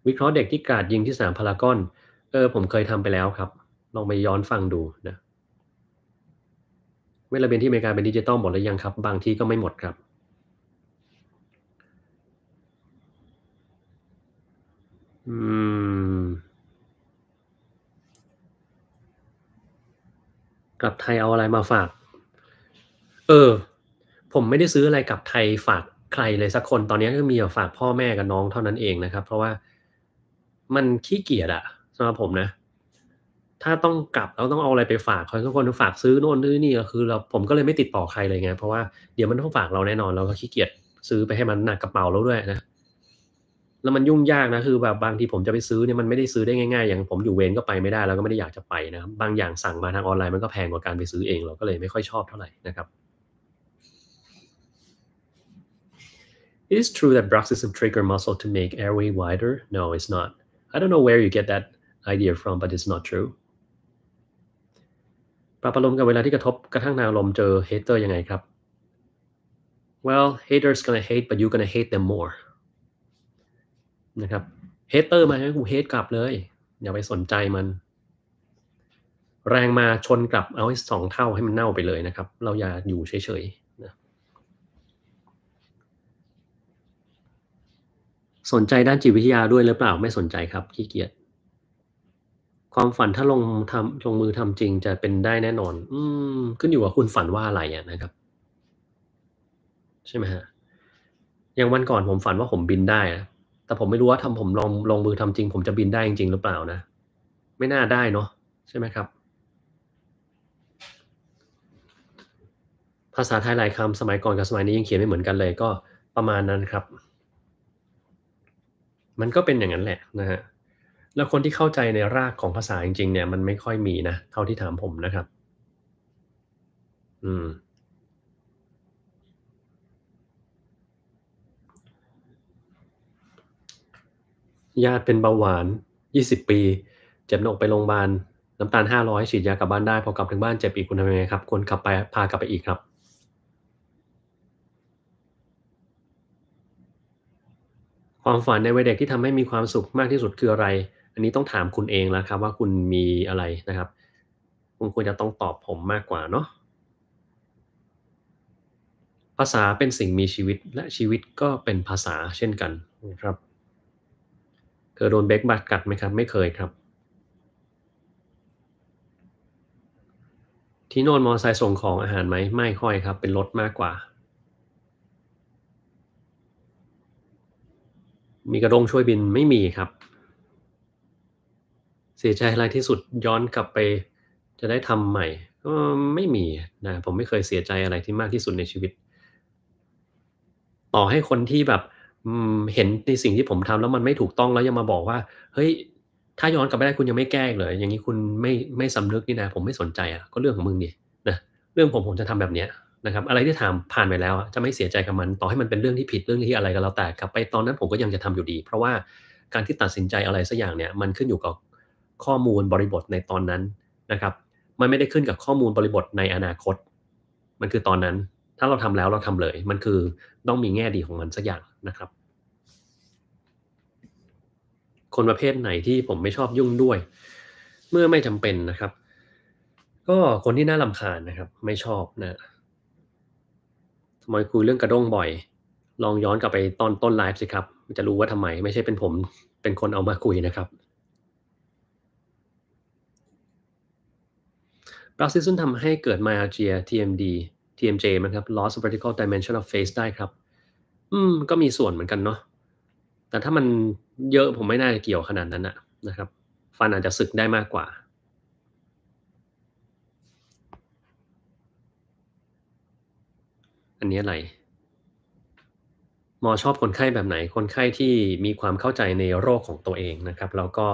วิเคราะห์เด็กที่กาดยิงที่สนามพารากอนเออผมเคยทำไปแล้วครับลองไปย้อนฟังดูนะเวลาเป็นที่อเมริกาเป็นดิจิตอลหมดหรือยังครับ บางที่ก็ไม่หมดครับ อืกลับไทยเอาอะไรมาฝาก เออ ผมไม่ได้ซื้ออะไรกลับไทยฝากใครเลยสักคน ตอนนี้ก็มีแต่ฝากพ่อแม่กับน้องเท่านั้นเองนะครับ เพราะว่ามันขี้เกียจอะสำหรับผมนะถ้าต้องกลับแล้วต้องเอาอะไรไปฝากเขาทุกคนฝากซื้อโน่นซื้อนี่ก็คือเราผมก็เลยไม่ติดต่อใครเลยไงเพราะว่าเดี๋ยวมันต้องฝากเราแน่นอนเราก็ขี้เกียจซื้อไปให้มันหนักกระเป๋าแล้วด้วยนะแล้วมันยุ่งยากนะคือแบบบางทีผมจะไปซื้อเนี่ยมันไม่ได้ซื้อได้ง่าย ๆ อย่างผมอยู่เวรก็ไปไม่ได้ แล้วก็ไม่ได้อยากจะไปนะ บางอย่างสั่งมาทางออนไลน์มันก็แพงกว่าการไปซื้อเอง เราก็เลยไม่ค่อยชอบเท่าไหร่นะครับ It is true that bruxism trigger muscle to make airway wider? No, it's not. I don't know where you get that idea from, but it's not true. ปรับอารมณ์กับเวลาที่กระทบกระทั่งนางอารมณ์เจอเตอร์ยังไงครับ well haters gonna hate but you gonna hate them more นะครับ เฮเตอร์มาให้กู hate กลับเลย อย่าไปสนใจมัน แรงมาชนกลับเอาให้สองเท่าให้มันเน่าไปเลยนะครับ เราอย่าอยู่เฉยๆนะสนใจด้านจิตวิทยาด้วยหรือเปล่าไม่สนใจครับขี้เกียจความฝันถ้าลงทำลงมือทำจริงจะเป็นได้แน่นอน อืม ขึ้นอยู่ว่าคุณฝันว่าอะไรอะนะครับ ใช่ไหมฮะอย่างวันก่อนผมฝันว่าผมบินได้นะแต่ผมไม่รู้ว่าทำผมลองลองมือทำจริง ผมจะบินได้จริงหรือเปล่านะไม่น่าได้เนาะใช่ไหมครับ ภาษาไทยหลายคำสมัยก่อนกับสมัยนี้ยังเขียนไม่เหมือนกันเลย ก็ประมาณนั้นครับ มันก็เป็นอย่างนั้นแหละนะฮะแล้วคนที่เข้าใจในรากของภาษาจริงๆ เนี่ยมันไม่ค่อยมีนะ เท่าที่ถามผมนะครับอืมญาติเป็นเบาหวาน 20 ปีเจ็บหนกไปโรงพยาบาลน้ำตาล 500 ฉีดยากลับบ้านได้พอกลับถึงบ้านเจ็บอีกคุณทำยังไงครับควรขับไปพากลับไปอีกครับ ความฝันในวัยเด็กที่ทำให้มีความสุขมากที่สุดคืออะไรอันนี้ต้องถามคุณเองแล้วครับ ว่าคุณมีอะไรนะครับคุณควรจะต้องตอบผมมากกว่าเนาะภาษาเป็นสิ่งมีชีวิตและชีวิตก็เป็นภาษาเช่นกันครับเคยโดนเบกบัตกัดไหมครับไม่เคยครับ ที่นอนมอไซค์ส่งของอาหารไหมไม่ค่อยครับ เป็นรถมากกว่า มีกระดงช่วยบินไม่มีครับเสียใจอะไรที่สุดย้อนกลับไปจะได้ทำใหม่ ก็ไม่มีนะ ผมไม่เคยเสียใจอะไรที่มากที่สุดในชีวิต ต่อให้คนที่แบบเห็นในสิ่งที่ผมทำแล้วมันไม่ถูกต้องแล้วยังมาบอกว่าเฮ้ย ถ้าย้อนกลับไปได้คุณยังไม่แก้เลยอย่างนี้คุณไม่ไม่สำนึกนี่นะ ผมไม่สนใจอ่ะก็เรื่องของมึงดินะ เรื่องผมผมจะทำแบบเนี้ยนะครับ อะไรที่ถามผ่านไปแล้วจะไม่เสียใจกับมัน ต่อให้มันเป็นเรื่องที่ผิดเรื่องที่อะไรก็แล้วแต่กลับไปตอนนั้นผมก็ยังจะทำอยู่ดี เพราะว่าการที่ตัดสินใจอะไรสักอย่างเนี่ยมันขึ้นอยู่กับข้อมูลบริบทในตอนนั้นนะครับมันไม่ได้ขึ้นกับข้อมูลบริบทในอนาคต มันคือตอนนั้น ถ้าเราทำแล้วเราทำเลย มันคือต้องมีแง่ดีของมันสักอย่างนะครับ คนประเภทไหนที่ผมไม่ชอบยุ่งด้วย เมื่อไม่จำเป็นนะครับ ก็คนที่น่าลาคาญนะครับ ไม่ชอบนะทำไมคุยเรื่องกระด้งบ่อย ลองย้อนกลับไปตอนต้นไลฟ์สิครับจะรู้ว่าทำไมไม่ใช่เป็นผมเป็นคนเอามาคุยนะครับบราซิซึนทำให้เกิด myalgia TMD TMJ มันครับ loss of vertical dimension of face ได้ครับ อืมก็มีส่วนเหมือนกันเนาะ แต่ถ้ามันเยอะผมไม่น่าจะเกี่ยวขนาดนั้นอะนะครับ ฟันอาจจะสึกได้มากกว่า อันนี้อะไรหมอชอบคนไข้แบบไหน คนไข้ที่มีความเข้าใจในโรคของตัวเองนะครับ แล้วก็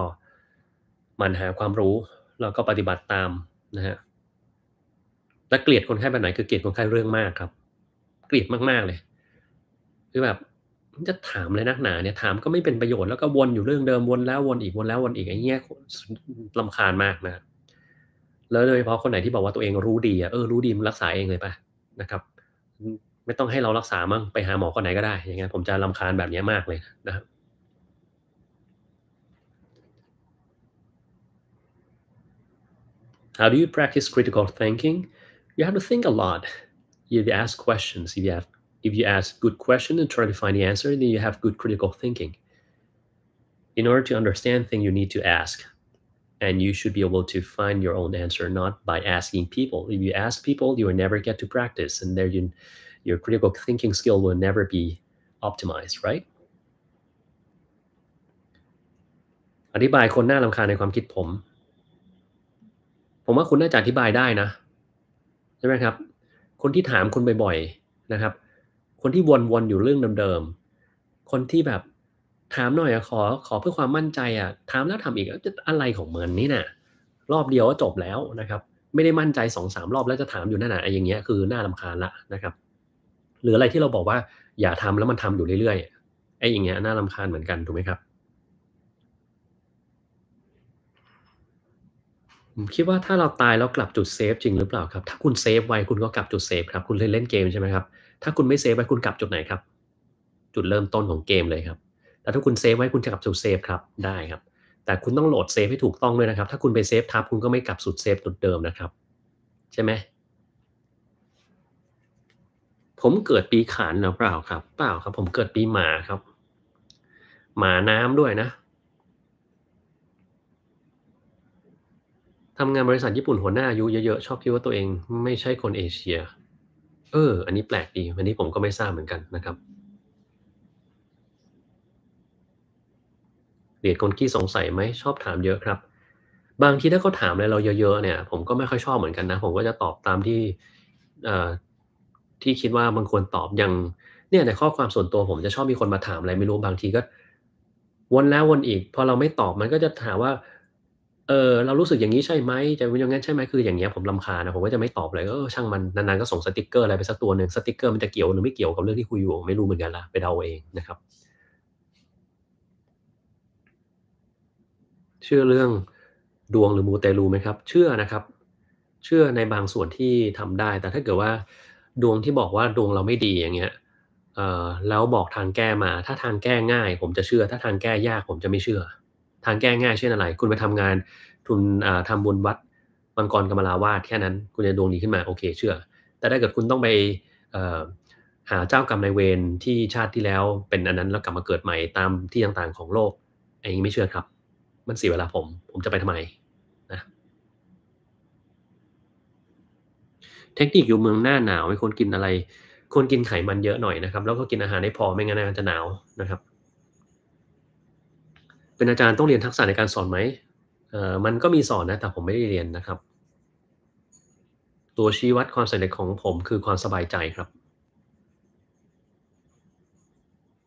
มันหาความรู้ แล้วก็ปฏิบัติตามนะฮะและเกลียดคนไข้แบบไหนคือ เกลียดคนไข้เรื่องมากครับ เกลียดมากๆเลย คือแบบจะถามเลยนักหนาเนี่ยถามก็ไม่เป็นประโยชน์แล้วก็วนอยู่เรื่องเดิมวนแล้ววนอีกวนแล้ววนอีกไอ้เงี้ยลำคาญมากนะ แล้วโดยเฉพาะคนไหนที่บอกว่าตัวเองรู้ดีอ่ะเออรู้ดีมันรักษาเองเลยป่ะนะครับ ไม่ต้องให้เรารักษามั้งไปหาหมอคนไหนก็ได้อย่างเงี้ยผมจะลำคาญแบบนี้มากเลยนะครับ How do you practice critical thinking? you have to think a lot. You ask questions. If you have, if you ask good question and try to find the answer, then you have good critical thinking. In order to understand things, you need to ask, and you should be able to find your own answer, not by asking people. If you ask people, you will never get to practice, and there you, your critical thinking skill will never be optimized, right? อธิบายคนน่ารำคาญในความคิดผม ผมว่าคุณน่าจะอธิบายได้นะใช่ไหมครับ คนที่ถามคุณบ่อย ๆนะครับ คนที่วนๆ อยู่เรื่องเดิมๆ คนที่แบบถามหน่อยอะขอขอเพื่อความมั่นใจอะถามแล้วถามอีกจะอะไรของเมอนนี่นะ่ะรอบเดียวก็จบแล้วนะครับ ไม่ได้มั่นใจสองสามรอบแล้วจะถามอยู่นั่นน่ะไอ้อย่างเงี้ยคือน่าลำคาญละนะครับหรืออะไรที่เราบอกว่าอย่าทำแล้วมันทำอยู่เรื่อยๆไอ้อย่างเงี้ยน่าลำคาญเหมือนกันถูกไหมครับผมคิดว่าถ้าเราตายแล้วกลับจุดเซฟจริงหรือเปล่าครับ ถ้าคุณเซฟไว้คุณก็กลับจุดเซฟครับ คุณเล่นเล่นเกมใช่ไหมครับ ถ้าคุณไม่เซฟไว้คุณกลับจุดไหนครับ จุดเริ่มต้นของเกมเลยครับแต่ถ้าคุณเซฟไว้คุณจะกลับจุดเซฟครับได้ครับแต่คุณต้องโหลดเซฟให้ถูกต้องด้วยนะครับ ถ้าคุณไปเซฟทับคุณก็ไม่กลับสุดเซฟจุดเดิมนะครับใช่ไหมผมเกิดปีขานหรือเปล่าครับ เปล่าครับ ผมเกิดปีหมาครับ หมาน้ำด้วยนะทำงานบริษัทญี่ปุ่นหัวหน้าอายุเยอะๆชอบคิดว่าตัวเองไม่ใช่คนเอเชีย เออ อันนี้แปลกดีอันนี้ผมก็ไม่ทราบเหมือนกันนะครับเดียดคนขี้สงสัยไหมชอบถามเยอะครับ บางทีถ้าเขาถามอะไรเราเยอะๆเนี่ยผมก็ไม่ค่อยชอบเหมือนกันนะผมก็จะตอบตามที่ที่คิดว่ามันควรตอบอย่างเนี่ยในข้อความส่วนตัวผมจะชอบมีคนมาถามอะไร ไม่รู้บางทีก็วนแล้ววนอีก พอเราไม่ตอบมันก็จะถามว่าเออเรารู้สึกอย่างนี้ใช่ไหม จะเป็นอย่างนั้นใช่ไหมคืออย่างเงี้ยผมลำคาญนะผมก็จะไม่ตอบเลยก็ช่างมันนานๆก็ส่งสติกเกอร์อะไรไปสักตัวหนึ่งสติกเกอร์มันจะเกี่ยวหรือไม่เกี่ยวกับเรื่องที่คุยอยู่ไม่รู้เหมือนกันละไปเดาเองนะครับเชื่อเรื่องดวงหรือมูเตลูไหมครับเชื่อนะครับ เชื่อในบางส่วนที่ทำได้ แต่ถ้าเกิดว่าดวงที่บอกว่าดวงเราไม่ดีอย่างเงี้ยเออแล้วบอกทางแก้มาถ้าทางแก้ง่ายผมจะเชื่อ ถ้าทางแก้ยากผมจะไม่เชื่อทางแก้ง่ายเช่นอะไร คุณไปทำงาน ทุนทำบุญวัดมังกรกรรมลาวาดแค่นั้น คุณจะดวงดีขึ้นมาโอเค เชื่อ แต่ถ้าเกิดคุณต้องไปหาเจ้ากรรมนายเวรที่ชาติที่แล้วเป็นอันนั้นแล้วกลับมาเกิดใหม่ตามที่ต่างๆของโลกอ้ยังไม่เชื่อครับ มันเสียเวลาผม ผมจะไปทำไมนะเทคนิคอยู่เมืองหน้าหนาวไม่ควรกินอะไรควรกินไขมันเยอะหน่อยนะครับ แล้วก็กินอาหารให้พอไม่งั้นจะหนาวนะครับเป็นอาจารย์ต้องเรียนทักษะในการสอนไหมเอ่อมันก็มีสอนนะ แต่ผมไม่ได้เรียนนะครับ ตัวชี้วัดความสำเร็จของผมคือความสบายใจครับ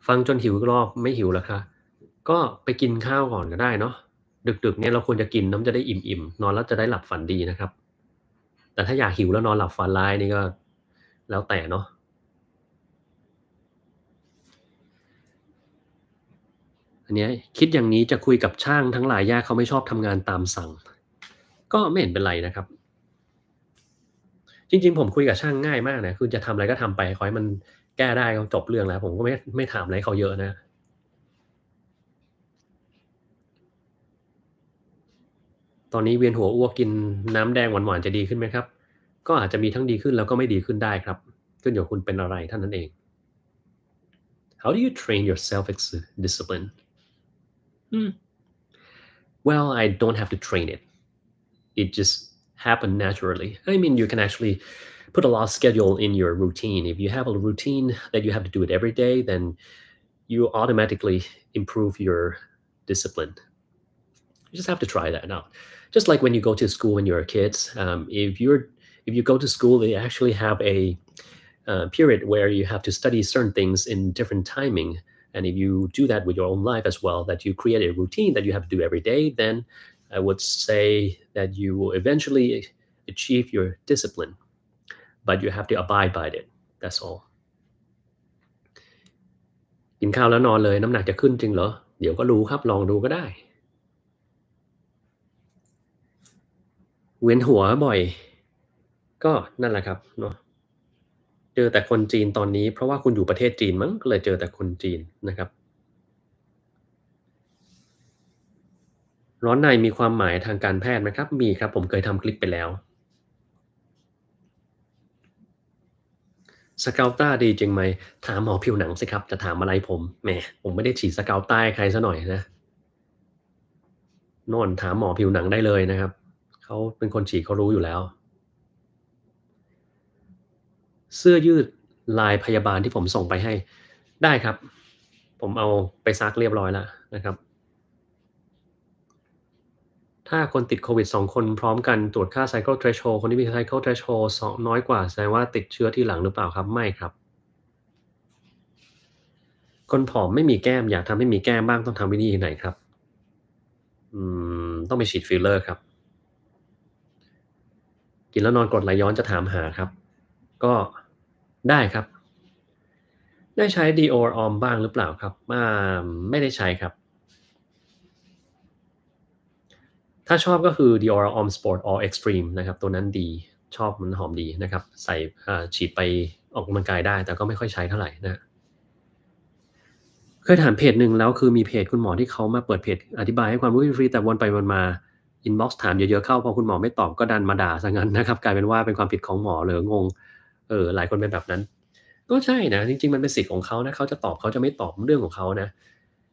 ฟังจนหิวรอบไม่หิวแล้วคะก็ไปกินข้าวก่อนก็ได้เนาะ ดึก ๆ เนี่ยเราควรจะกินน้ำจะได้อิ่มๆ นอนแล้วจะได้หลับฝันดีนะครับ แต่ถ้าอยากหิวแล้วนอนหลับฝันร้ายนี่ก็ แล้วแต่เนาะอันนี้คิดอย่างนี้จะคุยกับช่างทั้งหลายยากเขาไม่ชอบทำงานตามสั่ง ก็ไม่เห็นเป็นไรนะครับ จริงๆ ผมคุยกับช่างง่ายมากนะคือจะทำอะไรก็ทำไป ขอให้มันแก้ได้ก็จบเรื่องแล้ว ผมก็ไม่ไม่ถามอะไรเขาเยอะนะ ตอนนี้เวียนหัวอ้วกกินน้ำแดงหวานๆจะดีขึ้นไหมครับ ก็อาจจะมีทั้งดีขึ้นแล้วก็ไม่ดีขึ้นได้ครับขึ้นอยู่คุณเป็นอะไรท่านนั้นเอง How do you train your self discipline Mm. Well, I don't have to train it. It just happened naturally. I mean, you can actually put a lot of schedule in your routine. If you have a routine that you have to do it every day, then you automatically improve your discipline. You just have to try that out. Just like when you go to school when you're kids, um, if you're if you go to school, they actually have a uh, period where you have to study certain things in different timing and if you do that with your own life as well, that you create a routine that you have to do every day, then I would say that you will eventually achieve your discipline, but you have to abide by it. That's all. กินข้าวแล้วนอนเลยน้ำหนักจะขึ้นจริงเหรอเจอแต่คนจีนตอนนี้เพราะว่าคุณอยู่ประเทศจีน มั้งก็เลยเจอแต่คนจีนนะครับ ร้อนในมีความหมายทางการแพทย์ไหมครับ มีครับ ผมเคยทำคลิปไปแล้วสเกลต้าดีจริงไหมถามหมอผิวหนังสิครับ จะถามอะไรผมแหมผมไม่ได้ฉีดสเกลต้าใครซะหน่อยนะนอนถามหมอผิวหนังได้เลยนะครับเขาเป็นคนฉีดเขารู้อยู่แล้วเสื้อยืดลายพยาบาลที่ผมส่งไปให้ได้ครับ ผมเอาไปซักเรียบร้อยแล้วนะครับ ถ้าคนติดโควิด 2 คนพร้อมกันตรวจค่า cycle threshold คนที่มี cycle threshold สองน้อยกว่า แสดงว่าติดเชื้อที่หลังหรือเปล่าครับ ไม่ครับ คนผอมไม่มีแก้ม อยากทำให้มีแก้มบ้างต้องทำวิธีไหนครับอืมต้องไปฉีดฟิลเลอร์ครับ กินแล้วนอนกดไหลย้อนจะถามหาครับ ก็ได้ครับ ได้ใช้ Dior Om บ้างหรือเปล่าครับาไม่ได้ใช้ครับ ถ้าชอบก็คือ Dior Om Sport All Extreme นะครับ ตัวนั้นดีชอบมันหอมดีนะครับ ใส่ฉีดไปออกกำลังกายได้ แต่ก็ไม่ค่อยใช้เท่าไหร่นะเคยถามเพจหนึ่งแล้ว คือมีเพจคุณหมอที่เขามาเปิดเพจอธิบายให้ความรู้ฟรีแต่วนไปวนมาอินบ็อกซ์ถามเยอะๆเข้าพอคุณหมอไม่ตอบก็ดันมาด่าซะงั้นนะครับ กลายเป็นว่าเป็นความผิดของหมอเหลืองงเออหลายคนเป็นแบบนั้น ก็ใช่นะจริงๆมันเป็นสิทธิ์ของเขานะเขาจะตอบเขาจะไม่ตอบเรื่องของเขานะ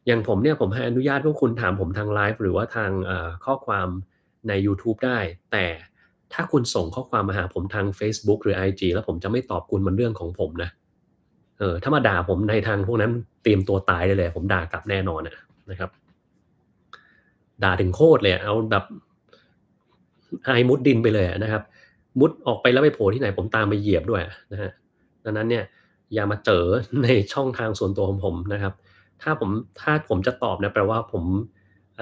อย่างผมเนี่ยผมให้อนุญาตพวกคุณถามผมทางไลฟ์หรือว่าทางข้อความใน YouTube ได้ แต่ถ้าคุณส่งข้อความมาหาผมทาง Facebook หรือ IG แล้วผมจะไม่ตอบคุณมันเรื่องของผมนะเออถ้ามาด่าผมในทางพวกนั้นเตรียมตัวตายได้เลยผมด่ากลับแน่นอนนะครับ ด่าถึงโคตรเลยเอาแบบไอมุดดินไปเลยนะครับมุดออกไปแล้วไปโผล่ที่ไหนผมตามไปเหยียบด้วยนะฮะดังนั้นเนี่ยอย่ามาเจอในช่องทางส่วนตัวของผมนะครับ ถ้าผม ถ้าผมจะตอบนะแปลว่าผมอ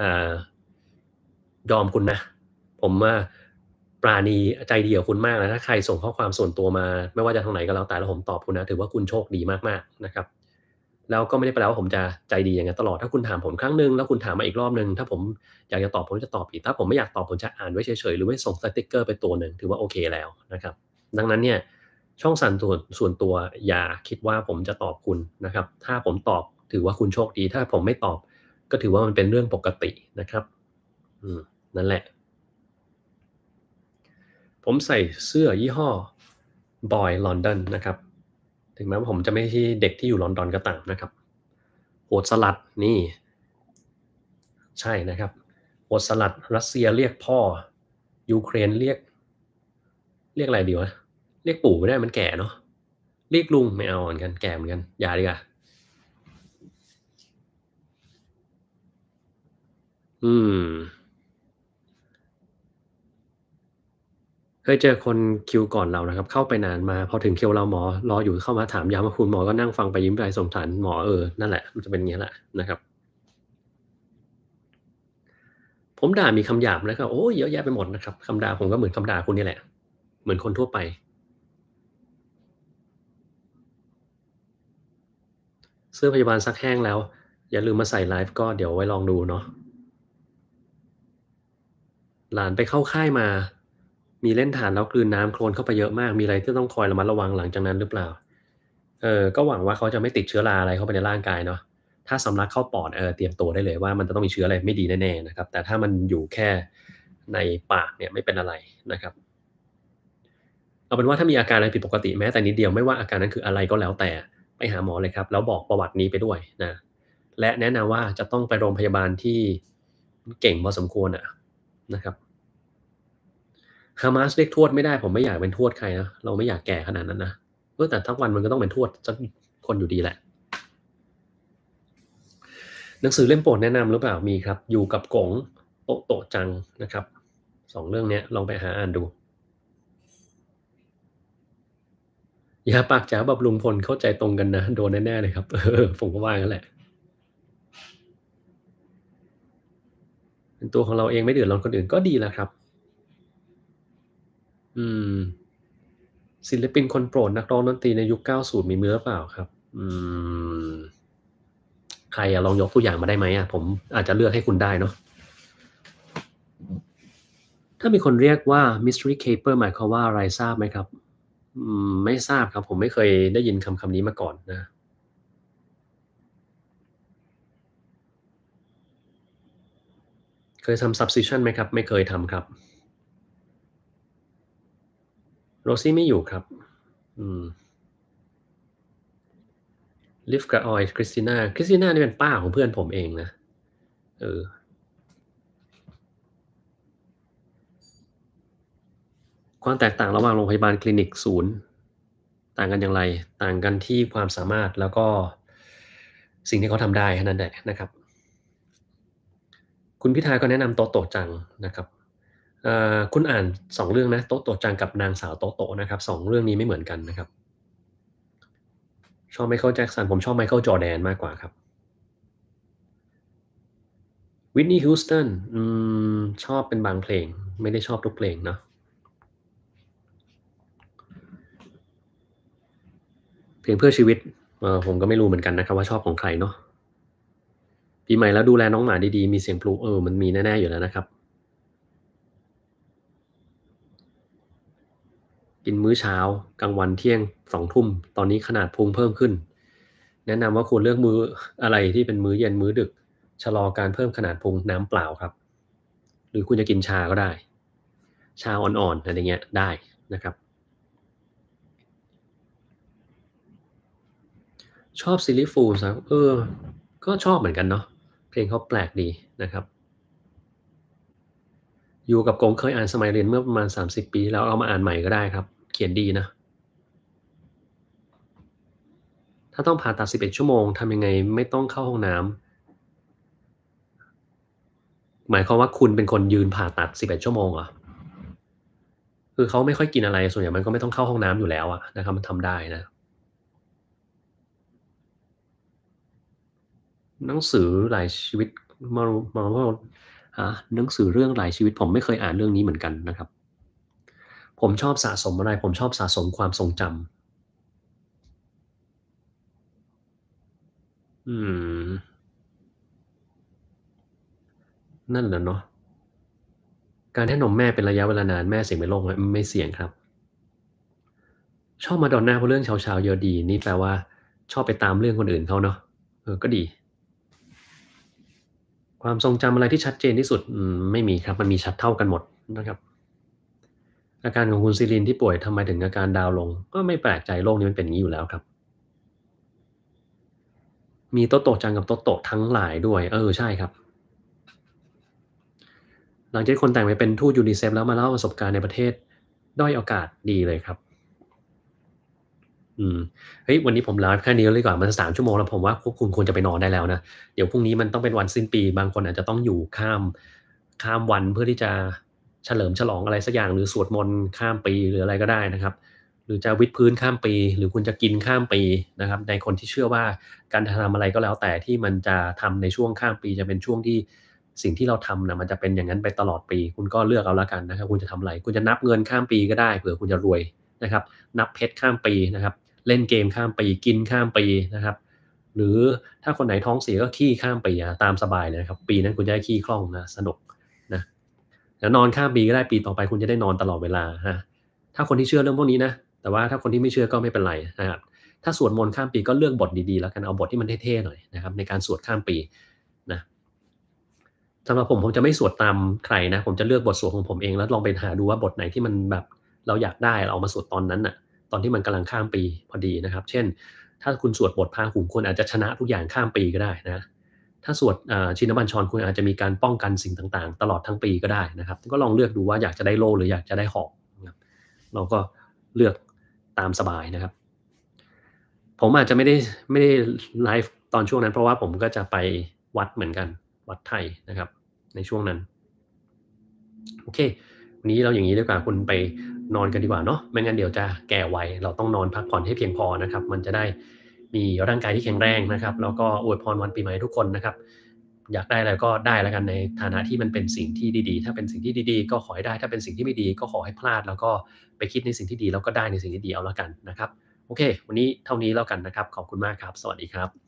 ยอมคุณนะ ผมว่าปราณีใจดีกับคุณมากนะถ้าใครส่งข้อความส่วนตัวมา ไม่ว่าจะทางไหนก็แล้วแต่แล้วผมตอบคุณนะ ถือว่าคุณโชคดีมากๆ นะครับแล้วก็ไม่ได้แปลว่าผมจะใจดีอย่างนั้นตลอด ถ้าคุณถามผมครั้งหนึ่งแล้วคุณถามมาอีกรอบหนึ่งถ้าผมอยากจะตอบผมจะตอบอีก ถ้าผมไม่อยากตอบผมจะอ่านไว้เฉยๆ หรือไม่ส่งสติ๊กเกอร์ไปตัวหนึ่งถือว่าโอเคแล้วนะครับ ดังนั้นเนี่ย ช่องสันส่วนส่วนตัว อย่าคิดว่าผมจะตอบคุณนะครับ ถ้าผมตอบถือว่าคุณโชคดี ถ้าผมไม่ตอบ ก็ถือว่ามันเป็นเรื่องปกตินะครับ อืมนั่นแหละ ผมใส่เสื้อยี่ห้อ Boy London นะครับถึงแม้ว่าผมจะไม่ใช่เด็กที่อยู่ลอนดอนก็ตามนะครับโอดสลัดนี่ ใช่นะครับโอดสลัดรัสเซียเรียกพ่อยูเครนเรียกเรียกอะไรดีวะเรียกปู่ไม่ได้มันแก่เนาะเรียกลุงไม่เอาเหมือนกันแก่เหมือนกันอย่าดีกว่าอืมเคยเจอคนคิวก่อนเรานะครับ เข้าไปนานมาพอถึงคิวเราหมอ รออยู่เข้ามาถามย้มาคุณหมอก็นั่งฟังไปยิ้มไปสงสารหมอเออนั่นแหละมันจะเป็นอย่างนี้แหละนะครับ ผมด่ามีคำหยาบแลครับโอ้เยอะแยะไปหมดนะครับคำด่าผมก็เหมือนคำด่าคุณนี่แหละเหมือนคนทั่วไป เสื้อพยาบาลซักแห้งแล้ว อย่าลืมมาใส่ไลฟ์ก็เดี๋ยวไว้ลองดูเนาะหลานไปเข้าค่ายมามีเล่นฐานแล้วกลืนน้ำาโคลนเข้าไปเยอะมาก มีอะไรที่ต้องคอยระมัดระวังหลังจากนั้นหรือเปล่า เออก็หวังว่าเขาจะไม่ติดเชื้อราอะไรเข้าไปในร่างกายเนาะ ถ้าสำลักเข้าปอด เออ เตรียมตัวได้เลยว่ามันจะต้องมีเชื้ออะไรไม่ดีแน่ๆนะครับ แต่ถ้ามันอยู่แค่ในปากเนี่ยไม่เป็นอะไรนะครับ เอาเป็นว่าถ้ามีอาการอะไรผิดปกติแม้แต่นิดเดียวไม่ว่าอาการนั้นคืออะไรก็แล้วแต่ไปหาหมอเลยครับ แล้วบอกประวัตินี้ไปด้วยนะ และแนะนำว่าจะต้องไปโรงพยาบาลที่เก่งพอสมควรอ่ะ นะครับฮามาสเรียกทวดไม่ได้ผมไม่อยากเป็นทวดใครนะเราไม่อยากแก่ขนาดนั้นนะเออแต่ทั้งวันมันก็ต้องเป็นทวดสักคนอยู่ดีแหละ หนังสือเล่มโปรดแนะนำหรือเปล่ามีครับ อยู่กับกงโตโต จังนะครับ สองเรื่องนี้ลองไปหาอ่านดู อย่าปากจ๋าแบบลุงพลเข้าใจตรงกันนะโดนแน่ๆเลยครับผมก็ว่างั้นแหละเป็นตัวของเราเองไม่เดือดร้อนคนอื่นก็ดีแล้วครับอืม ศิลปินคนโปรด นักร้องดนตรีในยุค 90 มีมือเปล่าครับ อืม ใครอะลองยกตัวอย่างมาได้ไหมอ่ะ ผมอาจจะเลือกให้คุณได้เนาะถ้ามีคนเรียกว่า mystery caper หมายความว่าอะไรทราบไหมครับอืมไม่ทราบครับ ผมไม่เคยได้ยินคำคำนี้มาก่อนนะ เคยทำ s u b s ิ i t u t i o n ไหมครับ ไม่เคยทำครับโรซี่ไม่อยู่ครับอลิฟกับออยคริสติน่า คริสติน่านี่เป็นป้าของเพื่อนผมเองนะ เออ ความแตกต่างระหว่างโรงพยาบาลคลินิกศูนย์ ต่างกันอย่างไร ต่างกันที่ความสามารถแล้วก็สิ่งที่เขาทำได้แค่นั้นแหละนะครับ คุณพิธาก็แนะนำโตโตจังนะครับคุณอ่านสองเรื่องนะโต๊ะโตจังกับนางสาวโต๊ะโตนะครับสองเรื่องนี้ไม่เหมือนกันนะครับชอบไมเคิลแจ็คสันผมชอบไมเคิลจอแดนมากกว่าครับวินนี่ฮิวสตันชอบเป็นบางเพลง ไม่ได้ชอบทุกเพลงเนาะเพลงเพื่อชีวิตผมก็ไม่รู้เหมือนกันนะครับว่าชอบของใครเนาะปีใหม่แล้วดูแลน้องหมาดีๆ มีเสียงพลุเออมันมีแน่ๆอยู่แล้วนะครับกินมื้อเช้ากลางวันเที่ยงสองทุ่มตอนนี้ขนาดพุงเพิ่มขึ้น แนะนำว่าควรเลือกมื้ออะไรที่เป็นมื้อเย็นมื้อดึก ชะลอการเพิ่มขนาดพุงน้ำเปล่าครับ หรือคุณจะกินชาก็ได้ ชาอ่อนๆ อะไรเงี้ยได้นะครับ ชอบซีรีส์ฟูลส์เออ ก็ชอบเหมือนกันเนาะเพลงเขาแปลกดีนะครับอยู่กับกงเคยอ่านสมัยเรียนเมื่อประมาณ30 ปีแล้วเอามาอ่านใหม่ก็ได้ครับ เขียนดีนะ ถ้าต้องผ่าตัด 11 ชั่วโมงทำยังไงไม่ต้องเข้าห้องน้ำหมายความว่าคุณเป็นคนยืนผ่าตัด 11 ชั่วโมงเหรอคือเขาไม่ค่อยกินอะไรส่วนใหญ่มันก็ไม่ต้องเข้าห้องน้ำอยู่แล้วอะนะครับมันทำได้นะ หนังสือหลายชีวิตมามาหนังสือเรื่องหลายชีวิตผมไม่เคยอ่านเรื่องนี้เหมือนกันนะครับ ผมชอบสะสมอะไรผมชอบสะสมความทรงจำอืมนั่นแหละเนาะการให้นมแม่เป็นระยะเวลานานแม่เสี่ยงไปโรคไหมไม่เสี่ยงครับ ชอบมาดอนหน้าเพราะเรื่องเช้าๆเยอะดีนี่แปลว่าชอบไปตามเรื่องคนอื่นเขาเนาะเออก็ดีความทรงจำอะไรที่ชัดเจนที่สุดไม่มีครับ มันมีชัดเท่ากันหมดนะครับ อาการของคุณซิลินที่ป่วยทำไมถึงอาการดาวลง ก็ไม่แปลกใจโรคนี้มันเป็นอย่างนี้อยู่แล้วครับ มีโตโตจังกับโตโตทั้งหลายด้วย เออ ใช่ครับ หลังจากคนแต่งไปเป็นทูตยูนิเซฟแล้วมาเล่าประสบการณ์ในประเทศ ด้อยโอกาสดีเลยครับอืมเฮ้ยวันนี้ผมลาแค่นี้เลยก่อนมันสามชั่วโมงแล้วผมว่าพวกคุณควรจะไปนอนได้แล้วนะ เดี๋ยวพรุ่งนี้มันต้องเป็นวันสิ้นปี บางคนอาจจะต้องอยู่ข้ามข้ามวันเพื่อที่จะเฉลิมฉลองอะไรสักอย่าง หรือสวดมนต์ข้ามปีหรืออะไรก็ได้นะครับ หรือจะวิดพื้นข้ามปี หรือคุณจะกินข้ามปีนะครับในคนที่เชื่อว่าการทำอะไรก็แล้วแต่ที่มันจะทำในช่วงข้ามปีจะเป็นช่วงที่สิ่งที่เราทำนะมันจะเป็นอย่างนั้นไปตลอดปี คุณก็เลือกเอาละกันนะครับคุณจะทำอะไร คุณจะนับเงินข้ามปีก็ได้เผื่อคุณจะรวยนะครับนับเพชรข้ามปีนะครับเล่นเกมข้ามปี กินข้ามปีนะครับหรือถ้าคนไหนท้องเสียก็ขี้ข้ามปีตามสบายเลยครับ ปีนั้นคุณจะได้ขี้คล่องนะสนุกนะแล้วนอนข้ามปีก็ได้ปีต่อไปคุณจะได้นอนตลอดเวลาฮะถ้าคนที่เชื่อเรื่องพวกนี้นะแต่ว่าถ้าคนที่ไม่เชื่อก็ไม่เป็นไรนะครับถ้าสวดมนต์ข้ามปีก็เลือกบทดีๆ แล้วกันเอาบทที่มันเท่ๆ หน่อยนะครับในการสวดข้ามปีนะสำหรับผมผมจะไม่สวดตามใครนะผมจะเลือกบทสวดของผมเองแล้วลองไปหาดูว่าบทไหนที่มันแบบเราอยากได้เราเอามาสวดตอนนั้นน่ะตอนที่มันกำลังข้ามปีพอดีนะครับ เช่น ถ้าคุณสวด บทพาหุงคุณอาจจะชนะทุกอย่างข้ามปีก็ได้นะถ้าสวดชินบัญชรคุณอาจจะมีการป้องกันสิ่งต่างๆ ตลอดทั้งปีก็ได้นะครับ ก็ลองเลือกดูว่าอยากจะได้โลหรืออยากจะได้หอกนะครับเราก็เลือกตามสบายนะครับ ผมอาจจะไม่ได้ไม่ได้ไลฟ์ตอนช่วงนั้นเพราะว่าผมก็จะไปวัดเหมือนกัน วัดไทยนะครับ ในช่วงนั้นโอเควันนี้เราอย่างนี้ดีกว่าคุณไปนอนกันดีกว่าเนาะไม่งั้นเดี๋ยวจะแก่ไวเราต้องนอนพักผ่อนให้เพียงพอนะครับ มันจะได้มีร่างกายที่แข็งแรงนะครับแล้วก็อวยพรวันปีใหม่ทุกคนนะครับอยากได้อะไรก็ได้แล้วกันในฐานะที่มันเป็นสิ่งที่ดีๆ ถ้าเป็นสิ่งที่ดีๆ ก็ขอให้ได้ถ้าเป็นสิ่งที่ไม่ดี ก็ขอให้พลาดแล้วก็ไปคิดในสิ่งที่ดีแล้วก็ได้ในสิ่งที่ดีเอาแล้วกันนะครับ โอเค วันนี้เท่านี้แล้วกันนะครับ ขอบคุณมากครับ สวัสดีครับ